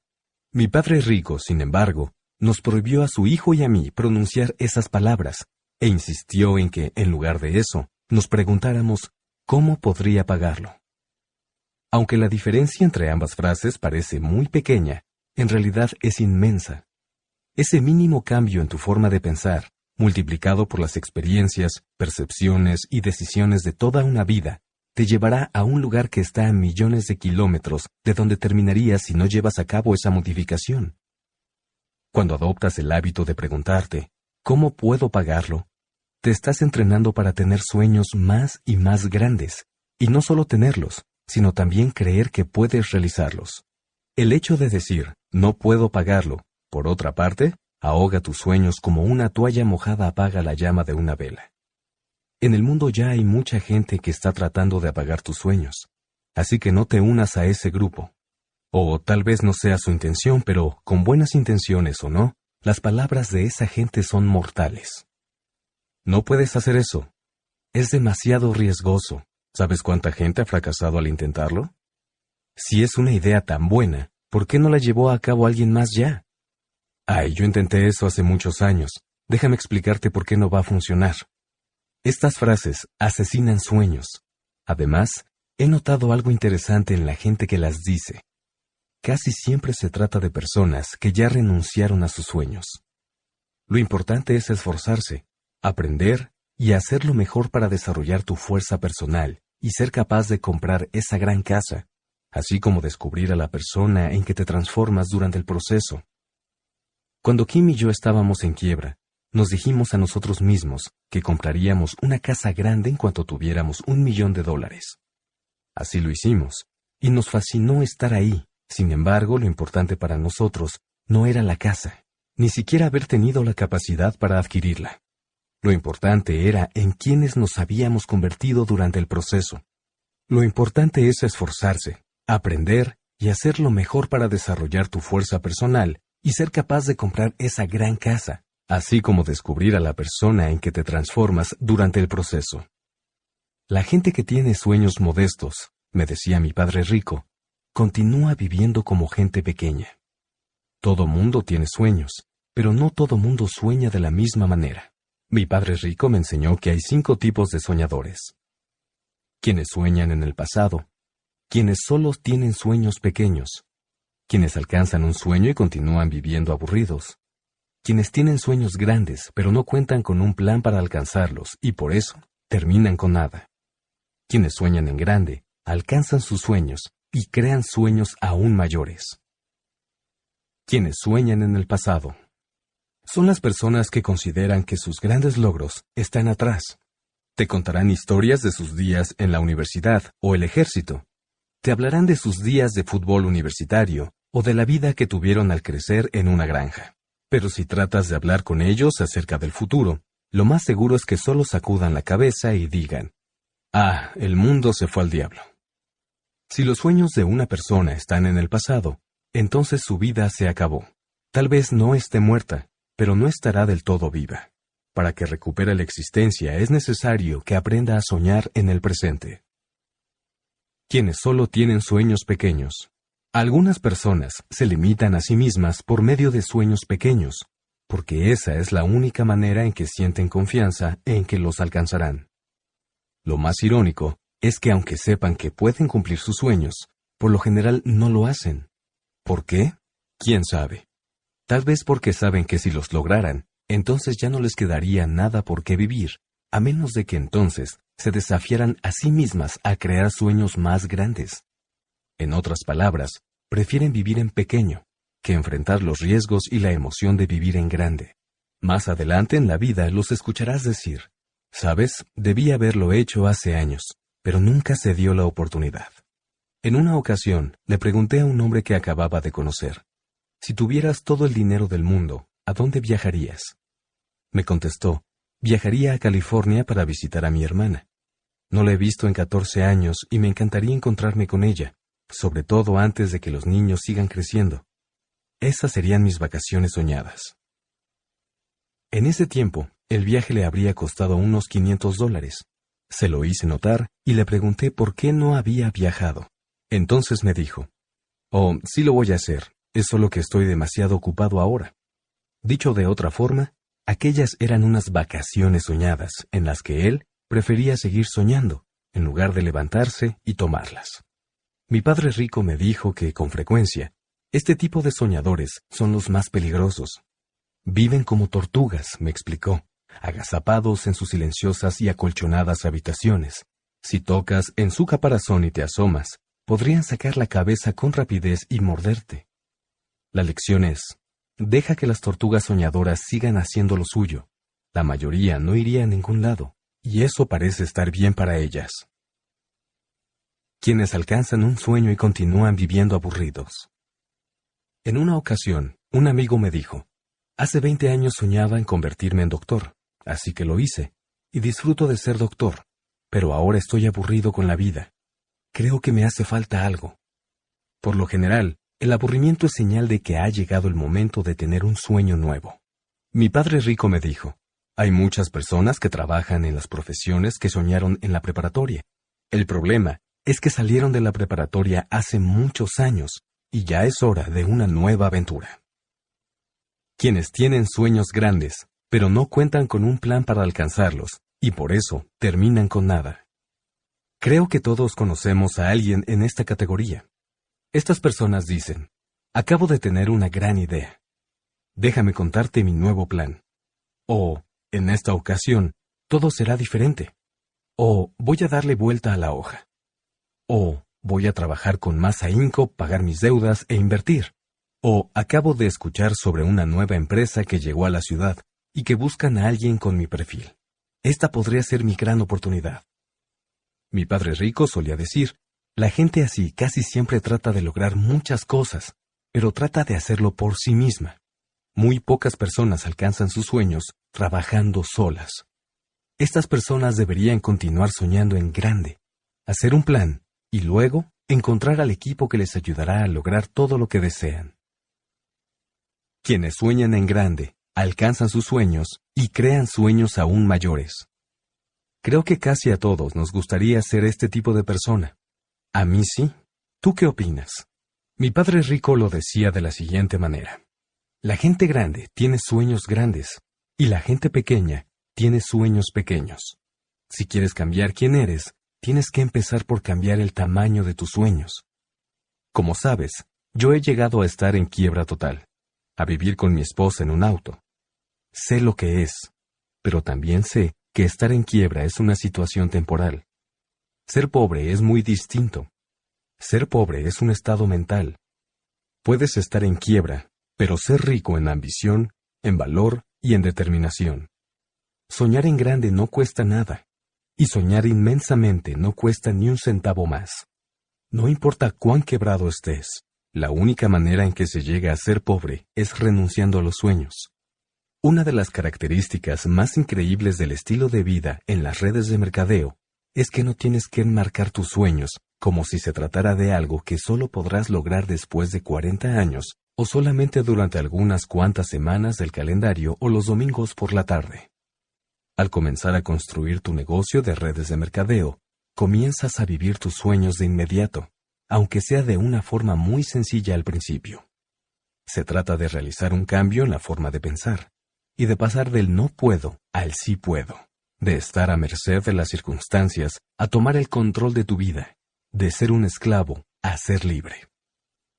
Mi padre rico, sin embargo, nos prohibió a su hijo y a mí pronunciar esas palabras, e insistió en que, en lugar de eso, nos preguntáramos, ¿cómo podría pagarlo? Aunque la diferencia entre ambas frases parece muy pequeña, en realidad es inmensa. Ese mínimo cambio en tu forma de pensar, multiplicado por las experiencias, percepciones y decisiones de toda una vida, te llevará a un lugar que está a millones de kilómetros de donde terminarías si no llevas a cabo esa modificación. Cuando adoptas el hábito de preguntarte, ¿cómo puedo pagarlo? Te estás entrenando para tener sueños más y más grandes, y no solo tenerlos, sino también creer que puedes realizarlos. El hecho de decir, no puedo pagarlo, por otra parte, ahoga tus sueños como una toalla mojada apaga la llama de una vela. En el mundo ya hay mucha gente que está tratando de apagar tus sueños, así que no te unas a ese grupo. O tal vez no sea su intención, pero con buenas intenciones o no, las palabras de esa gente son mortales. No puedes hacer eso. Es demasiado riesgoso. ¿Sabes cuánta gente ha fracasado al intentarlo? Si es una idea tan buena, ¿por qué no la llevó a cabo alguien más ya? Ay, yo intenté eso hace muchos años. Déjame explicarte por qué no va a funcionar. Estas frases asesinan sueños. Además, he notado algo interesante en la gente que las dice. Casi siempre se trata de personas que ya renunciaron a sus sueños. Lo importante es esforzarse, aprender y hacer lo mejor para desarrollar tu fuerza personal y ser capaz de comprar esa gran casa, así como descubrir a la persona en que te transformas durante el proceso. Cuando Kim y yo estábamos en quiebra, nos dijimos a nosotros mismos que compraríamos una casa grande en cuanto tuviéramos un millón de dólares. Así lo hicimos, y nos fascinó estar ahí. Sin embargo, lo importante para nosotros no era la casa, ni siquiera haber tenido la capacidad para adquirirla. Lo importante era en quienes nos habíamos convertido durante el proceso. Lo importante es esforzarse, aprender y hacer lo mejor para desarrollar tu fuerza personal y ser capaz de comprar esa gran casa, así como descubrir a la persona en que te transformas durante el proceso. La gente que tiene sueños modestos, me decía mi padre rico, continúa viviendo como gente pequeña. Todo mundo tiene sueños, pero no todo mundo sueña de la misma manera. Mi padre rico me enseñó que hay cinco tipos de soñadores. Quienes sueñan en el pasado, quienes solo tienen sueños pequeños, quienes alcanzan un sueño y continúan viviendo aburridos, quienes tienen sueños grandes pero no cuentan con un plan para alcanzarlos y por eso terminan con nada. Quienes sueñan en grande, alcanzan sus sueños y crean sueños aún mayores. Quienes sueñan en el pasado. Son las personas que consideran que sus grandes logros están atrás. Te contarán historias de sus días en la universidad o el ejército. Te hablarán de sus días de fútbol universitario o de la vida que tuvieron al crecer en una granja. Pero si tratas de hablar con ellos acerca del futuro, lo más seguro es que solo sacudan la cabeza y digan, Ah, el mundo se fue al diablo. Si los sueños de una persona están en el pasado, entonces su vida se acabó. Tal vez no esté muerta, pero no estará del todo viva. Para que recupere la existencia es necesario que aprenda a soñar en el presente. Quienes solo tienen sueños pequeños, algunas personas se limitan a sí mismas por medio de sueños pequeños, porque esa es la única manera en que sienten confianza en que los alcanzarán. Lo más irónico es que aunque sepan que pueden cumplir sus sueños, por lo general no lo hacen. ¿Por qué? ¿Quién sabe? Tal vez porque saben que si los lograran, entonces ya no les quedaría nada por qué vivir, a menos de que entonces se desafiaran a sí mismas a crear sueños más grandes. En otras palabras, prefieren vivir en pequeño, que enfrentar los riesgos y la emoción de vivir en grande. Más adelante en la vida los escucharás decir, sabes, debí haberlo hecho hace años, pero nunca se dio la oportunidad. En una ocasión, le pregunté a un hombre que acababa de conocer, si tuvieras todo el dinero del mundo, ¿a dónde viajarías? Me contestó, viajaría a California para visitar a mi hermana. No la he visto en 14 años y me encantaría encontrarme con ella, sobre todo antes de que los niños sigan creciendo. Esas serían mis vacaciones soñadas. En ese tiempo, el viaje le habría costado unos 500 dólares. Se lo hice notar y le pregunté por qué no había viajado. Entonces me dijo, Oh, sí lo voy a hacer, es solo que estoy demasiado ocupado ahora. Dicho de otra forma, aquellas eran unas vacaciones soñadas en las que él prefería seguir soñando, en lugar de levantarse y tomarlas. Mi padre rico me dijo que, con frecuencia, este tipo de soñadores son los más peligrosos. Viven como tortugas, me explicó, agazapados en sus silenciosas y acolchonadas habitaciones. Si tocas en su caparazón y te asomas, podrían sacar la cabeza con rapidez y morderte. La lección es, deja que las tortugas soñadoras sigan haciendo lo suyo. La mayoría no iría a ningún lado, y eso parece estar bien para ellas quienes alcanzan un sueño y continúan viviendo aburridos. En una ocasión, un amigo me dijo, Hace 20 años soñaba en convertirme en doctor, así que lo hice, y disfruto de ser doctor, pero ahora estoy aburrido con la vida. Creo que me hace falta algo. Por lo general, el aburrimiento es señal de que ha llegado el momento de tener un sueño nuevo. Mi padre rico me dijo, hay muchas personas que trabajan en las profesiones que soñaron en la preparatoria. El problema es que salieron de la preparatoria hace muchos años y ya es hora de una nueva aventura. Quienes tienen sueños grandes, pero no cuentan con un plan para alcanzarlos, y por eso terminan con nada. Creo que todos conocemos a alguien en esta categoría. Estas personas dicen, acabo de tener una gran idea. Déjame contarte mi nuevo plan. O, en esta ocasión, todo será diferente. O, voy a darle vuelta a la hoja. O voy a trabajar con más ahínco, pagar mis deudas e invertir. O acabo de escuchar sobre una nueva empresa que llegó a la ciudad y que buscan a alguien con mi perfil. Esta podría ser mi gran oportunidad. Mi padre rico solía decir, la gente así casi siempre trata de lograr muchas cosas, pero trata de hacerlo por sí misma. Muy pocas personas alcanzan sus sueños trabajando solas. Estas personas deberían continuar soñando en grande, hacer un plan y luego encontrar al equipo que les ayudará a lograr todo lo que desean. Quienes sueñan en grande, alcanzan sus sueños y crean sueños aún mayores. Creo que casi a todos nos gustaría ser este tipo de persona. A mí sí. ¿Tú qué opinas? Mi padre rico lo decía de la siguiente manera. La gente grande tiene sueños grandes y la gente pequeña tiene sueños pequeños. Si quieres cambiar quién eres, tienes que empezar por cambiar el tamaño de tus sueños. Como sabes, yo he llegado a estar en quiebra total, a vivir con mi esposa en un auto. Sé lo que es, pero también sé que estar en quiebra es una situación temporal. Ser pobre es muy distinto. Ser pobre es un estado mental. Puedes estar en quiebra, pero ser rico en ambición, en valor y en determinación. Soñar en grande no cuesta nada. Y soñar inmensamente no cuesta ni un centavo más. No importa cuán quebrado estés, la única manera en que se llega a ser pobre es renunciando a los sueños. Una de las características más increíbles del estilo de vida en las redes de mercadeo es que no tienes que enmarcar tus sueños como si se tratara de algo que solo podrás lograr después de 40 años o solamente durante algunas cuantas semanas del calendario o los domingos por la tarde. Al comenzar a construir tu negocio de redes de mercadeo, comienzas a vivir tus sueños de inmediato, aunque sea de una forma muy sencilla al principio. Se trata de realizar un cambio en la forma de pensar, y de pasar del no puedo al sí puedo, de estar a merced de las circunstancias a tomar el control de tu vida, de ser un esclavo a ser libre.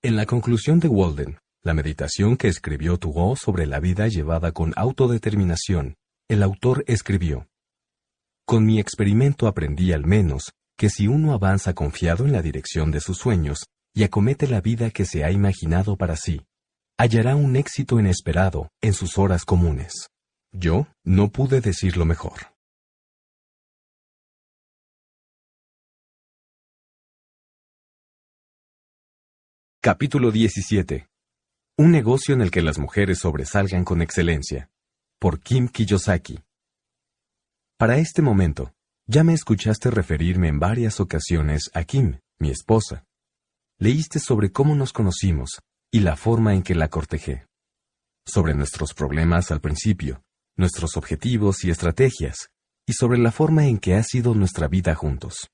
En la conclusión de Walden, la meditación que escribió Tugó sobre la vida llevada con autodeterminación el autor escribió, Con mi experimento aprendí al menos que si uno avanza confiado en la dirección de sus sueños y acomete la vida que se ha imaginado para sí, hallará un éxito inesperado en sus horas comunes. Yo no pude decirlo mejor. Capítulo 17. Un negocio en el que las mujeres sobresalgan con excelencia por Kim Kiyosaki. Para este momento, ya me escuchaste referirme en varias ocasiones a Kim, mi esposa. Leíste sobre cómo nos conocimos y la forma en que la cortejé. Sobre nuestros problemas al principio, nuestros objetivos y estrategias, y sobre la forma en que ha sido nuestra vida juntos.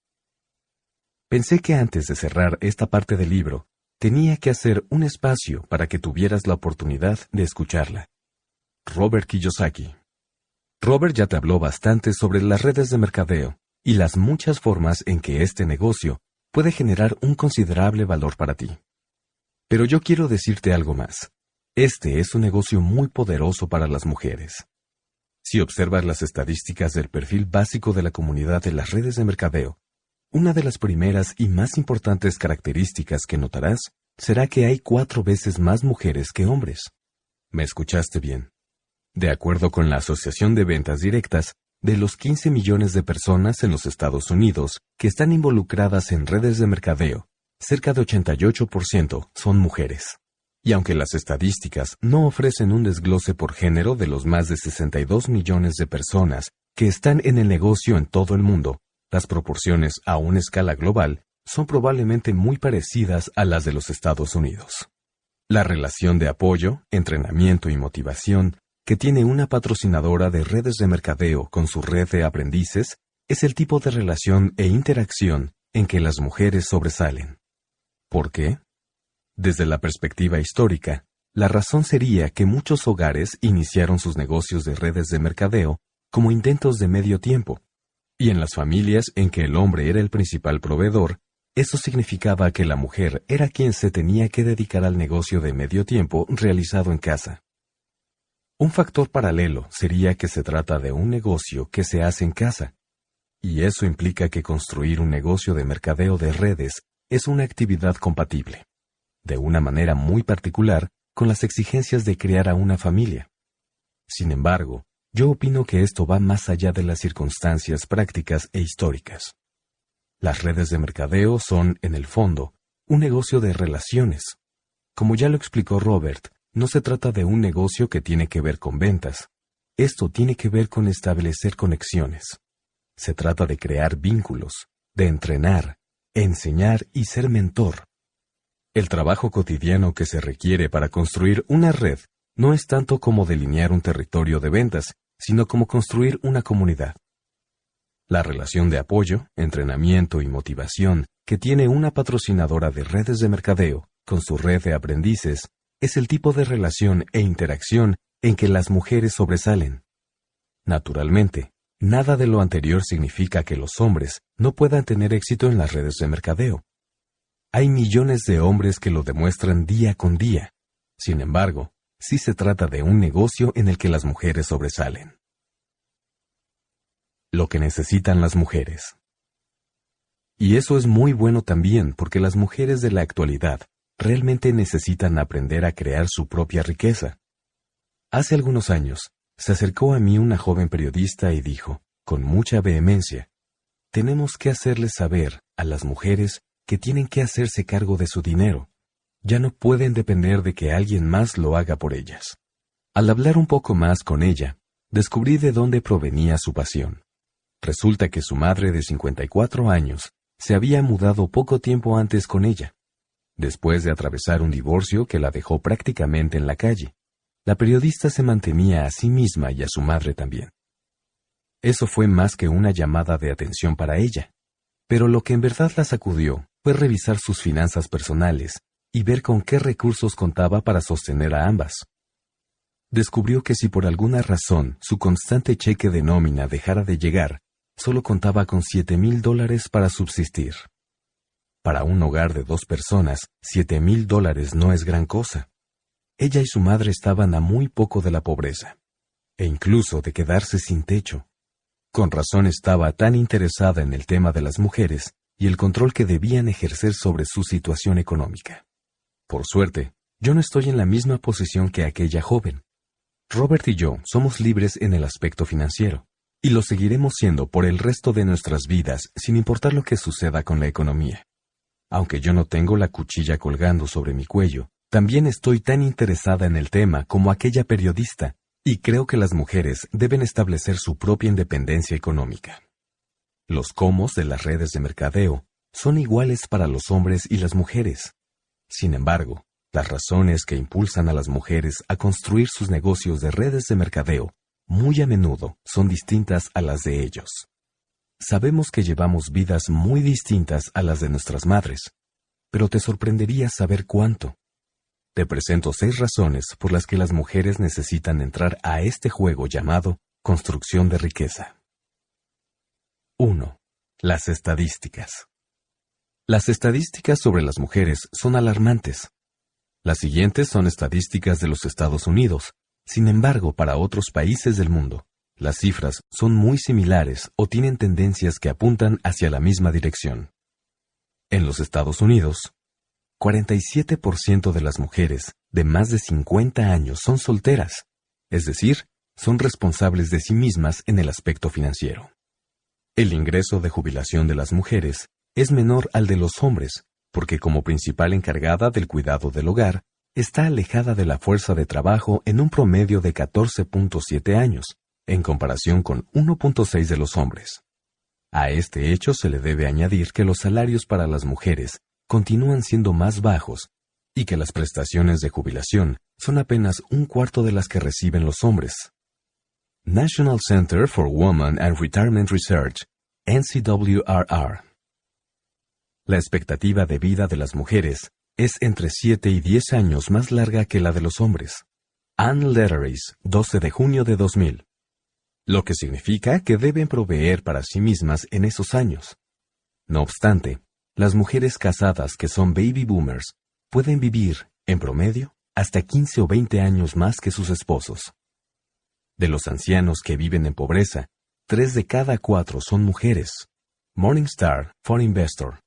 Pensé que antes de cerrar esta parte del libro, tenía que hacer un espacio para que tuvieras la oportunidad de escucharla. Robert Kiyosaki. Robert ya te habló bastante sobre las redes de mercadeo y las muchas formas en que este negocio puede generar un considerable valor para ti. Pero yo quiero decirte algo más. Este es un negocio muy poderoso para las mujeres. Si observas las estadísticas del perfil básico de la comunidad de las redes de mercadeo, una de las primeras y más importantes características que notarás será que hay cuatro veces más mujeres que hombres. ¿Me escuchaste bien? de acuerdo con la Asociación de Ventas Directas, de los 15 millones de personas en los Estados Unidos que están involucradas en redes de mercadeo, cerca de 88% son mujeres. Y aunque las estadísticas no ofrecen un desglose por género de los más de 62 millones de personas que están en el negocio en todo el mundo, las proporciones a una escala global son probablemente muy parecidas a las de los Estados Unidos. La relación de apoyo, entrenamiento y motivación que tiene una patrocinadora de redes de mercadeo con su red de aprendices, es el tipo de relación e interacción en que las mujeres sobresalen. ¿Por qué? Desde la perspectiva histórica, la razón sería que muchos hogares iniciaron sus negocios de redes de mercadeo como intentos de medio tiempo, y en las familias en que el hombre era el principal proveedor, eso significaba que la mujer era quien se tenía que dedicar al negocio de medio tiempo realizado en casa. Un factor paralelo sería que se trata de un negocio que se hace en casa, y eso implica que construir un negocio de mercadeo de redes es una actividad compatible, de una manera muy particular, con las exigencias de crear a una familia. Sin embargo, yo opino que esto va más allá de las circunstancias prácticas e históricas. Las redes de mercadeo son, en el fondo, un negocio de relaciones. Como ya lo explicó Robert, no se trata de un negocio que tiene que ver con ventas. Esto tiene que ver con establecer conexiones. Se trata de crear vínculos, de entrenar, enseñar y ser mentor. El trabajo cotidiano que se requiere para construir una red no es tanto como delinear un territorio de ventas, sino como construir una comunidad. La relación de apoyo, entrenamiento y motivación que tiene una patrocinadora de redes de mercadeo con su red de aprendices es el tipo de relación e interacción en que las mujeres sobresalen. Naturalmente, nada de lo anterior significa que los hombres no puedan tener éxito en las redes de mercadeo. Hay millones de hombres que lo demuestran día con día. Sin embargo, sí se trata de un negocio en el que las mujeres sobresalen. Lo que necesitan las mujeres. Y eso es muy bueno también porque las mujeres de la actualidad realmente necesitan aprender a crear su propia riqueza. Hace algunos años, se acercó a mí una joven periodista y dijo, con mucha vehemencia, tenemos que hacerles saber a las mujeres que tienen que hacerse cargo de su dinero. Ya no pueden depender de que alguien más lo haga por ellas. Al hablar un poco más con ella, descubrí de dónde provenía su pasión. Resulta que su madre de 54 años se había mudado poco tiempo antes con ella, Después de atravesar un divorcio que la dejó prácticamente en la calle, la periodista se mantenía a sí misma y a su madre también. Eso fue más que una llamada de atención para ella, pero lo que en verdad la sacudió fue revisar sus finanzas personales y ver con qué recursos contaba para sostener a ambas. Descubrió que si por alguna razón su constante cheque de nómina dejara de llegar, solo contaba con siete mil dólares para subsistir. Para un hogar de dos personas, siete mil dólares no es gran cosa. Ella y su madre estaban a muy poco de la pobreza, e incluso de quedarse sin techo. Con razón estaba tan interesada en el tema de las mujeres y el control que debían ejercer sobre su situación económica. Por suerte, yo no estoy en la misma posición que aquella joven. Robert y yo somos libres en el aspecto financiero, y lo seguiremos siendo por el resto de nuestras vidas sin importar lo que suceda con la economía. Aunque yo no tengo la cuchilla colgando sobre mi cuello, también estoy tan interesada en el tema como aquella periodista, y creo que las mujeres deben establecer su propia independencia económica. Los comos de las redes de mercadeo son iguales para los hombres y las mujeres. Sin embargo, las razones que impulsan a las mujeres a construir sus negocios de redes de mercadeo muy a menudo son distintas a las de ellos. Sabemos que llevamos vidas muy distintas a las de nuestras madres, pero te sorprendería saber cuánto. Te presento seis razones por las que las mujeres necesitan entrar a este juego llamado construcción de riqueza. 1. Las estadísticas. Las estadísticas sobre las mujeres son alarmantes. Las siguientes son estadísticas de los Estados Unidos, sin embargo, para otros países del mundo. Las cifras son muy similares o tienen tendencias que apuntan hacia la misma dirección. En los Estados Unidos, 47% de las mujeres de más de 50 años son solteras, es decir, son responsables de sí mismas en el aspecto financiero. El ingreso de jubilación de las mujeres es menor al de los hombres, porque como principal encargada del cuidado del hogar, está alejada de la fuerza de trabajo en un promedio de 14.7 años, en comparación con 1.6 de los hombres. A este hecho se le debe añadir que los salarios para las mujeres continúan siendo más bajos y que las prestaciones de jubilación son apenas un cuarto de las que reciben los hombres. National Center for Women and Retirement Research, NCWRR. La expectativa de vida de las mujeres es entre 7 y 10 años más larga que la de los hombres. Anne Letteris, 12 de junio de 2000 lo que significa que deben proveer para sí mismas en esos años. No obstante, las mujeres casadas que son baby boomers pueden vivir, en promedio, hasta 15 o 20 años más que sus esposos. De los ancianos que viven en pobreza, tres de cada cuatro son mujeres. Morningstar, Foreign Investor.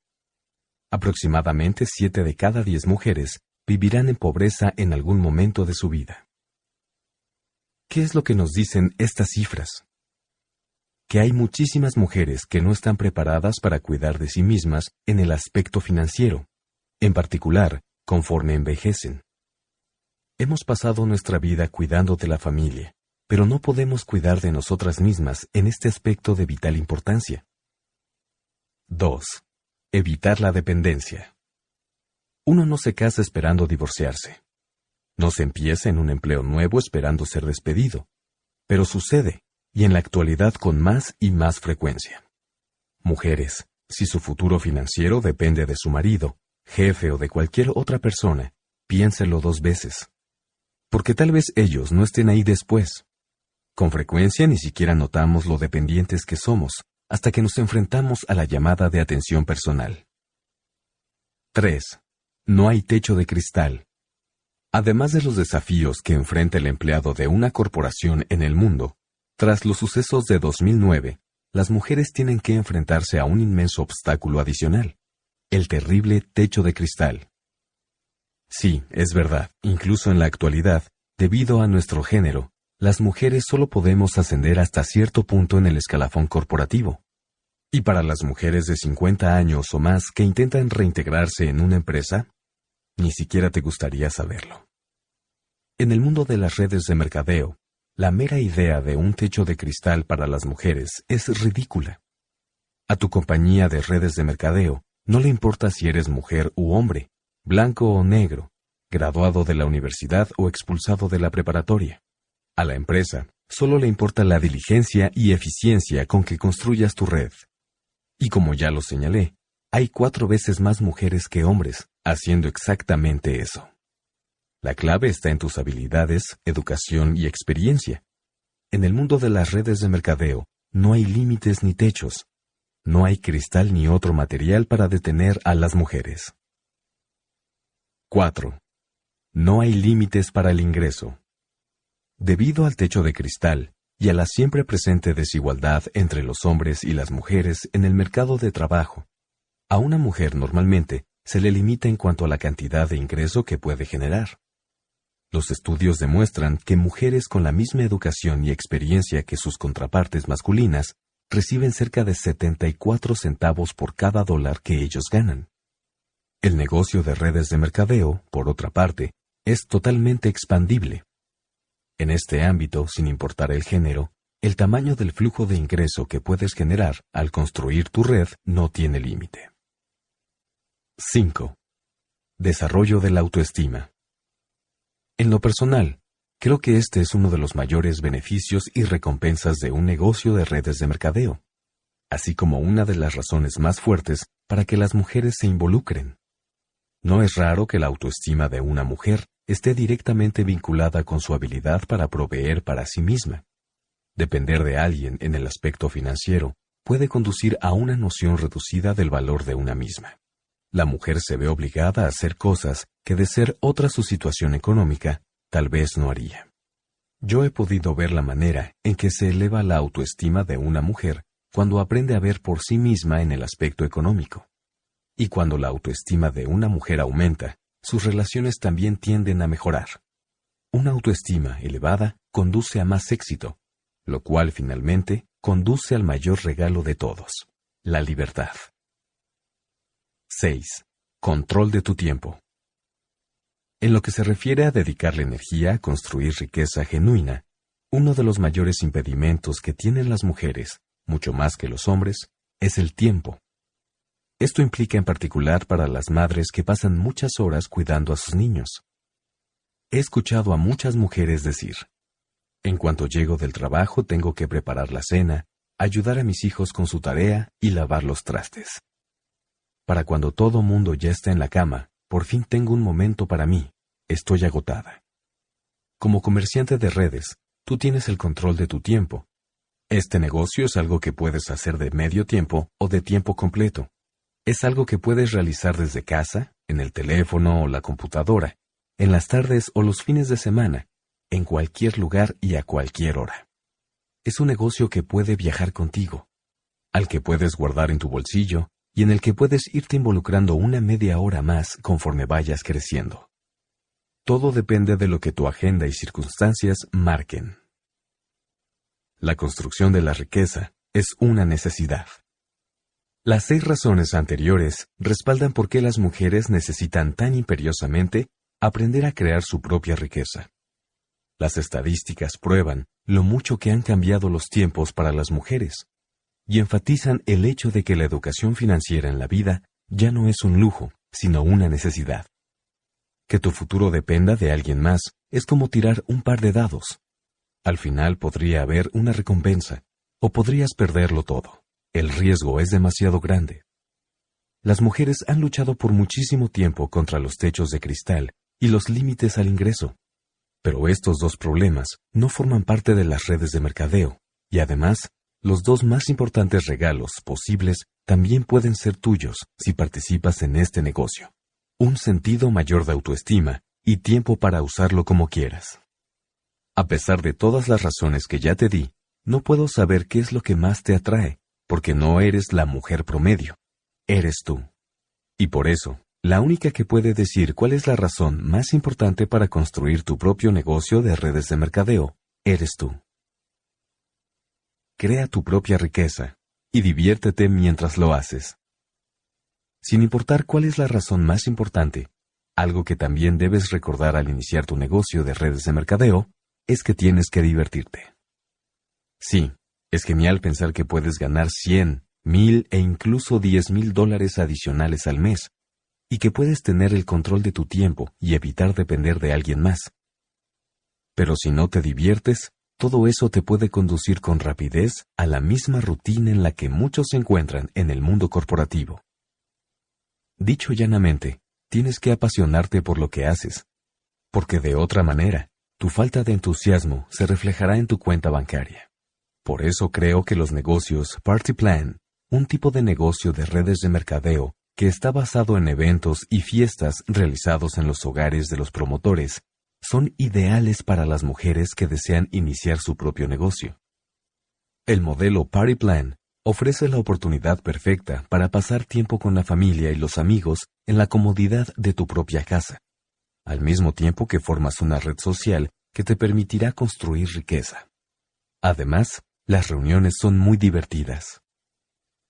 Aproximadamente siete de cada diez mujeres vivirán en pobreza en algún momento de su vida. ¿Qué es lo que nos dicen estas cifras? Que hay muchísimas mujeres que no están preparadas para cuidar de sí mismas en el aspecto financiero, en particular, conforme envejecen. Hemos pasado nuestra vida cuidando de la familia, pero no podemos cuidar de nosotras mismas en este aspecto de vital importancia. 2. Evitar la dependencia. Uno no se casa esperando divorciarse no se empieza en un empleo nuevo esperando ser despedido. Pero sucede, y en la actualidad con más y más frecuencia. Mujeres, si su futuro financiero depende de su marido, jefe o de cualquier otra persona, piénselo dos veces. Porque tal vez ellos no estén ahí después. Con frecuencia ni siquiera notamos lo dependientes que somos hasta que nos enfrentamos a la llamada de atención personal. 3. No hay techo de cristal, Además de los desafíos que enfrenta el empleado de una corporación en el mundo, tras los sucesos de 2009, las mujeres tienen que enfrentarse a un inmenso obstáculo adicional, el terrible techo de cristal. Sí, es verdad, incluso en la actualidad, debido a nuestro género, las mujeres solo podemos ascender hasta cierto punto en el escalafón corporativo. Y para las mujeres de 50 años o más que intentan reintegrarse en una empresa, ni siquiera te gustaría saberlo. En el mundo de las redes de mercadeo, la mera idea de un techo de cristal para las mujeres es ridícula. A tu compañía de redes de mercadeo no le importa si eres mujer u hombre, blanco o negro, graduado de la universidad o expulsado de la preparatoria. A la empresa solo le importa la diligencia y eficiencia con que construyas tu red. Y como ya lo señalé, hay cuatro veces más mujeres que hombres, haciendo exactamente eso. La clave está en tus habilidades, educación y experiencia. En el mundo de las redes de mercadeo, no hay límites ni techos. No hay cristal ni otro material para detener a las mujeres. 4. No hay límites para el ingreso. Debido al techo de cristal y a la siempre presente desigualdad entre los hombres y las mujeres en el mercado de trabajo, a una mujer normalmente se le limita en cuanto a la cantidad de ingreso que puede generar. Los estudios demuestran que mujeres con la misma educación y experiencia que sus contrapartes masculinas reciben cerca de 74 centavos por cada dólar que ellos ganan. El negocio de redes de mercadeo, por otra parte, es totalmente expandible. En este ámbito, sin importar el género, el tamaño del flujo de ingreso que puedes generar al construir tu red no tiene límite. 5. Desarrollo de la autoestima. En lo personal, creo que este es uno de los mayores beneficios y recompensas de un negocio de redes de mercadeo, así como una de las razones más fuertes para que las mujeres se involucren. No es raro que la autoestima de una mujer esté directamente vinculada con su habilidad para proveer para sí misma. Depender de alguien en el aspecto financiero puede conducir a una noción reducida del valor de una misma la mujer se ve obligada a hacer cosas que de ser otra su situación económica, tal vez no haría. Yo he podido ver la manera en que se eleva la autoestima de una mujer cuando aprende a ver por sí misma en el aspecto económico. Y cuando la autoestima de una mujer aumenta, sus relaciones también tienden a mejorar. Una autoestima elevada conduce a más éxito, lo cual finalmente conduce al mayor regalo de todos, la libertad. 6. Control de tu tiempo. En lo que se refiere a dedicarle energía a construir riqueza genuina, uno de los mayores impedimentos que tienen las mujeres, mucho más que los hombres, es el tiempo. Esto implica en particular para las madres que pasan muchas horas cuidando a sus niños. He escuchado a muchas mujeres decir, en cuanto llego del trabajo tengo que preparar la cena, ayudar a mis hijos con su tarea y lavar los trastes para cuando todo mundo ya está en la cama, por fin tengo un momento para mí, estoy agotada. Como comerciante de redes, tú tienes el control de tu tiempo. Este negocio es algo que puedes hacer de medio tiempo o de tiempo completo. Es algo que puedes realizar desde casa, en el teléfono o la computadora, en las tardes o los fines de semana, en cualquier lugar y a cualquier hora. Es un negocio que puede viajar contigo, al que puedes guardar en tu bolsillo y en el que puedes irte involucrando una media hora más conforme vayas creciendo. Todo depende de lo que tu agenda y circunstancias marquen. La construcción de la riqueza es una necesidad. Las seis razones anteriores respaldan por qué las mujeres necesitan tan imperiosamente aprender a crear su propia riqueza. Las estadísticas prueban lo mucho que han cambiado los tiempos para las mujeres, y enfatizan el hecho de que la educación financiera en la vida ya no es un lujo, sino una necesidad. Que tu futuro dependa de alguien más es como tirar un par de dados. Al final podría haber una recompensa, o podrías perderlo todo. El riesgo es demasiado grande. Las mujeres han luchado por muchísimo tiempo contra los techos de cristal y los límites al ingreso. Pero estos dos problemas no forman parte de las redes de mercadeo, y además los dos más importantes regalos posibles también pueden ser tuyos si participas en este negocio. Un sentido mayor de autoestima y tiempo para usarlo como quieras. A pesar de todas las razones que ya te di, no puedo saber qué es lo que más te atrae, porque no eres la mujer promedio, eres tú. Y por eso, la única que puede decir cuál es la razón más importante para construir tu propio negocio de redes de mercadeo, eres tú crea tu propia riqueza, y diviértete mientras lo haces. Sin importar cuál es la razón más importante, algo que también debes recordar al iniciar tu negocio de redes de mercadeo, es que tienes que divertirte. Sí, es genial pensar que puedes ganar 100, 1000 e incluso 10 mil dólares adicionales al mes, y que puedes tener el control de tu tiempo y evitar depender de alguien más. Pero si no te diviertes, todo eso te puede conducir con rapidez a la misma rutina en la que muchos se encuentran en el mundo corporativo. Dicho llanamente, tienes que apasionarte por lo que haces, porque de otra manera, tu falta de entusiasmo se reflejará en tu cuenta bancaria. Por eso creo que los negocios Party Plan, un tipo de negocio de redes de mercadeo que está basado en eventos y fiestas realizados en los hogares de los promotores, son ideales para las mujeres que desean iniciar su propio negocio. El modelo Party Plan ofrece la oportunidad perfecta para pasar tiempo con la familia y los amigos en la comodidad de tu propia casa, al mismo tiempo que formas una red social que te permitirá construir riqueza. Además, las reuniones son muy divertidas.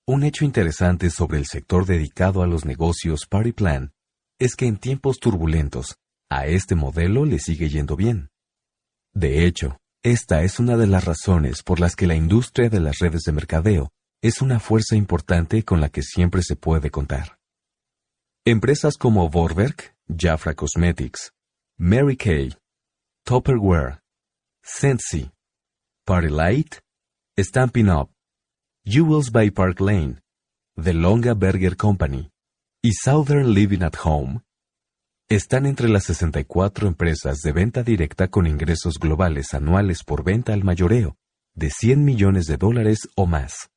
Un hecho interesante sobre el sector dedicado a los negocios Party Plan es que en tiempos turbulentos a este modelo le sigue yendo bien. De hecho, esta es una de las razones por las que la industria de las redes de mercadeo es una fuerza importante con la que siempre se puede contar. Empresas como Vorwerk, Jafra Cosmetics, Mary Kay, Topperware, Sensi, Party Light, Stampin' Up, Jewels by Park Lane, The Longa Burger Company y Southern Living at Home están entre las 64 empresas de venta directa con ingresos globales anuales por venta al mayoreo de 100 millones de dólares o más.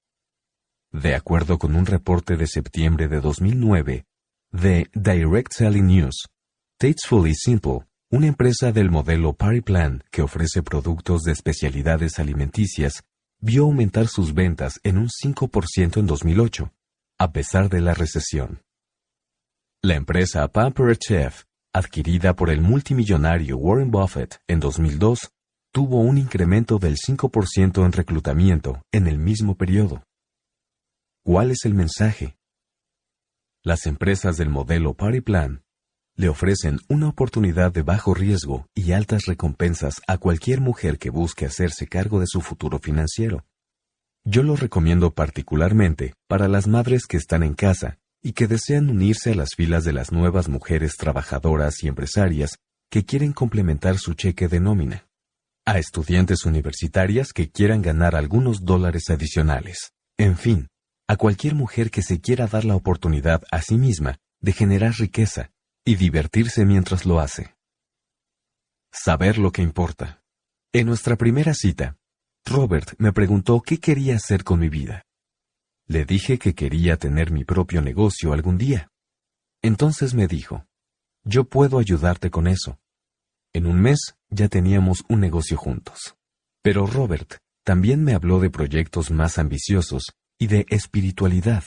De acuerdo con un reporte de septiembre de 2009 de Direct Selling News, Tastefully Simple, una empresa del modelo plan que ofrece productos de especialidades alimenticias, vio aumentar sus ventas en un 5% en 2008, a pesar de la recesión. La empresa Pamper Chef, adquirida por el multimillonario Warren Buffett en 2002, tuvo un incremento del 5% en reclutamiento en el mismo periodo. ¿Cuál es el mensaje? Las empresas del modelo Party Plan le ofrecen una oportunidad de bajo riesgo y altas recompensas a cualquier mujer que busque hacerse cargo de su futuro financiero. Yo lo recomiendo particularmente para las madres que están en casa y que desean unirse a las filas de las nuevas mujeres trabajadoras y empresarias que quieren complementar su cheque de nómina, a estudiantes universitarias que quieran ganar algunos dólares adicionales, en fin, a cualquier mujer que se quiera dar la oportunidad a sí misma de generar riqueza y divertirse mientras lo hace. Saber lo que importa. En nuestra primera cita, Robert me preguntó qué quería hacer con mi vida. Le dije que quería tener mi propio negocio algún día. Entonces me dijo, yo puedo ayudarte con eso. En un mes ya teníamos un negocio juntos. Pero Robert también me habló de proyectos más ambiciosos y de espiritualidad,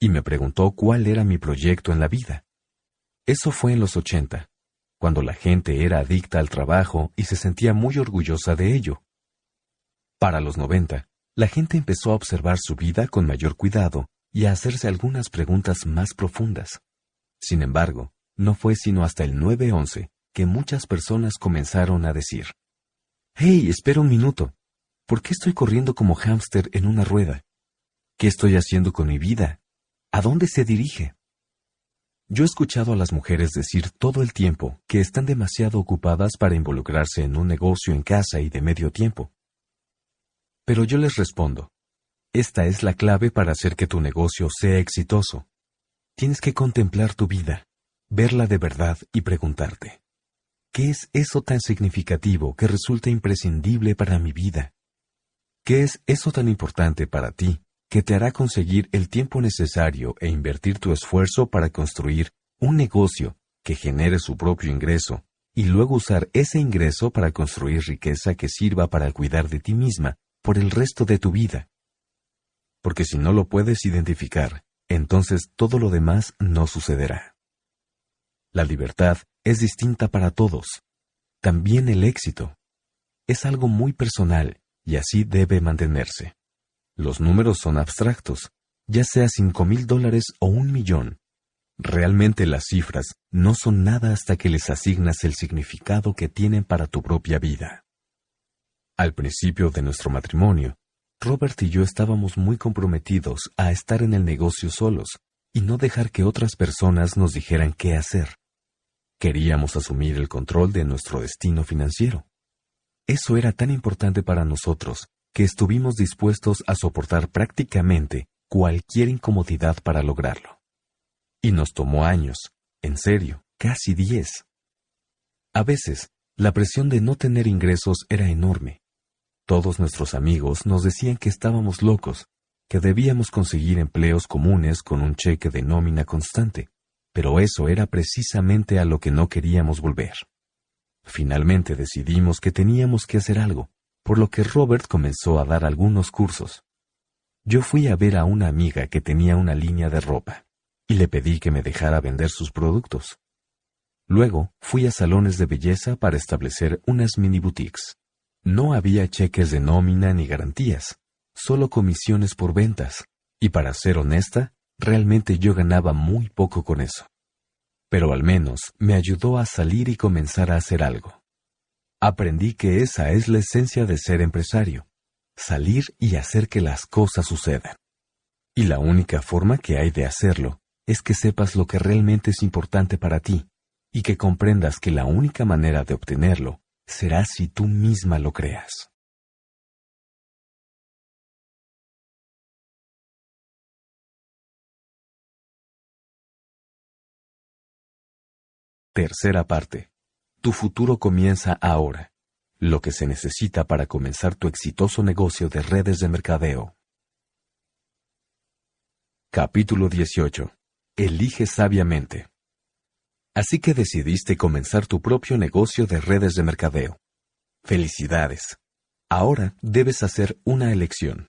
y me preguntó cuál era mi proyecto en la vida. Eso fue en los 80, cuando la gente era adicta al trabajo y se sentía muy orgullosa de ello. Para los 90 la gente empezó a observar su vida con mayor cuidado y a hacerse algunas preguntas más profundas. Sin embargo, no fue sino hasta el 9-11 que muchas personas comenzaron a decir, Hey, espera un minuto. ¿Por qué estoy corriendo como hámster en una rueda? ¿Qué estoy haciendo con mi vida? ¿A dónde se dirige? Yo he escuchado a las mujeres decir todo el tiempo que están demasiado ocupadas para involucrarse en un negocio en casa y de medio tiempo, pero yo les respondo, esta es la clave para hacer que tu negocio sea exitoso. Tienes que contemplar tu vida, verla de verdad y preguntarte, ¿qué es eso tan significativo que resulta imprescindible para mi vida? ¿Qué es eso tan importante para ti que te hará conseguir el tiempo necesario e invertir tu esfuerzo para construir un negocio que genere su propio ingreso y luego usar ese ingreso para construir riqueza que sirva para cuidar de ti misma por el resto de tu vida. Porque si no lo puedes identificar, entonces todo lo demás no sucederá. La libertad es distinta para todos. También el éxito. Es algo muy personal y así debe mantenerse. Los números son abstractos, ya sea cinco mil dólares o un millón. Realmente las cifras no son nada hasta que les asignas el significado que tienen para tu propia vida. Al principio de nuestro matrimonio, Robert y yo estábamos muy comprometidos a estar en el negocio solos y no dejar que otras personas nos dijeran qué hacer. Queríamos asumir el control de nuestro destino financiero. Eso era tan importante para nosotros que estuvimos dispuestos a soportar prácticamente cualquier incomodidad para lograrlo. Y nos tomó años, en serio, casi diez. A veces, la presión de no tener ingresos era enorme, todos nuestros amigos nos decían que estábamos locos, que debíamos conseguir empleos comunes con un cheque de nómina constante, pero eso era precisamente a lo que no queríamos volver. Finalmente decidimos que teníamos que hacer algo, por lo que Robert comenzó a dar algunos cursos. Yo fui a ver a una amiga que tenía una línea de ropa, y le pedí que me dejara vender sus productos. Luego fui a salones de belleza para establecer unas mini boutiques. No había cheques de nómina ni garantías, solo comisiones por ventas, y para ser honesta, realmente yo ganaba muy poco con eso. Pero al menos me ayudó a salir y comenzar a hacer algo. Aprendí que esa es la esencia de ser empresario, salir y hacer que las cosas sucedan. Y la única forma que hay de hacerlo es que sepas lo que realmente es importante para ti, y que comprendas que la única manera de obtenerlo será si tú misma lo creas. Tercera parte. Tu futuro comienza ahora. Lo que se necesita para comenzar tu exitoso negocio de redes de mercadeo. Capítulo 18. Elige sabiamente. Así que decidiste comenzar tu propio negocio de redes de mercadeo. Felicidades. Ahora debes hacer una elección.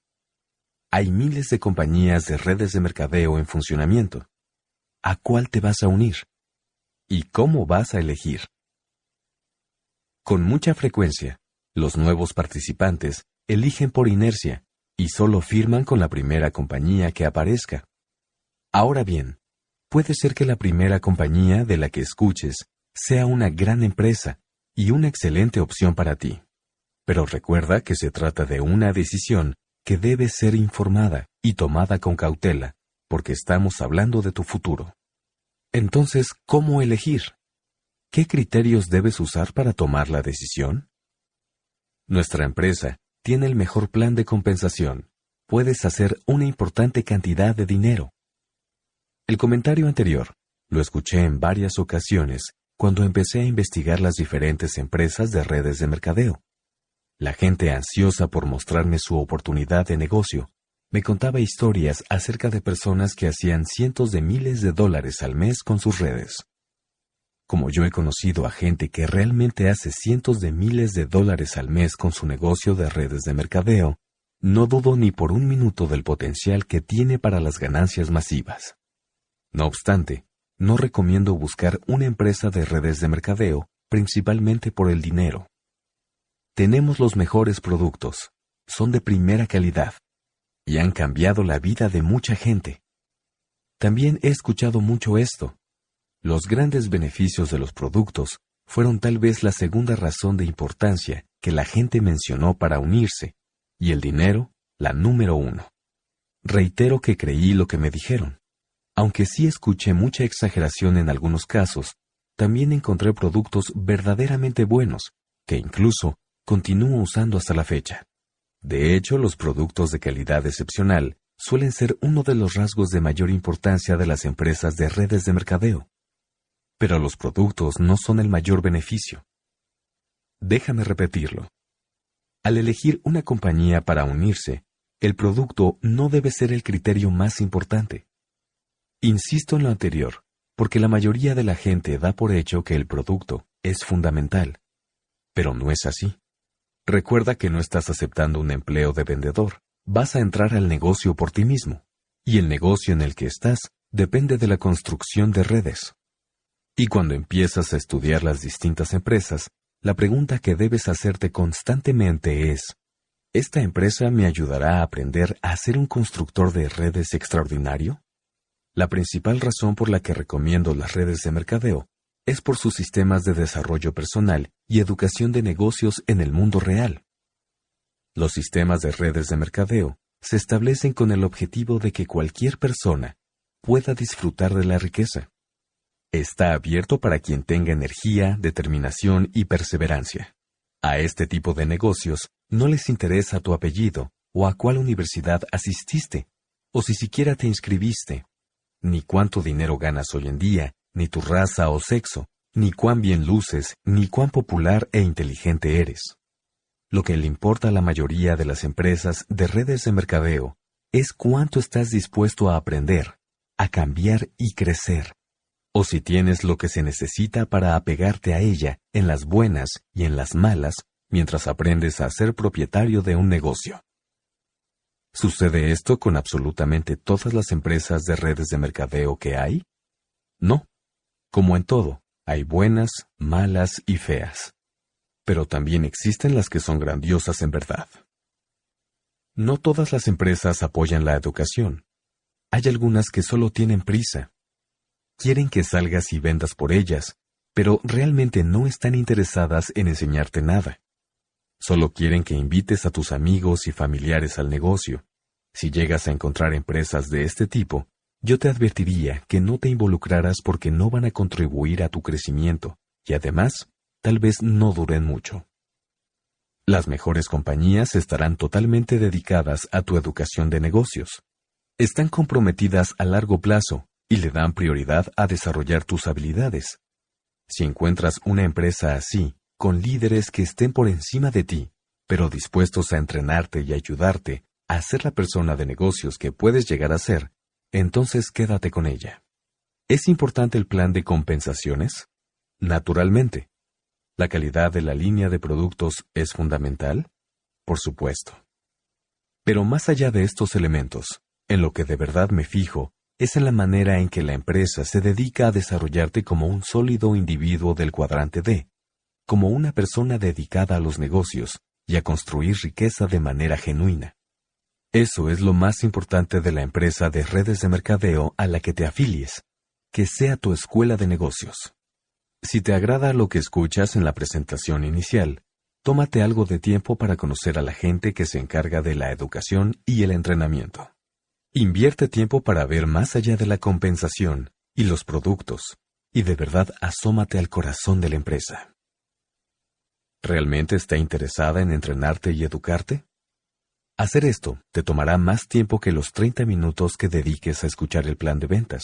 Hay miles de compañías de redes de mercadeo en funcionamiento. ¿A cuál te vas a unir? ¿Y cómo vas a elegir? Con mucha frecuencia, los nuevos participantes eligen por inercia y solo firman con la primera compañía que aparezca. Ahora bien, Puede ser que la primera compañía de la que escuches sea una gran empresa y una excelente opción para ti. Pero recuerda que se trata de una decisión que debe ser informada y tomada con cautela, porque estamos hablando de tu futuro. Entonces, ¿cómo elegir? ¿Qué criterios debes usar para tomar la decisión? Nuestra empresa tiene el mejor plan de compensación. Puedes hacer una importante cantidad de dinero el comentario anterior lo escuché en varias ocasiones cuando empecé a investigar las diferentes empresas de redes de mercadeo. La gente ansiosa por mostrarme su oportunidad de negocio me contaba historias acerca de personas que hacían cientos de miles de dólares al mes con sus redes. Como yo he conocido a gente que realmente hace cientos de miles de dólares al mes con su negocio de redes de mercadeo, no dudo ni por un minuto del potencial que tiene para las ganancias masivas. No obstante, no recomiendo buscar una empresa de redes de mercadeo principalmente por el dinero. Tenemos los mejores productos, son de primera calidad y han cambiado la vida de mucha gente. También he escuchado mucho esto. Los grandes beneficios de los productos fueron tal vez la segunda razón de importancia que la gente mencionó para unirse, y el dinero, la número uno. Reitero que creí lo que me dijeron. Aunque sí escuché mucha exageración en algunos casos, también encontré productos verdaderamente buenos, que incluso continúo usando hasta la fecha. De hecho, los productos de calidad excepcional suelen ser uno de los rasgos de mayor importancia de las empresas de redes de mercadeo. Pero los productos no son el mayor beneficio. Déjame repetirlo. Al elegir una compañía para unirse, el producto no debe ser el criterio más importante. Insisto en lo anterior, porque la mayoría de la gente da por hecho que el producto es fundamental. Pero no es así. Recuerda que no estás aceptando un empleo de vendedor, vas a entrar al negocio por ti mismo. Y el negocio en el que estás depende de la construcción de redes. Y cuando empiezas a estudiar las distintas empresas, la pregunta que debes hacerte constantemente es, ¿esta empresa me ayudará a aprender a ser un constructor de redes extraordinario? La principal razón por la que recomiendo las redes de mercadeo es por sus sistemas de desarrollo personal y educación de negocios en el mundo real. Los sistemas de redes de mercadeo se establecen con el objetivo de que cualquier persona pueda disfrutar de la riqueza. Está abierto para quien tenga energía, determinación y perseverancia. A este tipo de negocios no les interesa tu apellido o a cuál universidad asististe, o si siquiera te inscribiste, ni cuánto dinero ganas hoy en día, ni tu raza o sexo, ni cuán bien luces, ni cuán popular e inteligente eres. Lo que le importa a la mayoría de las empresas de redes de mercadeo es cuánto estás dispuesto a aprender, a cambiar y crecer, o si tienes lo que se necesita para apegarte a ella en las buenas y en las malas mientras aprendes a ser propietario de un negocio. ¿Sucede esto con absolutamente todas las empresas de redes de mercadeo que hay? No. Como en todo, hay buenas, malas y feas. Pero también existen las que son grandiosas en verdad. No todas las empresas apoyan la educación. Hay algunas que solo tienen prisa. Quieren que salgas y vendas por ellas, pero realmente no están interesadas en enseñarte nada. Solo quieren que invites a tus amigos y familiares al negocio. Si llegas a encontrar empresas de este tipo, yo te advertiría que no te involucraras porque no van a contribuir a tu crecimiento y además, tal vez no duren mucho. Las mejores compañías estarán totalmente dedicadas a tu educación de negocios. Están comprometidas a largo plazo y le dan prioridad a desarrollar tus habilidades. Si encuentras una empresa así, con líderes que estén por encima de ti, pero dispuestos a entrenarte y ayudarte a ser la persona de negocios que puedes llegar a ser, entonces quédate con ella. ¿Es importante el plan de compensaciones? Naturalmente. ¿La calidad de la línea de productos es fundamental? Por supuesto. Pero más allá de estos elementos, en lo que de verdad me fijo es en la manera en que la empresa se dedica a desarrollarte como un sólido individuo del cuadrante D, como una persona dedicada a los negocios y a construir riqueza de manera genuina. Eso es lo más importante de la empresa de redes de mercadeo a la que te afilies, que sea tu escuela de negocios. Si te agrada lo que escuchas en la presentación inicial, tómate algo de tiempo para conocer a la gente que se encarga de la educación y el entrenamiento. Invierte tiempo para ver más allá de la compensación y los productos, y de verdad asómate al corazón de la empresa. ¿Realmente está interesada en entrenarte y educarte? Hacer esto te tomará más tiempo que los 30 minutos que dediques a escuchar el plan de ventas.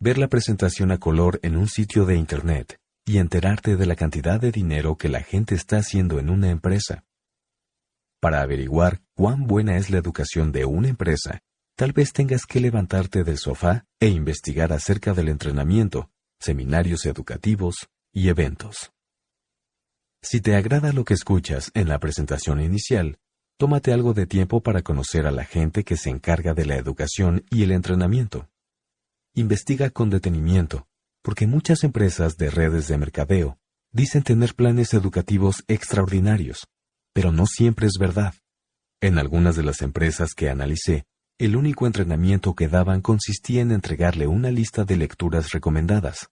Ver la presentación a color en un sitio de Internet y enterarte de la cantidad de dinero que la gente está haciendo en una empresa. Para averiguar cuán buena es la educación de una empresa, tal vez tengas que levantarte del sofá e investigar acerca del entrenamiento, seminarios educativos y eventos. Si te agrada lo que escuchas en la presentación inicial, tómate algo de tiempo para conocer a la gente que se encarga de la educación y el entrenamiento. Investiga con detenimiento, porque muchas empresas de redes de mercadeo dicen tener planes educativos extraordinarios, pero no siempre es verdad. En algunas de las empresas que analicé, el único entrenamiento que daban consistía en entregarle una lista de lecturas recomendadas,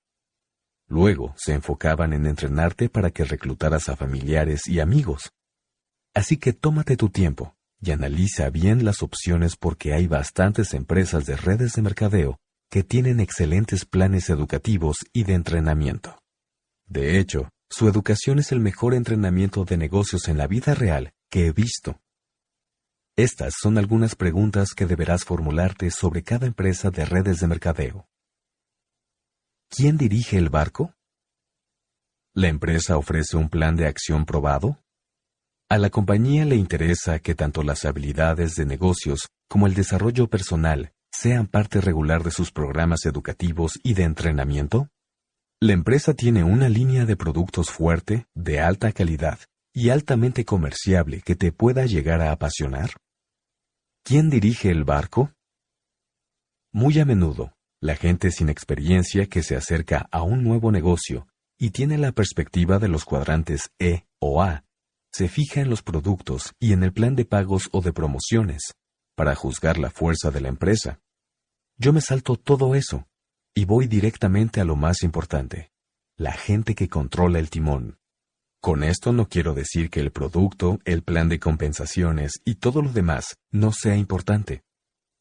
Luego se enfocaban en entrenarte para que reclutaras a familiares y amigos. Así que tómate tu tiempo y analiza bien las opciones porque hay bastantes empresas de redes de mercadeo que tienen excelentes planes educativos y de entrenamiento. De hecho, su educación es el mejor entrenamiento de negocios en la vida real que he visto. Estas son algunas preguntas que deberás formularte sobre cada empresa de redes de mercadeo. ¿Quién dirige el barco? ¿La empresa ofrece un plan de acción probado? A la compañía le interesa que tanto las habilidades de negocios como el desarrollo personal sean parte regular de sus programas educativos y de entrenamiento. La empresa tiene una línea de productos fuerte, de alta calidad y altamente comerciable que te pueda llegar a apasionar. ¿Quién dirige el barco? Muy a menudo, la gente sin experiencia que se acerca a un nuevo negocio y tiene la perspectiva de los cuadrantes E o A, se fija en los productos y en el plan de pagos o de promociones para juzgar la fuerza de la empresa. Yo me salto todo eso y voy directamente a lo más importante, la gente que controla el timón. Con esto no quiero decir que el producto, el plan de compensaciones y todo lo demás no sea importante.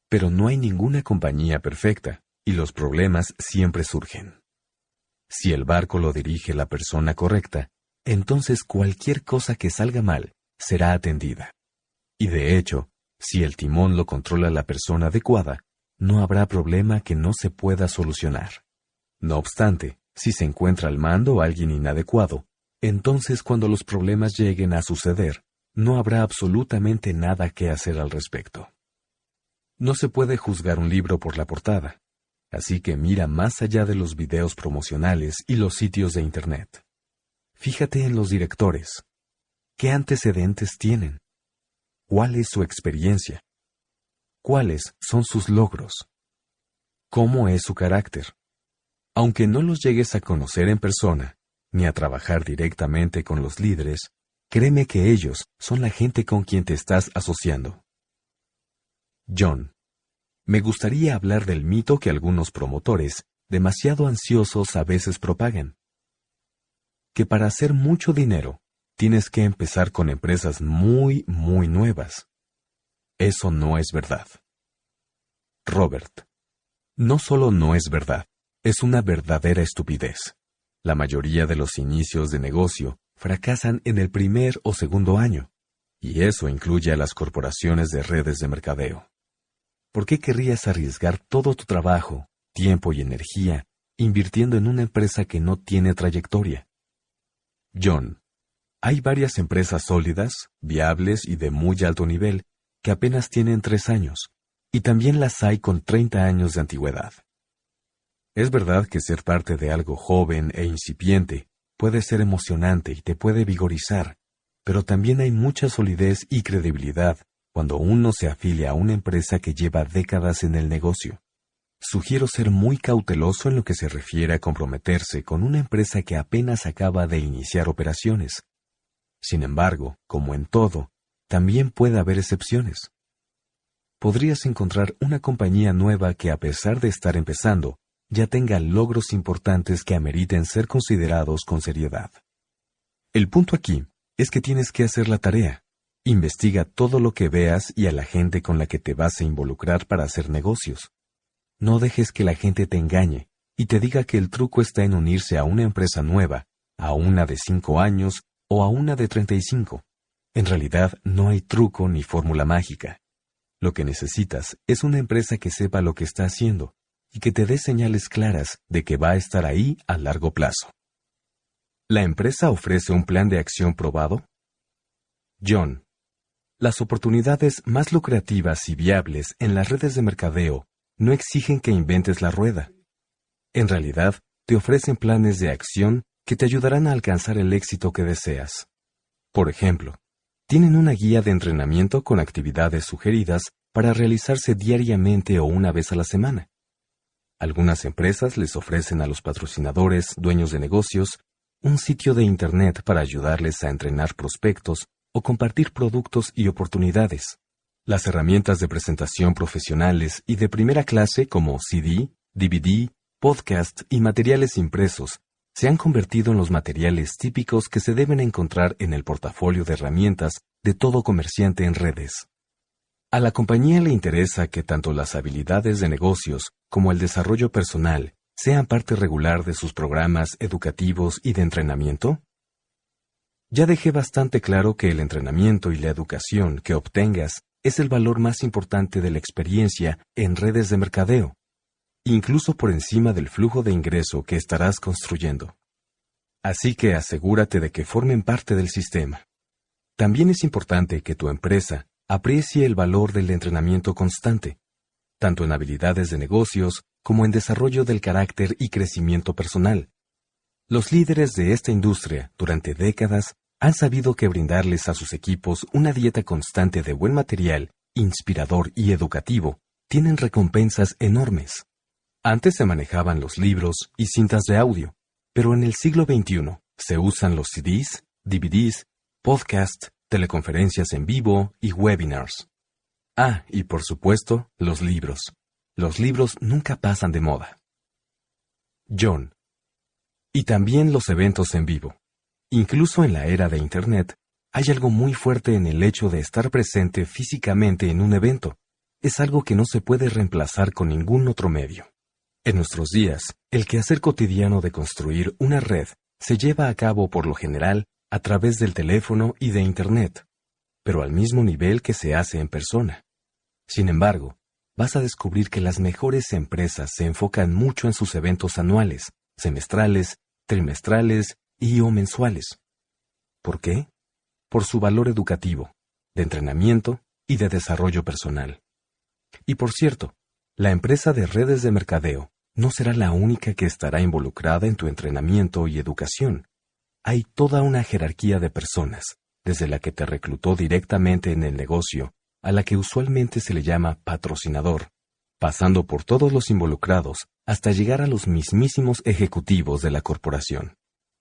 Pero no hay ninguna compañía perfecta y los problemas siempre surgen. Si el barco lo dirige la persona correcta, entonces cualquier cosa que salga mal será atendida. Y de hecho, si el timón lo controla la persona adecuada, no habrá problema que no se pueda solucionar. No obstante, si se encuentra al mando alguien inadecuado, entonces cuando los problemas lleguen a suceder, no habrá absolutamente nada que hacer al respecto. No se puede juzgar un libro por la portada, Así que mira más allá de los videos promocionales y los sitios de Internet. Fíjate en los directores. ¿Qué antecedentes tienen? ¿Cuál es su experiencia? ¿Cuáles son sus logros? ¿Cómo es su carácter? Aunque no los llegues a conocer en persona, ni a trabajar directamente con los líderes, créeme que ellos son la gente con quien te estás asociando. John me gustaría hablar del mito que algunos promotores, demasiado ansiosos a veces propagan. Que para hacer mucho dinero, tienes que empezar con empresas muy, muy nuevas. Eso no es verdad. Robert. No solo no es verdad, es una verdadera estupidez. La mayoría de los inicios de negocio fracasan en el primer o segundo año, y eso incluye a las corporaciones de redes de mercadeo. ¿Por qué querrías arriesgar todo tu trabajo, tiempo y energía invirtiendo en una empresa que no tiene trayectoria? John, hay varias empresas sólidas, viables y de muy alto nivel que apenas tienen tres años, y también las hay con 30 años de antigüedad. Es verdad que ser parte de algo joven e incipiente puede ser emocionante y te puede vigorizar, pero también hay mucha solidez y credibilidad cuando uno se afilia a una empresa que lleva décadas en el negocio. Sugiero ser muy cauteloso en lo que se refiere a comprometerse con una empresa que apenas acaba de iniciar operaciones. Sin embargo, como en todo, también puede haber excepciones. Podrías encontrar una compañía nueva que a pesar de estar empezando, ya tenga logros importantes que ameriten ser considerados con seriedad. El punto aquí es que tienes que hacer la tarea, Investiga todo lo que veas y a la gente con la que te vas a involucrar para hacer negocios. No dejes que la gente te engañe y te diga que el truco está en unirse a una empresa nueva, a una de 5 años o a una de 35. En realidad no hay truco ni fórmula mágica. Lo que necesitas es una empresa que sepa lo que está haciendo y que te dé señales claras de que va a estar ahí a largo plazo. ¿La empresa ofrece un plan de acción probado? John, las oportunidades más lucrativas y viables en las redes de mercadeo no exigen que inventes la rueda. En realidad, te ofrecen planes de acción que te ayudarán a alcanzar el éxito que deseas. Por ejemplo, tienen una guía de entrenamiento con actividades sugeridas para realizarse diariamente o una vez a la semana. Algunas empresas les ofrecen a los patrocinadores, dueños de negocios, un sitio de Internet para ayudarles a entrenar prospectos o compartir productos y oportunidades. Las herramientas de presentación profesionales y de primera clase como CD, DVD, podcast y materiales impresos se han convertido en los materiales típicos que se deben encontrar en el portafolio de herramientas de todo comerciante en redes. A la compañía le interesa que tanto las habilidades de negocios como el desarrollo personal sean parte regular de sus programas educativos y de entrenamiento? Ya dejé bastante claro que el entrenamiento y la educación que obtengas es el valor más importante de la experiencia en redes de mercadeo, incluso por encima del flujo de ingreso que estarás construyendo. Así que asegúrate de que formen parte del sistema. También es importante que tu empresa aprecie el valor del entrenamiento constante, tanto en habilidades de negocios como en desarrollo del carácter y crecimiento personal, los líderes de esta industria, durante décadas, han sabido que brindarles a sus equipos una dieta constante de buen material, inspirador y educativo, tienen recompensas enormes. Antes se manejaban los libros y cintas de audio, pero en el siglo XXI se usan los CDs, DVDs, podcasts, teleconferencias en vivo y webinars. Ah, y por supuesto, los libros. Los libros nunca pasan de moda. John, y también los eventos en vivo. Incluso en la era de Internet, hay algo muy fuerte en el hecho de estar presente físicamente en un evento. Es algo que no se puede reemplazar con ningún otro medio. En nuestros días, el quehacer cotidiano de construir una red se lleva a cabo por lo general a través del teléfono y de Internet, pero al mismo nivel que se hace en persona. Sin embargo, vas a descubrir que las mejores empresas se enfocan mucho en sus eventos anuales, semestrales, trimestrales y o mensuales. ¿Por qué? Por su valor educativo, de entrenamiento y de desarrollo personal. Y por cierto, la empresa de redes de mercadeo no será la única que estará involucrada en tu entrenamiento y educación. Hay toda una jerarquía de personas, desde la que te reclutó directamente en el negocio, a la que usualmente se le llama patrocinador, pasando por todos los involucrados hasta llegar a los mismísimos ejecutivos de la corporación.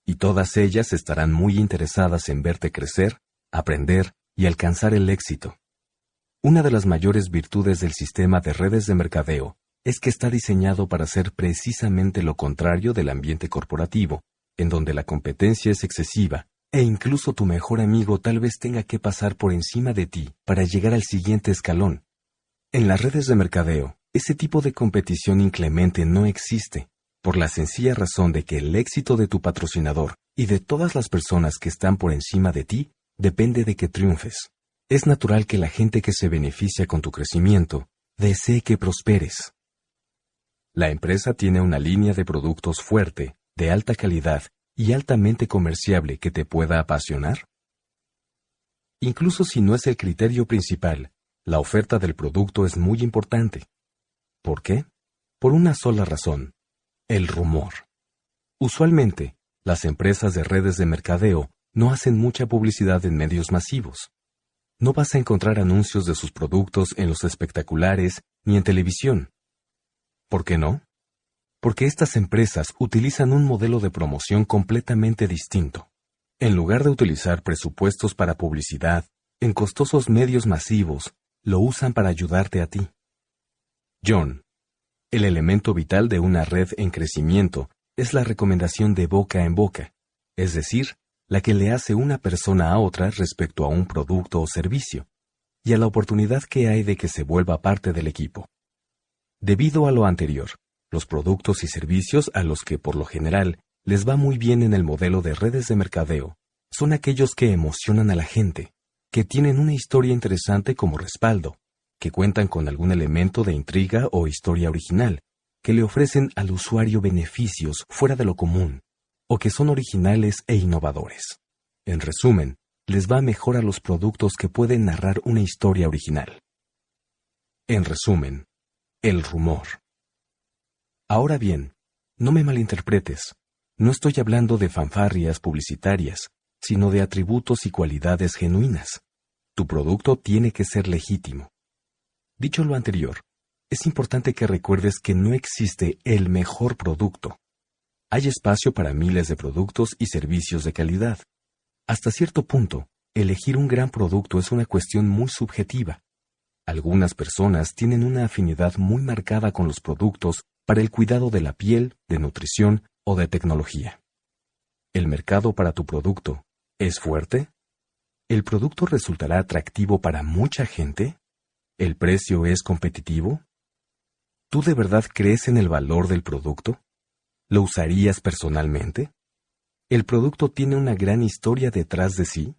Y todas ellas estarán muy interesadas en verte crecer, aprender y alcanzar el éxito. Una de las mayores virtudes del sistema de redes de mercadeo es que está diseñado para ser precisamente lo contrario del ambiente corporativo, en donde la competencia es excesiva e incluso tu mejor amigo tal vez tenga que pasar por encima de ti para llegar al siguiente escalón. En las redes de mercadeo, ese tipo de competición inclemente no existe, por la sencilla razón de que el éxito de tu patrocinador y de todas las personas que están por encima de ti depende de que triunfes. Es natural que la gente que se beneficia con tu crecimiento desee que prosperes. La empresa tiene una línea de productos fuerte, de alta calidad y altamente comerciable que te pueda apasionar. Incluso si no es el criterio principal, la oferta del producto es muy importante. ¿Por qué? Por una sola razón, el rumor. Usualmente, las empresas de redes de mercadeo no hacen mucha publicidad en medios masivos. No vas a encontrar anuncios de sus productos en los espectaculares ni en televisión. ¿Por qué no? Porque estas empresas utilizan un modelo de promoción completamente distinto. En lugar de utilizar presupuestos para publicidad en costosos medios masivos, lo usan para ayudarte a ti. John. El elemento vital de una red en crecimiento es la recomendación de boca en boca, es decir, la que le hace una persona a otra respecto a un producto o servicio, y a la oportunidad que hay de que se vuelva parte del equipo. Debido a lo anterior, los productos y servicios a los que por lo general les va muy bien en el modelo de redes de mercadeo son aquellos que emocionan a la gente, que tienen una historia interesante como respaldo, que cuentan con algún elemento de intriga o historia original, que le ofrecen al usuario beneficios fuera de lo común, o que son originales e innovadores. En resumen, les va mejor a los productos que pueden narrar una historia original. En resumen, el rumor. Ahora bien, no me malinterpretes, no estoy hablando de fanfarrias publicitarias, sino de atributos y cualidades genuinas. Tu producto tiene que ser legítimo, Dicho lo anterior, es importante que recuerdes que no existe el mejor producto. Hay espacio para miles de productos y servicios de calidad. Hasta cierto punto, elegir un gran producto es una cuestión muy subjetiva. Algunas personas tienen una afinidad muy marcada con los productos para el cuidado de la piel, de nutrición o de tecnología. ¿El mercado para tu producto es fuerte? ¿El producto resultará atractivo para mucha gente? ¿El precio es competitivo? ¿Tú de verdad crees en el valor del producto? ¿Lo usarías personalmente? ¿El producto tiene una gran historia detrás de sí?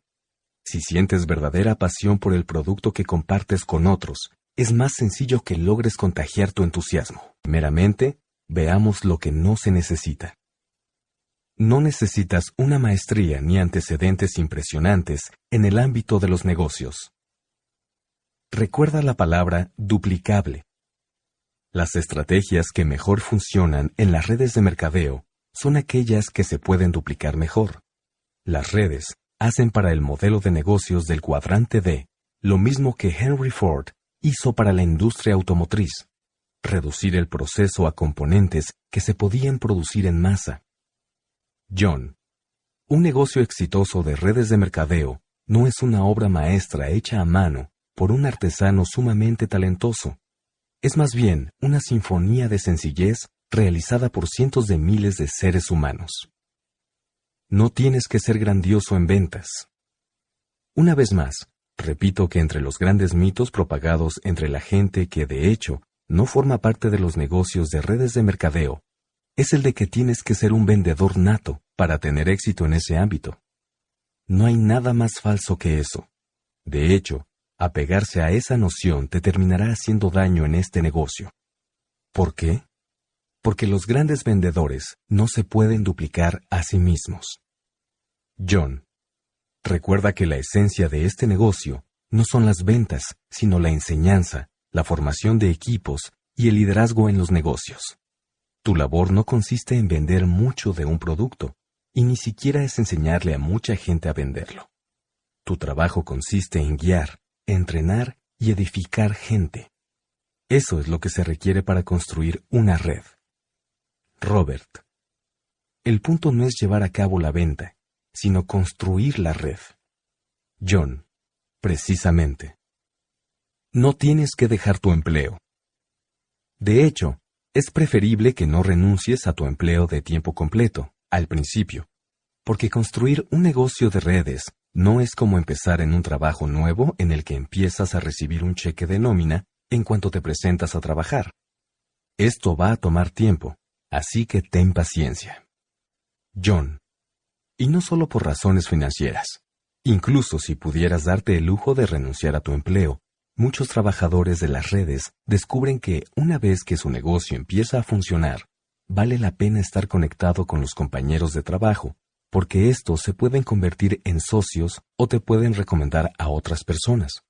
Si sientes verdadera pasión por el producto que compartes con otros, es más sencillo que logres contagiar tu entusiasmo. Meramente, veamos lo que no se necesita. No necesitas una maestría ni antecedentes impresionantes en el ámbito de los negocios. Recuerda la palabra duplicable. Las estrategias que mejor funcionan en las redes de mercadeo son aquellas que se pueden duplicar mejor. Las redes hacen para el modelo de negocios del cuadrante D lo mismo que Henry Ford hizo para la industria automotriz, reducir el proceso a componentes que se podían producir en masa. John, un negocio exitoso de redes de mercadeo no es una obra maestra hecha a mano por un artesano sumamente talentoso. Es más bien una sinfonía de sencillez realizada por cientos de miles de seres humanos. No tienes que ser grandioso en ventas. Una vez más, repito que entre los grandes mitos propagados entre la gente que de hecho no forma parte de los negocios de redes de mercadeo, es el de que tienes que ser un vendedor nato para tener éxito en ese ámbito. No hay nada más falso que eso. De hecho, Apegarse a esa noción te terminará haciendo daño en este negocio. ¿Por qué? Porque los grandes vendedores no se pueden duplicar a sí mismos. John. Recuerda que la esencia de este negocio no son las ventas, sino la enseñanza, la formación de equipos y el liderazgo en los negocios. Tu labor no consiste en vender mucho de un producto, y ni siquiera es enseñarle a mucha gente a venderlo. Tu trabajo consiste en guiar, entrenar y edificar gente. Eso es lo que se requiere para construir una red. Robert. El punto no es llevar a cabo la venta, sino construir la red. John. Precisamente. No tienes que dejar tu empleo. De hecho, es preferible que no renuncies a tu empleo de tiempo completo, al principio, porque construir un negocio de redes no es como empezar en un trabajo nuevo en el que empiezas a recibir un cheque de nómina en cuanto te presentas a trabajar. Esto va a tomar tiempo, así que ten paciencia. John. Y no solo por razones financieras. Incluso si pudieras darte el lujo de renunciar a tu empleo, muchos trabajadores de las redes descubren que una vez que su negocio empieza a funcionar, vale la pena estar conectado con los compañeros de trabajo porque estos se pueden convertir en socios o te pueden recomendar a otras personas.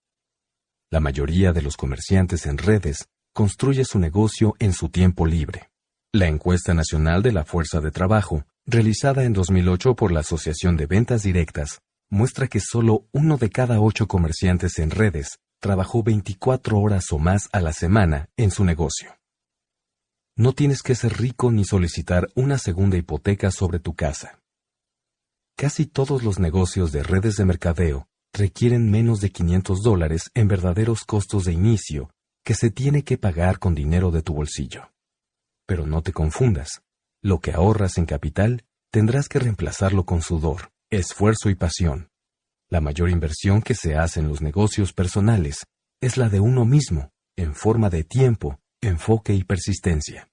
La mayoría de los comerciantes en redes construye su negocio en su tiempo libre. La encuesta nacional de la fuerza de trabajo, realizada en 2008 por la Asociación de Ventas Directas, muestra que solo uno de cada ocho comerciantes en redes trabajó 24 horas o más a la semana en su negocio. No tienes que ser rico ni solicitar una segunda hipoteca sobre tu casa. Casi todos los negocios de redes de mercadeo requieren menos de 500 dólares en verdaderos costos de inicio que se tiene que pagar con dinero de tu bolsillo. Pero no te confundas, lo que ahorras en capital tendrás que reemplazarlo con sudor, esfuerzo y pasión. La mayor inversión que se hace en los negocios personales es la de uno mismo, en forma de tiempo, enfoque y persistencia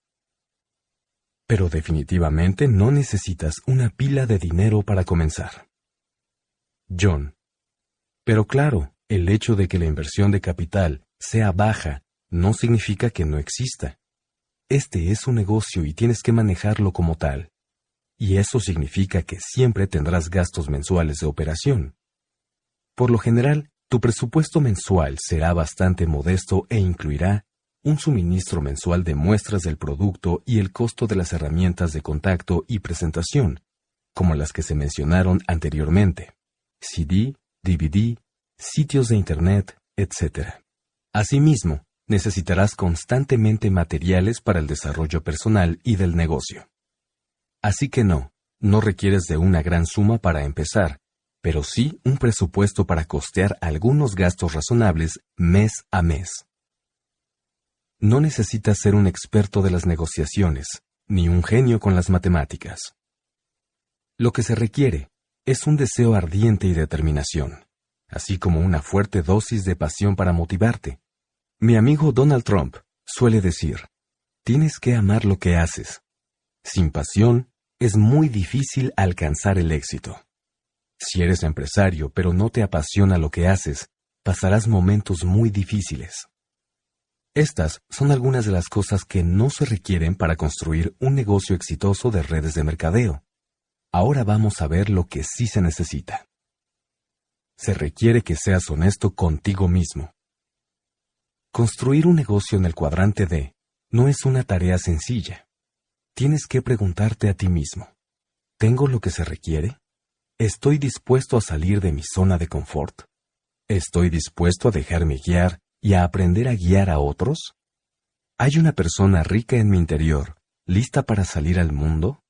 pero definitivamente no necesitas una pila de dinero para comenzar. John. Pero claro, el hecho de que la inversión de capital sea baja no significa que no exista. Este es un negocio y tienes que manejarlo como tal. Y eso significa que siempre tendrás gastos mensuales de operación. Por lo general, tu presupuesto mensual será bastante modesto e incluirá un suministro mensual de muestras del producto y el costo de las herramientas de contacto y presentación, como las que se mencionaron anteriormente, CD, DVD, sitios de Internet, etc. Asimismo, necesitarás constantemente materiales para el desarrollo personal y del negocio. Así que no, no requieres de una gran suma para empezar, pero sí un presupuesto para costear algunos gastos razonables mes a mes. No necesitas ser un experto de las negociaciones, ni un genio con las matemáticas. Lo que se requiere es un deseo ardiente y determinación, así como una fuerte dosis de pasión para motivarte. Mi amigo Donald Trump suele decir, tienes que amar lo que haces. Sin pasión, es muy difícil alcanzar el éxito. Si eres empresario pero no te apasiona lo que haces, pasarás momentos muy difíciles. Estas son algunas de las cosas que no se requieren para construir un negocio exitoso de redes de mercadeo. Ahora vamos a ver lo que sí se necesita. Se requiere que seas honesto contigo mismo. Construir un negocio en el cuadrante D no es una tarea sencilla. Tienes que preguntarte a ti mismo, ¿tengo lo que se requiere? ¿Estoy dispuesto a salir de mi zona de confort? ¿Estoy dispuesto a dejarme guiar y a aprender a guiar a otros? ¿Hay una persona rica en mi interior, lista para salir al mundo?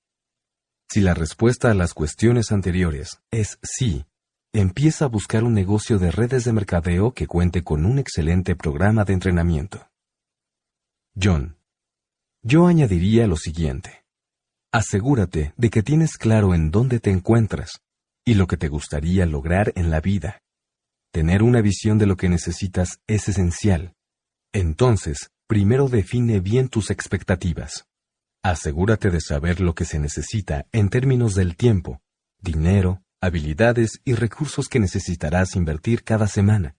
Si la respuesta a las cuestiones anteriores es sí, empieza a buscar un negocio de redes de mercadeo que cuente con un excelente programa de entrenamiento. John, yo añadiría lo siguiente. Asegúrate de que tienes claro en dónde te encuentras y lo que te gustaría lograr en la vida. Tener una visión de lo que necesitas es esencial. Entonces, primero define bien tus expectativas. Asegúrate de saber lo que se necesita en términos del tiempo, dinero, habilidades y recursos que necesitarás invertir cada semana.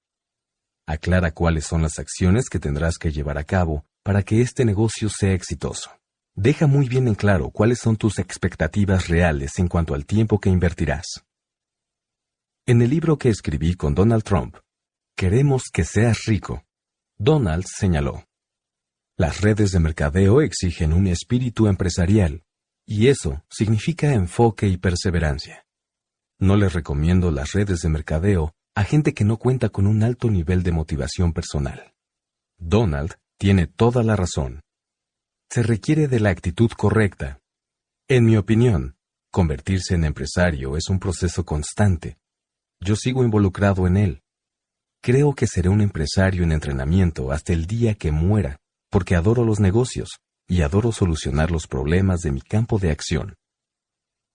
Aclara cuáles son las acciones que tendrás que llevar a cabo para que este negocio sea exitoso. Deja muy bien en claro cuáles son tus expectativas reales en cuanto al tiempo que invertirás. En el libro que escribí con Donald Trump, Queremos que seas rico, Donald señaló. Las redes de mercadeo exigen un espíritu empresarial, y eso significa enfoque y perseverancia. No les recomiendo las redes de mercadeo a gente que no cuenta con un alto nivel de motivación personal. Donald tiene toda la razón. Se requiere de la actitud correcta. En mi opinión, convertirse en empresario es un proceso constante, yo sigo involucrado en él. Creo que seré un empresario en entrenamiento hasta el día que muera, porque adoro los negocios y adoro solucionar los problemas de mi campo de acción.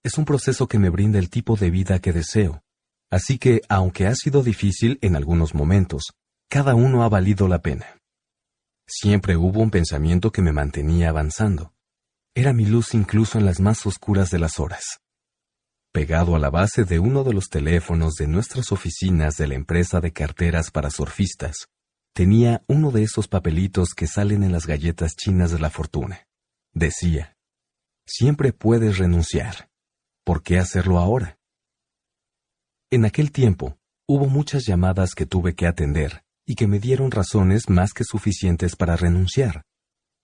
Es un proceso que me brinda el tipo de vida que deseo. Así que, aunque ha sido difícil en algunos momentos, cada uno ha valido la pena. Siempre hubo un pensamiento que me mantenía avanzando. Era mi luz incluso en las más oscuras de las horas pegado a la base de uno de los teléfonos de nuestras oficinas de la empresa de carteras para surfistas, tenía uno de esos papelitos que salen en las galletas chinas de la fortuna. Decía, siempre puedes renunciar. ¿Por qué hacerlo ahora? En aquel tiempo, hubo muchas llamadas que tuve que atender y que me dieron razones más que suficientes para renunciar.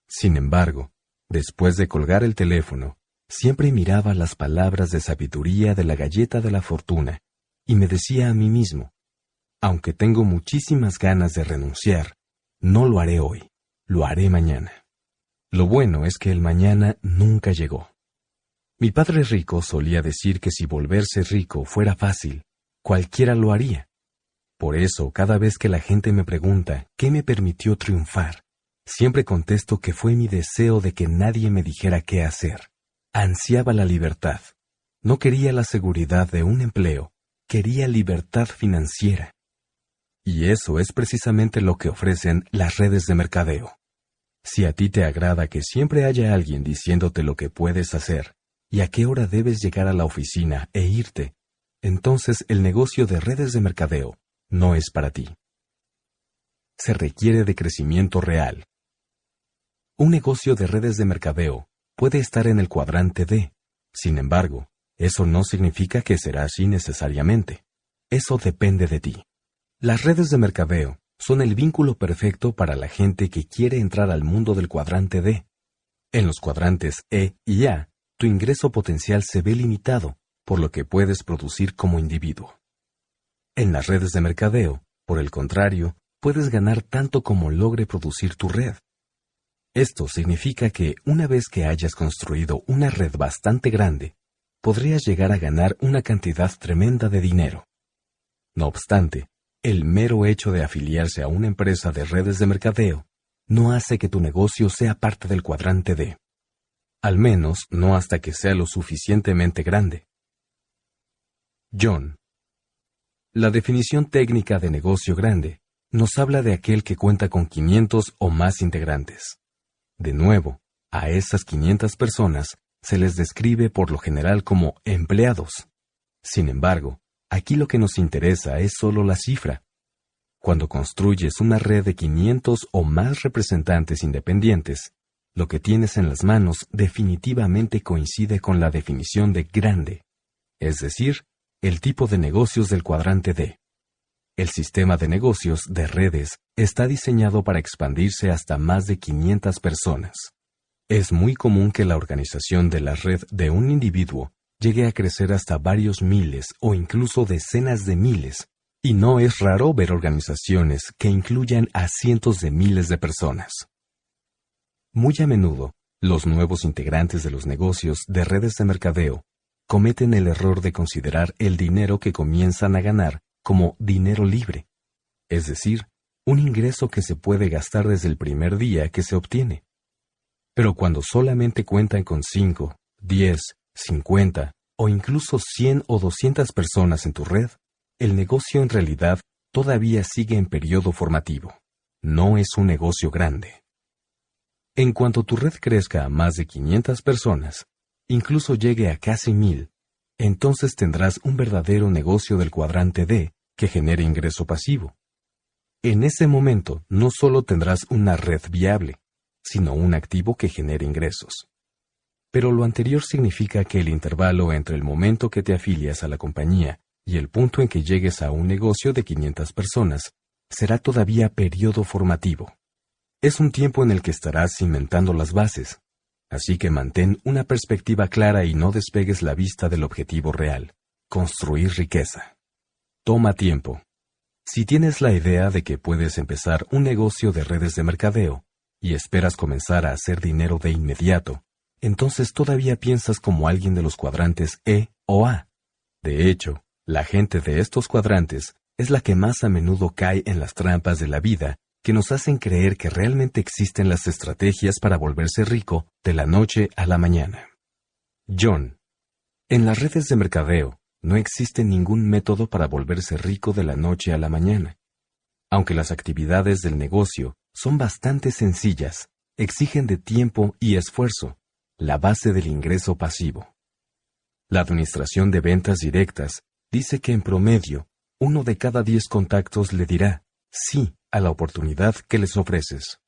Sin embargo, después de colgar el teléfono, Siempre miraba las palabras de sabiduría de la galleta de la fortuna y me decía a mí mismo, aunque tengo muchísimas ganas de renunciar, no lo haré hoy, lo haré mañana. Lo bueno es que el mañana nunca llegó. Mi padre rico solía decir que si volverse rico fuera fácil, cualquiera lo haría. Por eso, cada vez que la gente me pregunta qué me permitió triunfar, siempre contesto que fue mi deseo de que nadie me dijera qué hacer, Ansiaba la libertad. No quería la seguridad de un empleo, quería libertad financiera. Y eso es precisamente lo que ofrecen las redes de mercadeo. Si a ti te agrada que siempre haya alguien diciéndote lo que puedes hacer y a qué hora debes llegar a la oficina e irte, entonces el negocio de redes de mercadeo no es para ti. Se requiere de crecimiento real. Un negocio de redes de mercadeo puede estar en el cuadrante D. Sin embargo, eso no significa que será así necesariamente. Eso depende de ti. Las redes de mercadeo son el vínculo perfecto para la gente que quiere entrar al mundo del cuadrante D. En los cuadrantes E y A, tu ingreso potencial se ve limitado por lo que puedes producir como individuo. En las redes de mercadeo, por el contrario, puedes ganar tanto como logre producir tu red. Esto significa que una vez que hayas construido una red bastante grande, podrías llegar a ganar una cantidad tremenda de dinero. No obstante, el mero hecho de afiliarse a una empresa de redes de mercadeo no hace que tu negocio sea parte del cuadrante D. Al menos no hasta que sea lo suficientemente grande. John. La definición técnica de negocio grande nos habla de aquel que cuenta con 500 o más integrantes. De nuevo, a estas 500 personas se les describe por lo general como empleados. Sin embargo, aquí lo que nos interesa es solo la cifra. Cuando construyes una red de 500 o más representantes independientes, lo que tienes en las manos definitivamente coincide con la definición de grande, es decir, el tipo de negocios del cuadrante D. El sistema de negocios de redes está diseñado para expandirse hasta más de 500 personas. Es muy común que la organización de la red de un individuo llegue a crecer hasta varios miles o incluso decenas de miles, y no es raro ver organizaciones que incluyan a cientos de miles de personas. Muy a menudo, los nuevos integrantes de los negocios de redes de mercadeo cometen el error de considerar el dinero que comienzan a ganar como dinero libre, es decir, un ingreso que se puede gastar desde el primer día que se obtiene. Pero cuando solamente cuentan con 5, 10, 50 o incluso 100 o 200 personas en tu red, el negocio en realidad todavía sigue en periodo formativo. No es un negocio grande. En cuanto tu red crezca a más de 500 personas, incluso llegue a casi 1000, entonces tendrás un verdadero negocio del cuadrante D que genere ingreso pasivo. En ese momento no solo tendrás una red viable, sino un activo que genere ingresos. Pero lo anterior significa que el intervalo entre el momento que te afilias a la compañía y el punto en que llegues a un negocio de 500 personas será todavía periodo formativo. Es un tiempo en el que estarás cimentando las bases, Así que mantén una perspectiva clara y no despegues la vista del objetivo real, construir riqueza. Toma tiempo. Si tienes la idea de que puedes empezar un negocio de redes de mercadeo y esperas comenzar a hacer dinero de inmediato, entonces todavía piensas como alguien de los cuadrantes E o A. De hecho, la gente de estos cuadrantes es la que más a menudo cae en las trampas de la vida que nos hacen creer que realmente existen las estrategias para volverse rico de la noche a la mañana. John, en las redes de mercadeo no existe ningún método para volverse rico de la noche a la mañana. Aunque las actividades del negocio son bastante sencillas, exigen de tiempo y esfuerzo, la base del ingreso pasivo. La Administración de Ventas Directas dice que en promedio, uno de cada diez contactos le dirá, sí, a la oportunidad que les ofreces.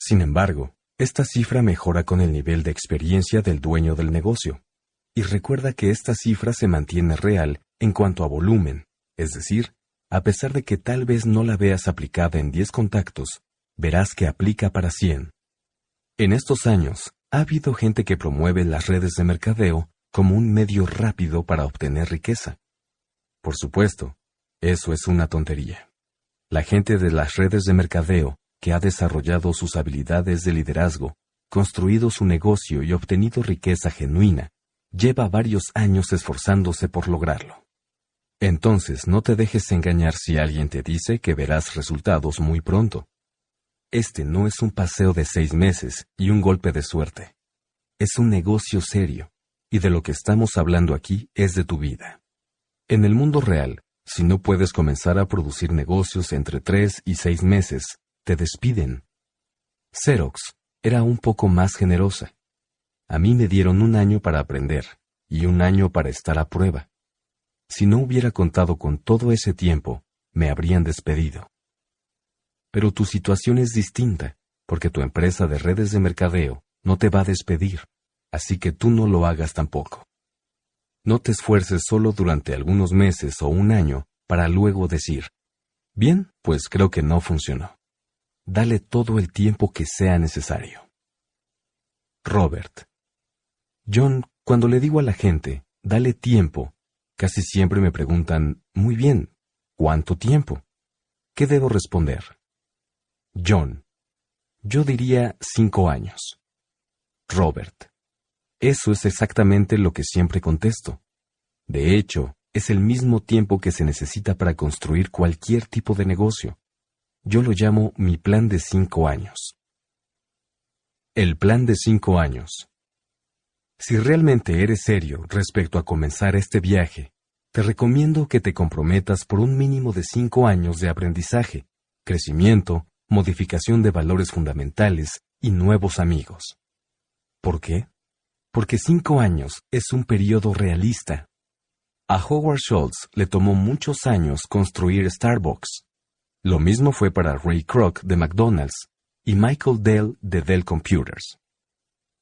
Sin embargo, esta cifra mejora con el nivel de experiencia del dueño del negocio. Y recuerda que esta cifra se mantiene real en cuanto a volumen, es decir, a pesar de que tal vez no la veas aplicada en 10 contactos, verás que aplica para 100. En estos años, ha habido gente que promueve las redes de mercadeo como un medio rápido para obtener riqueza. Por supuesto, eso es una tontería la gente de las redes de mercadeo, que ha desarrollado sus habilidades de liderazgo, construido su negocio y obtenido riqueza genuina, lleva varios años esforzándose por lograrlo. Entonces no te dejes engañar si alguien te dice que verás resultados muy pronto. Este no es un paseo de seis meses y un golpe de suerte. Es un negocio serio, y de lo que estamos hablando aquí es de tu vida. En el mundo real, si no puedes comenzar a producir negocios entre tres y seis meses, te despiden. Xerox era un poco más generosa. A mí me dieron un año para aprender y un año para estar a prueba. Si no hubiera contado con todo ese tiempo, me habrían despedido. Pero tu situación es distinta, porque tu empresa de redes de mercadeo no te va a despedir, así que tú no lo hagas tampoco. No te esfuerces solo durante algunos meses o un año para luego decir, bien, pues creo que no funcionó. Dale todo el tiempo que sea necesario. Robert. John, cuando le digo a la gente, dale tiempo, casi siempre me preguntan, muy bien, ¿cuánto tiempo? ¿Qué debo responder? John. Yo diría cinco años. Robert. Eso es exactamente lo que siempre contesto. De hecho, es el mismo tiempo que se necesita para construir cualquier tipo de negocio. Yo lo llamo mi plan de cinco años. El plan de cinco años. Si realmente eres serio respecto a comenzar este viaje, te recomiendo que te comprometas por un mínimo de cinco años de aprendizaje, crecimiento, modificación de valores fundamentales y nuevos amigos. ¿Por qué? porque cinco años es un periodo realista. A Howard Schultz le tomó muchos años construir Starbucks. Lo mismo fue para Ray Kroc de McDonald's y Michael Dell de Dell Computers.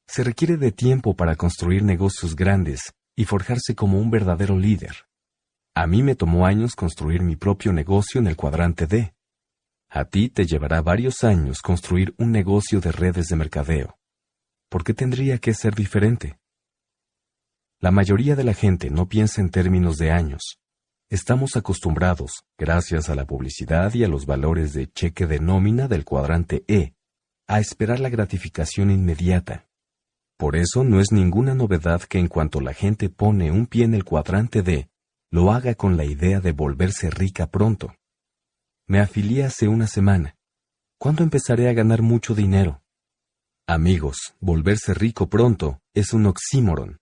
Se requiere de tiempo para construir negocios grandes y forjarse como un verdadero líder. A mí me tomó años construir mi propio negocio en el cuadrante D. A ti te llevará varios años construir un negocio de redes de mercadeo. ¿por qué tendría que ser diferente? La mayoría de la gente no piensa en términos de años. Estamos acostumbrados, gracias a la publicidad y a los valores de cheque de nómina del cuadrante E, a esperar la gratificación inmediata. Por eso no es ninguna novedad que en cuanto la gente pone un pie en el cuadrante D, lo haga con la idea de volverse rica pronto. Me afilié hace una semana. ¿Cuándo empezaré a ganar mucho dinero? Amigos, volverse rico pronto es un oxímoron.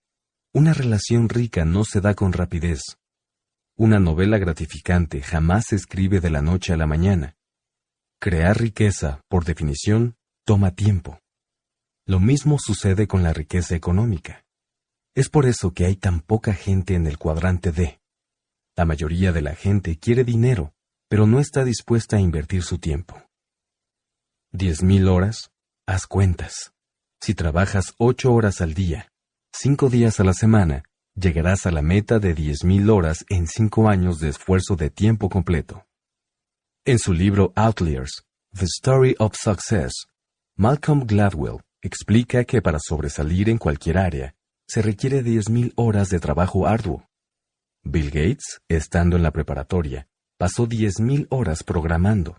Una relación rica no se da con rapidez. Una novela gratificante jamás se escribe de la noche a la mañana. Crear riqueza, por definición, toma tiempo. Lo mismo sucede con la riqueza económica. Es por eso que hay tan poca gente en el cuadrante D. La mayoría de la gente quiere dinero, pero no está dispuesta a invertir su tiempo. Diez mil horas, Haz cuentas. Si trabajas ocho horas al día, cinco días a la semana, llegarás a la meta de mil horas en cinco años de esfuerzo de tiempo completo. En su libro Outliers, The Story of Success, Malcolm Gladwell explica que para sobresalir en cualquier área, se requiere mil horas de trabajo arduo. Bill Gates, estando en la preparatoria, pasó mil horas programando.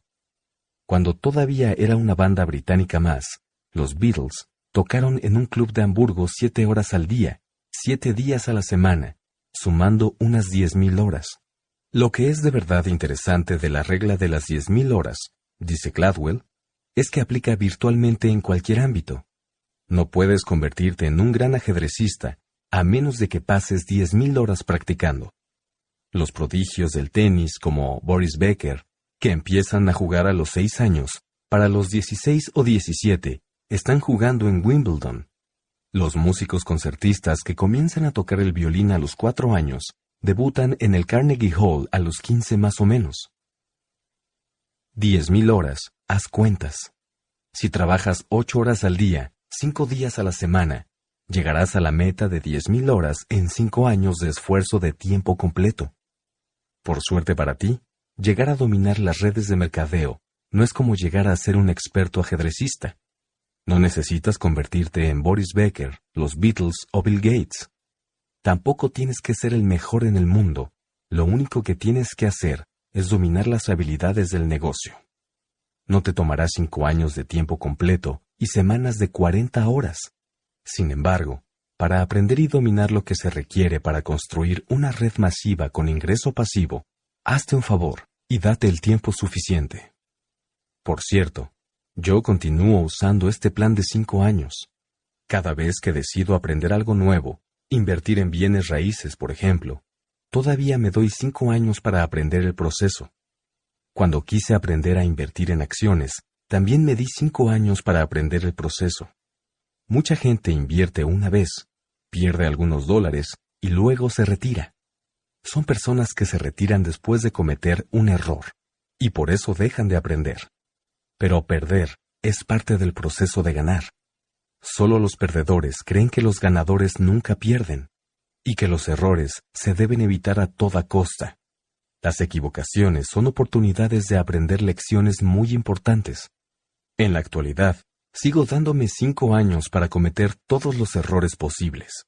Cuando todavía era una banda británica más, los Beatles tocaron en un club de Hamburgo siete horas al día, siete días a la semana, sumando unas diez mil horas. Lo que es de verdad interesante de la regla de las diez mil horas, dice Gladwell, es que aplica virtualmente en cualquier ámbito. No puedes convertirte en un gran ajedrecista a menos de que pases diez mil horas practicando. Los prodigios del tenis como Boris Becker, que empiezan a jugar a los 6 años, para los 16 o 17, están jugando en Wimbledon. Los músicos concertistas que comienzan a tocar el violín a los 4 años, debutan en el Carnegie Hall a los 15 más o menos. 10.000 horas, haz cuentas. Si trabajas 8 horas al día, 5 días a la semana, llegarás a la meta de 10.000 horas en 5 años de esfuerzo de tiempo completo. Por suerte para ti, Llegar a dominar las redes de mercadeo no es como llegar a ser un experto ajedrecista. No necesitas convertirte en Boris Becker, los Beatles o Bill Gates. Tampoco tienes que ser el mejor en el mundo. Lo único que tienes que hacer es dominar las habilidades del negocio. No te tomará cinco años de tiempo completo y semanas de 40 horas. Sin embargo, para aprender y dominar lo que se requiere para construir una red masiva con ingreso pasivo, hazte un favor y date el tiempo suficiente. Por cierto, yo continúo usando este plan de cinco años. Cada vez que decido aprender algo nuevo, invertir en bienes raíces, por ejemplo, todavía me doy cinco años para aprender el proceso. Cuando quise aprender a invertir en acciones, también me di cinco años para aprender el proceso. Mucha gente invierte una vez, pierde algunos dólares y luego se retira son personas que se retiran después de cometer un error y por eso dejan de aprender. Pero perder es parte del proceso de ganar. Solo los perdedores creen que los ganadores nunca pierden y que los errores se deben evitar a toda costa. Las equivocaciones son oportunidades de aprender lecciones muy importantes. En la actualidad, sigo dándome cinco años para cometer todos los errores posibles.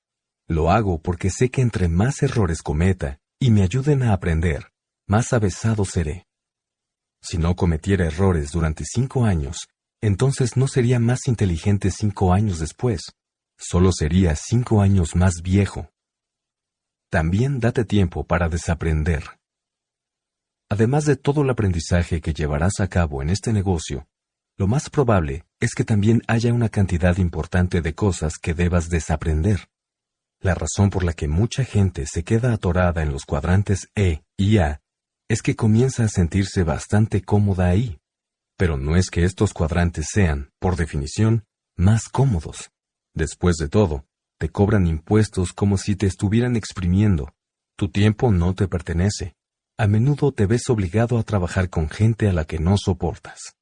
Lo hago porque sé que entre más errores cometa, y me ayuden a aprender, más avesado seré. Si no cometiera errores durante cinco años, entonces no sería más inteligente cinco años después, solo sería cinco años más viejo. También date tiempo para desaprender. Además de todo el aprendizaje que llevarás a cabo en este negocio, lo más probable es que también haya una cantidad importante de cosas que debas desaprender. La razón por la que mucha gente se queda atorada en los cuadrantes E y A es que comienza a sentirse bastante cómoda ahí. Pero no es que estos cuadrantes sean, por definición, más cómodos. Después de todo, te cobran impuestos como si te estuvieran exprimiendo. Tu tiempo no te pertenece. A menudo te ves obligado a trabajar con gente a la que no soportas.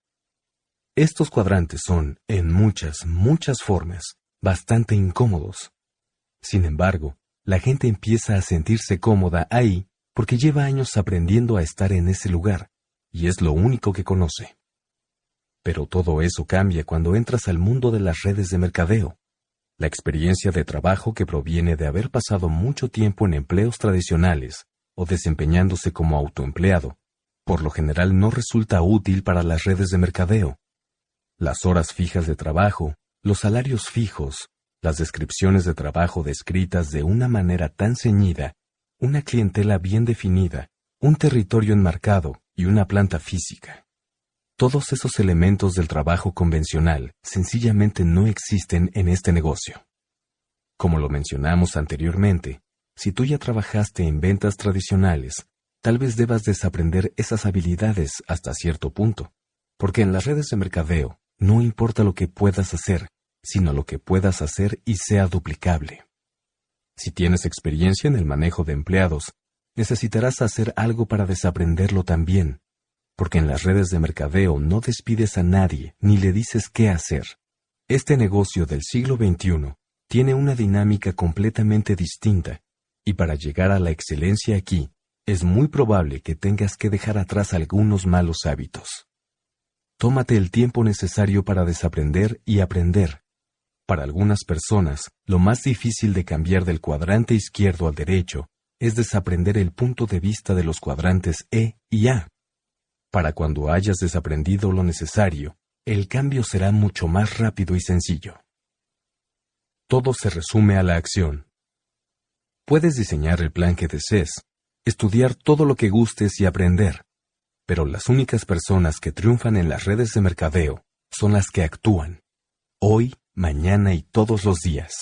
Estos cuadrantes son, en muchas, muchas formas, bastante incómodos. Sin embargo, la gente empieza a sentirse cómoda ahí porque lleva años aprendiendo a estar en ese lugar, y es lo único que conoce. Pero todo eso cambia cuando entras al mundo de las redes de mercadeo. La experiencia de trabajo que proviene de haber pasado mucho tiempo en empleos tradicionales o desempeñándose como autoempleado, por lo general no resulta útil para las redes de mercadeo. Las horas fijas de trabajo, los salarios fijos, las descripciones de trabajo descritas de una manera tan ceñida, una clientela bien definida, un territorio enmarcado y una planta física. Todos esos elementos del trabajo convencional sencillamente no existen en este negocio. Como lo mencionamos anteriormente, si tú ya trabajaste en ventas tradicionales, tal vez debas desaprender esas habilidades hasta cierto punto, porque en las redes de mercadeo no importa lo que puedas hacer, sino lo que puedas hacer y sea duplicable. Si tienes experiencia en el manejo de empleados, necesitarás hacer algo para desaprenderlo también, porque en las redes de mercadeo no despides a nadie ni le dices qué hacer. Este negocio del siglo XXI tiene una dinámica completamente distinta, y para llegar a la excelencia aquí, es muy probable que tengas que dejar atrás algunos malos hábitos. Tómate el tiempo necesario para desaprender y aprender, para algunas personas, lo más difícil de cambiar del cuadrante izquierdo al derecho es desaprender el punto de vista de los cuadrantes E y A. Para cuando hayas desaprendido lo necesario, el cambio será mucho más rápido y sencillo. Todo se resume a la acción. Puedes diseñar el plan que desees, estudiar todo lo que gustes y aprender, pero las únicas personas que triunfan en las redes de mercadeo son las que actúan hoy, mañana y todos los días.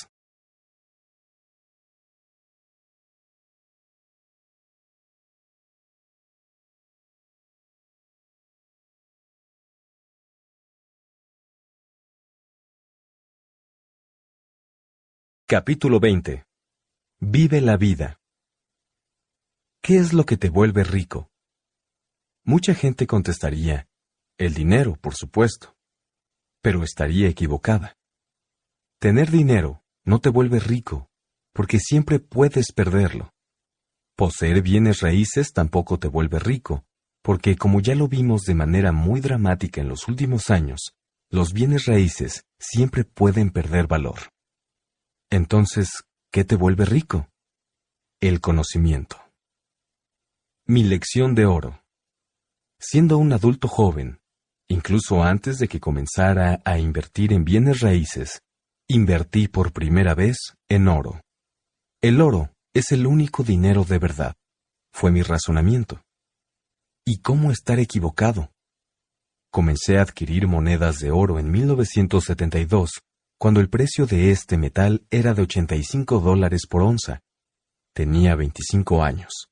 Capítulo 20. Vive la vida. ¿Qué es lo que te vuelve rico? Mucha gente contestaría, el dinero, por supuesto pero estaría equivocada. Tener dinero no te vuelve rico, porque siempre puedes perderlo. Poseer bienes raíces tampoco te vuelve rico, porque como ya lo vimos de manera muy dramática en los últimos años, los bienes raíces siempre pueden perder valor. Entonces, ¿qué te vuelve rico? El conocimiento. Mi lección de oro. Siendo un adulto joven, Incluso antes de que comenzara a invertir en bienes raíces, invertí por primera vez en oro. El oro es el único dinero de verdad, fue mi razonamiento. ¿Y cómo estar equivocado? Comencé a adquirir monedas de oro en 1972, cuando el precio de este metal era de 85 dólares por onza. Tenía 25 años.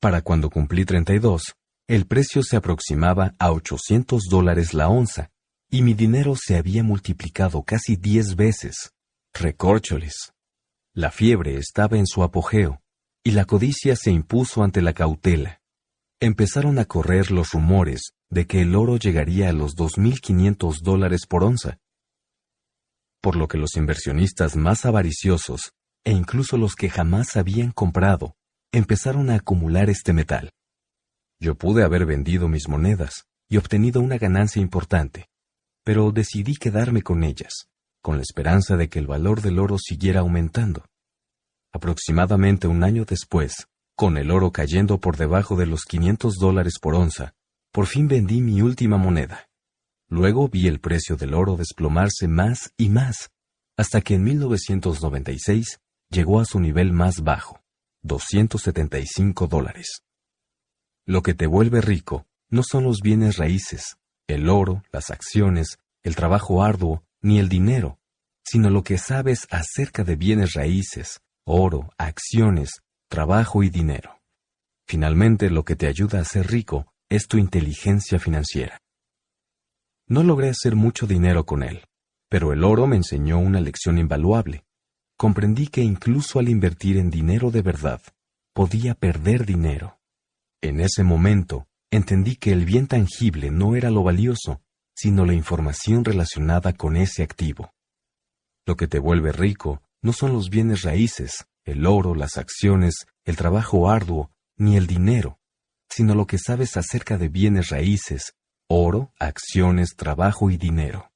Para cuando cumplí 32, el precio se aproximaba a 800 dólares la onza, y mi dinero se había multiplicado casi diez veces. Recórcholes. La fiebre estaba en su apogeo, y la codicia se impuso ante la cautela. Empezaron a correr los rumores de que el oro llegaría a los 2.500 dólares por onza, por lo que los inversionistas más avariciosos, e incluso los que jamás habían comprado, empezaron a acumular este metal. Yo pude haber vendido mis monedas y obtenido una ganancia importante, pero decidí quedarme con ellas, con la esperanza de que el valor del oro siguiera aumentando. Aproximadamente un año después, con el oro cayendo por debajo de los 500 dólares por onza, por fin vendí mi última moneda. Luego vi el precio del oro desplomarse más y más, hasta que en 1996 llegó a su nivel más bajo, 275 dólares. Lo que te vuelve rico no son los bienes raíces, el oro, las acciones, el trabajo arduo, ni el dinero, sino lo que sabes acerca de bienes raíces, oro, acciones, trabajo y dinero. Finalmente, lo que te ayuda a ser rico es tu inteligencia financiera. No logré hacer mucho dinero con él, pero el oro me enseñó una lección invaluable. Comprendí que incluso al invertir en dinero de verdad, podía perder dinero. En ese momento, entendí que el bien tangible no era lo valioso, sino la información relacionada con ese activo. Lo que te vuelve rico no son los bienes raíces, el oro, las acciones, el trabajo arduo, ni el dinero, sino lo que sabes acerca de bienes raíces, oro, acciones, trabajo y dinero.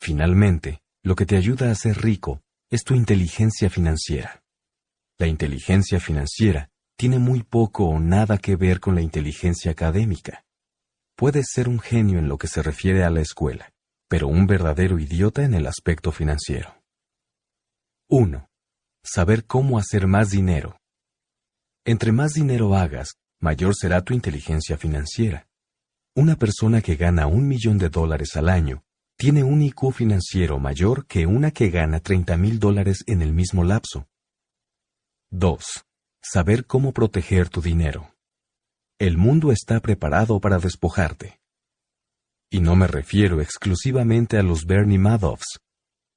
Finalmente, lo que te ayuda a ser rico es tu inteligencia financiera. La inteligencia financiera tiene muy poco o nada que ver con la inteligencia académica. puede ser un genio en lo que se refiere a la escuela, pero un verdadero idiota en el aspecto financiero. 1. Saber cómo hacer más dinero. Entre más dinero hagas, mayor será tu inteligencia financiera. Una persona que gana un millón de dólares al año tiene un IQ financiero mayor que una que gana 30 mil dólares en el mismo lapso. 2. Saber cómo proteger tu dinero. El mundo está preparado para despojarte. Y no me refiero exclusivamente a los Bernie Madoffs.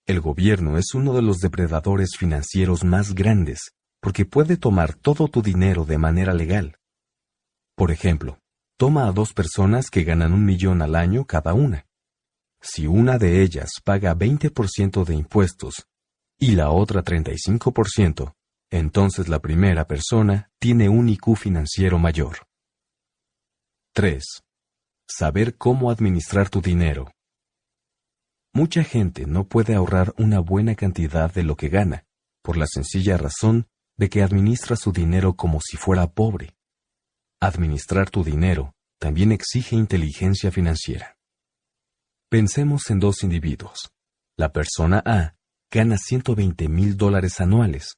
El gobierno es uno de los depredadores financieros más grandes, porque puede tomar todo tu dinero de manera legal. Por ejemplo, toma a dos personas que ganan un millón al año cada una. Si una de ellas paga 20% de impuestos y la otra 35%, entonces la primera persona tiene un IQ financiero mayor. 3. Saber cómo administrar tu dinero. Mucha gente no puede ahorrar una buena cantidad de lo que gana, por la sencilla razón de que administra su dinero como si fuera pobre. Administrar tu dinero también exige inteligencia financiera. Pensemos en dos individuos. La persona A gana 120 mil dólares anuales,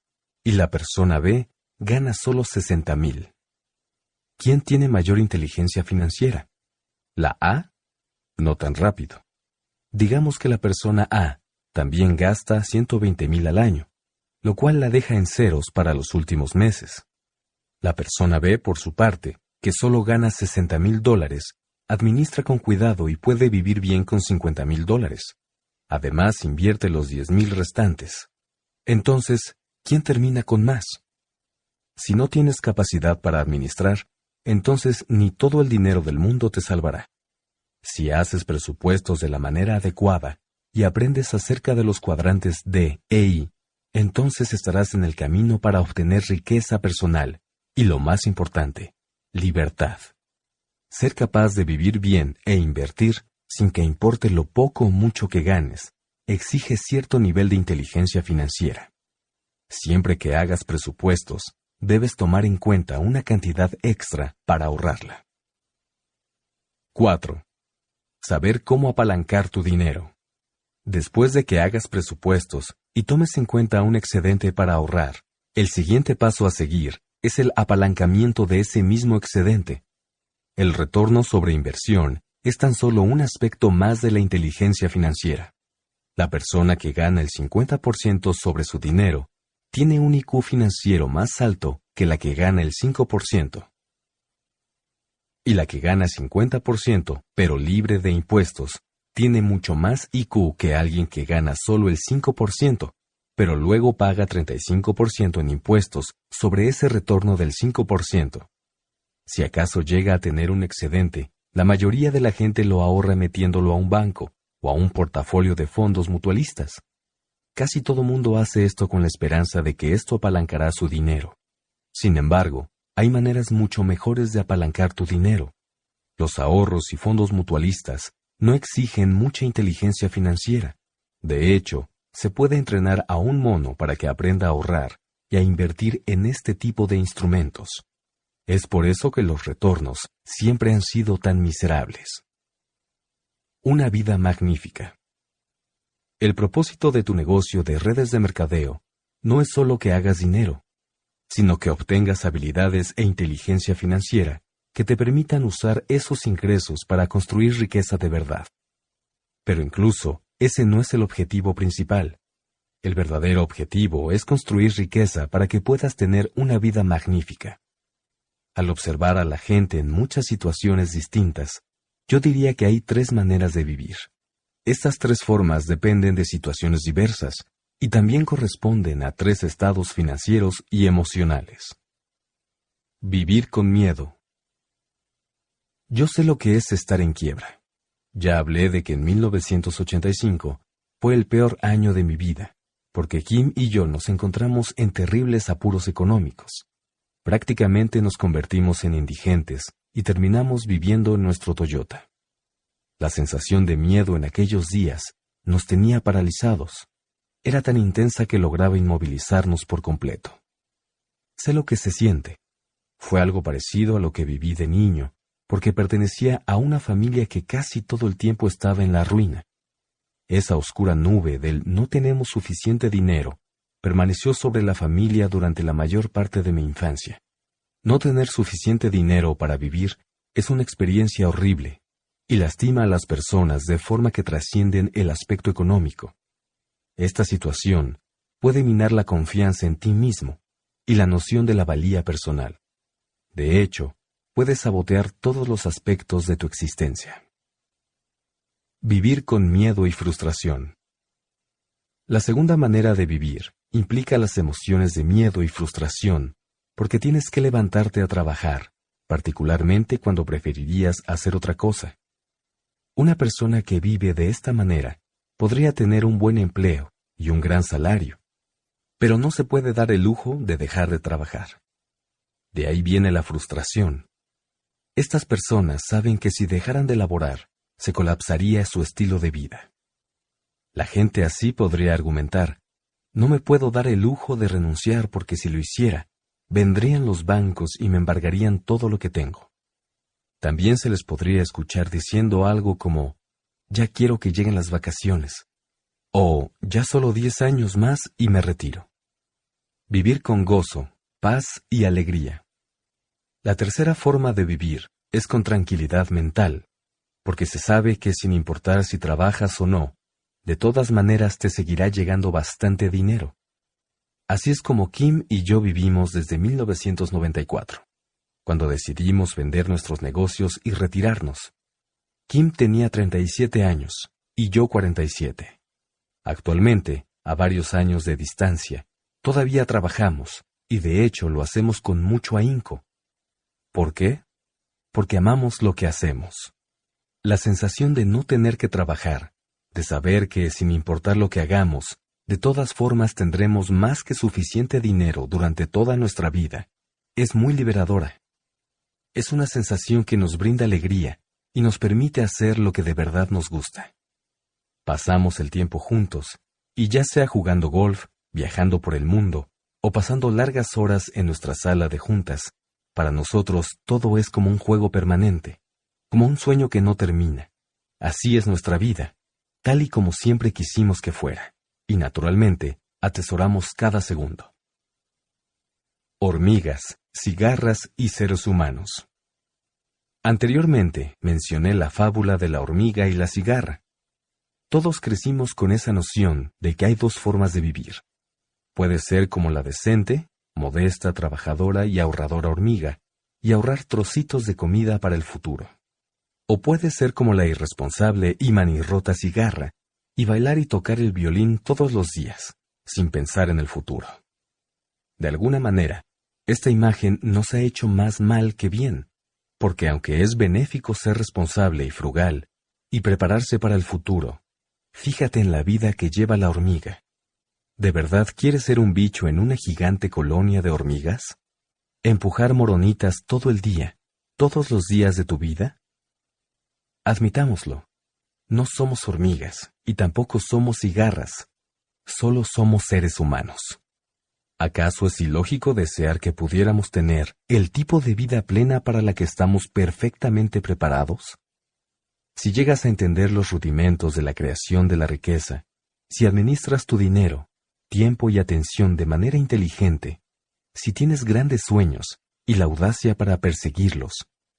y la persona B gana solo 60 mil. ¿Quién tiene mayor inteligencia financiera? ¿La A? No tan rápido. Digamos que la persona A también gasta 120 mil al año, lo cual la deja en ceros para los últimos meses. La persona B, por su parte, que solo gana 60 mil dólares, administra con cuidado y puede vivir bien con 50 mil dólares. Además, invierte los 10 mil restantes. Entonces, ¿quién termina con más? Si no tienes capacidad para administrar, entonces ni todo el dinero del mundo te salvará. Si haces presupuestos de la manera adecuada y aprendes acerca de los cuadrantes D e I, entonces estarás en el camino para obtener riqueza personal y lo más importante, libertad. Ser capaz de vivir bien e invertir sin que importe lo poco o mucho que ganes exige cierto nivel de inteligencia financiera. Siempre que hagas presupuestos, debes tomar en cuenta una cantidad extra para ahorrarla. 4. Saber cómo apalancar tu dinero. Después de que hagas presupuestos y tomes en cuenta un excedente para ahorrar, el siguiente paso a seguir es el apalancamiento de ese mismo excedente. El retorno sobre inversión es tan solo un aspecto más de la inteligencia financiera. La persona que gana el 50% sobre su dinero tiene un IQ financiero más alto que la que gana el 5% y la que gana 50%, pero libre de impuestos, tiene mucho más IQ que alguien que gana solo el 5%, pero luego paga 35% en impuestos sobre ese retorno del 5%. Si acaso llega a tener un excedente, la mayoría de la gente lo ahorra metiéndolo a un banco o a un portafolio de fondos mutualistas. Casi todo mundo hace esto con la esperanza de que esto apalancará su dinero. Sin embargo, hay maneras mucho mejores de apalancar tu dinero. Los ahorros y fondos mutualistas no exigen mucha inteligencia financiera. De hecho, se puede entrenar a un mono para que aprenda a ahorrar y a invertir en este tipo de instrumentos. Es por eso que los retornos siempre han sido tan miserables. Una vida magnífica. El propósito de tu negocio de redes de mercadeo no es solo que hagas dinero, sino que obtengas habilidades e inteligencia financiera que te permitan usar esos ingresos para construir riqueza de verdad. Pero incluso, ese no es el objetivo principal. El verdadero objetivo es construir riqueza para que puedas tener una vida magnífica. Al observar a la gente en muchas situaciones distintas, yo diría que hay tres maneras de vivir. Estas tres formas dependen de situaciones diversas y también corresponden a tres estados financieros y emocionales. Vivir con miedo. Yo sé lo que es estar en quiebra. Ya hablé de que en 1985 fue el peor año de mi vida, porque Kim y yo nos encontramos en terribles apuros económicos. Prácticamente nos convertimos en indigentes y terminamos viviendo en nuestro Toyota. La sensación de miedo en aquellos días nos tenía paralizados. Era tan intensa que lograba inmovilizarnos por completo. Sé lo que se siente. Fue algo parecido a lo que viví de niño, porque pertenecía a una familia que casi todo el tiempo estaba en la ruina. Esa oscura nube del no tenemos suficiente dinero permaneció sobre la familia durante la mayor parte de mi infancia. No tener suficiente dinero para vivir es una experiencia horrible y lastima a las personas de forma que trascienden el aspecto económico. Esta situación puede minar la confianza en ti mismo y la noción de la valía personal. De hecho, puede sabotear todos los aspectos de tu existencia. Vivir con miedo y frustración. La segunda manera de vivir implica las emociones de miedo y frustración, porque tienes que levantarte a trabajar, particularmente cuando preferirías hacer otra cosa. Una persona que vive de esta manera podría tener un buen empleo y un gran salario, pero no se puede dar el lujo de dejar de trabajar. De ahí viene la frustración. Estas personas saben que si dejaran de laborar, se colapsaría su estilo de vida. La gente así podría argumentar, no me puedo dar el lujo de renunciar porque si lo hiciera, vendrían los bancos y me embargarían todo lo que tengo. También se les podría escuchar diciendo algo como, ya quiero que lleguen las vacaciones, o ya solo diez años más y me retiro. Vivir con gozo, paz y alegría. La tercera forma de vivir es con tranquilidad mental, porque se sabe que sin importar si trabajas o no, de todas maneras te seguirá llegando bastante dinero. Así es como Kim y yo vivimos desde 1994 cuando decidimos vender nuestros negocios y retirarnos. Kim tenía 37 años y yo 47. Actualmente, a varios años de distancia, todavía trabajamos y de hecho lo hacemos con mucho ahínco. ¿Por qué? Porque amamos lo que hacemos. La sensación de no tener que trabajar, de saber que sin importar lo que hagamos, de todas formas tendremos más que suficiente dinero durante toda nuestra vida, es muy liberadora es una sensación que nos brinda alegría y nos permite hacer lo que de verdad nos gusta. Pasamos el tiempo juntos, y ya sea jugando golf, viajando por el mundo, o pasando largas horas en nuestra sala de juntas, para nosotros todo es como un juego permanente, como un sueño que no termina. Así es nuestra vida, tal y como siempre quisimos que fuera, y naturalmente atesoramos cada segundo. Hormigas, cigarras y seres humanos. Anteriormente mencioné la fábula de la hormiga y la cigarra. Todos crecimos con esa noción de que hay dos formas de vivir. Puede ser como la decente, modesta, trabajadora y ahorradora hormiga, y ahorrar trocitos de comida para el futuro. O puede ser como la irresponsable y manirrota cigarra, y bailar y tocar el violín todos los días, sin pensar en el futuro. De alguna manera, esta imagen nos ha hecho más mal que bien, porque aunque es benéfico ser responsable y frugal, y prepararse para el futuro, fíjate en la vida que lleva la hormiga. ¿De verdad quieres ser un bicho en una gigante colonia de hormigas? ¿Empujar moronitas todo el día, todos los días de tu vida? Admitámoslo, no somos hormigas y tampoco somos cigarras, solo somos seres humanos. ¿Acaso es ilógico desear que pudiéramos tener el tipo de vida plena para la que estamos perfectamente preparados? Si llegas a entender los rudimentos de la creación de la riqueza, si administras tu dinero, tiempo y atención de manera inteligente, si tienes grandes sueños y la audacia para perseguirlos,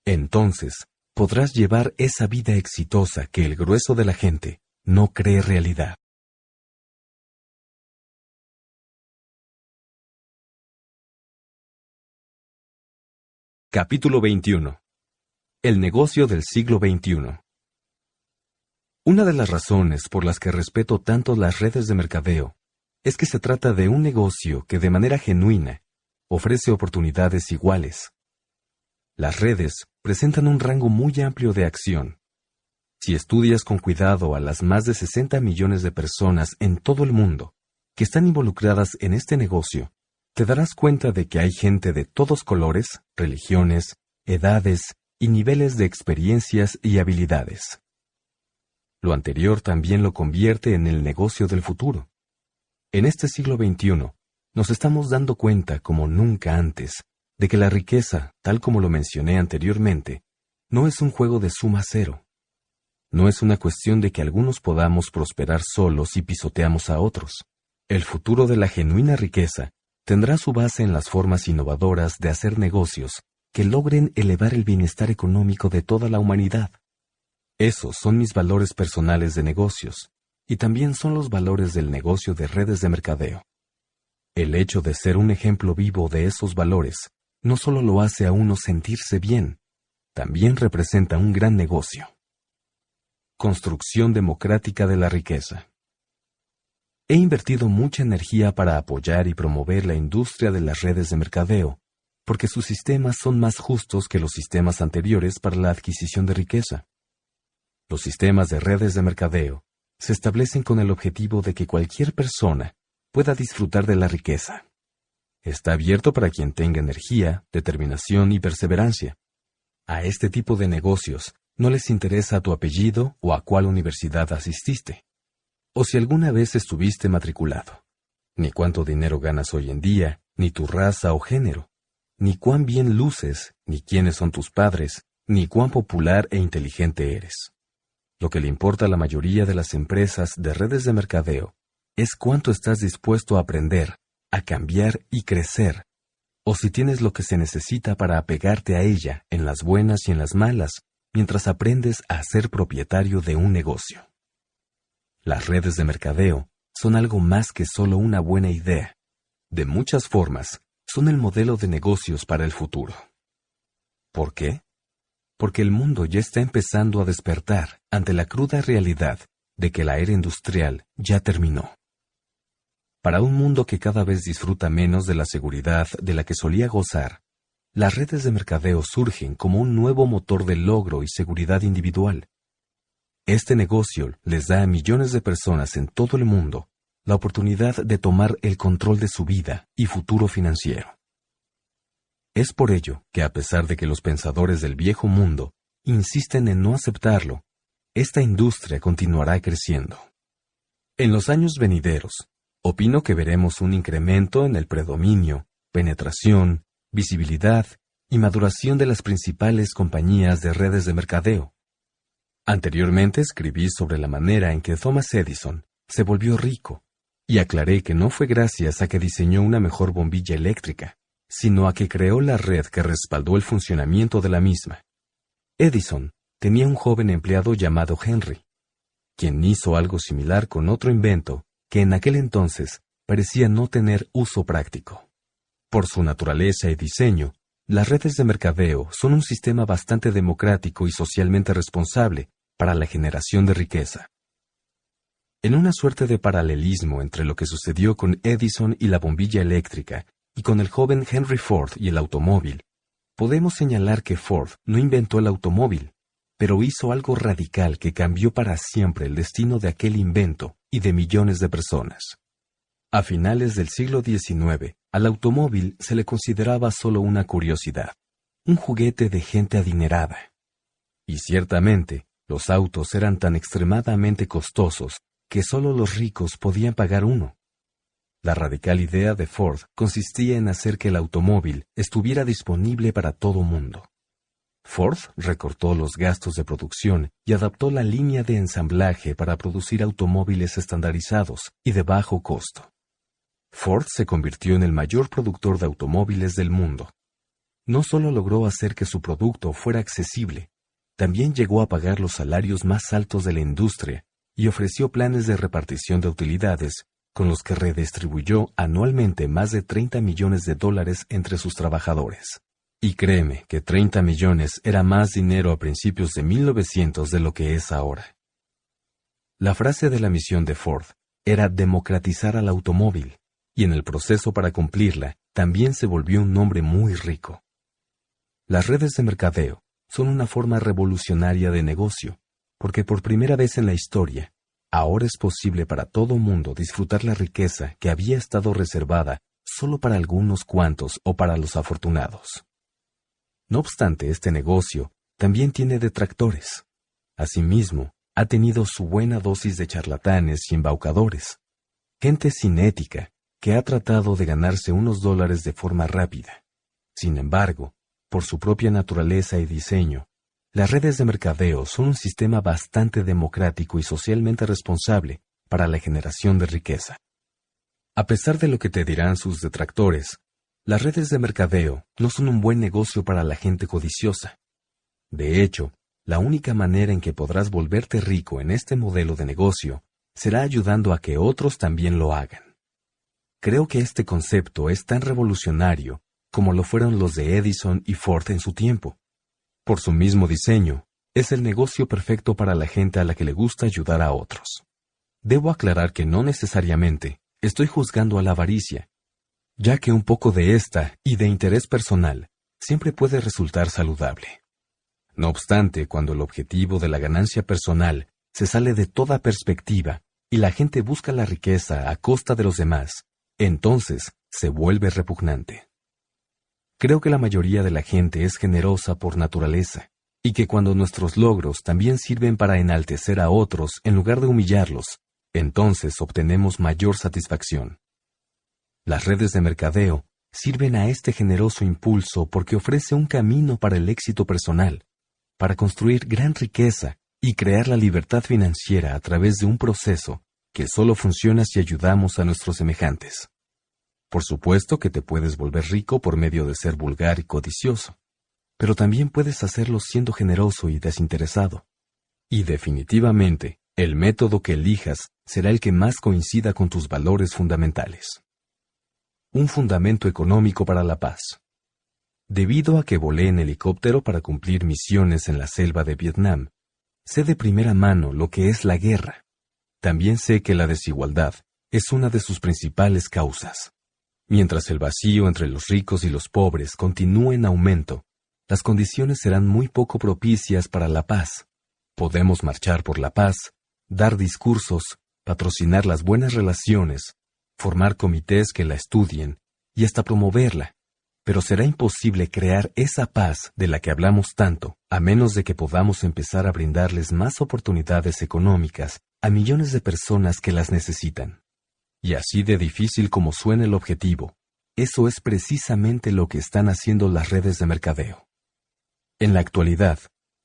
entonces podrás llevar esa vida exitosa que el grueso de la gente no cree realidad. Capítulo 21 El negocio del siglo XXI Una de las razones por las que respeto tanto las redes de mercadeo es que se trata de un negocio que de manera genuina ofrece oportunidades iguales. Las redes presentan un rango muy amplio de acción. Si estudias con cuidado a las más de 60 millones de personas en todo el mundo que están involucradas en este negocio, te darás cuenta de que hay gente de todos colores, religiones, edades y niveles de experiencias y habilidades. Lo anterior también lo convierte en el negocio del futuro. En este siglo XXI, nos estamos dando cuenta como nunca antes de que la riqueza, tal como lo mencioné anteriormente, no es un juego de suma cero. No es una cuestión de que algunos podamos prosperar solos y pisoteamos a otros. El futuro de la genuina riqueza tendrá su base en las formas innovadoras de hacer negocios que logren elevar el bienestar económico de toda la humanidad. Esos son mis valores personales de negocios, y también son los valores del negocio de redes de mercadeo. El hecho de ser un ejemplo vivo de esos valores no solo lo hace a uno sentirse bien, también representa un gran negocio. Construcción democrática de la riqueza. He invertido mucha energía para apoyar y promover la industria de las redes de mercadeo, porque sus sistemas son más justos que los sistemas anteriores para la adquisición de riqueza. Los sistemas de redes de mercadeo se establecen con el objetivo de que cualquier persona pueda disfrutar de la riqueza. Está abierto para quien tenga energía, determinación y perseverancia. A este tipo de negocios no les interesa tu apellido o a cuál universidad asististe o si alguna vez estuviste matriculado, ni cuánto dinero ganas hoy en día, ni tu raza o género, ni cuán bien luces, ni quiénes son tus padres, ni cuán popular e inteligente eres. Lo que le importa a la mayoría de las empresas de redes de mercadeo es cuánto estás dispuesto a aprender, a cambiar y crecer, o si tienes lo que se necesita para apegarte a ella en las buenas y en las malas, mientras aprendes a ser propietario de un negocio. Las redes de mercadeo son algo más que solo una buena idea. De muchas formas, son el modelo de negocios para el futuro. ¿Por qué? Porque el mundo ya está empezando a despertar ante la cruda realidad de que la era industrial ya terminó. Para un mundo que cada vez disfruta menos de la seguridad de la que solía gozar, las redes de mercadeo surgen como un nuevo motor de logro y seguridad individual, este negocio les da a millones de personas en todo el mundo la oportunidad de tomar el control de su vida y futuro financiero. Es por ello que a pesar de que los pensadores del viejo mundo insisten en no aceptarlo, esta industria continuará creciendo. En los años venideros, opino que veremos un incremento en el predominio, penetración, visibilidad y maduración de las principales compañías de redes de mercadeo, Anteriormente escribí sobre la manera en que Thomas Edison se volvió rico y aclaré que no fue gracias a que diseñó una mejor bombilla eléctrica, sino a que creó la red que respaldó el funcionamiento de la misma. Edison tenía un joven empleado llamado Henry, quien hizo algo similar con otro invento que en aquel entonces parecía no tener uso práctico. Por su naturaleza y diseño, las redes de mercadeo son un sistema bastante democrático y socialmente responsable para la generación de riqueza. En una suerte de paralelismo entre lo que sucedió con Edison y la bombilla eléctrica y con el joven Henry Ford y el automóvil, podemos señalar que Ford no inventó el automóvil, pero hizo algo radical que cambió para siempre el destino de aquel invento y de millones de personas. A finales del siglo XIX, al automóvil se le consideraba solo una curiosidad, un juguete de gente adinerada. Y ciertamente, los autos eran tan extremadamente costosos que solo los ricos podían pagar uno. La radical idea de Ford consistía en hacer que el automóvil estuviera disponible para todo mundo. Ford recortó los gastos de producción y adaptó la línea de ensamblaje para producir automóviles estandarizados y de bajo costo. Ford se convirtió en el mayor productor de automóviles del mundo. No solo logró hacer que su producto fuera accesible, también llegó a pagar los salarios más altos de la industria y ofreció planes de repartición de utilidades con los que redistribuyó anualmente más de 30 millones de dólares entre sus trabajadores. Y créeme que 30 millones era más dinero a principios de 1900 de lo que es ahora. La frase de la misión de Ford era democratizar al automóvil, y en el proceso para cumplirla también se volvió un hombre muy rico. Las redes de mercadeo son una forma revolucionaria de negocio, porque por primera vez en la historia, ahora es posible para todo mundo disfrutar la riqueza que había estado reservada solo para algunos cuantos o para los afortunados. No obstante, este negocio también tiene detractores. Asimismo, ha tenido su buena dosis de charlatanes y embaucadores, gente sin ética que ha tratado de ganarse unos dólares de forma rápida. Sin embargo, por su propia naturaleza y diseño, las redes de mercadeo son un sistema bastante democrático y socialmente responsable para la generación de riqueza. A pesar de lo que te dirán sus detractores, las redes de mercadeo no son un buen negocio para la gente codiciosa. De hecho, la única manera en que podrás volverte rico en este modelo de negocio será ayudando a que otros también lo hagan. Creo que este concepto es tan revolucionario como lo fueron los de Edison y Ford en su tiempo. Por su mismo diseño, es el negocio perfecto para la gente a la que le gusta ayudar a otros. Debo aclarar que no necesariamente estoy juzgando a la avaricia, ya que un poco de esta y de interés personal siempre puede resultar saludable. No obstante, cuando el objetivo de la ganancia personal se sale de toda perspectiva y la gente busca la riqueza a costa de los demás, entonces se vuelve repugnante. Creo que la mayoría de la gente es generosa por naturaleza, y que cuando nuestros logros también sirven para enaltecer a otros en lugar de humillarlos, entonces obtenemos mayor satisfacción. Las redes de mercadeo sirven a este generoso impulso porque ofrece un camino para el éxito personal, para construir gran riqueza y crear la libertad financiera a través de un proceso que solo funciona si ayudamos a nuestros semejantes. Por supuesto que te puedes volver rico por medio de ser vulgar y codicioso, pero también puedes hacerlo siendo generoso y desinteresado. Y definitivamente, el método que elijas será el que más coincida con tus valores fundamentales. Un fundamento económico para la paz. Debido a que volé en helicóptero para cumplir misiones en la selva de Vietnam, sé de primera mano lo que es la guerra también sé que la desigualdad es una de sus principales causas. Mientras el vacío entre los ricos y los pobres continúe en aumento, las condiciones serán muy poco propicias para la paz. Podemos marchar por la paz, dar discursos, patrocinar las buenas relaciones, formar comités que la estudien y hasta promoverla, pero será imposible crear esa paz de la que hablamos tanto, a menos de que podamos empezar a brindarles más oportunidades económicas a millones de personas que las necesitan. Y así de difícil como suene el objetivo, eso es precisamente lo que están haciendo las redes de mercadeo. En la actualidad,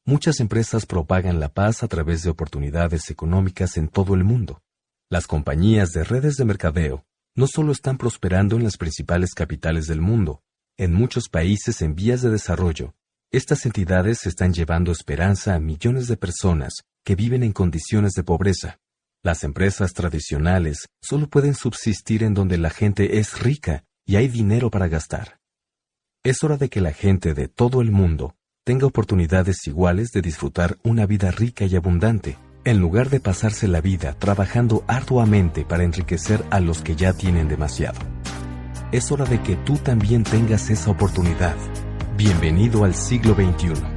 muchas empresas propagan la paz a través de oportunidades económicas en todo el mundo. Las compañías de redes de mercadeo no solo están prosperando en las principales capitales del mundo, en muchos países en vías de desarrollo, estas entidades están llevando esperanza a millones de personas que viven en condiciones de pobreza. Las empresas tradicionales solo pueden subsistir en donde la gente es rica y hay dinero para gastar. Es hora de que la gente de todo el mundo tenga oportunidades iguales de disfrutar una vida rica y abundante, en lugar de pasarse la vida trabajando arduamente para enriquecer a los que ya tienen demasiado es hora de que tú también tengas esa oportunidad. Bienvenido al siglo XXI.